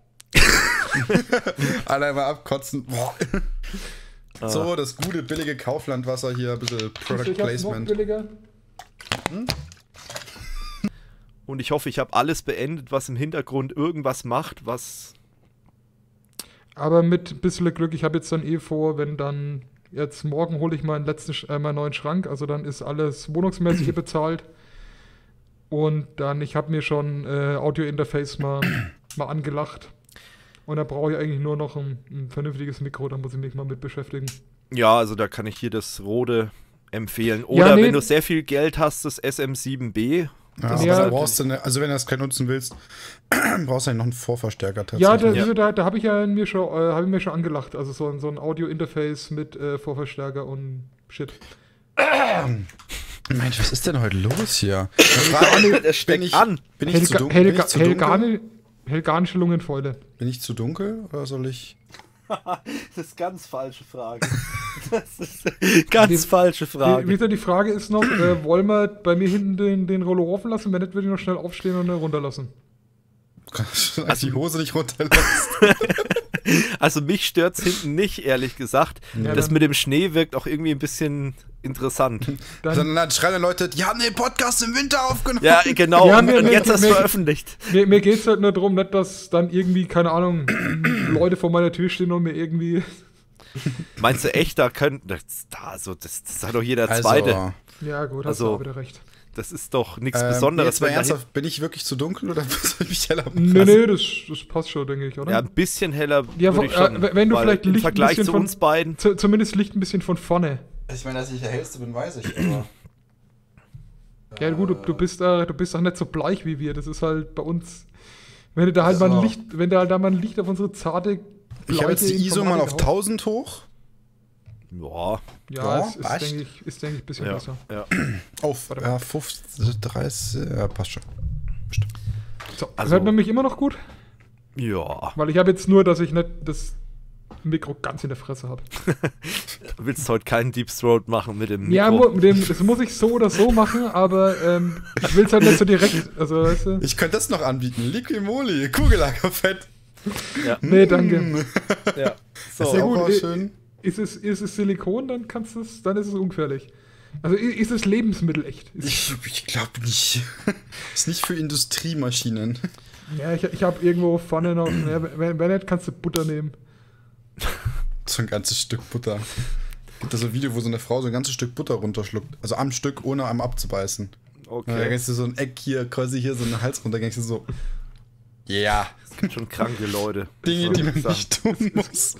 [coughs] Alle mal abkotzen. Ah. so, das gute, billige Kauflandwasser hier. Ein bisschen Product Placement. Noch billiger? Hm? Und ich hoffe, ich habe alles beendet, was im Hintergrund irgendwas macht, was. Aber mit ein bisschen Glück, ich habe jetzt dann eh vor, wenn dann. Jetzt morgen hole ich meinen letzten, äh, meinen neuen Schrank, also dann ist alles wohnungsmäßig [clears throat] bezahlt. Und dann, ich habe mir schon äh, Audio-Interface mal, mal angelacht. Und da brauche ich eigentlich nur noch ein, ein vernünftiges Mikro, da muss ich mich mal mit beschäftigen. Ja, also da kann ich hier das Rode empfehlen. Oder ja, nee. wenn du sehr viel Geld hast, das SM7B. Ja, aber da halt brauchst du eine, also wenn du das kein nutzen willst, [clears throat] brauchst du ja noch einen Vorverstärker tatsächlich. Ja, da, ja. da, da habe ich ja mir schon, äh, habe ich mir schon angelacht. Also so ein, so ein Audio-Interface mit äh, Vorverstärker und Shit. Mensch, was ist denn heute los hier? Der steckt ich, an. Bin ich, Helga, zu dunkel? Helga, bin ich zu dunkel? Helga, Helga, Helganische Lungenfäule. Bin ich zu dunkel oder soll ich. [laughs] das ist ganz falsche Frage. [laughs] Das ist ganz die, falsche Frage. Die, die, Frage ist noch, äh, wollen wir bei mir hinten den, den Rollo offen lassen? Wenn nicht, würde ich noch schnell aufstehen und äh, runterlassen. Also die Hose nicht runterlassen. [laughs] also mich stört es hinten nicht, ehrlich gesagt. Ja, das mit dem Schnee wirkt auch irgendwie ein bisschen interessant. [laughs] Dann, dann, dann schreien dann Leute, die haben den Podcast im Winter aufgenommen. Ja, genau. Ja, mir, und mir, ist es veröffentlicht. Mir, mir geht es halt nur darum, nicht, dass dann irgendwie, keine Ahnung, [clears throat] Leute vor meiner Tür stehen und mir irgendwie. [laughs] Meinst du echt, da könnten. Da, so, also, das, das hat doch jeder also, Zweite. Ja, gut, hast also, du wieder recht. Das ist doch nichts ähm, Besonderes. Nee, ernsthaft, bin ich wirklich zu dunkel oder [laughs] soll ich mich heller machen? Nee, nee, das, das, passt schon, denke ich, oder? Ja, ein bisschen heller. Ja, von, äh, wenn du vielleicht Licht Vergleich zu uns beiden. Zu, zumindest Licht ein bisschen von vorne. Ich meine, dass ich der Hellste bin, weiß ich, aber. Ja, gut, du, du bist, äh, du bist doch nicht so bleich wie wir. Das ist halt bei uns. Wenn du da halt mal ein Licht, wenn da halt da mal ein Licht auf unsere zarte. Bleiche ich habe jetzt die ISO mal auf 1000 hoch. Ja. Ja, ja ist, ist denke ich, denk ich, ein bisschen ja. besser. Ja. [clears throat] Auf äh, 50, 30, ja, passt schon. Bestimmt. So, also, hört man mich immer noch gut? Ja. Weil ich habe jetzt nur, dass ich nicht das Mikro ganz in der Fresse habe. [laughs] Willst heute keinen Deep Throat machen mit dem Mikro? Ja, mu dem, das muss ich so oder so machen, aber ähm, ich will es halt nicht so direkt. Also, weißt du? Ich könnte das noch anbieten. Liquimoli, Kugellagerfett. Ja. Mm. Nee, danke. [laughs] ja. So, ist ja gut. Schön. Ist, es, ist es Silikon, dann kannst es, dann ist es ungefährlich. Also ist es lebensmittelecht? Ist ich, ich glaube nicht. [laughs] ist nicht für Industriemaschinen. Ja, ich, ich habe irgendwo Pfanne noch. Ja, wenn, wenn nicht, kannst du Butter nehmen. [laughs] so ein ganzes Stück Butter. Gibt es so ein Video, wo so eine Frau so ein ganzes Stück Butter runterschluckt. Also am Stück, ohne am abzubeißen. Okay. Da dann gängst du so ein Eck hier, quasi hier, so einen Hals runter, gängst du so. Ja. Yeah. Es gibt schon kranke Leute. Dinge, die man sagen. nicht tun muss.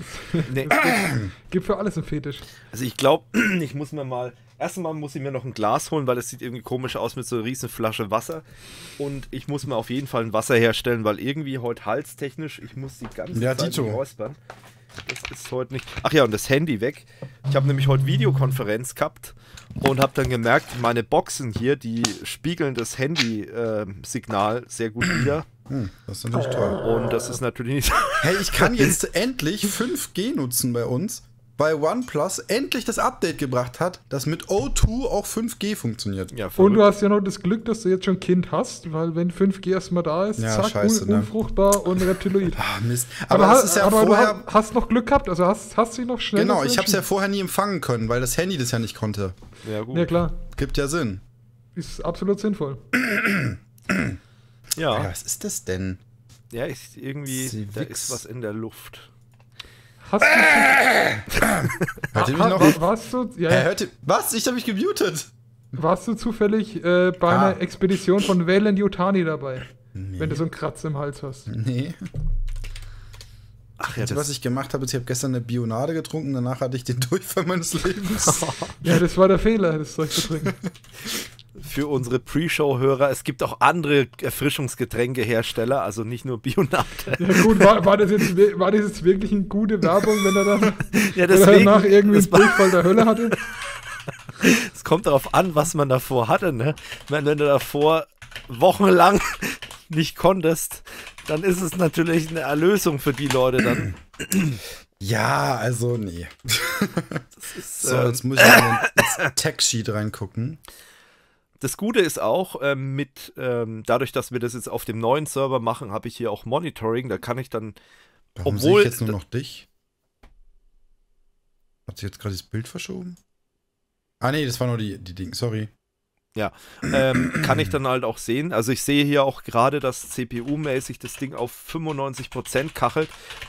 nee. [clears throat] gibt für alles ein Fetisch. Also ich glaube, [clears throat] ich muss mir mal. Erstmal muss ich mir noch ein Glas holen, weil es sieht irgendwie komisch aus mit so einer riesen Flasche Wasser. Und ich muss mir auf jeden Fall ein Wasser herstellen, weil irgendwie heute halstechnisch, ich muss die ganze ja, Zeit räuspern. Das ist heute nicht. Ach ja, und das Handy weg. Ich habe nämlich heute Videokonferenz gehabt und habe dann gemerkt, meine Boxen hier, die spiegeln das Handy-Signal ähm, äh, sehr gut wieder. Hm, das ist natürlich toll. Und das ist natürlich nicht. Hey, ich kann [laughs] jetzt endlich 5G nutzen bei uns weil OnePlus endlich das Update gebracht hat, das mit O2 auch 5G funktioniert. Ja, und du hast ja noch das Glück, dass du jetzt schon Kind hast, weil wenn 5G erstmal da ist, ja, zack, scheiße, un ne? unfruchtbar und Reptiloid. [laughs] Ah, Mist. Aber, aber, hast, ja aber vorher, du hast noch Glück gehabt, also hast, hast dich noch schnell. Genau, ich habe es ja vorher nie empfangen können, weil das Handy das ja nicht konnte. Ja, gut. Ja, klar. Gibt ja Sinn. Ist absolut sinnvoll. ja. ja. Was ist das denn? Ja, ist irgendwie, Sie da ist was in der Luft. Hast du. [laughs] Hört ihr mich noch? Warst du, ja, er hörte, was? Ich hab mich gemutet. Warst du zufällig äh, bei ah. einer Expedition von Wayland Yotani dabei? Nee. Wenn du so einen Kratz im Hals hast. Nee. Ach also, ja, was ich gemacht habe, ist, ich habe gestern eine Bionade getrunken, danach hatte ich den Durchfall meines Lebens. [laughs] ja, das war der Fehler, das Zeug zu trinken. [laughs] für unsere Pre-Show-Hörer, es gibt auch andere Erfrischungsgetränkehersteller, also nicht nur Bionate. Ja gut, war, war, das jetzt, war das jetzt wirklich eine gute Werbung, wenn er, dann, [laughs] ja, deswegen, danach irgendwie einen Durchfall der Hölle hatte? [laughs] Es kommt darauf an, was man davor hatte, ne? Wenn du davor wochenlang [laughs] nicht konntest, dann ist es natürlich eine Erlösung für die Leute dann. [clears throat] Ja, also nee. Ist, so, ähm, jetzt muss ich mal [coughs] ins Tech-Sheet reingucken. Das Gute ist auch, äh, mit, ähm, dadurch, dass wir das jetzt auf dem neuen Server machen, habe ich hier auch Monitoring. Da kann ich dann. Warum obwohl. Ich jetzt nur noch dich? Hat sich jetzt gerade das Bild verschoben? Ah, nee, das war nur die, die Ding, sorry. Ja, ähm, kann ich dann halt auch sehen. Also ich sehe hier auch gerade, dass CPU-mäßig das Ding auf 95% kachelt.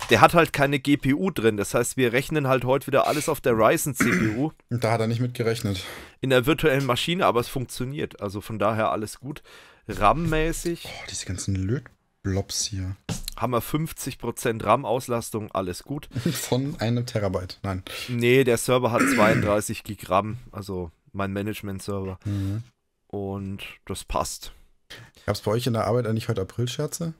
Der hat halt keine GPU drin. Das heißt, wir rechnen halt heute wieder alles auf der Ryzen CPU. Da hat er nicht mit gerechnet. In der virtuellen Maschine, aber es funktioniert. Also von daher alles gut. RAM-mäßig. Oh, diese ganzen Lötblobs hier. Haben wir 50% RAM-Auslastung, alles gut. [laughs] Von einem Terabyte, nein. Nee, der Server hat 32 Gig RAM, also mein Management-Server. Mhm. Und das passt. Gab es bei euch in der Arbeit eigentlich heute Aprilscherze?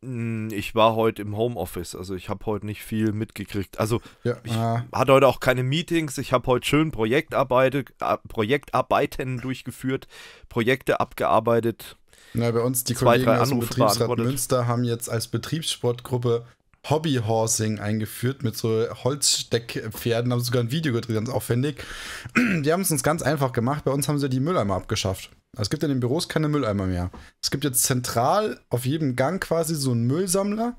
Hm, ich war heute im Homeoffice, also ich habe heute nicht viel mitgekriegt. Also ja, ich ah. hatte heute auch keine Meetings, ich habe heute schön Projektarbeit, ah, Projektarbeiten durchgeführt, Projekte abgearbeitet. Na, bei uns die Zwei, Kollegen aus dem Betriebsrat Münster haben jetzt als Betriebssportgruppe Hobbyhorsing eingeführt mit so Holzsteckpferden. Haben sogar ein Video gedreht, ganz aufwendig. [clears throat] Die haben es uns ganz einfach gemacht. Bei uns haben sie die Mülleimer abgeschafft. Also es gibt in den Büros keine Mülleimer mehr. Es gibt jetzt zentral auf jedem Gang quasi so einen Müllsammler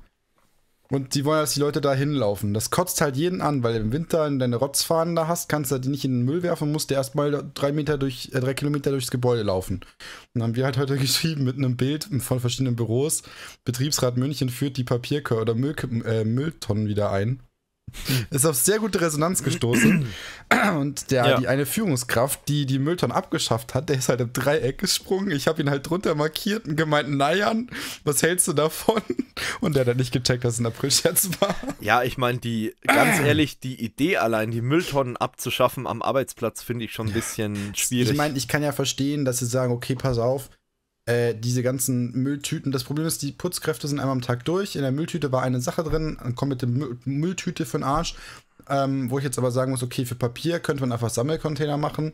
und die wollen, dass die Leute da hinlaufen. Das kotzt halt jeden an, weil im Winter, wenn du deine Rotzfahnen da hast, kannst du halt die nicht in den Müll werfen, musst du erstmal drei, Meter durch, äh, drei Kilometer durchs Gebäude laufen. Und dann haben wir halt heute [laughs] geschrieben mit einem Bild von verschiedenen Büros, Betriebsrat München führt die Papierkörper oder Müll, äh, Mülltonnen wieder ein. [laughs] ist auf sehr gute Resonanz gestoßen. [clears throat] Und der, ja. die eine Führungskraft, die die Mülltonnen abgeschafft hat, der ist halt im Dreieck gesprungen. Ich habe ihn halt drunter markiert und gemeint, Najan, was hältst du davon? [laughs] Und der hat dann halt nicht gecheckt, dass es ein april war. Ja, ich meine, die, ganz [clears throat] ehrlich, die Idee allein, die Mülltonnen abzuschaffen am Arbeitsplatz, finde ich schon ein bisschen schwierig. Ich meine, ich kann ja verstehen, dass sie sagen, okay, pass auf, äh, diese ganzen Mülltüten. Das Problem ist, die Putzkräfte sind einmal am Tag durch. In der Mülltüte war eine Sache drin, dann kommt mit der Mülltüte für den Arsch. Ähm, wo ich jetzt aber sagen muss, okay, für Papier könnte man einfach Sammelcontainer machen.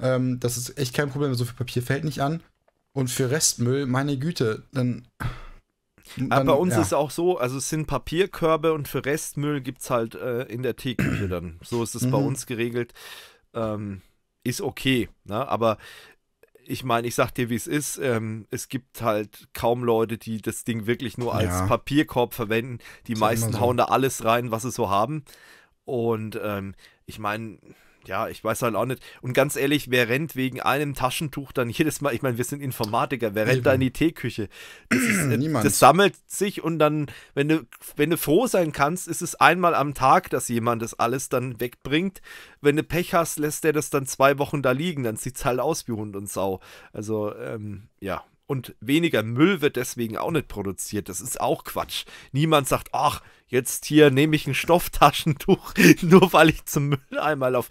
Ähm, das ist echt kein Problem, so viel Papier fällt nicht an. Und für Restmüll, meine Güte, dann. dann aber bei uns ja. ist es auch so, also es sind Papierkörbe und für Restmüll gibt es halt äh, in der Teeküche dann. So ist es mhm. bei uns geregelt. Ähm, ist okay, ne? aber ich meine, ich sag dir, wie es ist. Ähm, es gibt halt kaum Leute, die das Ding wirklich nur als ja. Papierkorb verwenden. Die meisten so. hauen da alles rein, was sie so haben. Und ähm, ich meine, ja, ich weiß halt auch nicht. Und ganz ehrlich, wer rennt wegen einem Taschentuch dann jedes Mal? Ich meine, wir sind Informatiker, wer Eben. rennt da in die Teeküche? Das, ist, äh, Niemand. das sammelt sich und dann, wenn du, wenn du froh sein kannst, ist es einmal am Tag, dass jemand das alles dann wegbringt. Wenn du Pech hast, lässt der das dann zwei Wochen da liegen, dann sieht es halt aus wie Hund und Sau. Also, ähm, ja und weniger Müll wird deswegen auch nicht produziert. Das ist auch Quatsch. Niemand sagt, ach, jetzt hier nehme ich ein Stofftaschentuch, [laughs] nur weil ich zum Mülleimer auf.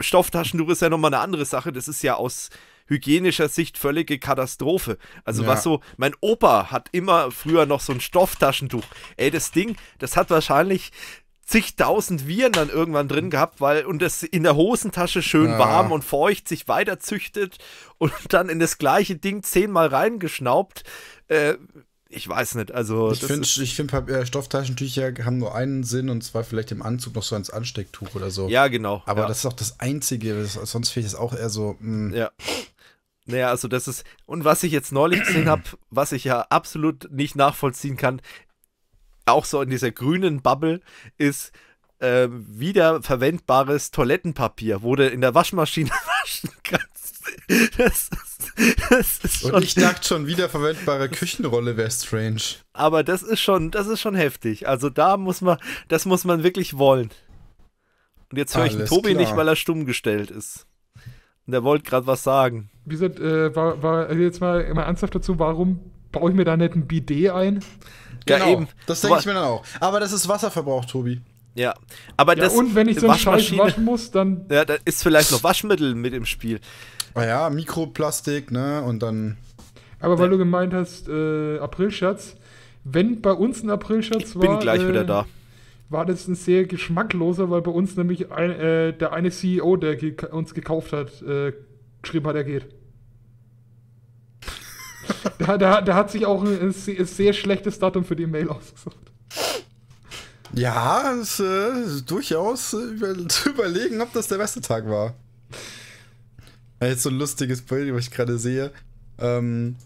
Stofftaschentuch ist ja nochmal eine andere Sache. Das ist ja aus hygienischer Sicht völlige Katastrophe. Also ja. was so, mein Opa hat immer früher noch so ein Stofftaschentuch. Ey, das Ding, das hat wahrscheinlich zigtausend Viren dann irgendwann drin gehabt, weil und das in der Hosentasche schön ja. warm und feucht sich weiter züchtet und dann in das gleiche Ding zehnmal reingeschnaubt. Äh, ich weiß nicht, also. Ich finde, find, äh, Stofftaschentücher haben nur einen Sinn und zwar vielleicht im Anzug noch so als Anstecktuch oder so. Ja, genau. Aber ja. das ist auch das Einzige, das, sonst finde ich das auch eher so. Mh. Hm. Ja. Naja, also das ist. Und was ich jetzt neulich gesehen habe, was ich ja absolut nicht nachvollziehen kann, auch so in dieser grünen Bubble ist äh, wiederverwendbares Toilettenpapier, wo du in der Waschmaschine [laughs] waschen kannst. Das ist, das ist schon, Und ich dachte schon, wiederverwendbare Küchenrolle wäre strange. Aber das ist schon, das ist schon heftig. Also da muss man, das muss man wirklich wollen. Und jetzt höre ich den Tobi klar. nicht, weil er stumm gestellt ist. Und er wollte gerade was sagen. Wie gesagt, äh, war, war, jetzt mal, mal ernsthaft dazu, warum baue ich mir da nicht ein Bidet ein? Genau, ja, eben. Das denke ich mir dann auch. Aber das ist Wasserverbrauch, Tobi. Ja, aber ja, das. Und wenn ich so einen Scheiß waschen muss, dann. Ja, da ist vielleicht noch Waschmittel mit im Spiel. Naja, ah Mikroplastik, ne? Und dann. Aber weil ja. du gemeint hast, äh, Aprilschatz, wenn bei uns ein Aprilschatz war. Bin gleich äh, wieder da. War das ein sehr geschmackloser, weil bei uns nämlich ein, äh, der eine CEO, der ge uns gekauft hat, äh, geschrieben hat, er geht. [laughs] da, da, da hat sich auch ein, ein sehr schlechtes Datum für die Mail ausgesucht. Ja, äh, ist, äh, durchaus über, [laughs] zu überlegen, ob das der beste Tag war. Jetzt so ein lustiges Bild, was ich gerade sehe. Ähm,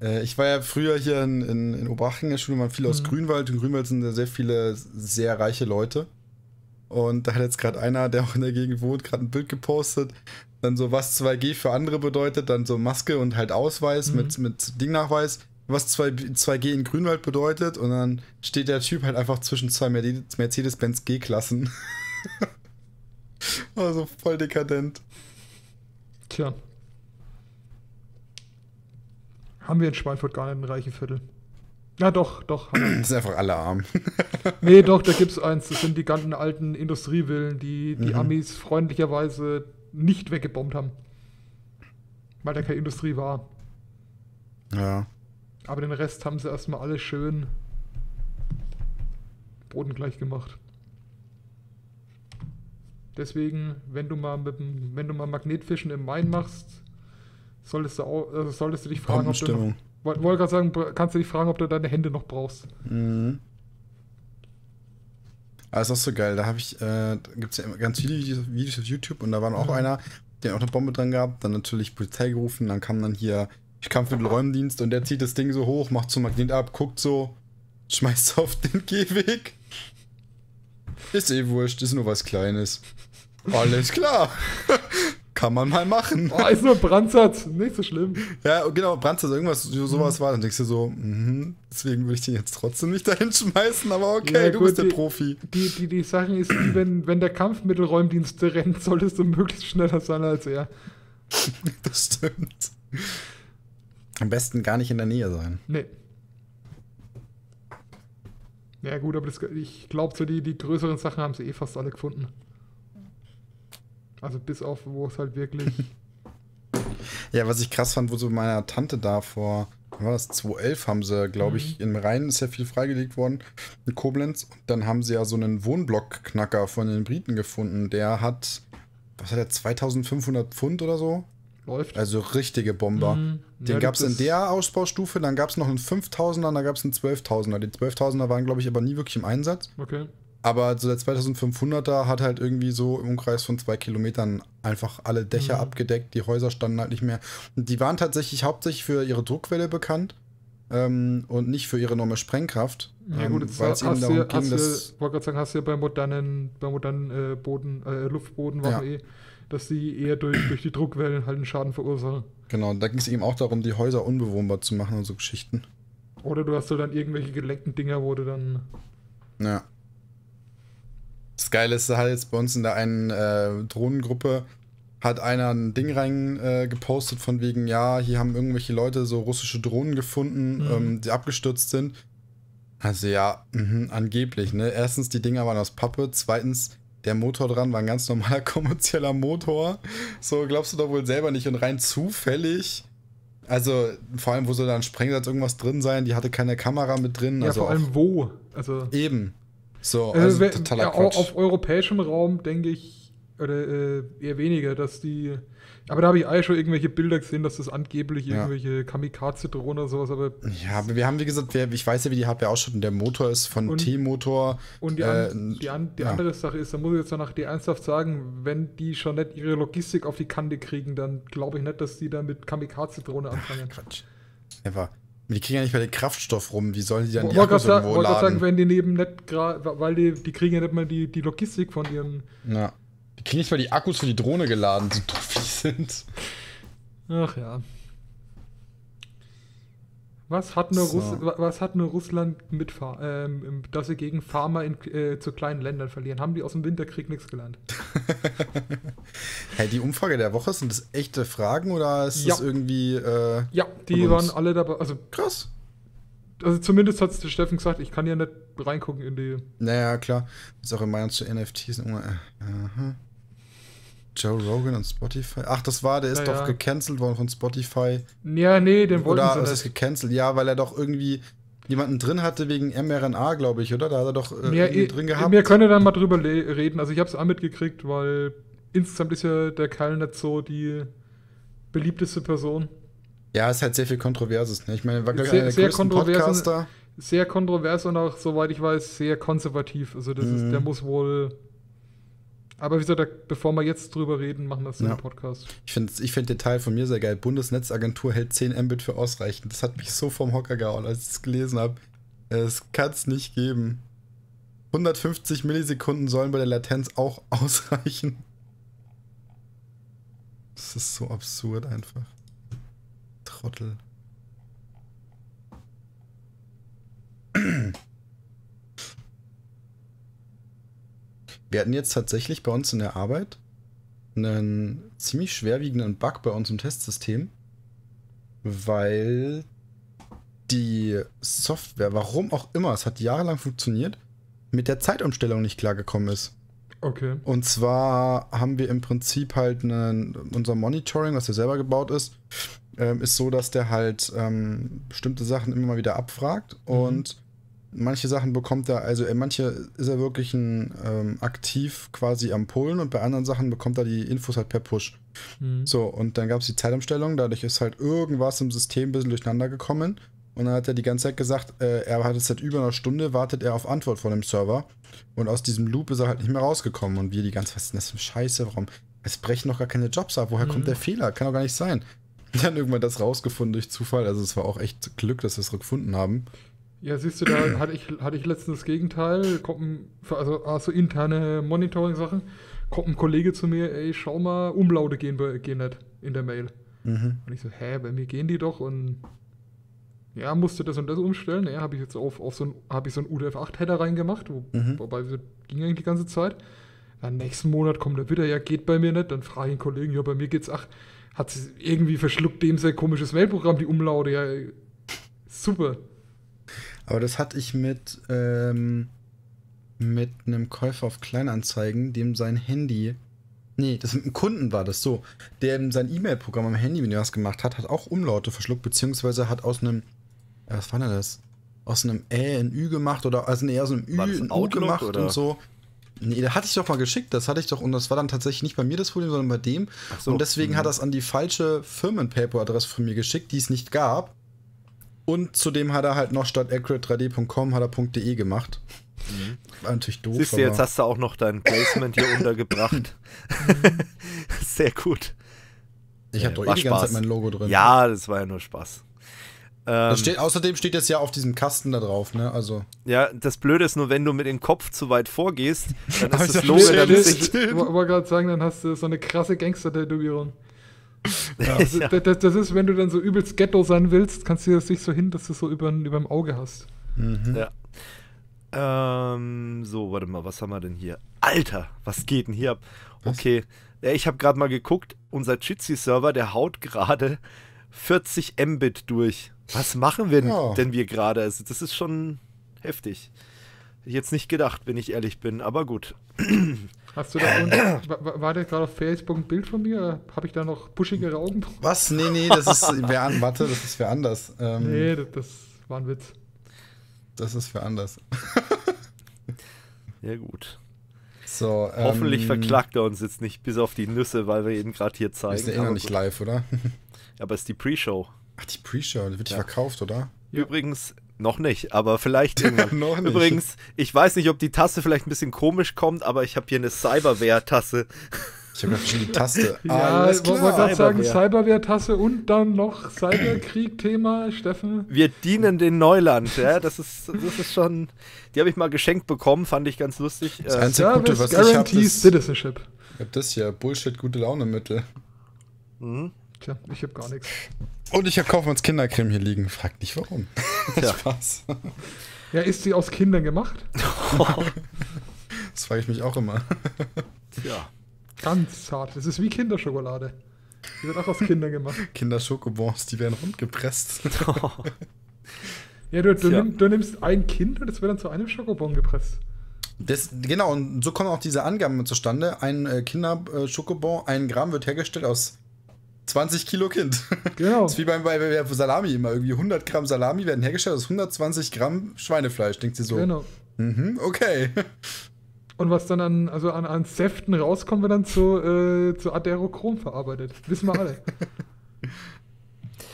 äh, ich war ja früher hier in, in, in Oberaching, da schon waren viele mhm. aus Grünwald. In Grünwald sind ja sehr viele sehr reiche Leute. Und da hat jetzt gerade einer, der auch in der Gegend wohnt, gerade ein Bild gepostet, dann so was 2G für andere bedeutet, dann so Maske und halt Ausweis mhm. mit, mit Dingnachweis, was 2, 2G in Grünwald bedeutet und dann steht der Typ halt einfach zwischen zwei Mercedes-Benz G-Klassen. [laughs] also voll dekadent. Tja. Haben wir in Schweinfurt gar nicht ein reiche Viertel? Ja, doch, doch. [clears throat] Das sind einfach alle arm. [laughs] nee, doch, da gibt's eins. Das sind die ganzen alten Industriewillen, die die mhm. Amis freundlicherweise nicht weggebombt haben. Weil da keine Industrie war. Ja. Aber den Rest haben sie erstmal alle schön bodengleich gemacht. Deswegen, wenn du mal mit wenn du mal Magnetfischen im Main machst, solltest du, auch, also solltest du dich fragen, ob du, wollte gerade sagen, kannst du dich fragen, ob du deine Hände noch brauchst. Mhm. Aber ah, ist auch so geil. Da habe ich, äh, gibt es ja ganz viele Videos auf YouTube und da war auch mhm. einer, der auch eine Bombe dran gehabt, dann natürlich Polizei gerufen, dann kam dann hier, ich kam für den Räumdienst und der zieht das Ding so hoch, macht so Magnet ab, guckt so, schmeißt [laughs] auf den Gehweg. Ist eh wurscht, ist nur was Kleines. Alles klar. [laughs] Kann man mal machen. Oh, ist nur Brandsatz, nicht so schlimm. Ja, genau, Brandsatz, irgendwas, sowas war. Dann denkst du so, mh, deswegen würde ich den jetzt trotzdem nicht dahin schmeißen, aber okay, ja, du bist der die, Profi. Die, die, die Sache ist, die, wenn, wenn der Kampfmittelräumdienst rennt, solltest du möglichst schneller sein als er. [laughs] das stimmt. Am besten gar nicht in der Nähe sein. Nee. Ja, gut, aber das, ich glaube, so die, die größeren Sachen haben sie eh fast alle gefunden. Also bis auf, wo es halt wirklich. [laughs] ja, was ich krass fand, wo so meiner Tante da vor, war das 2011 haben sie, glaube ich, mhm. in Rhein ist ja viel freigelegt worden, in Koblenz. Und dann haben sie ja so einen Wohnblockknacker von den Briten gefunden. Der hat, was hat er, 2500 Pfund oder so? Läuft. Also richtige Bomber. Mhm. Den ja, gab es in der Ausbaustufe, dann gab es noch einen 5000er, dann gab es einen 12.000er. Die 12.000er waren, glaube ich, aber nie wirklich im Einsatz. Okay. Aber so der 2500er hat halt irgendwie so im Umkreis von zwei Kilometern einfach alle Dächer mhm. abgedeckt, die Häuser standen halt nicht mehr. die waren tatsächlich hauptsächlich für ihre Druckwelle bekannt ähm, und nicht für ihre enorme Sprengkraft. Ja ähm, gut, jetzt hast, ihnen darum ging, hast dass... Wollte gerade sagen, hast du ja bei modernen, bei modernen äh, Boden, äh, Luftbodenwaffen ja. eh, dass die eher durch, durch die Druckwellen halt einen Schaden verursachen. Genau, da ging es eben auch darum, die Häuser unbewohnbar zu machen und so Geschichten. Oder du hast so dann irgendwelche gelenkten Dinger, wo du dann... Ja. Das Geile ist halt jetzt bei uns in der einen äh, Drohnengruppe hat einer ein Ding reingepostet äh, von wegen, ja, hier haben irgendwelche Leute so russische Drohnen gefunden, mhm. ähm, die abgestürzt sind. Also ja, mh, angeblich, ne? Erstens, die Dinger waren aus Pappe. Zweitens, der Motor dran war ein ganz normaler [laughs] kommerzieller Motor. So glaubst du doch wohl selber nicht. Und rein zufällig. Also vor allem, wo soll da ein Sprengsatz irgendwas drin sein? Die hatte keine Kamera mit drin. Ja, also vor allem wo? Also eben. So, äh, also äh, totaler ja, Quatsch. Auf europäischem Raum denke ich, oder äh, eher weniger, dass die. Aber da habe ich eigentlich schon irgendwelche Bilder gesehen, dass das angeblich ja. irgendwelche Kamikaze-Drohnen oder sowas, aber. Ja, aber wir haben, wie gesagt, ich weiß ja, wie die Hardware ausschaut und der Motor ist von T-Motor. Und die, äh, an, die, an, die ja. andere Sache ist, da muss ich jetzt danach dir ernsthaft sagen, wenn die schon nicht ihre Logistik auf die Kante kriegen, dann glaube ich nicht, dass die da mit Kamikaze-Drohne anfangen. Ach, Quatsch. Einfach. Die kriegen ja nicht mehr den Kraftstoff rum, wie sollen die dann die Akkus da, irgendwo laden? sagen, wenn die neben nicht gerade, weil die, die kriegen ja nicht mal die, die Logistik von ihren... Ja. Die kriegen nicht mal die Akkus für die Drohne geladen, so doof [laughs] sind. Ach ja. Was hat nur, so. Russ, was hat nur Russland mit, ähm, dass sie gegen Pharma in, äh, zu kleinen Ländern verlieren? Haben die aus dem Winterkrieg nichts gelernt? [laughs] hey, die Umfrage der Woche, sind das echte Fragen oder ist ja. das irgendwie. Äh, ja, die waren alle dabei. Also, Krass. Also zumindest hat es Steffen gesagt, ich kann ja nicht reingucken in die. Naja, klar. Ist auch in Meinung zu NFTs. Äh, aha. Joe Rogan und Spotify? Ach, das war, der ist ja, doch ja. gecancelt worden von Spotify. Ja, nee, den wurde. Oder, sie das ist gecancelt, ja, weil er doch irgendwie jemanden drin hatte wegen mRNA, glaube ich, oder? Da hat er doch äh, ja, eh, äh, drin gehabt. Wir können dann mal drüber reden. Also ich habe es auch mitgekriegt, weil insgesamt ist ja der Kerl nicht so die beliebteste Person. Ja, ist halt sehr viel Kontroverses. Ne? Ich meine, war gar sehr, einer sehr Podcaster. Sehr kontrovers und auch, soweit ich weiß, sehr konservativ. Also das mhm. ist, der mhm. muss wohl aber wie gesagt, bevor wir jetzt drüber reden, machen wir es ja. im Podcast. Ich finde ich find den Teil von mir sehr geil. Bundesnetzagentur hält 10 Mbit für ausreichend. Das hat mich so vom Hocker gehauen, als ich es gelesen habe. Es kann es nicht geben. 150 Millisekunden sollen bei der Latenz auch [laughs] ausreichen. Das ist so absurd einfach. Trottel. [clears throat] Wir hatten jetzt tatsächlich bei uns in der Arbeit einen ziemlich schwerwiegenden Bug bei uns im Testsystem, weil die Software, warum auch immer, es hat jahrelang funktioniert, mit der Zeitumstellung nicht klargekommen ist. Okay. Und zwar haben wir im Prinzip halt einen, unser Monitoring, was ja selber gebaut ist, ähm, ist so, dass der halt ähm, bestimmte Sachen immer mal wieder abfragt mhm. und Manche Sachen bekommt er, also in äh, manche ist er wirklich ein, ähm, aktiv quasi am Polen und bei anderen Sachen bekommt er die Infos halt per Push. Mhm. So, und dann gab es die Zeitumstellung, dadurch ist halt irgendwas im System ein bisschen durcheinander gekommen. Und dann hat er die ganze Zeit gesagt, äh, er hat es seit über einer Stunde, wartet er auf Antwort von dem Server. Und aus diesem Loop ist er halt nicht mehr rausgekommen. Und wir die ganze Zeit, was ist denn das für Scheiße? Warum? Es brechen doch gar keine Jobs ab. Woher mhm. kommt der Fehler? Kann doch gar nicht sein. [laughs] dann irgendwann das rausgefunden durch Zufall. Also es war auch echt Glück, dass wir es gefunden haben. Ja, siehst du, da [clears throat] hatte ich, hatte ich letztens das Gegenteil. Kommt also, also interne Monitoring-Sachen. Kommt ein Kollege zu mir, ey, schau mal, Umlaute gehen, gehen nicht in der Mail. Mhm. Und ich so, hä, bei mir gehen die doch und ja, musste das und das umstellen. Ja, habe ich jetzt auf, auf so ein, so einen udf 8 header reingemacht, wo, mhm. wobei das ging eigentlich die ganze Zeit. Dann nächsten Monat kommt er wieder, ja, geht bei mir nicht. Dann frage ich einen Kollegen, ja, bei mir geht's, ach, hat sie irgendwie verschluckt dem sehr komisches Mailprogramm, die Umlaute, ja, super. Aber das hatte ich mit, ähm, mit einem Käufer auf Kleinanzeigen, dem sein Handy. Nee, das mit einem Kunden war das so. Der sein E-Mail-Programm am Handy, wenn er was gemacht hat, hat auch Umlaute verschluckt, beziehungsweise hat aus einem. Äh, was war denn das? Aus einem Ä ein Ü gemacht oder. Also, eher aus einem Ü ein U gemacht oder? und so. Nee, da hatte ich doch mal geschickt, das hatte ich doch, und das war dann tatsächlich nicht bei mir das Problem, sondern bei dem. So, und deswegen mh. hat das an die falsche Firmenpaper-Adresse von mir geschickt, die es nicht gab. Und zudem hat er halt noch statt accurate3d.com hat er .de gemacht. Mhm. War natürlich doof. Siehst du, jetzt hast du auch noch dein Placement hier [laughs] untergebracht. Mhm. [laughs] Sehr gut. Ich ja, habe äh, doch eh die ganze Zeit mein Logo drin. Ja, das war ja nur Spaß. Ähm, steht, außerdem steht das ja auf diesem Kasten da drauf, ne? Also. Ja, das Blöde ist nur, wenn du mit dem Kopf zu weit vorgehst, dann [laughs] ist das Logo dann nicht. Ich wollte gerade sagen, dann hast du so eine krasse Gangster-Tätowierung. [laughs] Ja, das, Das, das, ist, wenn du dann so übelst Ghetto sein willst, kannst du das nicht so hin, dass du es so über, über dem Auge hast. Mhm. Ja. Ähm, so, warte mal, was haben wir denn hier? Alter, was geht denn hier ab? Okay, ich habe gerade mal geguckt, unser Jitsi-Server, der haut gerade 40 Mbit durch. Was machen wir ja. denn wir gerade? Also, das ist schon heftig. Jetzt nicht gedacht, wenn ich ehrlich bin, aber gut. [clears throat] Hast du da und, war der gerade auf Facebook ein Bild von mir? Habe ich da noch buschigere Augen? Was? Nee, nee, das ist [laughs] wer an, warte, das ist wer anders. Ähm, nee, das, das war ein Witz. Das ist wer anders. ja, gut. So, ähm, Hoffentlich verklagt er uns jetzt nicht bis auf die Nüsse, weil wir ihn gerade hier zeigen. Ist der eh noch nicht live, oder? aber es ist die Pre-Show. Ach, die Pre-Show, die wird ja. verkauft, oder? Übrigens, noch nicht, aber vielleicht [laughs] irgendwann. Übrigens, ich weiß nicht, ob die Tasse vielleicht ein bisschen komisch kommt, aber ich habe hier eine Cyberware-Tasse. Ich habe schon die Taste. [laughs] ja, Alles klar. wollte gerade sagen, Cyberwehr-Tasse und dann noch Cyberkrieg-Thema, Steffen. Wir dienen den Neuland, ja, das ist, das ist schon, die habe ich mal geschenkt bekommen, fand ich ganz lustig. Das einzige Service Gute, was ich habe, ich habe das hier, Bullshit-gute-Laune-Mittel. Mhm. Tja, ich habe gar nichts. Und ich habe Kaufmanns Kindercreme hier liegen. Frag nicht warum. [laughs] Ja. Spaß. Ja, ist sie aus Kindern gemacht? [laughs] das frage ich mich auch immer. [laughs] Tja. Ganz zart. Das ist wie Kinderschokolade. Die wird auch aus Kindern gemacht. Kinderschokobons, die werden rundgepresst. ja, du, du, nimm, du, nimmst ein Kind und es wird dann zu einem Schokobon gepresst. Das, genau, und so kommen auch diese Angaben zustande. Ein äh, Kinderschokobon, ein Gramm, wird hergestellt aus 20 Kilo Kind. [laughs] Genau. Das ist wie beim, bei, bei Salami immer. Irgendwie 100 Gramm Salami werden hergestellt aus 120 Gramm Schweinefleisch, denkt sie so. Genau. Mhm, okay. Und was dann an, also an, an Säften rauskommt, wird dann zu, äh, zu Aderochrom verarbeitet. Wissen wir alle. [laughs]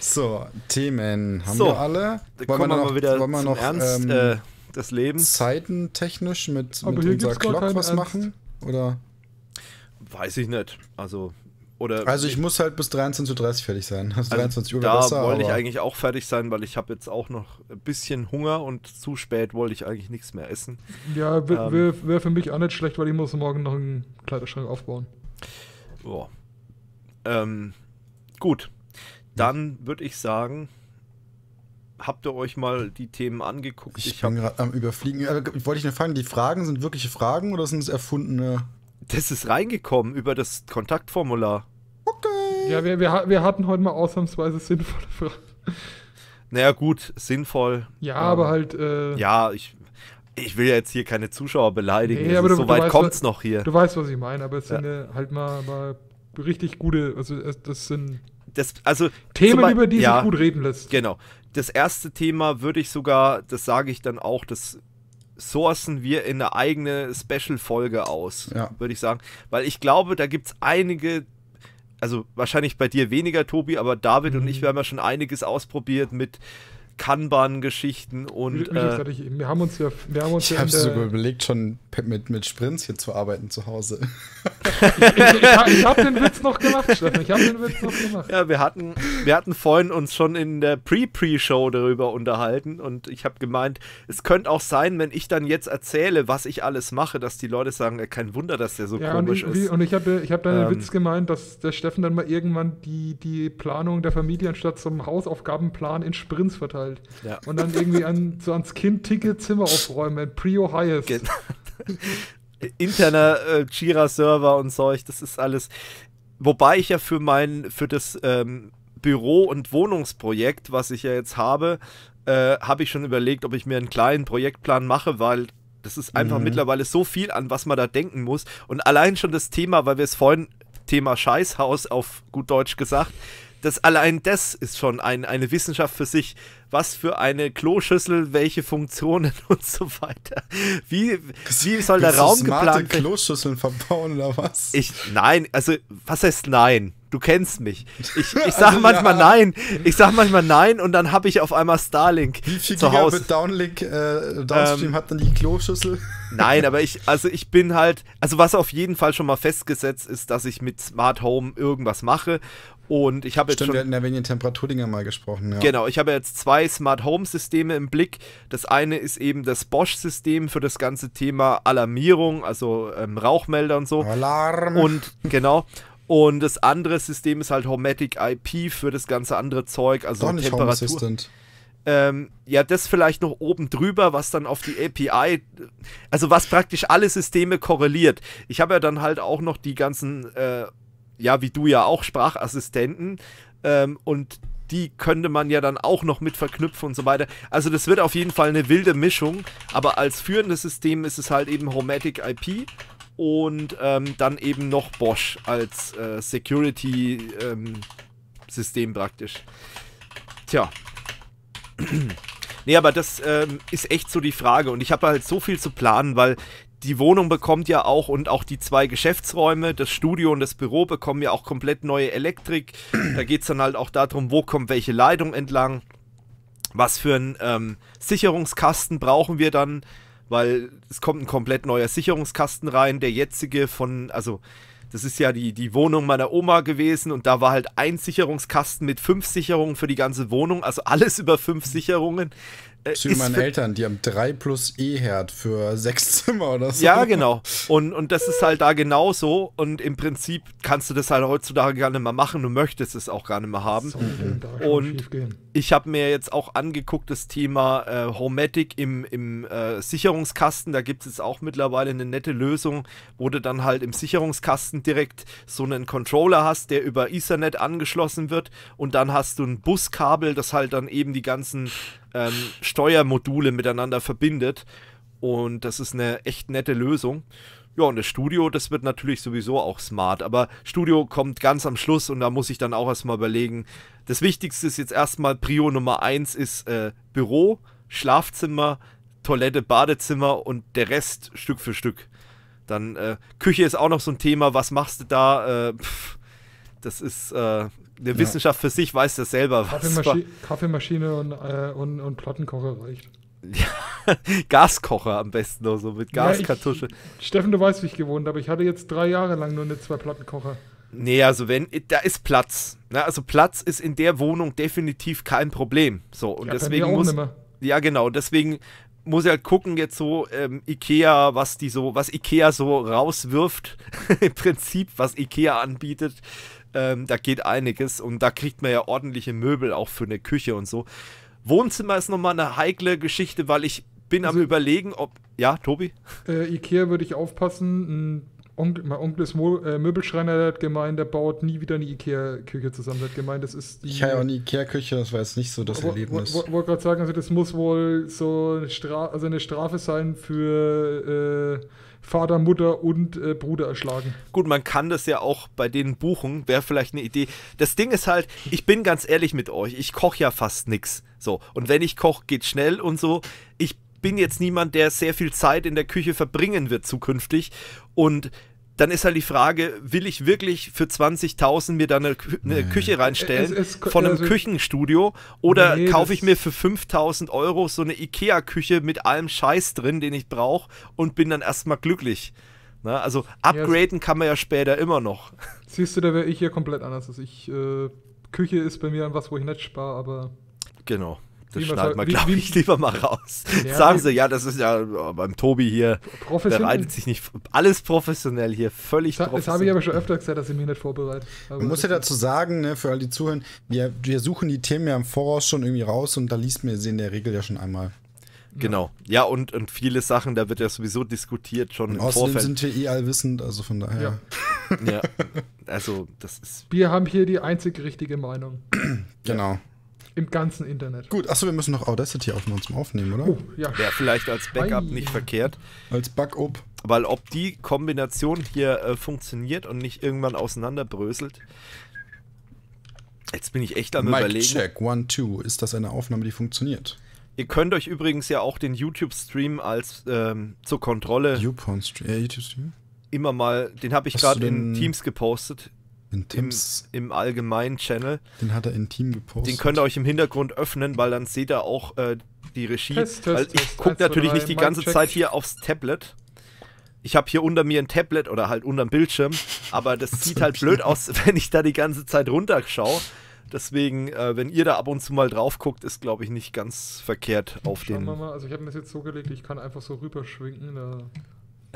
so, Themen haben so, wir alle. Wollen wir noch, wieder wollen wir noch Ernst ähm, äh, des Lebens? Zeitentechnisch mit, Aber mit unserer Clock was Ernst. machen? Oder? Weiß ich nicht. Also, oder also ich muss halt bis 13.30 Uhr fertig sein. Also 23 Uhr da besser, wollte ich eigentlich auch fertig sein, weil ich habe jetzt auch noch ein bisschen Hunger und zu spät wollte ich eigentlich nichts mehr essen. Ja, wäre ähm, wär, wär für mich auch nicht schlecht, weil ich muss morgen noch einen Kleiderschrank aufbauen. Boah. Ähm, gut. Dann würde ich sagen, habt ihr euch mal die Themen angeguckt? Ich, ich bin gerade am Überfliegen. Äh, wollte ich nur fragen, die Fragen sind wirkliche Fragen oder sind es erfundene? Fragen? Das ist reingekommen über das Kontaktformular. Okay. Ja, wir, wir, wir hatten heute mal ausnahmsweise sinnvolle Fragen. Naja, gut, sinnvoll. Ja, ähm, aber halt. Äh, ja, ich, ich will ja jetzt hier keine Zuschauer beleidigen. Nee, aber du, so du weit kommt es noch hier. Du weißt, was ich meine, aber es ja. sind ja halt mal, mal richtig gute. Also, das sind. Das, also, Themen, Beispiel, über die ja, sich gut reden lässt. Genau. Das erste Thema würde ich sogar, das sage ich dann auch, das sourcen wir in eine eigene Special-Folge aus, ja. würde ich sagen. Weil ich glaube, da gibt es einige, also wahrscheinlich bei dir weniger, Tobi, aber David mhm. und ich, wir haben ja schon einiges ausprobiert mit Kanban-Geschichten und. Wie, wie äh, ich, wir haben uns ja. Wir haben uns ich ja habe sogar überlegt, schon mit, mit Sprints hier zu arbeiten zu Hause. [laughs] ich, ich, ich habe den Witz noch gemacht, Steffen. Ich habe den Witz noch gemacht. Ja, wir hatten, wir hatten vorhin uns schon in der Pre-Pre-Show darüber unterhalten und ich habe gemeint, es könnte auch sein, wenn ich dann jetzt erzähle, was ich alles mache, dass die Leute sagen, kein Wunder, dass der so ja, komisch und ich, ist. Und ich habe ich hab dann ähm, den Witz gemeint, dass der Steffen dann mal irgendwann die, die Planung der Familie anstatt zum Hausaufgabenplan in Sprints verteilt halt. Ja. Und dann irgendwie an, so ans Kind-Ticket Zimmer aufräumen, Prio Highest. Genau. [laughs] Interner äh, Jira-Server und solch, das ist alles. Wobei ich ja für mein, für das ähm, Büro- und Wohnungsprojekt, was ich ja jetzt habe, äh, habe ich schon überlegt, ob ich mir einen kleinen Projektplan mache, weil das ist einfach mhm. mittlerweile so viel, an was man da denken muss. Und allein schon das Thema, weil wir es vorhin Thema Scheißhaus auf gut Deutsch gesagt, haben das allein das ist schon ein, eine Wissenschaft für sich. Was für eine Kloschüssel, welche Funktionen [laughs] und so weiter. Wie, wie soll der Raum smarte geplant werden? Kloschüsseln verbauen oder was? Ich, nein, also was heißt nein? Du kennst mich. Ich, ich [laughs] sag also, manchmal ja. nein. Ich sage manchmal nein und dann habe ich auf einmal Starlink. Wie viel zu Hause. Downlink äh, Downstream ähm, hat dann die Kloschüssel? [laughs] Nein, aber ich, also ich bin halt, also was auf jeden Fall schon mal festgesetzt ist, dass ich mit Smart Home irgendwas mache und ich habe jetzt. Stimmt, schon, wir hatten ja wegen Temperaturdinger mal gesprochen, ja. Genau, ich habe jetzt zwei Smart Home Systeme im Blick. Das eine ist eben das Bosch-System für das ganze Thema Alarmierung, also ähm, Rauchmelder und so. Alarm! Und genau. Und das andere System ist halt Homatic IP für das ganze andere Zeug, also Doch nicht Temperatur. Home Assistant. Ähm, ja, das vielleicht noch oben drüber, was dann auf die API, also was praktisch alle Systeme korreliert. Ich habe ja dann halt auch noch die ganzen äh, ja, wie du ja auch, Sprachassistenten. Ähm, und die könnte man ja dann auch noch mit verknüpfen und so weiter. Also das wird auf jeden Fall eine wilde Mischung, aber als führendes System ist es halt eben Homatic IP und ähm, dann eben noch Bosch als äh, Security-System ähm, praktisch. Tja. [clears throat] nee, aber das ähm, ist echt so die Frage und ich habe halt so viel zu planen, weil die Wohnung bekommt ja auch und auch die zwei Geschäftsräume, das Studio und das Büro bekommen ja auch komplett neue Elektrik. Da geht es dann halt auch darum, wo kommt welche Leitung entlang, was für einen ähm, Sicherungskasten brauchen wir dann, weil es kommt ein komplett neuer Sicherungskasten rein, der jetzige von, also das ist ja die, die Wohnung meiner Oma gewesen und da war halt ein Sicherungskasten mit fünf Sicherungen für die ganze Wohnung, also alles [laughs] über fünf Sicherungen. Äh, zu meinen Eltern, die haben 3 plus E-Herd für [laughs] sechs Zimmer oder so. Ja, genau. Und, und das ist halt da genauso. Und im Prinzip kannst du das halt heutzutage gar nicht mehr machen. Du möchtest es auch gar nicht mehr haben. So, okay. und, ich habe mir jetzt auch angeguckt das Thema äh, Homematic im, im äh, Sicherungskasten. Da gibt es jetzt auch mittlerweile eine nette Lösung, wo du dann halt im Sicherungskasten direkt so einen Controller hast, der über Ethernet angeschlossen wird. Und dann hast du ein Buskabel, das halt dann eben die ganzen ähm, Steuermodule miteinander verbindet. Und das ist eine echt nette Lösung. Ja, und das Studio, das wird natürlich sowieso auch smart, aber Studio kommt ganz am Schluss und da muss ich dann auch erstmal überlegen. Das Wichtigste ist jetzt erstmal, Prio Nummer 1 ist äh, Büro, Schlafzimmer, Toilette, Badezimmer und der Rest Stück für Stück. Dann äh, Küche ist auch noch so ein Thema, was machst du da? Äh, pff, das ist äh, eine ja. Wissenschaft für sich, weiß das selber. Kaffeemaschi Kaffeemaschine und, äh, und, und Plattenkocher reicht. Ja, [laughs] Gaskocher am besten noch so mit Gaskartusche. Ja, Steffen, du weißt, wie ich gewohnt habe. Ich hatte jetzt drei Jahre lang nur eine Zwei-Platten-Kocher. Nee, also wenn, da ist Platz. Ne? Also Platz ist in der Wohnung definitiv kein Problem. So, und ja, genau. deswegen muss. Ja, genau, deswegen muss halt gucken, jetzt so ähm, IKEA, was die so, was IKEA so rauswirft, [laughs] im Prinzip, was IKEA anbietet. Ähm, da geht einiges und da kriegt man ja ordentliche Möbel auch für eine Küche und so. Wohnzimmer ist nochmal eine heikle Geschichte, weil ich bin also, am überlegen, ob. Ja, Tobi? Äh, Ikea würde ich aufpassen. Onkel, mein Onkel ist Mo äh, Möbelschreiner, der hat gemeint, der baut nie wieder eine Ikea-Küche zusammen. Der hat gemeint, das ist die. Ich habe ja auch eine Ikea-Küche, das war jetzt nicht so das Erlebnis. Ich wollte wollt gerade sagen, also das muss wohl so eine, Stra also eine Strafe sein für. Äh, Vater, Mutter und äh, Bruder erschlagen. Gut, man kann das ja auch bei denen buchen, wäre vielleicht eine Idee. Das Ding ist halt, ich bin ganz ehrlich mit euch, ich koche ja fast nichts. So, und wenn ich koche, geht schnell und so. Ich bin jetzt niemand, der sehr viel Zeit in der Küche verbringen wird zukünftig. Und dann ist halt die Frage, will ich wirklich für 20.000 mir da eine, Kü eine Küche reinstellen es, es, von einem also, Küchenstudio oder nee, kaufe ich mir für 5.000 Euro so eine Ikea-Küche mit allem Scheiß drin, den ich brauche und bin dann erstmal glücklich. Na, ne? also upgraden ja, kann man ja später immer noch. [laughs] Siehst du, da wäre ich hier komplett anders. Also ich, äh, Küche ist bei mir was, wo ich nicht spare, aber... Genau. Das schneiden wir, glaube ich, lieber mal raus. Ja, Sagen Sie, ja, das ist ja beim Tobi hier. Professionell. Bereitet sich nicht alles professionell hier, völlig das, professionell. Das habe ich aber schon öfter gesagt, dass ich mich nicht vorbereite. Man muss ja dazu sagen, ne, für all die Zuhören, wir, wir, suchen die Themen ja im Voraus schon irgendwie raus und da liest man sie in der Regel ja schon einmal. Genau. Ja, und, und viele Sachen, da wird ja sowieso diskutiert schon und im außerdem Vorfeld. sind wir eh allwissend, also von daher. Ja. ja. Also, das ist. Wir haben hier die einzig richtige Meinung. genau im ganzen Internet. Gut, achso, wir müssen noch Audacity auf uns Aufnehmen, oder? Oh, ja. Wäre vielleicht als Backup Ei. nicht verkehrt. Als Backup. Weil ob die Kombination hier äh, funktioniert und nicht irgendwann auseinanderbröselt. Jetzt bin ich echt am Mic überlegen. Check, one, two. Ist das eine Aufnahme, die funktioniert? Ihr könnt euch übrigens ja auch den YouTube-Stream als ähm, zur Kontrolle. Äh, YouTube-Stream? Immer mal, den habe ich gerade in Teams gepostet. In Teams. Im, im allgemeinen Channel. Den hat er in Team gepostet. Den könnt ihr euch im Hintergrund öffnen, weil dann seht ihr auch äh, die Regie. Test, Test, also ich gucke natürlich nicht die ganze Check. Zeit hier aufs Tablet. Ich habe hier unter mir ein Tablet oder halt unterm Bildschirm, aber das [laughs] sieht halt blöd aus, [laughs] wenn ich da die ganze Zeit runterschaue. Deswegen, äh, wenn ihr da ab und zu mal drauf guckt, ist glaube ich nicht ganz verkehrt auf Schauen den. Mal, also ich habe mir das jetzt so gelegt, ich kann einfach so rüberschwinken. Da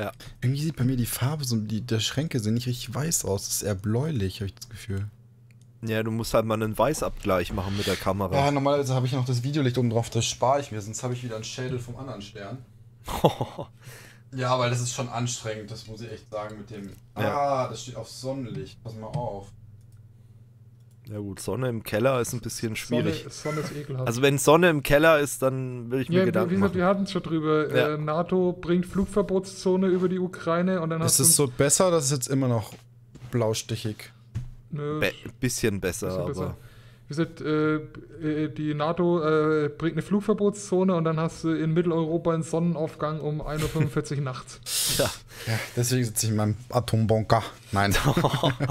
ja. Irgendwie sieht bei mir die Farbe, so die, der Schränke sehen nicht richtig weiß aus. Das ist eher bläulich, habe ich das Gefühl. Ja, du musst halt mal einen Weißabgleich machen mit der Kamera. Ja, normalerweise habe ich noch das Videolicht oben drauf, das spare ich mir, sonst habe ich wieder einen Schädel vom anderen Stern. [laughs] ja, weil das ist schon anstrengend, das muss ich echt sagen mit dem. Ja. Ah, das steht auf Sonnenlicht. Pass mal auf. Ja gut, Sonne im Keller ist ein bisschen schwierig. Sonne, Sonne ist ekelhaft. Also wenn Sonne im Keller ist, dann würde ich ja, mir Gedanken wie gesagt, machen. Wir hatten es schon drüber. Ja. Äh, NATO bringt Flugverbotszone über die Ukraine und dann ist hast es so besser, dass es jetzt immer noch blaustichig? Nö, Be bisschen besser, bisschen aber. Besser gesagt, äh, äh, die NATO äh, bringt eine Flugverbotszone und dann hast du in Mitteleuropa einen Sonnenaufgang um 1.45 Uhr [laughs] nachts. Ja. ja. Deswegen sitze ich in meinem Atombunker. Nein.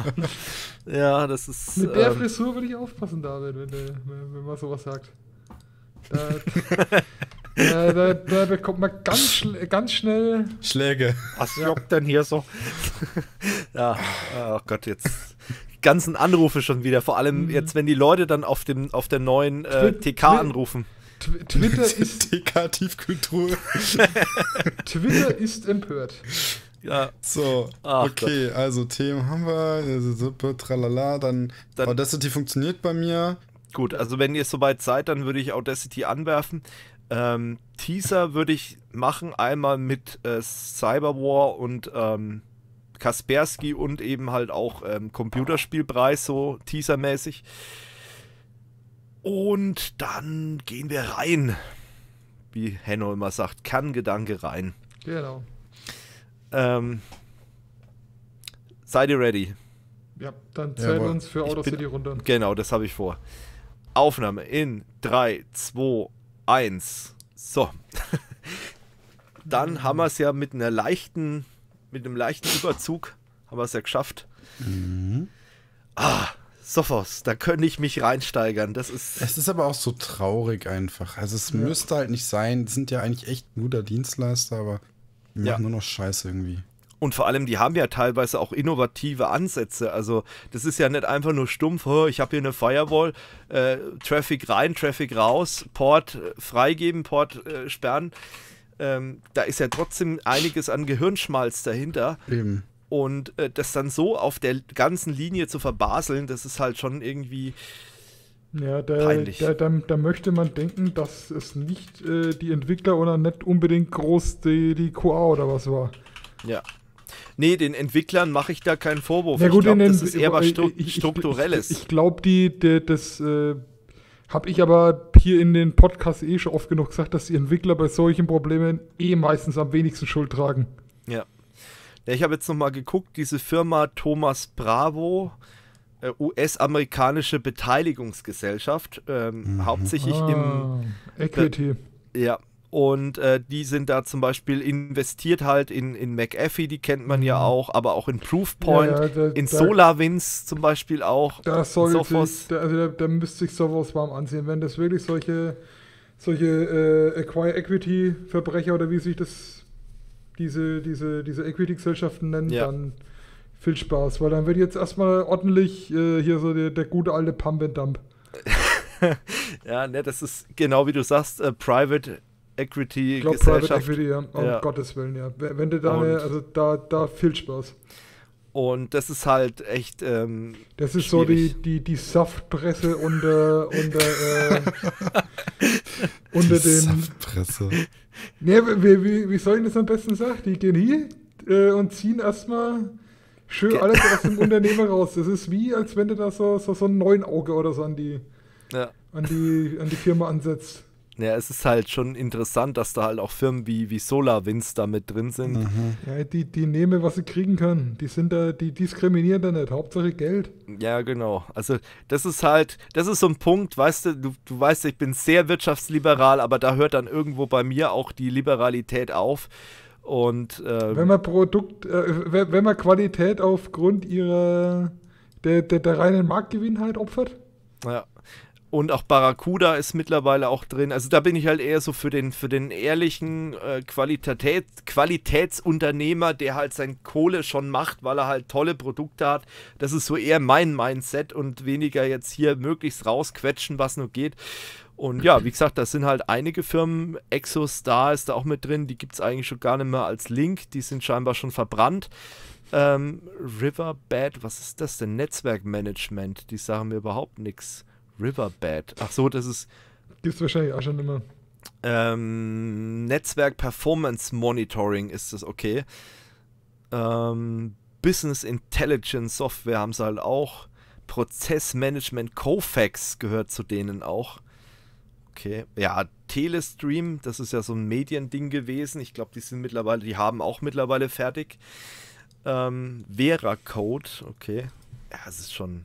[laughs] ja, das ist. Mit der ähm, Frisur würde ich aufpassen, David, wenn, der, wenn man sowas sagt. Da, [laughs] da, da, da, bekommt man ganz, schl ganz schnell Schläge. Was ja. denn hier so? ja, oh Gott, jetzt ganzen Anrufe schon wieder. Vor allem mhm. jetzt, wenn die Leute dann auf, dem, auf der neuen äh, TK anrufen. Twitter [laughs] ist. TK Tiefkultur. [laughs] Twitter ist empört. Ja. So, Ach, okay, Gott. also Themen haben wir, äh, tralala, dann, dann Audacity funktioniert bei mir. Gut, also wenn ihr soweit seid, dann würde ich Audacity anwerfen. Ähm, Teaser würde ich machen, einmal mit äh, Cyberwar und ähm, Kaspersky und eben halt auch ähm, Computerspielpreis, so teasermäßig. Und dann gehen wir rein. Wie Henno immer sagt, Kerngedanke rein. Genau. Ähm, seid ihr ready? Ja, dann zählen wir uns für Auto City runter. Genau, das habe ich vor. Aufnahme in 3, 2, 1. So. [laughs] dann haben wir es ja mit einer leichten mit einem leichten Überzug haben wir es ja geschafft. Mhm. Ah, Sophos, da könnte ich mich reinsteigern. Das ist. Es ist aber auch so traurig einfach. Also es ja. müsste halt nicht sein. Die sind ja eigentlich echt ein guter Dienstleister, aber die machen ja. nur noch Scheiße irgendwie. Und vor allem, die haben ja teilweise auch innovative Ansätze. Also das ist ja nicht einfach nur stumpf, oh, ich habe hier eine Firewall, äh, Traffic rein, Traffic raus, Port äh, freigeben, Port äh, sperren ähm, da ist ja trotzdem einiges an Gehirnschmalz dahinter. Eben. Und äh, das dann so auf der ganzen Linie zu verbaseln, das ist halt schon irgendwie. Ja, da, da, da, da, möchte man denken, dass es nicht äh, die Entwickler oder nicht unbedingt groß die, die QA oder was war. Ja. Nee, den Entwicklern mache ich da keinen Vorwurf. Ja, gut, ich glaube, das ist eher was äh, Strukturelles. Ich, ich, ich glaube, die, die, das, äh, habe ich aber hier in den Podcasts eh schon oft genug gesagt, dass die Entwickler bei solchen Problemen eh meistens am wenigsten Schuld tragen. Ja. ja ich habe jetzt nochmal geguckt, diese Firma Thomas Bravo, äh, US-amerikanische Beteiligungsgesellschaft, ähm, mhm. hauptsächlich ah, im. Equity. Ja, und äh, die sind da zum Beispiel investiert halt in, in McAfee, die kennt man mhm. ja auch, aber auch in Proofpoint, ja, ja, da, in SolarWinds zum Beispiel auch. Da, sollte sich, da, also da, da müsste ich sowas warm ansehen, wenn das wirklich solche, solche äh, Acquire Equity Verbrecher oder wie sich das diese, diese, diese Equity Gesellschaften nennen, ja. dann viel Spaß, weil dann wird jetzt erstmal ordentlich äh, hier so der, der gute alte Pump and Dump. [laughs] ja, ne, das ist genau wie du sagst, äh, Private Equity ich glaub, Gesellschaft. Private Equity, ja. Um ja. Gottes Willen, ja. Wenn du da, eine, also da, da viel Spaß. Und das ist halt echt. Ähm, das ist schwierig. so die, die, die Saftpresse unter, unter, äh, unter die den. Saftpresse. Nee, wie, wie, wie soll ich das am besten sagen? Die gehen hier äh, und ziehen erstmal schön alles aus dem Unternehmen raus. Das ist wie, als wenn du da so, so, so ein neuen Auge oder so an die, ja. an die, an die Firma ansetzt. Ja, es ist halt schon interessant, dass da halt auch Firmen wie, wie SolarWinds da mit drin sind. Mhm. Ja, die, die nehmen, was sie kriegen können. Die sind da, die diskriminieren da nicht. Hauptsache Geld. Ja, genau. Also das ist halt, das ist so ein Punkt, weißt du, du, du weißt, ich bin sehr wirtschaftsliberal, aber da hört dann irgendwo bei mir auch die Liberalität auf. Und ähm, wenn man Produkt, äh, wenn, man Qualität aufgrund ihrer der, der, der reinen Marktgewinn halt opfert. Ja. Und auch Barracuda ist mittlerweile auch drin. Also da bin ich halt eher so für den, für den ehrlichen äh, Qualität, Qualitätsunternehmer, der halt sein Kohle schon macht, weil er halt tolle Produkte hat. Das ist so eher mein Mindset und weniger jetzt hier möglichst rausquetschen, was nur geht. Und ja, wie gesagt, das sind halt einige Firmen. Exostar ist da auch mit drin. Die gibt es eigentlich schon gar nicht mehr als Link. Die sind scheinbar schon verbrannt. Ähm, Riverbed, was ist das denn? Netzwerkmanagement, die sagen mir überhaupt nichts. Riverbed. Ach so, das ist. Gibt es wahrscheinlich auch schon immer. Ähm, Netzwerk Performance Monitoring ist das okay. Ähm, Business Intelligence Software haben sie halt auch. Prozessmanagement Kofax gehört zu denen auch. Okay. Ja, Telestream, das ist ja so ein Mediending gewesen. Ich glaube, die sind mittlerweile, die haben auch mittlerweile fertig. Ähm, Vera Code, okay. Ja, es ist schon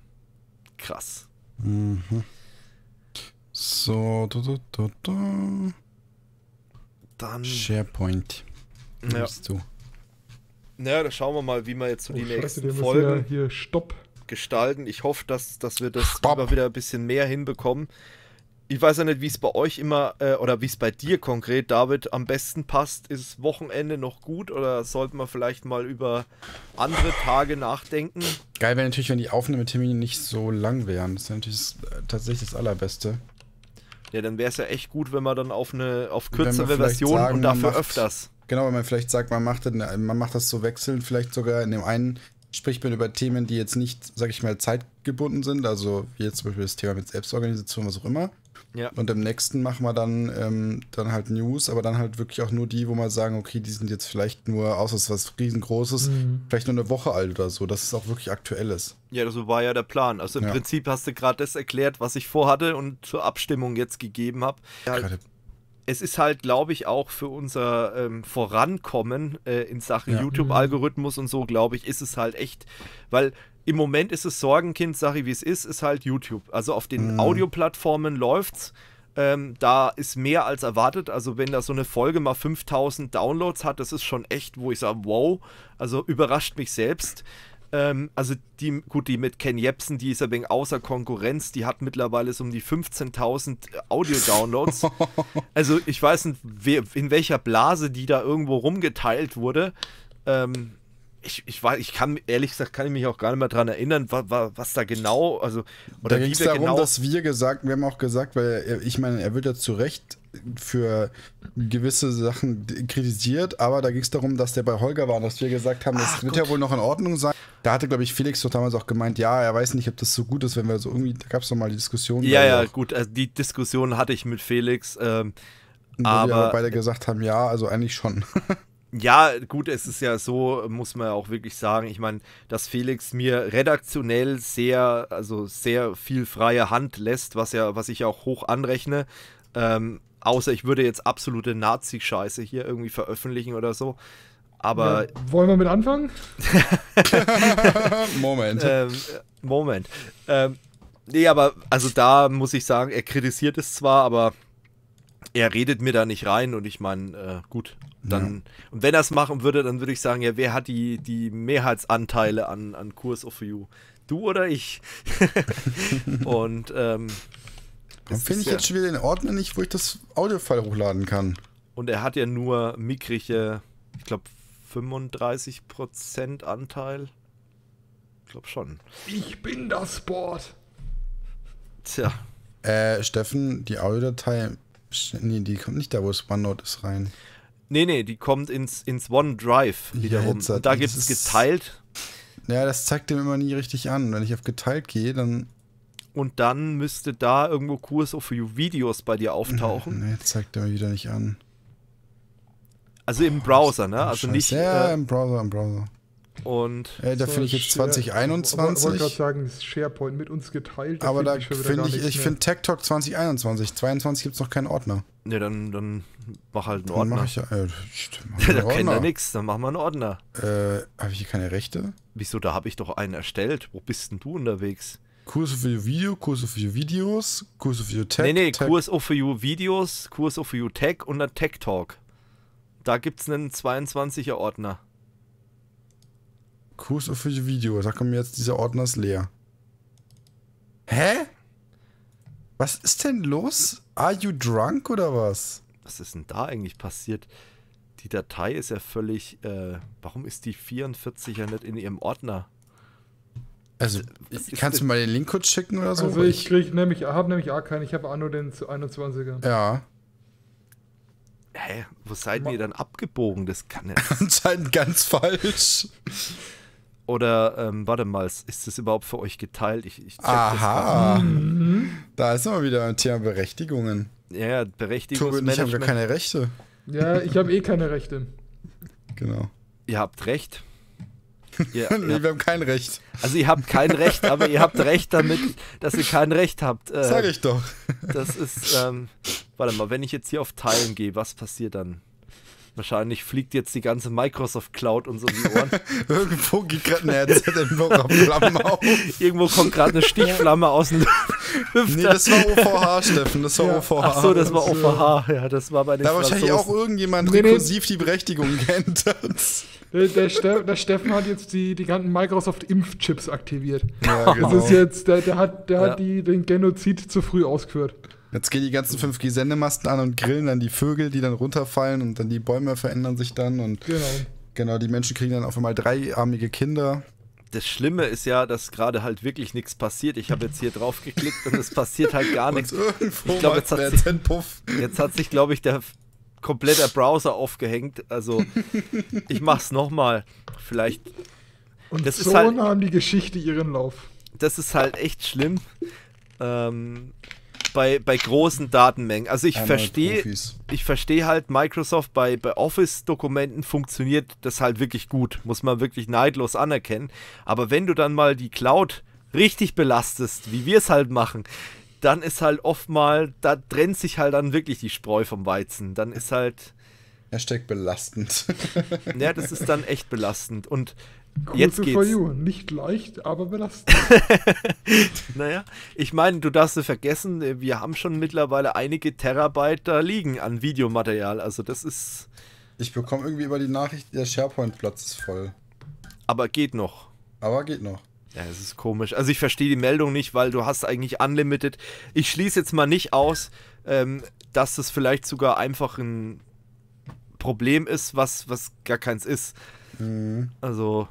krass. Mhm. So, da, da, da, da. Dann. SharePoint. Ja. Bist du. Naja, dann schauen wir mal, wie wir jetzt so oh, die nächsten Scheiße, Folgen ja hier Stopp. gestalten. Ich hoffe, dass, dass wir das immer wieder ein bisschen mehr hinbekommen ich weiß ja nicht, wie es bei euch immer äh, oder wie es bei dir konkret, David, am besten passt. Ist Wochenende noch gut oder sollte man vielleicht mal über andere Tage nachdenken? Geil wäre natürlich, wenn die Aufnahmetermine nicht so lang wären. Das wäre natürlich das, äh, tatsächlich das Allerbeste. Ja, dann wäre es ja echt gut, wenn man dann auf eine auf kürzere Version sagen, und dafür macht, öfters. Genau, wenn man vielleicht sagt, man macht, ne, man macht das so wechselnd, vielleicht sogar in dem einen spricht man über Themen, die jetzt nicht, sag ich mal, zeitgebunden sind, also wie jetzt zum Beispiel das Thema mit Selbstorganisation, was auch immer. Ja. Und im nächsten machen wir dann, ähm, dann halt News, aber dann halt wirklich auch nur die, wo wir sagen, okay, die sind jetzt vielleicht nur, außer es ist was riesengroßes, mhm. vielleicht nur eine Woche alt oder so, dass es auch wirklich aktuell ist. Ja, das war ja der Plan. Also im ja. Prinzip hast du gerade das erklärt, was ich vorhatte und zur Abstimmung jetzt gegeben habe. Halt, es ist halt, glaube ich, auch für unser ähm, Vorankommen äh, in Sachen ja. YouTube-Algorithmus und so, glaube ich, ist es halt echt, weil im Moment ist es Sorgenkind, sag ich wie es ist, ist halt YouTube. Also auf den mhm. Audioplattformen läuft's. Ähm, da ist mehr als erwartet. Also wenn da so eine Folge mal 5000 Downloads hat, das ist schon echt, wo ich sage, wow. Also überrascht mich selbst. Ähm, also die, gut, die mit Ken Jebsen, die ist ja wegen außer Konkurrenz, die hat mittlerweile so um die 15.000 Audio-Downloads. [laughs] also ich weiß nicht, in welcher Blase die da irgendwo rumgeteilt wurde. Ähm, ich, ich, war, ich kann ehrlich gesagt kann ich mich auch gar nicht mehr daran erinnern, was, was da genau, also oder da ging es darum, genau dass wir gesagt, wir haben auch gesagt, weil ich meine, er wird ja zu Recht für gewisse Sachen kritisiert, aber da ging es darum, dass der bei Holger war und dass wir gesagt haben, das Ach, wird gut. ja wohl noch in Ordnung sein. Da hatte, glaube ich, Felix doch damals auch gemeint, ja, er weiß nicht, ob das so gut ist, wenn wir so irgendwie, da gab es mal die Diskussion. Ja, ja, auch, gut, also die Diskussion hatte ich mit Felix. Ähm, aber, wir aber beide gesagt haben, ja, also eigentlich schon. [laughs] ja, gut, es ist ja so, muss man auch wirklich sagen. Ich meine, dass Felix mir redaktionell sehr, also sehr viel freie Hand lässt, was ja, was ich auch hoch anrechne. Ähm, außer ich würde jetzt absolute Nazi-Scheiße hier irgendwie veröffentlichen oder so. Aber. Ja, wollen wir mit anfangen? [laughs] Moment. Ähm, Moment. Ähm, nee, aber also da muss ich sagen, er kritisiert es zwar, aber er redet mir da nicht rein und ich meine, äh, gut, dann. Ja. Und wenn er es machen würde, dann würde ich sagen, ja, wer hat die, die Mehrheitsanteile an, an Kurs of You? Du oder ich? [laughs] und ähm, finde ich ja, jetzt schon wieder den Ordner nicht, wo ich das Audiofile hochladen kann. Und er hat ja nur mickrige, ich glaube, 35% Anteil. Ich glaube schon. Ich bin das Board. Tja. Äh, Steffen, die Audiodatei Nee, die kommt nicht da, wo es OneNote ist, rein. Nee, nee, die kommt ins, ins OneDrive wiederum. Ja, da gibt es geteilt. Ja, das zeigt dem immer nie richtig an. Wenn ich auf geteilt gehe, dann. Und dann müsste da irgendwo Kurs of Videos bei dir auftauchen. Nee, nee zeigt er mir wieder nicht an. Also im Browser, ne? Also nicht. Ja, äh, im Browser, im Browser. Und äh, da finde ich jetzt 2021. Ich wollte gerade sagen, SharePoint mit uns geteilt. aber da finde ich, ich finde Tech Talk 2021. 22 gibt es noch keinen Ordner. Ne, dann, dann mach halt einen Ordner. dann Mach ich, ja, äh, [laughs] mach da kennt er nichts, dann machen wir einen Ordner. Äh, habe ich hier keine Rechte? Wieso, da habe ich doch einen erstellt. Wo bist denn du unterwegs? Kurse für You Video, Kurse für You Videos, Kurse für You Tech. Nee, nee, Tech. Kurs of You Videos, Kurs für You Tech und dann Tech Talk. Da gibt es einen 22er Ordner. Kurs für Video. Sag mir jetzt, dieser Ordner ist leer. Hä? Was ist denn los? Are you drunk oder was? Was ist denn da eigentlich passiert? Die Datei ist ja völlig. Äh, warum ist die 44er nicht in ihrem Ordner? Also, kannst du mir mal den Link kurz schicken oder so? Also, ich krieg nämlich, habe nämlich auch keinen. Ich habe nur den 21er. Ja. Hä? Wo seid ihr dann abgebogen? Das kann nicht. [laughs] Anscheinend ganz falsch. Oder ähm, warte mal, ist das überhaupt für euch geteilt? Ich, ich Aha, mhm. da ist immer wieder ein Thema Berechtigungen. Ja, Berechtigungen. ich habe ja keine Rechte. Ja, ich habe eh keine Rechte. Genau. Ihr habt Recht. [laughs] Ihr, nee, ihr wir haben kein Recht. Also ihr habt kein Recht, aber ihr habt Recht damit, dass ihr kein Recht habt. Äh, Sag ich doch. Das ist, ähm, warte mal, wenn ich jetzt hier auf Teilen gehe, was passiert dann? Wahrscheinlich fliegt jetzt die ganze Microsoft Cloud uns um die Ohren. [laughs] irgendwo geht gerade ein eine rz Flammen auf. [laughs] irgendwo kommt gerade eine Stichflamme aus dem Lüfter. Nee, das war OVH, Steffen. Das war ja. OVH. Ach so, das war OVH. Äh, ja, das war bei den Da wahrscheinlich auch irgendjemand nee, rekursiv die Berechtigung kennt. [laughs] Der, der, Ste der, Steffen hat jetzt die, die ganzen Microsoft-Impfchips aktiviert. Ja, genau. Das ist jetzt, der, der hat, der ja. hat die, den Genozid zu früh ausgeführt. Jetzt gehen die ganzen 5G-Sendemasten an und grillen dann die Vögel, die dann runterfallen und dann die Bäume verändern sich dann und genau, genau die Menschen kriegen dann auf einmal dreiarmige Kinder. Das Schlimme ist ja, dass gerade halt wirklich nichts passiert. Ich habe jetzt hier drauf geklickt und es passiert halt gar [laughs] nichts. Ich glaube, jetzt, hat sich, jetzt hat sich, glaube ich, der komplette Browser aufgehängt. Also [laughs] ich mach's nochmal. Vielleicht. Und das so ist halt, nahm die Geschichte ihren Lauf. Das ist halt echt schlimm. Ähm, bei, bei großen Datenmengen. Also ich verstehe, ich verstehe halt Microsoft bei, bei Office-Dokumenten funktioniert das halt wirklich gut, muss man wirklich neidlos anerkennen. Aber wenn du dann mal die Cloud richtig belastest, wie wir es halt machen, dann ist halt oft mal, da trennt sich halt dann wirklich die Spreu vom Weizen. Dann ist halt. Hashtag belastend. ja, das ist dann echt belastend. Und Cool Jetzt geht's. For you. Nicht leicht, aber belastend. [laughs] naja, ich meine, du darfst nicht vergessen, äh, wir haben schon mittlerweile einige Terabyte da liegen an Videomaterial. Also das ist. Ich bekomme irgendwie über die Nachricht, der SharePoint-Platz ist voll. Aber geht noch. Aber geht noch. Ja, es ist komisch. Also ich verstehe die Meldung nicht, weil du hast eigentlich Unlimited. Ich schließe jetzt mal nicht aus, ähm, dass das vielleicht sogar einfach ein Problem ist, was, was gar keins ist. Mhm. Also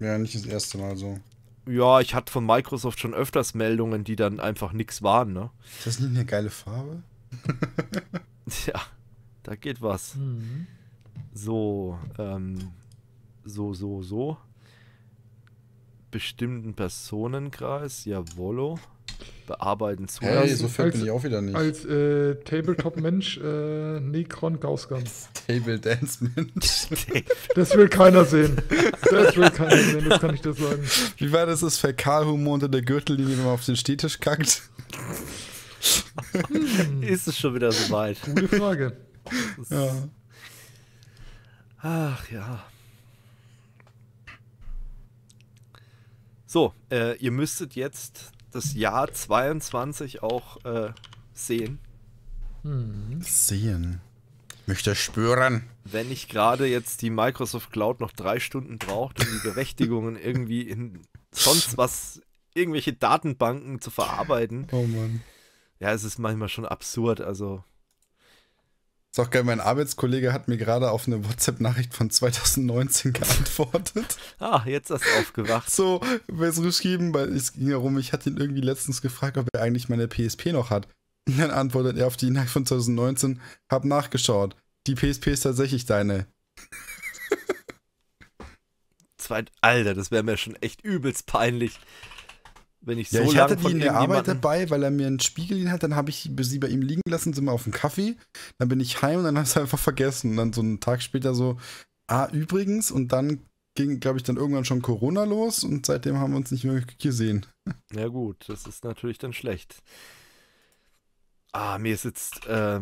ja, nicht das erste Mal so. Ja, ich hatte von Microsoft schon öfters Meldungen, die dann einfach nichts waren, ne? Ist das nicht eine geile Farbe? [laughs] ja, da geht was. Mhm. So, ähm, so, so, so. Bestimmten Personenkreis, jawollo bearbeiten zu hey, so fällt mir ich auch wieder nicht. Als äh, Tabletop-Mensch äh, Necron Gausgam. [laughs] Table Dance-Mensch. [laughs] das will keiner sehen. Das will keiner sehen, das kann ich dir sagen. Wie war das, das Fäkalhumor unter der Gürtellinie, wenn man auf den Stehtisch kackt? Hm. Ist es schon wieder so weit? Gute Frage. Ja. Ach ja. So, äh, ihr müsstet jetzt das Jahr 22 auch äh, sehen. Hm. Sehen. Möchte spüren. Wenn ich gerade jetzt die Microsoft Cloud noch drei Stunden braucht, um die Berechtigungen [laughs] irgendwie in sonst was, irgendwelche Datenbanken zu verarbeiten. Oh Mann. Ja, es ist manchmal schon absurd. Also ist auch geil, mein Arbeitskollege hat mir gerade auf eine WhatsApp-Nachricht von 2019 geantwortet. ah, jetzt hast du aufgewacht. So, wer ist geschrieben, weil es ging darum, ich hatte ihn irgendwie letztens gefragt, ob er eigentlich meine PSP noch hat. Und dann antwortet er auf die Nachricht von 2019, hab nachgeschaut. Die PSP ist tatsächlich deine. Alter, das wäre mir schon echt übelst peinlich. Wenn ich so ja, ich hatte die in der Arbeit dabei, weil er mir einen Spiegel hin hat, dann habe ich sie bei ihm liegen lassen, sind wir auf dem Kaffee, dann bin ich heim und dann habe ich es einfach vergessen. Und dann so einen Tag später so, ah, übrigens, und dann ging, glaube ich, dann irgendwann schon Corona los und seitdem haben wir uns nicht mehr gesehen. [laughs] Ja gut, das ist natürlich dann schlecht. Ah, mir ist jetzt äh,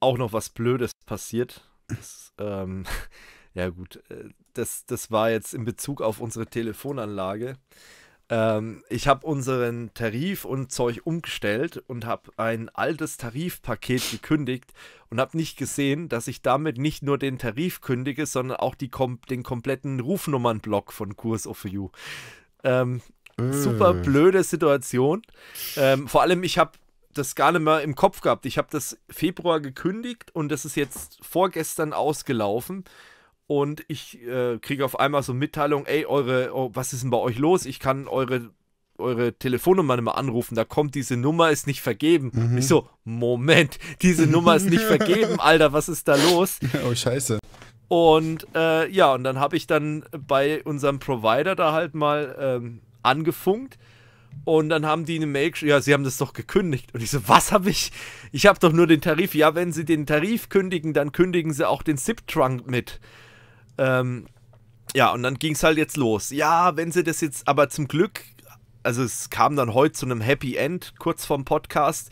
auch noch was Blödes passiert. Das, ähm, [laughs] ja gut, äh, das, das war jetzt in Bezug auf unsere Telefonanlage. Ähm, ich habe unseren Tarif und Zeug umgestellt und habe ein altes Tarifpaket gekündigt und habe nicht gesehen, dass ich damit nicht nur den Tarif kündige, sondern auch die, kom den kompletten Rufnummernblock von Kurs of You. Ähm, äh. Super blöde Situation. Ähm, vor allem, ich habe das gar nicht mehr im Kopf gehabt. Ich habe das Februar gekündigt und das ist jetzt vorgestern ausgelaufen und ich äh, kriege auf einmal so Mitteilung, ey, eure, oh, was ist denn bei euch los? Ich kann eure eure Telefonnummer nicht mehr anrufen, da kommt diese Nummer ist nicht vergeben. Mhm. Ich so, Moment, diese Nummer ist nicht [laughs] vergeben, Alter, was ist da los? [laughs] Oh Scheiße. Und äh, ja, und dann habe ich dann bei unserem Provider da halt mal ähm, angefunkt. Und dann haben die eine Mail, ja, sie haben das doch gekündigt. Und ich so, was habe ich? Ich habe doch nur den Tarif. Ja, wenn sie den Tarif kündigen, dann kündigen sie auch den SIP-Trunk mit. Ähm, ja, und dann ging es halt jetzt los. Ja, wenn sie das jetzt, aber zum Glück, also es kam dann heute zu einem Happy End, kurz vorm Podcast.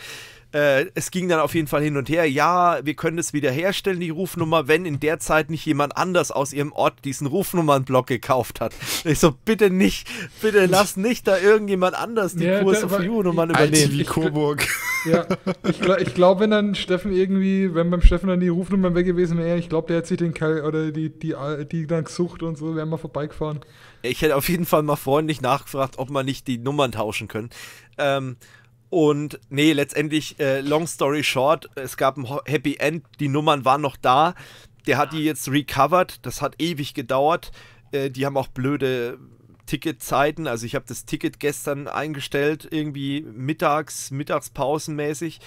Äh, es ging dann auf jeden Fall hin und her. Ja, wir können es wiederherstellen, die Rufnummer, wenn in der Zeit nicht jemand anders aus ihrem Ort diesen Rufnummernblock gekauft hat. Ich so, bitte nicht, bitte lass nicht da irgendjemand anders die ja, Kurs auf Rufnummern übernehmen. Wie Coburg. Ja, ich, glaube, glaub, wenn dann Steffen irgendwie, wenn beim Steffen dann die Rufnummern weg gewesen wäre, ich glaube, der hätte sich den Kerl oder die, die, äh, die dann gesucht und so, wären mal vorbeigefahren. Ich hätte auf jeden Fall mal freundlich nachgefragt, ob man nicht die Nummern tauschen können. Ähm, und nee, letztendlich, äh, long story short, es gab ein Happy End, die Nummern waren noch da. Der hat die jetzt recovered, das hat ewig gedauert. Äh, die haben auch blöde Ticketzeiten. Also ich habe das Ticket gestern eingestellt, irgendwie mittags, mittagspausenmäßig.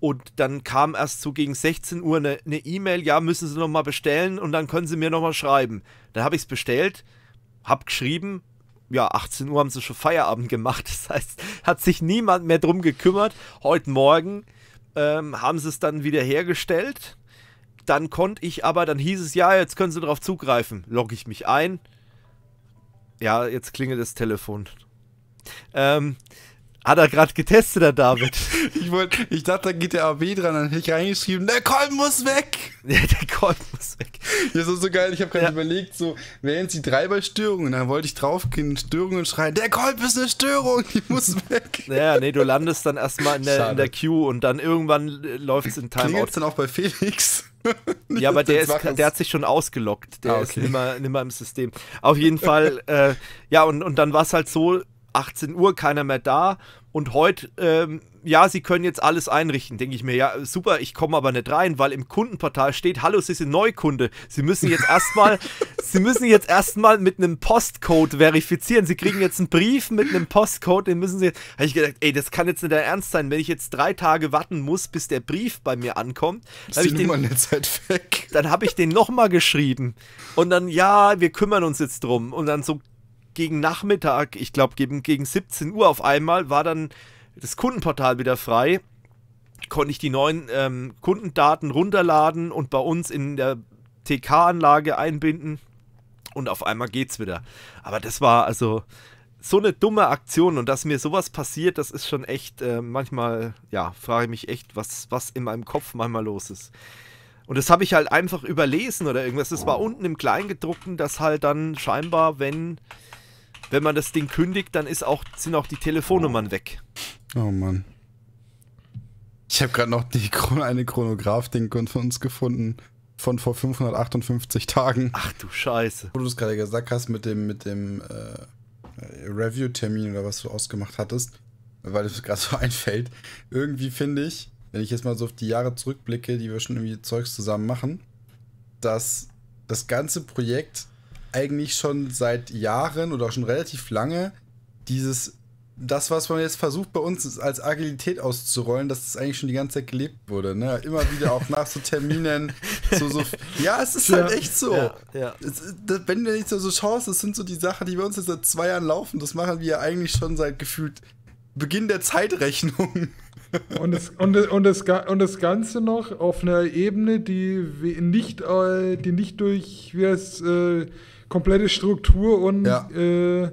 Und dann kam erst so gegen 16 Uhr eine E-Mail, e ja, müssen Sie nochmal bestellen und dann können Sie mir nochmal schreiben. Dann habe ich es bestellt, habe geschrieben, ja, 18 Uhr haben sie schon Feierabend gemacht. [laughs] Das heißt, hat sich niemand mehr drum gekümmert. Heute Morgen ähm, haben sie es dann wieder hergestellt. Dann konnte ich aber, dann hieß es, ja, jetzt können sie darauf zugreifen. Logge ich mich ein. Ja, jetzt klingelt das Telefon. Ähm, hat er gerade getestet, der David. [laughs] ich, wollt, ich dachte, da geht der AB dran. Dann hätte ich reingeschrieben, der Kolben muss weg. [laughs] Ja, der Kolben muss weg. Das ist so geil. Ich habe gerade ja. überlegt, so, wären sie drei bei Störungen? Dann wollte ich draufgehen, Störungen schreien, der Kolben ist eine Störung, die muss [laughs] weg. Naja, nee, du landest dann erstmal in der, in der Queue und dann irgendwann äh, läuft es in Timeout. Klingelt's dann auch bei Felix? ja, aber der, ist, der hat sich schon ausgelockt. Der ah, okay. ist nimmer, nimmer im System. Auf jeden Fall, äh, ja, und, und dann war es halt so, 18 Uhr, keiner mehr da. Und heute, ähm, ja, Sie können jetzt alles einrichten, denke ich mir. Ja, super, ich komme aber nicht rein, weil im Kundenportal steht, hallo, Sie sind Neukunde. Sie müssen jetzt erstmal, [laughs] Sie müssen jetzt erstmal mit einem Postcode verifizieren. Sie kriegen jetzt einen Brief mit einem Postcode, den müssen Sie jetzt. Habe ich gedacht, ey, das kann jetzt nicht der Ernst sein, wenn ich jetzt drei Tage warten muss, bis der Brief bei mir ankommt. Dann habe ich, hab ich den nochmal geschrieben. Und dann, ja, wir kümmern uns jetzt drum. Und dann so gegen Nachmittag, ich glaube gegen, gegen 17 Uhr auf einmal, war dann das Kundenportal wieder frei. Konnte ich die neuen ähm, Kundendaten runterladen und bei uns in der TK-Anlage einbinden. Und auf einmal geht's wieder. Aber das war also so eine dumme Aktion und dass mir sowas passiert, das ist schon echt äh, manchmal, ja, frage ich mich echt, was, was in meinem Kopf manchmal los ist. Und das habe ich halt einfach überlesen oder irgendwas. Das war unten im Kleingedruckten, dass halt dann scheinbar, wenn wenn man das Ding kündigt, dann ist auch, sind auch die Telefonnummern oh. weg. Oh Mann. Ich habe gerade noch die, eine Chronograph-Ding von uns gefunden von vor 558 Tagen. Ach du Scheiße. Wo du es gerade gesagt hast mit dem, mit dem äh, Review-Termin oder was du ausgemacht hattest, weil es gerade so [laughs] einfällt. Irgendwie finde ich, wenn ich jetzt mal so auf die Jahre zurückblicke, die wir schon irgendwie Zeugs zusammen machen, dass das ganze Projekt eigentlich schon seit Jahren oder schon relativ lange dieses, das, was man jetzt versucht bei uns als Agilität auszurollen, dass das eigentlich schon die ganze Zeit gelebt wurde. Ne? Immer wieder auch nach so Terminen. So, so, ja, es ist halt ja, halt echt so. Ja, ja. Es, das, wenn du nicht so, schaust, das sind so die Sachen, die bei uns jetzt seit zwei Jahren laufen. Das machen wir ja eigentlich schon seit gefühlt Beginn der Zeitrechnung. und, das, und, das, und, das, und das Ganze noch auf einer Ebene, die nicht, äh, die nicht durch, wie heißt, äh, komplette Struktur und ja. äh,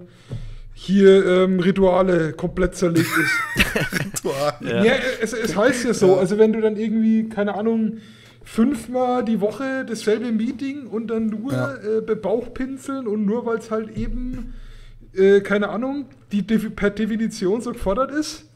hier ähm, Rituale komplett zerlegt ist. [laughs] Rituale. Ja, ja es, es, heißt ja so, also wenn du dann irgendwie, keine Ahnung, fünfmal die Woche dasselbe Meeting und dann nur ja. äh, Bauchpinseln und nur weil es halt eben, äh, keine Ahnung, die per Definition so gefordert ist,